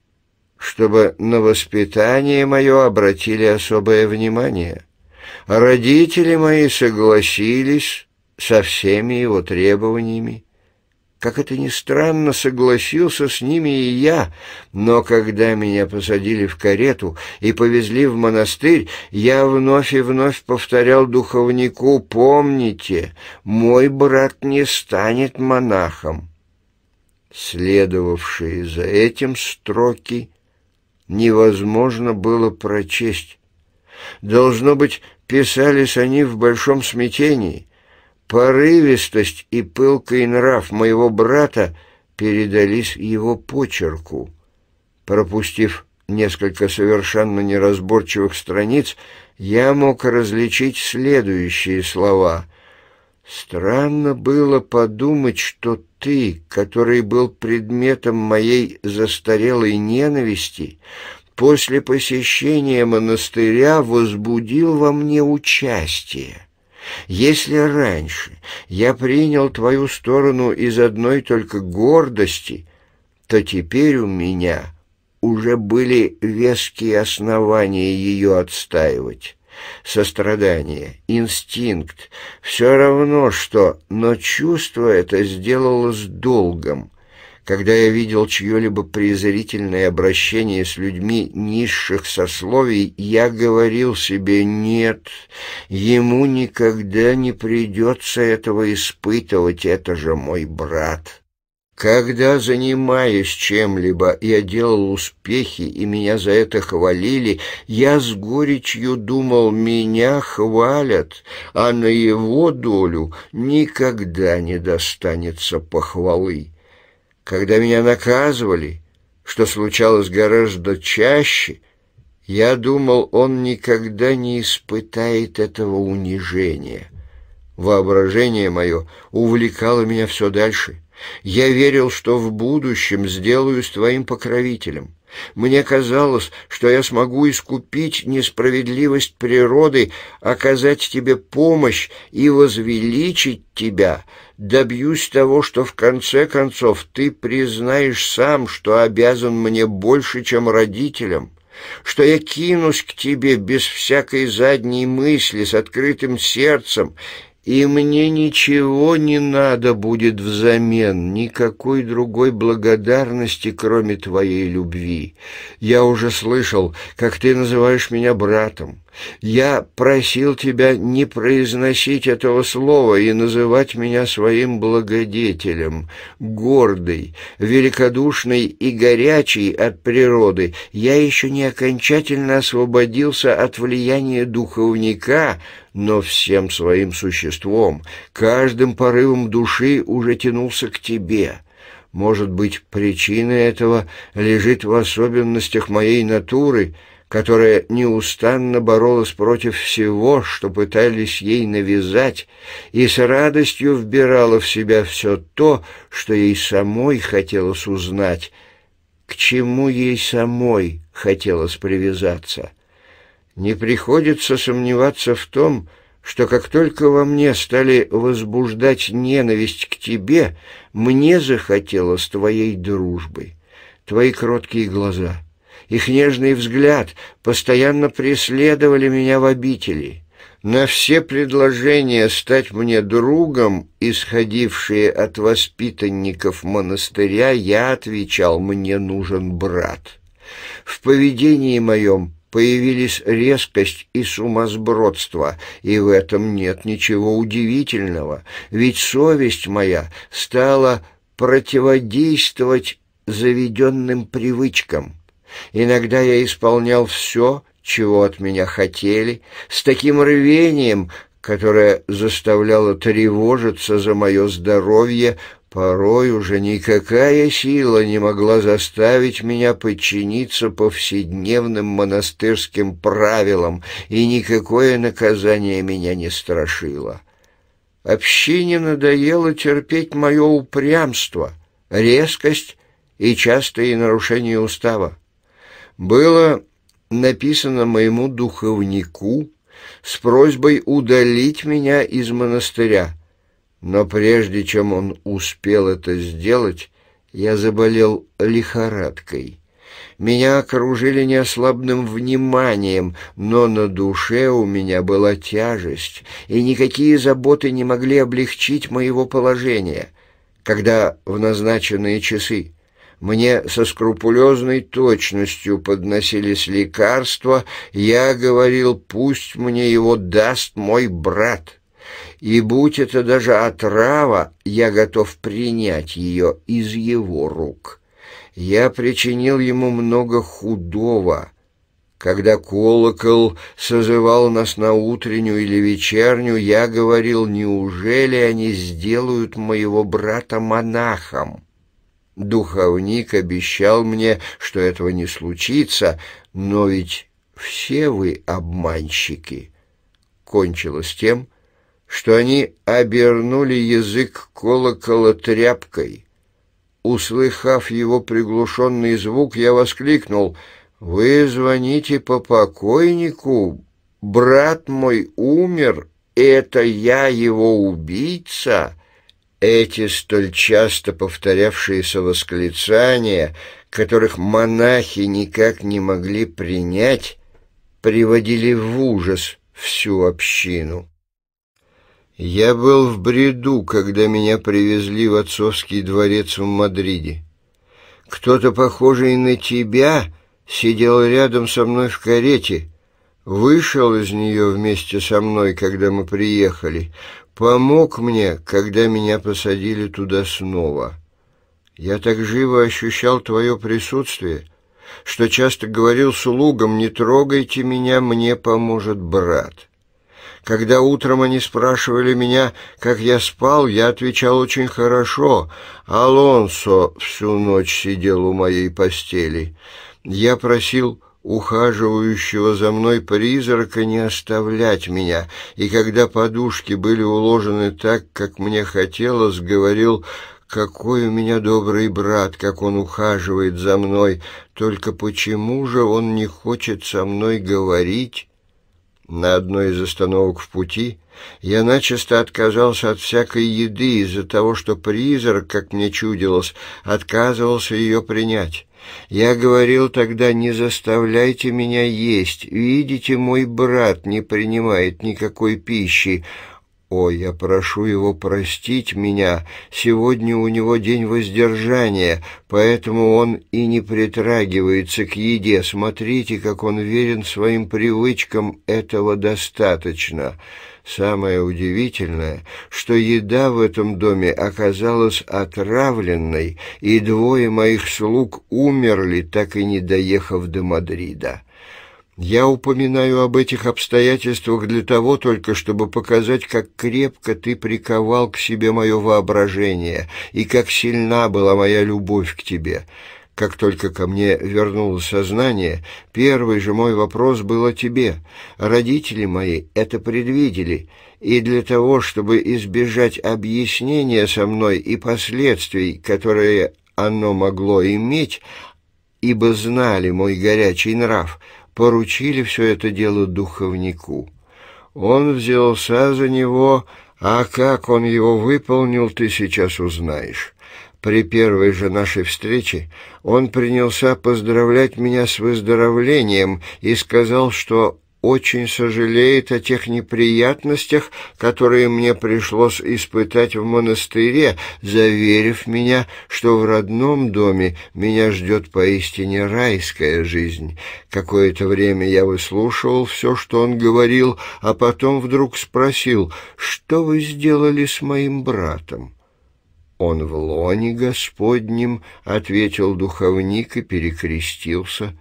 чтобы на воспитание мое обратили особое внимание. Родители мои согласились со всеми его требованиями. Как это ни странно, согласился с ними и я, но когда меня посадили в карету и повезли в монастырь, я вновь и вновь повторял духовнику «Помните, мой брат не станет монахом». Следовавшие за этим строки невозможно было прочесть. Должно быть, писались они в большом смятении. Порывистость и пылкий нрав моего брата передались его почерку. Пропустив несколько совершенно неразборчивых страниц, я мог различить следующие слова. «Странно было подумать, что ты, который был предметом моей застарелой ненависти, после посещения монастыря возбудил во мне участие. Если раньше я принял твою сторону из одной только гордости, то теперь у меня уже были веские основания ее отстаивать. Сострадание, инстинкт — все равно что, но чувство это сделало с долгом, когда я видел чье-либо презрительное обращение с людьми низших сословий, я говорил себе «нет, ему никогда не придется этого испытывать, это же мой брат». Когда, занимаясь чем-либо, я делал успехи, и меня за это хвалили, я с горечью думал, меня хвалят, а на его долю никогда не достанется похвалы. Когда меня наказывали, что случалось гораздо чаще, я думал, он никогда не испытает этого унижения. Воображение мое увлекало меня все дальше. Я верил, что в будущем сделаю с твоим покровителем. Мне казалось, что я смогу искупить несправедливость природы, оказать тебе помощь и возвеличить тебя. Добьюсь того, что в конце концов ты признаешь сам, что обязан мне больше, чем родителям, что я кинусь к тебе без всякой задней мысли, с открытым сердцем, и мне ничего не надо будет взамен, никакой другой благодарности, кроме твоей любви. Я уже слышал, как ты называешь меня братом. Я просил тебя не произносить этого слова и называть меня своим благодетелем, гордый, великодушный и горячий от природы. Я еще не окончательно освободился от влияния духовника, но всем своим существом, каждым порывом души уже тянулся к тебе». Может быть, причина этого лежит в особенностях моей натуры — которая неустанно боролась против всего, что пытались ей навязать, и с радостью вбирала в себя все то, что ей самой хотелось узнать, к чему ей самой хотелось привязаться. Не приходится сомневаться в том, что как только во мне стали возбуждать ненависть к тебе, мне захотелось твоей дружбы, твои кроткие глаза — их нежный взгляд постоянно преследовали меня в обители. На все предложения стать мне другом, исходившие от воспитанников монастыря, я отвечал «мне нужен брат». В поведении моем появились резкость и сумасбродство, и в этом нет ничего удивительного, ведь совесть моя стала противодействовать заведенным привычкам. Иногда я исполнял все, чего от меня хотели, с таким рвением, которое заставляло тревожиться за мое здоровье, порой уже никакая сила не могла заставить меня подчиниться повседневным монастырским правилам, и никакое наказание меня не страшило. Общине надоело терпеть мое упрямство, резкость и частые нарушения устава было написано моему духовнику с просьбой удалить меня из монастыря. Но прежде чем он успел это сделать, я заболел лихорадкой. Меня окружили неослабным вниманием, но на душе у меня была тяжесть, и никакие заботы не могли облегчить моего положения. Когда в назначенные часы мне со скрупулезной точностью подносились лекарства, я говорил, пусть мне его даст мой брат. И будь это даже отрава, я готов принять ее из его рук. Я причинил ему много худого. Когда колокол созывал нас на утреннюю или вечернюю, я говорил, неужели они сделают моего брата монахом? Духовник обещал мне, что этого не случится, но ведь все вы обманщики. Кончилось тем, что они обернули язык колокола тряпкой. Услыхав его приглушенный звук, я воскликнул «Вы звоните по покойнику, брат мой умер, это я его убийца!» Эти столь часто повторявшиеся восклицания, которых монахи никак не могли принять, приводили в ужас всю общину. Я был в бреду, когда меня привезли в отцовский дворец в Мадриде. Кто-то, похожий на тебя, сидел рядом со мной в карете, вышел из нее вместе со мной, когда мы приехали помог мне, когда меня посадили туда снова. Я так живо ощущал твое присутствие, что часто говорил слугам, не трогайте меня, мне поможет брат. Когда утром они спрашивали меня, как я спал, я отвечал очень хорошо. Алонсо всю ночь сидел у моей постели. Я просил ухаживающего за мной призрака не оставлять меня, и когда подушки были уложены так, как мне хотелось, говорил какой у меня добрый брат, как он ухаживает за мной, только почему же он не хочет со мной говорить? На одной из остановок в пути я начисто отказался от всякой еды из-за того, что призрак, как мне чудилось, отказывался ее принять. Я говорил тогда, не заставляйте меня есть. Видите, мой брат не принимает никакой пищи. О, я прошу его простить меня. Сегодня у него день воздержания, поэтому он и не притрагивается к еде. Смотрите, как он верен своим привычкам, этого достаточно». Самое удивительное, что еда в этом доме оказалась отравленной, и двое моих слуг умерли, так и не доехав до Мадрида. Я упоминаю об этих обстоятельствах для того только, чтобы показать, как крепко ты приковал к себе мое воображение и как сильна была моя любовь к тебе». Как только ко мне вернулось сознание, первый же мой вопрос был о тебе. Родители мои это предвидели, и для того, чтобы избежать объяснения со мной и последствий, которые оно могло иметь, ибо знали мой горячий нрав, поручили все это дело духовнику. Он взялся за него, а как он его выполнил, ты сейчас узнаешь». При первой же нашей встрече он принялся поздравлять меня с выздоровлением и сказал, что очень сожалеет о тех неприятностях, которые мне пришлось испытать в монастыре, заверив меня, что в родном доме меня ждет поистине райская жизнь. Какое-то время я выслушивал все, что он говорил, а потом вдруг спросил, что вы сделали с моим братом? «Он в лоне Господнем», — ответил духовник и перекрестился.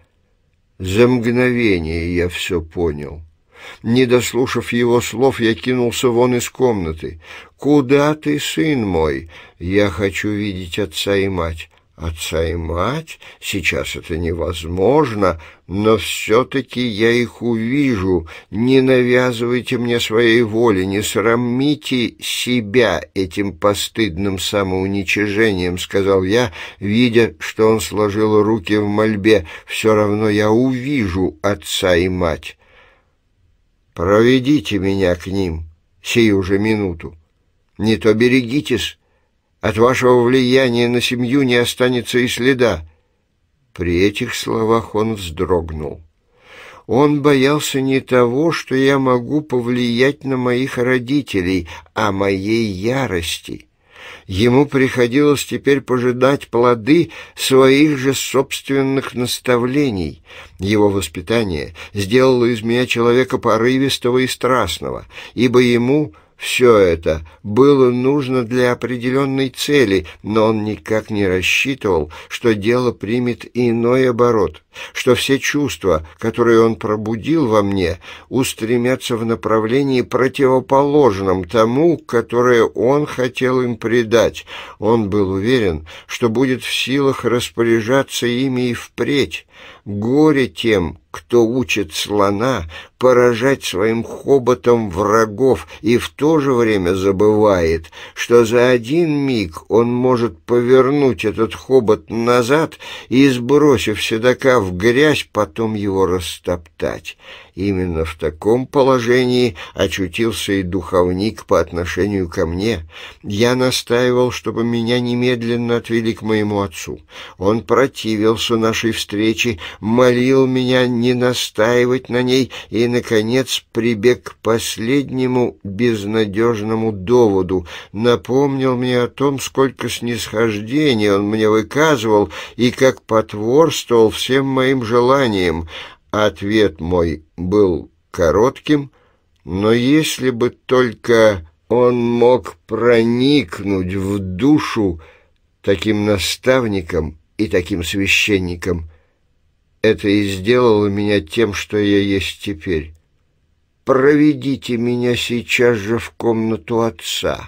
За мгновение я все понял. Не дослушав его слов, я кинулся вон из комнаты. «Куда ты, сын мой? Я хочу видеть отца и мать» отца и мать, сейчас это невозможно, но все-таки я их увижу. Не навязывайте мне своей воли, не срамите себя этим постыдным самоуничижением, — сказал я, видя, что он сложил руки в мольбе. Все равно я увижу отца и мать. Проведите меня к ним сию же минуту. Не то берегитесь, от вашего влияния на семью не останется и следа». При этих словах он вздрогнул. Он боялся не того, что я могу повлиять на моих родителей, а моей ярости. Ему приходилось теперь пожидать плоды своих же собственных наставлений. Его воспитание сделало из меня человека порывистого и страстного, ибо ему — все это было нужно для определенной цели, но он никак не рассчитывал, что дело примет иной оборот – что все чувства, которые он пробудил во мне, устремятся в направлении противоположном тому, которое он хотел им предать. Он был уверен, что будет в силах распоряжаться ими и впредь. Горе тем, кто учит слона поражать своим хоботом врагов и в то же время забывает, что за один миг он может повернуть этот хобот назад и, сбросив седока в грязь, потом его растоптать. Именно в таком положении очутился и духовник по отношению ко мне. Я настаивал, чтобы меня немедленно отвели к моему отцу. Он противился нашей встрече, молил меня не настаивать на ней и, наконец, прибег к последнему безнадежному доводу, напомнил мне о том, сколько снисхождения он мне выказывал и как потворствовал всем моим желаниям. Ответ мой был коротким, но если бы только он мог проникнуть в душу таким наставником и таким священником, это и сделало меня тем, что я есть теперь. Проведите меня сейчас же в комнату отца»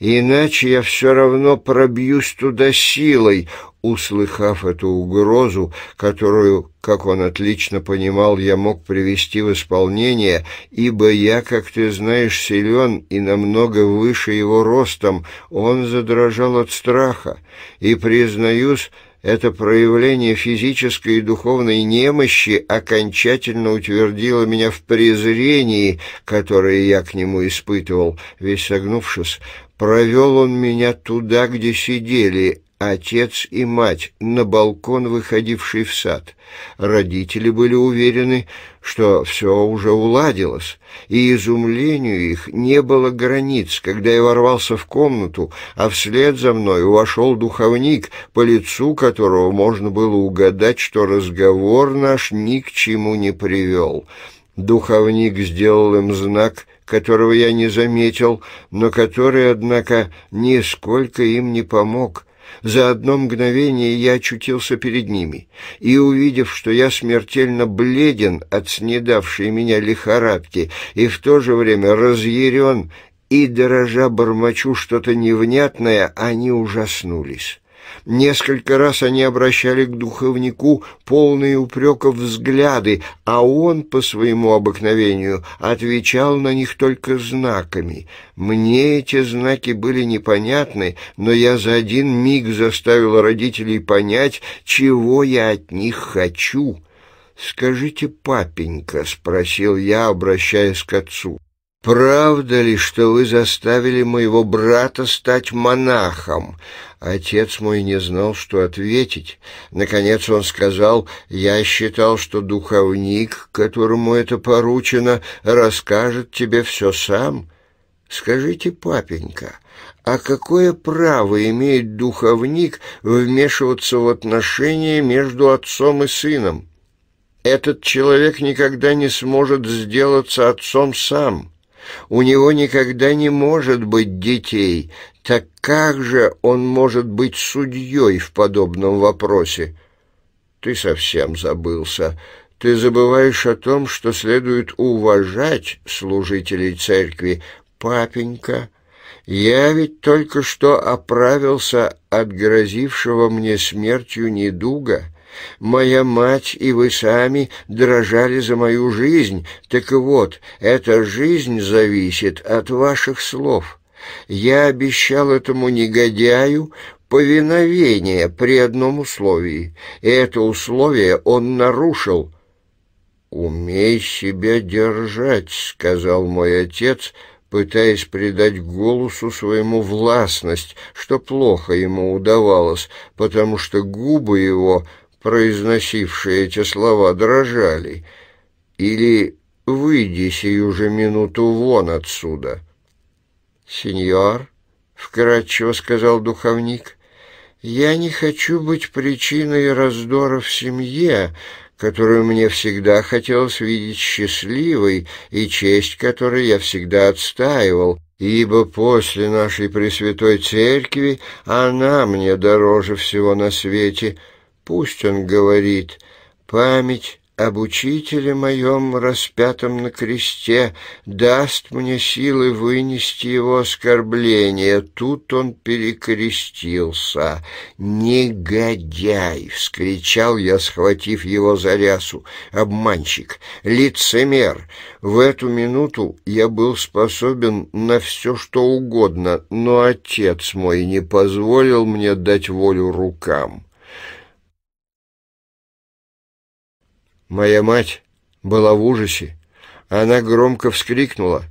иначе я все равно пробьюсь туда силой». Услыхав эту угрозу, которую, как он отлично понимал, я мог привести в исполнение, ибо я, как ты знаешь, силен и намного выше его ростом, он задрожал от страха, и, признаюсь, это проявление физической и духовной немощи окончательно утвердило меня в презрении, которое я к нему испытывал. Весь согнувшись, Провел он меня туда, где сидели отец и мать, на балкон, выходивший в сад. Родители были уверены, что все уже уладилось, и изумлению их не было границ, когда я ворвался в комнату, а вслед за мной вошел духовник, по лицу которого можно было угадать, что разговор наш ни к чему не привел. Духовник сделал им знак — которого я не заметил, но который, однако, нисколько им не помог. За одно мгновение я очутился перед ними, и, увидев, что я смертельно бледен от снедавшей меня лихорадки и в то же время разъярен и, дорожа бормочу что-то невнятное, они ужаснулись. Несколько раз они обращали к духовнику полные упреков взгляды, а он, по своему обыкновению, отвечал на них только знаками. Мне эти знаки были непонятны, но я за один миг заставил родителей понять, чего я от них хочу. «Скажите, папенька», — спросил я, обращаясь к отцу, «Правда ли, что вы заставили моего брата стать монахом?» Отец мой не знал, что ответить. Наконец он сказал, «Я считал, что духовник, которому это поручено, расскажет тебе все сам. Скажите, папенька, а какое право имеет духовник вмешиваться в отношения между отцом и сыном? Этот человек никогда не сможет сделаться отцом сам». У него никогда не может быть детей. Так как же он может быть судьей в подобном вопросе? Ты совсем забылся. Ты забываешь о том, что следует уважать служителей церкви. Папенька, я ведь только что оправился от грозившего мне смертью недуга». Моя мать и вы сами дрожали за мою жизнь. Так вот, эта жизнь зависит от ваших слов. Я обещал этому негодяю повиновение при одном условии, и это условие он нарушил». «Умей себя держать», — сказал мой отец, пытаясь придать голосу своему властность, что плохо ему удавалось, потому что губы его произносившие эти слова, дрожали. Или «Выйди сию же минуту вон отсюда». «Сеньор», — вкратчиво сказал духовник, — «я не хочу быть причиной раздора в семье, которую мне всегда хотелось видеть счастливой и честь которой я всегда отстаивал, ибо после нашей Пресвятой Церкви она мне дороже всего на свете». Пусть он говорит «Память об учителе моем, распятом на кресте, даст мне силы вынести его оскорбление». Тут он перекрестился. «Негодяй!» — вскричал я, схватив его за рясу. «Обманщик! Лицемер!» В эту минуту я был способен на все, что угодно, но отец мой не позволил мне дать волю рукам. Моя мать была в ужасе. Она громко вскрикнула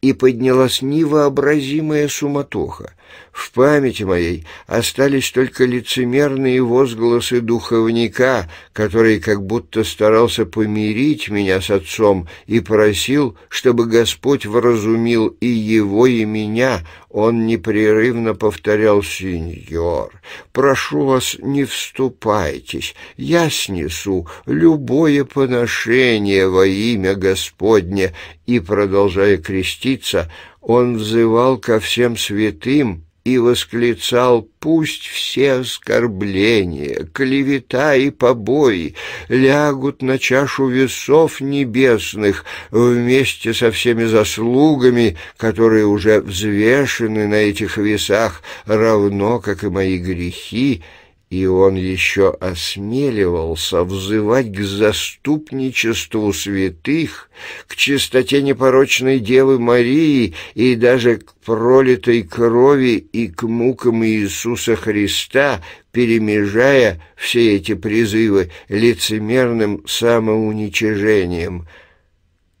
и поднялась невообразимая суматоха. В памяти моей остались только лицемерные возгласы духовника, который как будто старался помирить меня с отцом и просил, чтобы Господь вразумил и его, и меня. Он непрерывно повторял «Сеньор, прошу вас, не вступайтесь, я снесу любое поношение во имя Господне» и, продолжая креститься, он взывал ко всем святым и восклицал «Пусть все оскорбления, клевета и побои лягут на чашу весов небесных вместе со всеми заслугами, которые уже взвешены на этих весах, равно как и мои грехи, и он еще осмеливался взывать к заступничеству святых, к чистоте непорочной Девы Марии и даже к пролитой крови и к мукам Иисуса Христа, перемежая все эти призывы лицемерным самоуничижением.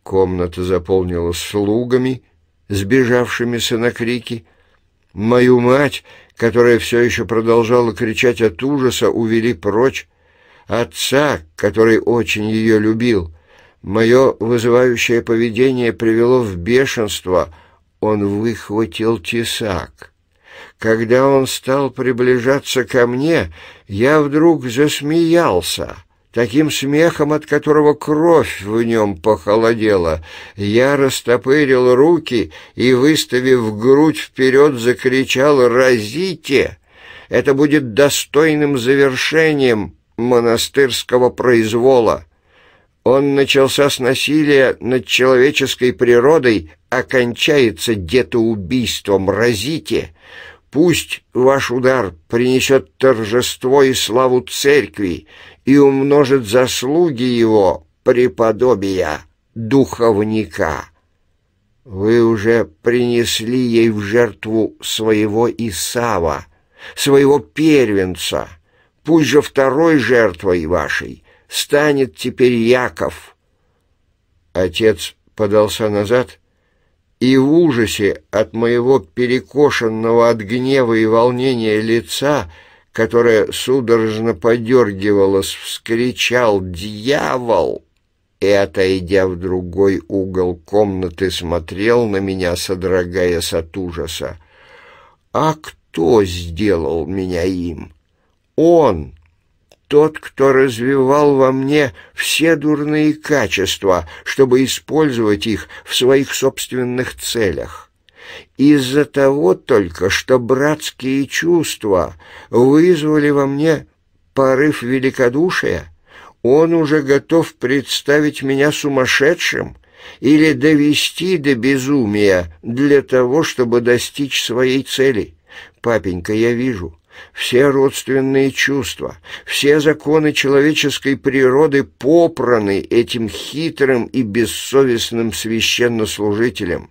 Комната заполнилась слугами, сбежавшимися на крики. «Мою мать!» которая все еще продолжала кричать от ужаса, увели прочь, отца, который очень ее любил. Мое вызывающее поведение привело в бешенство. Он выхватил тесак. Когда он стал приближаться ко мне, я вдруг засмеялся таким смехом, от которого кровь в нем похолодела. Я растопырил руки и, выставив грудь вперед, закричал «Разите!» Это будет достойным завершением монастырского произвола. Он начался с насилия над человеческой природой, окончается а детоубийством. Разите! Пусть ваш удар принесет торжество и славу церкви, и умножит заслуги его преподобия, духовника. Вы уже принесли ей в жертву своего Исава, своего первенца. Пусть же второй жертвой вашей станет теперь Яков». Отец подался назад и в ужасе от моего перекошенного от гнева и волнения лица — которая судорожно подергивалась, вскричал «Дьявол!» и, отойдя в другой угол комнаты, смотрел на меня, содрогаясь от ужаса. «А кто сделал меня им?» «Он!» тот, кто развивал во мне все дурные качества, чтобы использовать их в своих собственных целях из-за того только, что братские чувства вызвали во мне порыв великодушия, он уже готов представить меня сумасшедшим или довести до безумия для того, чтобы достичь своей цели. Папенька, я вижу, все родственные чувства, все законы человеческой природы попраны этим хитрым и бессовестным священнослужителем.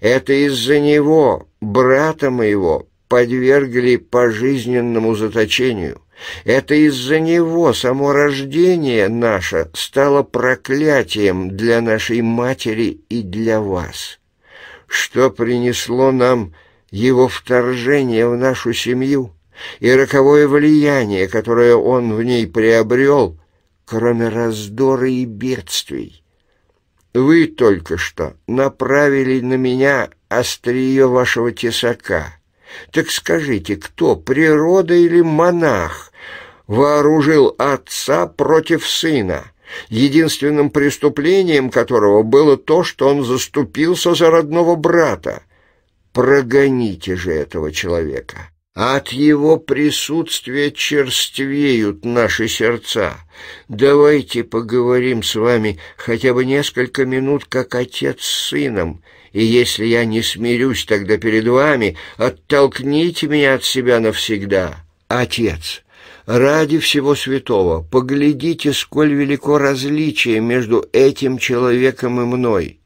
Это из-за него, брата моего, подвергли пожизненному заточению. Это из-за него само рождение наше стало проклятием для нашей матери и для вас. Что принесло нам его вторжение в нашу семью и роковое влияние, которое он в ней приобрел, кроме раздора и бедствий? Вы только что направили на меня острие вашего тесака. Так скажите, кто, природа или монах, вооружил отца против сына, единственным преступлением которого было то, что он заступился за родного брата? Прогоните же этого человека. От его присутствия черствеют наши сердца. Давайте поговорим с вами хотя бы несколько минут, как отец с сыном. И если я не смирюсь тогда перед вами, оттолкните меня от себя навсегда. Отец, ради всего святого, поглядите, сколь велико различие между этим человеком и мной».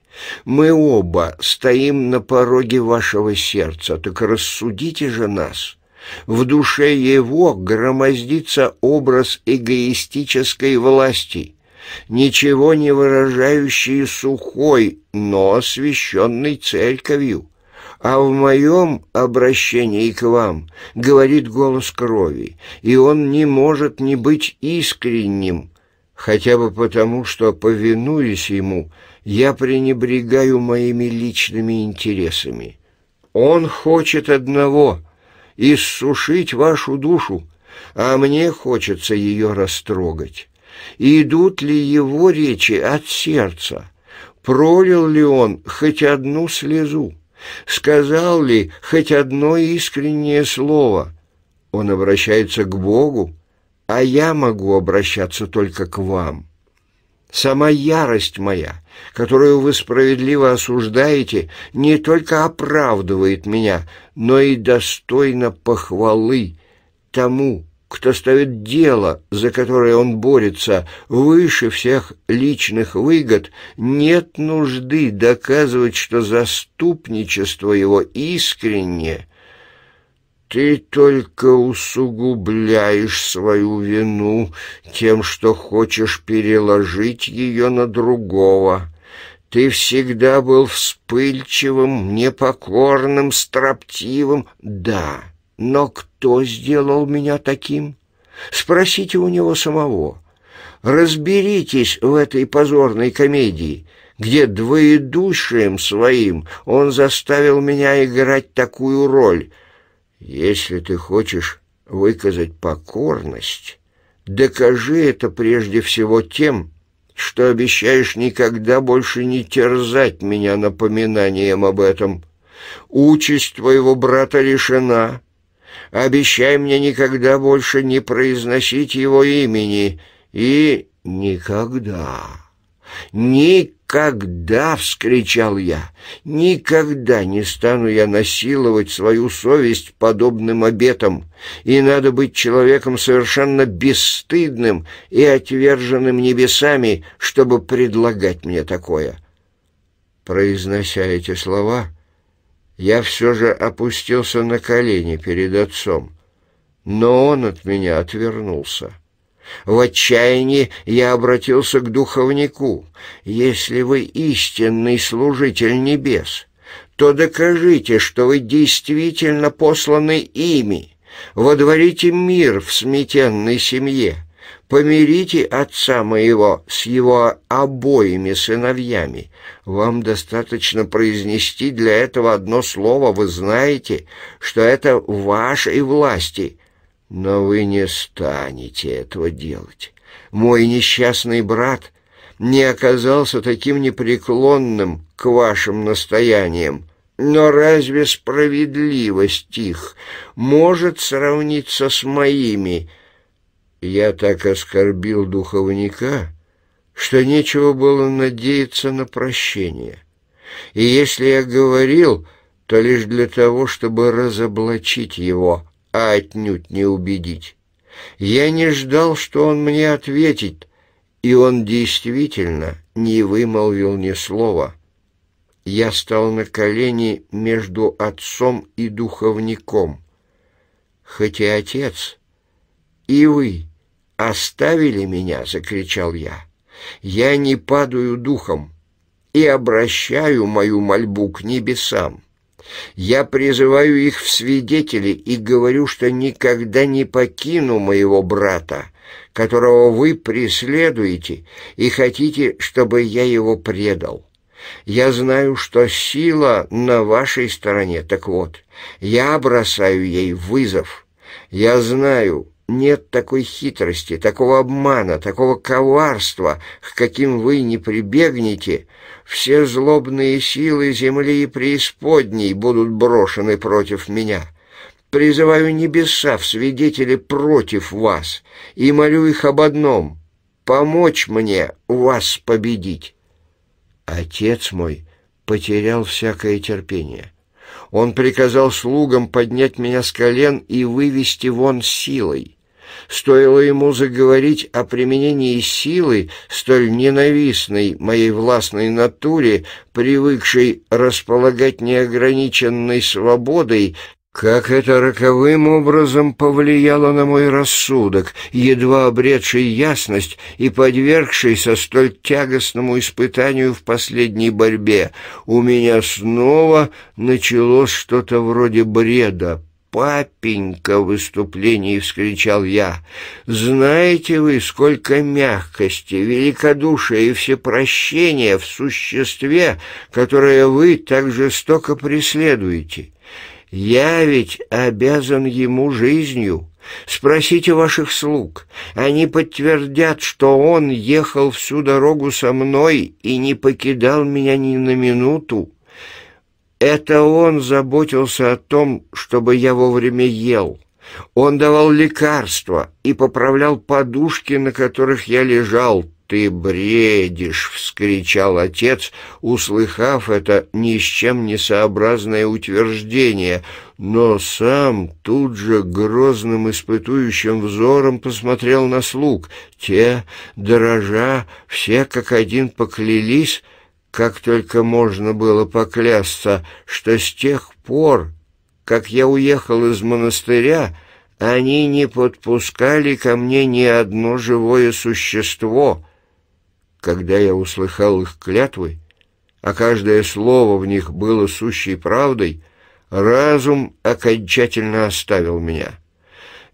Мы оба стоим на пороге вашего сердца, так рассудите же нас. В душе его громоздится образ эгоистической власти, ничего не выражающий сухой, но освященный церковью. А в моем обращении к вам говорит голос крови, и он не может не быть искренним, хотя бы потому, что, повинуясь ему, я пренебрегаю моими личными интересами. Он хочет одного иссушить вашу душу, а мне хочется ее растрогать. Идут ли его речи от сердца? Пролил ли он хоть одну слезу? Сказал ли хоть одно искреннее слово? Он обращается к Богу, а я могу обращаться только к вам. Сама ярость моя, которую вы справедливо осуждаете, не только оправдывает меня, но и достойна похвалы тому, кто ставит дело, за которое он борется, выше всех личных выгод, нет нужды доказывать, что заступничество его искренне ты только усугубляешь свою вину тем, что хочешь переложить ее на другого. Ты всегда был вспыльчивым, непокорным, строптивым. Да, но кто сделал меня таким? Спросите у него самого. Разберитесь в этой позорной комедии где двоедушием своим он заставил меня играть такую роль. Если ты хочешь выказать покорность, докажи это прежде всего тем, что обещаешь никогда больше не терзать меня напоминанием об этом. Участь твоего брата лишена. Обещай мне никогда больше не произносить его имени и никогда, никогда «Никогда!» — вскричал я. «Никогда не стану я насиловать свою совесть подобным обетом, и надо быть человеком совершенно бесстыдным и отверженным небесами, чтобы предлагать мне такое». Произнося эти слова, я все же опустился на колени перед отцом, но он от меня отвернулся. В отчаянии я обратился к духовнику. «Если вы истинный служитель небес, то докажите, что вы действительно посланы ими. Водворите мир в сметенной семье. Помирите отца моего с его обоими сыновьями. Вам достаточно произнести для этого одно слово. Вы знаете, что это в вашей власти». Но вы не станете этого делать. Мой несчастный брат не оказался таким непреклонным к вашим настояниям. Но разве справедливость их может сравниться с моими? Я так оскорбил духовника, что нечего было надеяться на прощение. И если я говорил, то лишь для того, чтобы разоблачить его, а отнюдь не убедить. Я не ждал, что он мне ответит, и он действительно не вымолвил ни слова. Я стал на колени между отцом и духовником. «Хоть и отец, и вы оставили меня!» — закричал я. «Я не падаю духом и обращаю мою мольбу к небесам». Я призываю их в свидетели и говорю, что никогда не покину моего брата, которого вы преследуете и хотите, чтобы я его предал. Я знаю, что сила на вашей стороне. Так вот, я бросаю ей вызов. Я знаю, нет такой хитрости, такого обмана, такого коварства, к каким вы не прибегнете, все злобные силы земли и преисподней будут брошены против меня. Призываю небеса в свидетели против вас и молю их об одном — помочь мне вас победить. Отец мой потерял всякое терпение. Он приказал слугам поднять меня с колен и вывести вон силой. Стоило ему заговорить о применении силы, столь ненавистной моей властной натуре, привыкшей располагать неограниченной свободой, как это роковым образом повлияло на мой рассудок, едва обретший ясность и подвергшийся столь тягостному испытанию в последней борьбе, у меня снова началось что-то вроде бреда, папенька!» — в выступлении вскричал я. «Знаете вы, сколько мягкости, великодушия и всепрощения в существе, которое вы так жестоко преследуете? Я ведь обязан ему жизнью». Спросите ваших слуг. Они подтвердят, что он ехал всю дорогу со мной и не покидал меня ни на минуту. Это он заботился о том, чтобы я вовремя ел. Он давал лекарства и поправлял подушки, на которых я лежал. «Ты бредишь!» — вскричал отец, услыхав это ни с чем несообразное утверждение, но сам тут же грозным испытующим взором посмотрел на слуг. Те, дрожа, все как один поклялись — как только можно было поклясться, что с тех пор, как я уехал из монастыря, они не подпускали ко мне ни одно живое существо. Когда я услыхал их клятвы, а каждое слово в них было сущей правдой, разум окончательно оставил меня.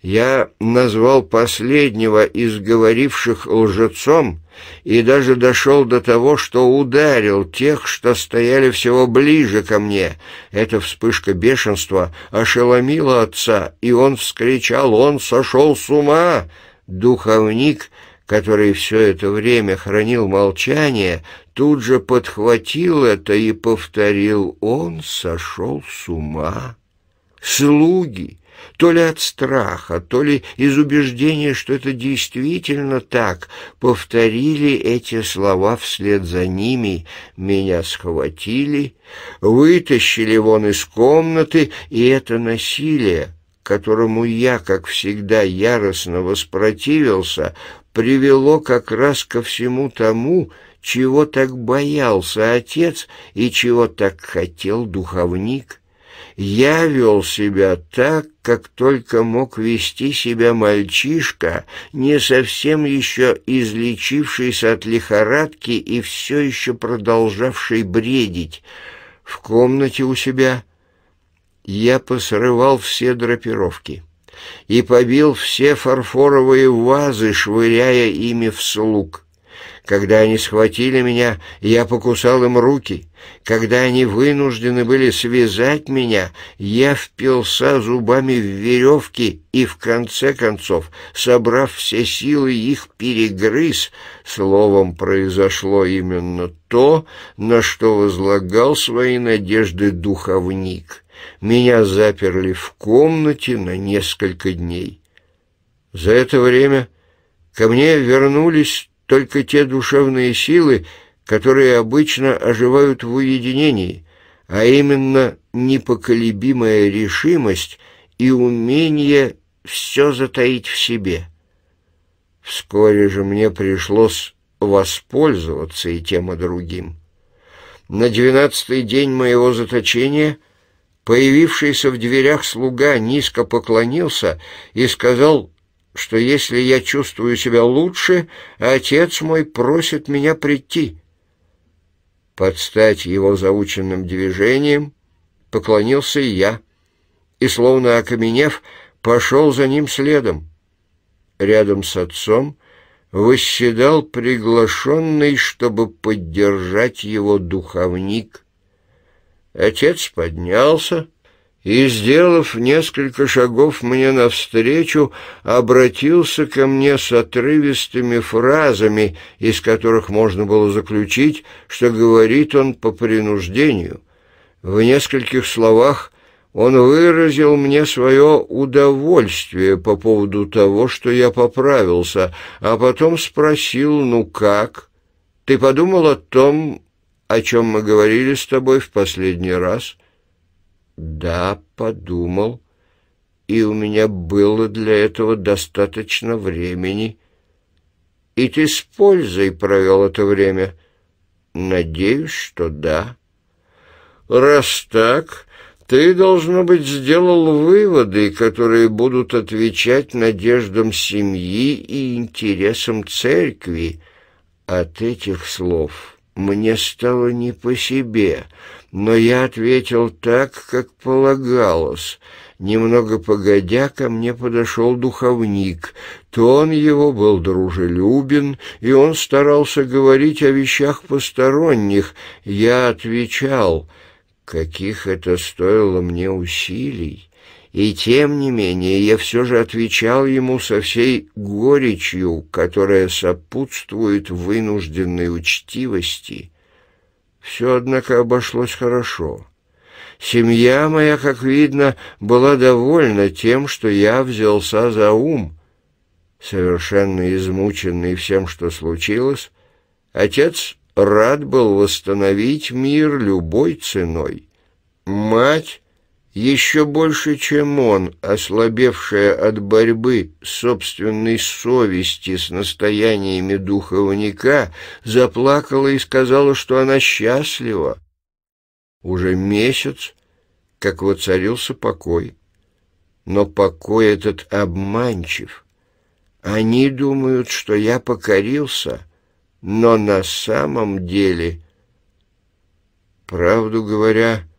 Я назвал последнего из говоривших лжецом, и даже дошел до того, что ударил тех, что стояли всего ближе ко мне. Эта вспышка бешенства ошеломила отца, и он вскричал «Он сошел с ума!» Духовник, который все это время хранил молчание, тут же подхватил это и повторил «Он сошел с ума!» Слуги то ли от страха, то ли из убеждения, что это действительно так, повторили эти слова вслед за ними. Меня схватили, вытащили вон из комнаты, и это насилие, которому я, как всегда, яростно воспротивился, привело как раз ко всему тому, чего так боялся отец и чего так хотел духовник. Я вел себя так, как только мог вести себя мальчишка, не совсем еще излечившийся от лихорадки и все еще продолжавший бредить. В комнате у себя я посрывал все драпировки и побил все фарфоровые вазы, швыряя ими в слуг. Когда они схватили меня, я покусал им руки. Когда они вынуждены были связать меня, я впился зубами в веревки и, в конце концов, собрав все силы, их перегрыз. Словом, произошло именно то, на что возлагал свои надежды духовник. Меня заперли в комнате на несколько дней. За это время ко мне вернулись только те душевные силы, которые обычно оживают в уединении, а именно непоколебимая решимость и умение все затаить в себе. Вскоре же мне пришлось воспользоваться и тем, и другим. На двенадцатый день моего заточения появившийся в дверях слуга низко поклонился и сказал что если я чувствую себя лучше, отец мой просит меня прийти. Под стать его заученным движением поклонился и я, и, словно окаменев, пошел за ним следом. Рядом с отцом восседал приглашенный, чтобы поддержать его духовник. Отец поднялся, и, сделав несколько шагов мне навстречу, обратился ко мне с отрывистыми фразами, из которых можно было заключить, что говорит он по принуждению. В нескольких словах он выразил мне свое удовольствие по поводу того, что я поправился, а потом спросил, ну как? Ты подумал о том, о чем мы говорили с тобой в последний раз?» «Да, подумал, и у меня было для этого достаточно времени. И ты с пользой провел это время?» «Надеюсь, что да». «Раз так, ты, должно быть, сделал выводы, которые будут отвечать надеждам семьи и интересам церкви». От этих слов мне стало не по себе — но я ответил так, как полагалось. Немного погодя, ко мне подошел духовник. Тон его был дружелюбен, и он старался говорить о вещах посторонних. Я отвечал, каких это стоило мне усилий. И тем не менее я все же отвечал ему со всей горечью, которая сопутствует вынужденной учтивости. Все, однако, обошлось хорошо. Семья моя, как видно, была довольна тем, что я взялся за ум. Совершенно измученный всем, что случилось, отец рад был восстановить мир любой ценой. Мать еще больше, чем он, ослабевшая от борьбы собственной совести с настояниями духовника, заплакала и сказала, что она счастлива. Уже месяц, как воцарился покой. Но покой этот обманчив. Они думают, что я покорился, но на самом деле, правду говоря, —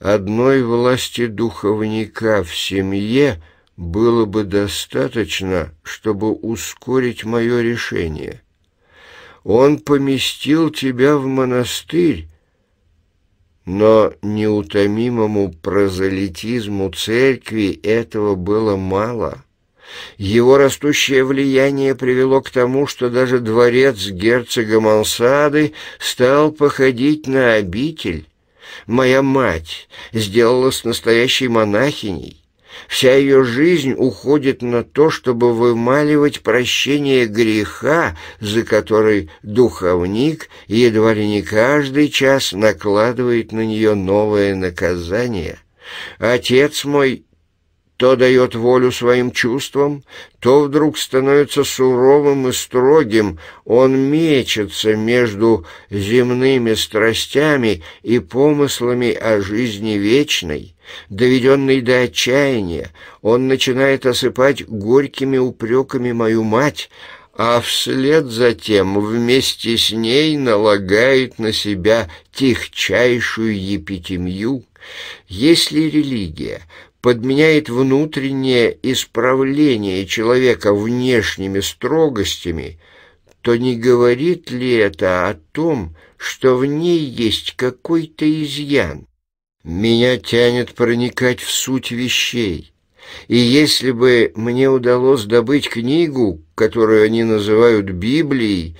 Одной власти духовника в семье было бы достаточно, чтобы ускорить мое решение. Он поместил тебя в монастырь, но неутомимому прозелитизму церкви этого было мало. Его растущее влияние привело к тому, что даже дворец герцога Мансады стал походить на обитель. Моя мать сделалась настоящей монахиней. Вся ее жизнь уходит на то, чтобы вымаливать прощение греха, за который духовник едва ли не каждый час накладывает на нее новое наказание. Отец мой то дает волю своим чувствам, то вдруг становится суровым и строгим, он мечется между земными страстями и помыслами о жизни вечной. Доведенный до отчаяния, он начинает осыпать горькими упреками мою мать, а вслед за тем вместе с ней налагает на себя тихчайшую епитемью. Если религия подменяет внутреннее исправление человека внешними строгостями, то не говорит ли это о том, что в ней есть какой-то изъян? Меня тянет проникать в суть вещей. И если бы мне удалось добыть книгу, которую они называют Библией,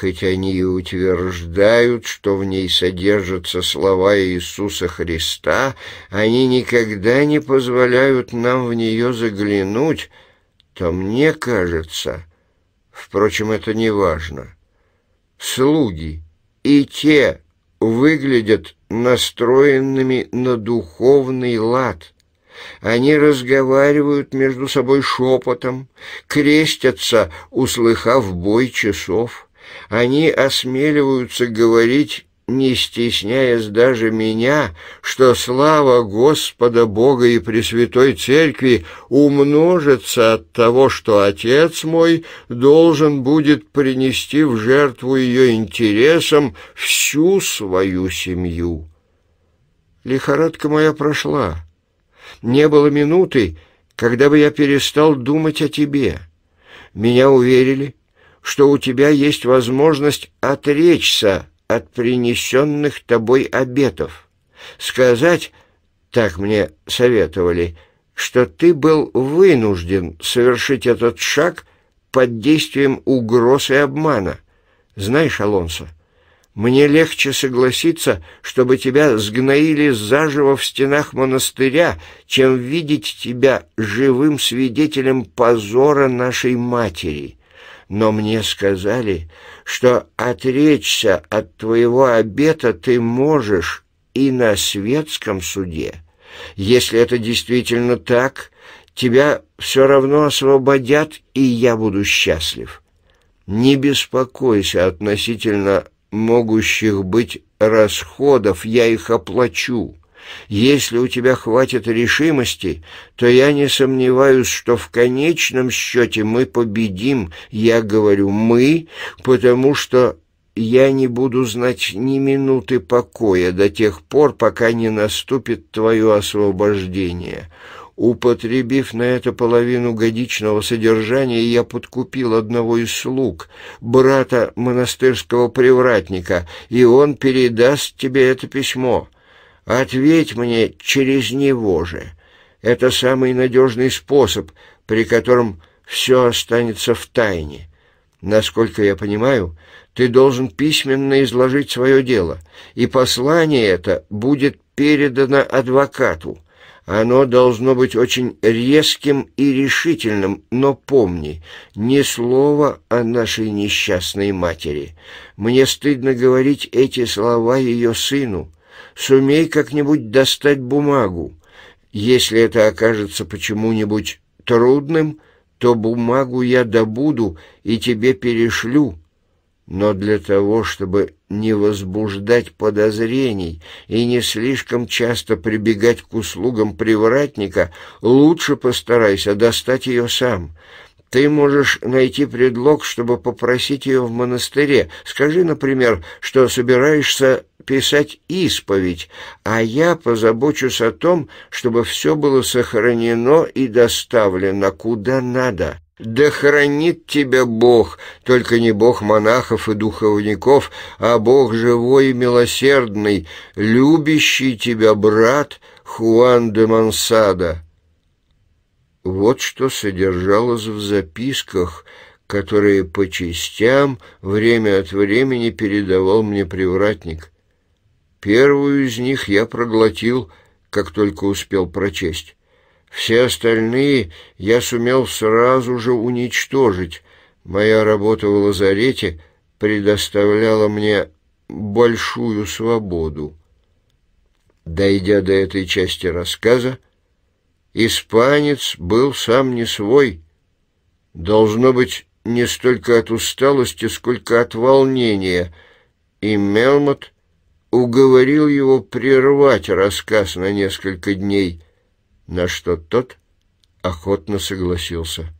хоть они и утверждают, что в ней содержатся слова Иисуса Христа, они никогда не позволяют нам в нее заглянуть, то мне кажется, впрочем, это не важно, слуги и те выглядят настроенными на духовный лад. Они разговаривают между собой шепотом, крестятся, услыхав бой часов они осмеливаются говорить, не стесняясь даже меня, что слава Господа Бога и Пресвятой Церкви умножится от того, что Отец мой должен будет принести в жертву ее интересам всю свою семью. Лихорадка моя прошла. Не было минуты, когда бы я перестал думать о тебе. Меня уверили, что у тебя есть возможность отречься от принесенных тобой обетов. Сказать, так мне советовали, что ты был вынужден совершить этот шаг под действием угроз и обмана. Знаешь, Алонсо, мне легче согласиться, чтобы тебя сгноили заживо в стенах монастыря, чем видеть тебя живым свидетелем позора нашей матери» но мне сказали, что отречься от твоего обета ты можешь и на светском суде. Если это действительно так, тебя все равно освободят, и я буду счастлив. Не беспокойся относительно могущих быть расходов, я их оплачу. Если у тебя хватит решимости, то я не сомневаюсь, что в конечном счете мы победим. Я говорю «мы», потому что я не буду знать ни минуты покоя до тех пор, пока не наступит твое освобождение». Употребив на это половину годичного содержания, я подкупил одного из слуг, брата монастырского привратника, и он передаст тебе это письмо. Ответь мне через него же. Это самый надежный способ, при котором все останется в тайне. Насколько я понимаю, ты должен письменно изложить свое дело, и послание это будет передано адвокату. Оно должно быть очень резким и решительным, но помни, ни слова о нашей несчастной матери. Мне стыдно говорить эти слова ее сыну, Сумей как-нибудь достать бумагу. Если это окажется почему-нибудь трудным, то бумагу я добуду и тебе перешлю. Но для того, чтобы не возбуждать подозрений и не слишком часто прибегать к услугам привратника, лучше постарайся достать ее сам. Ты можешь найти предлог, чтобы попросить ее в монастыре. Скажи, например, что собираешься писать исповедь, а я позабочусь о том, чтобы все было сохранено и доставлено куда надо. Да хранит тебя Бог, только не Бог монахов и духовников, а Бог живой и милосердный, любящий тебя брат Хуан де Мансада». Вот что содержалось в записках, которые по частям время от времени передавал мне привратник. Первую из них я проглотил, как только успел прочесть. Все остальные я сумел сразу же уничтожить. Моя работа в лазарете предоставляла мне большую свободу. Дойдя до этой части рассказа, испанец был сам не свой. Должно быть, не столько от усталости, сколько от волнения, и Мелмот — уговорил его прервать рассказ на несколько дней, на что тот охотно согласился.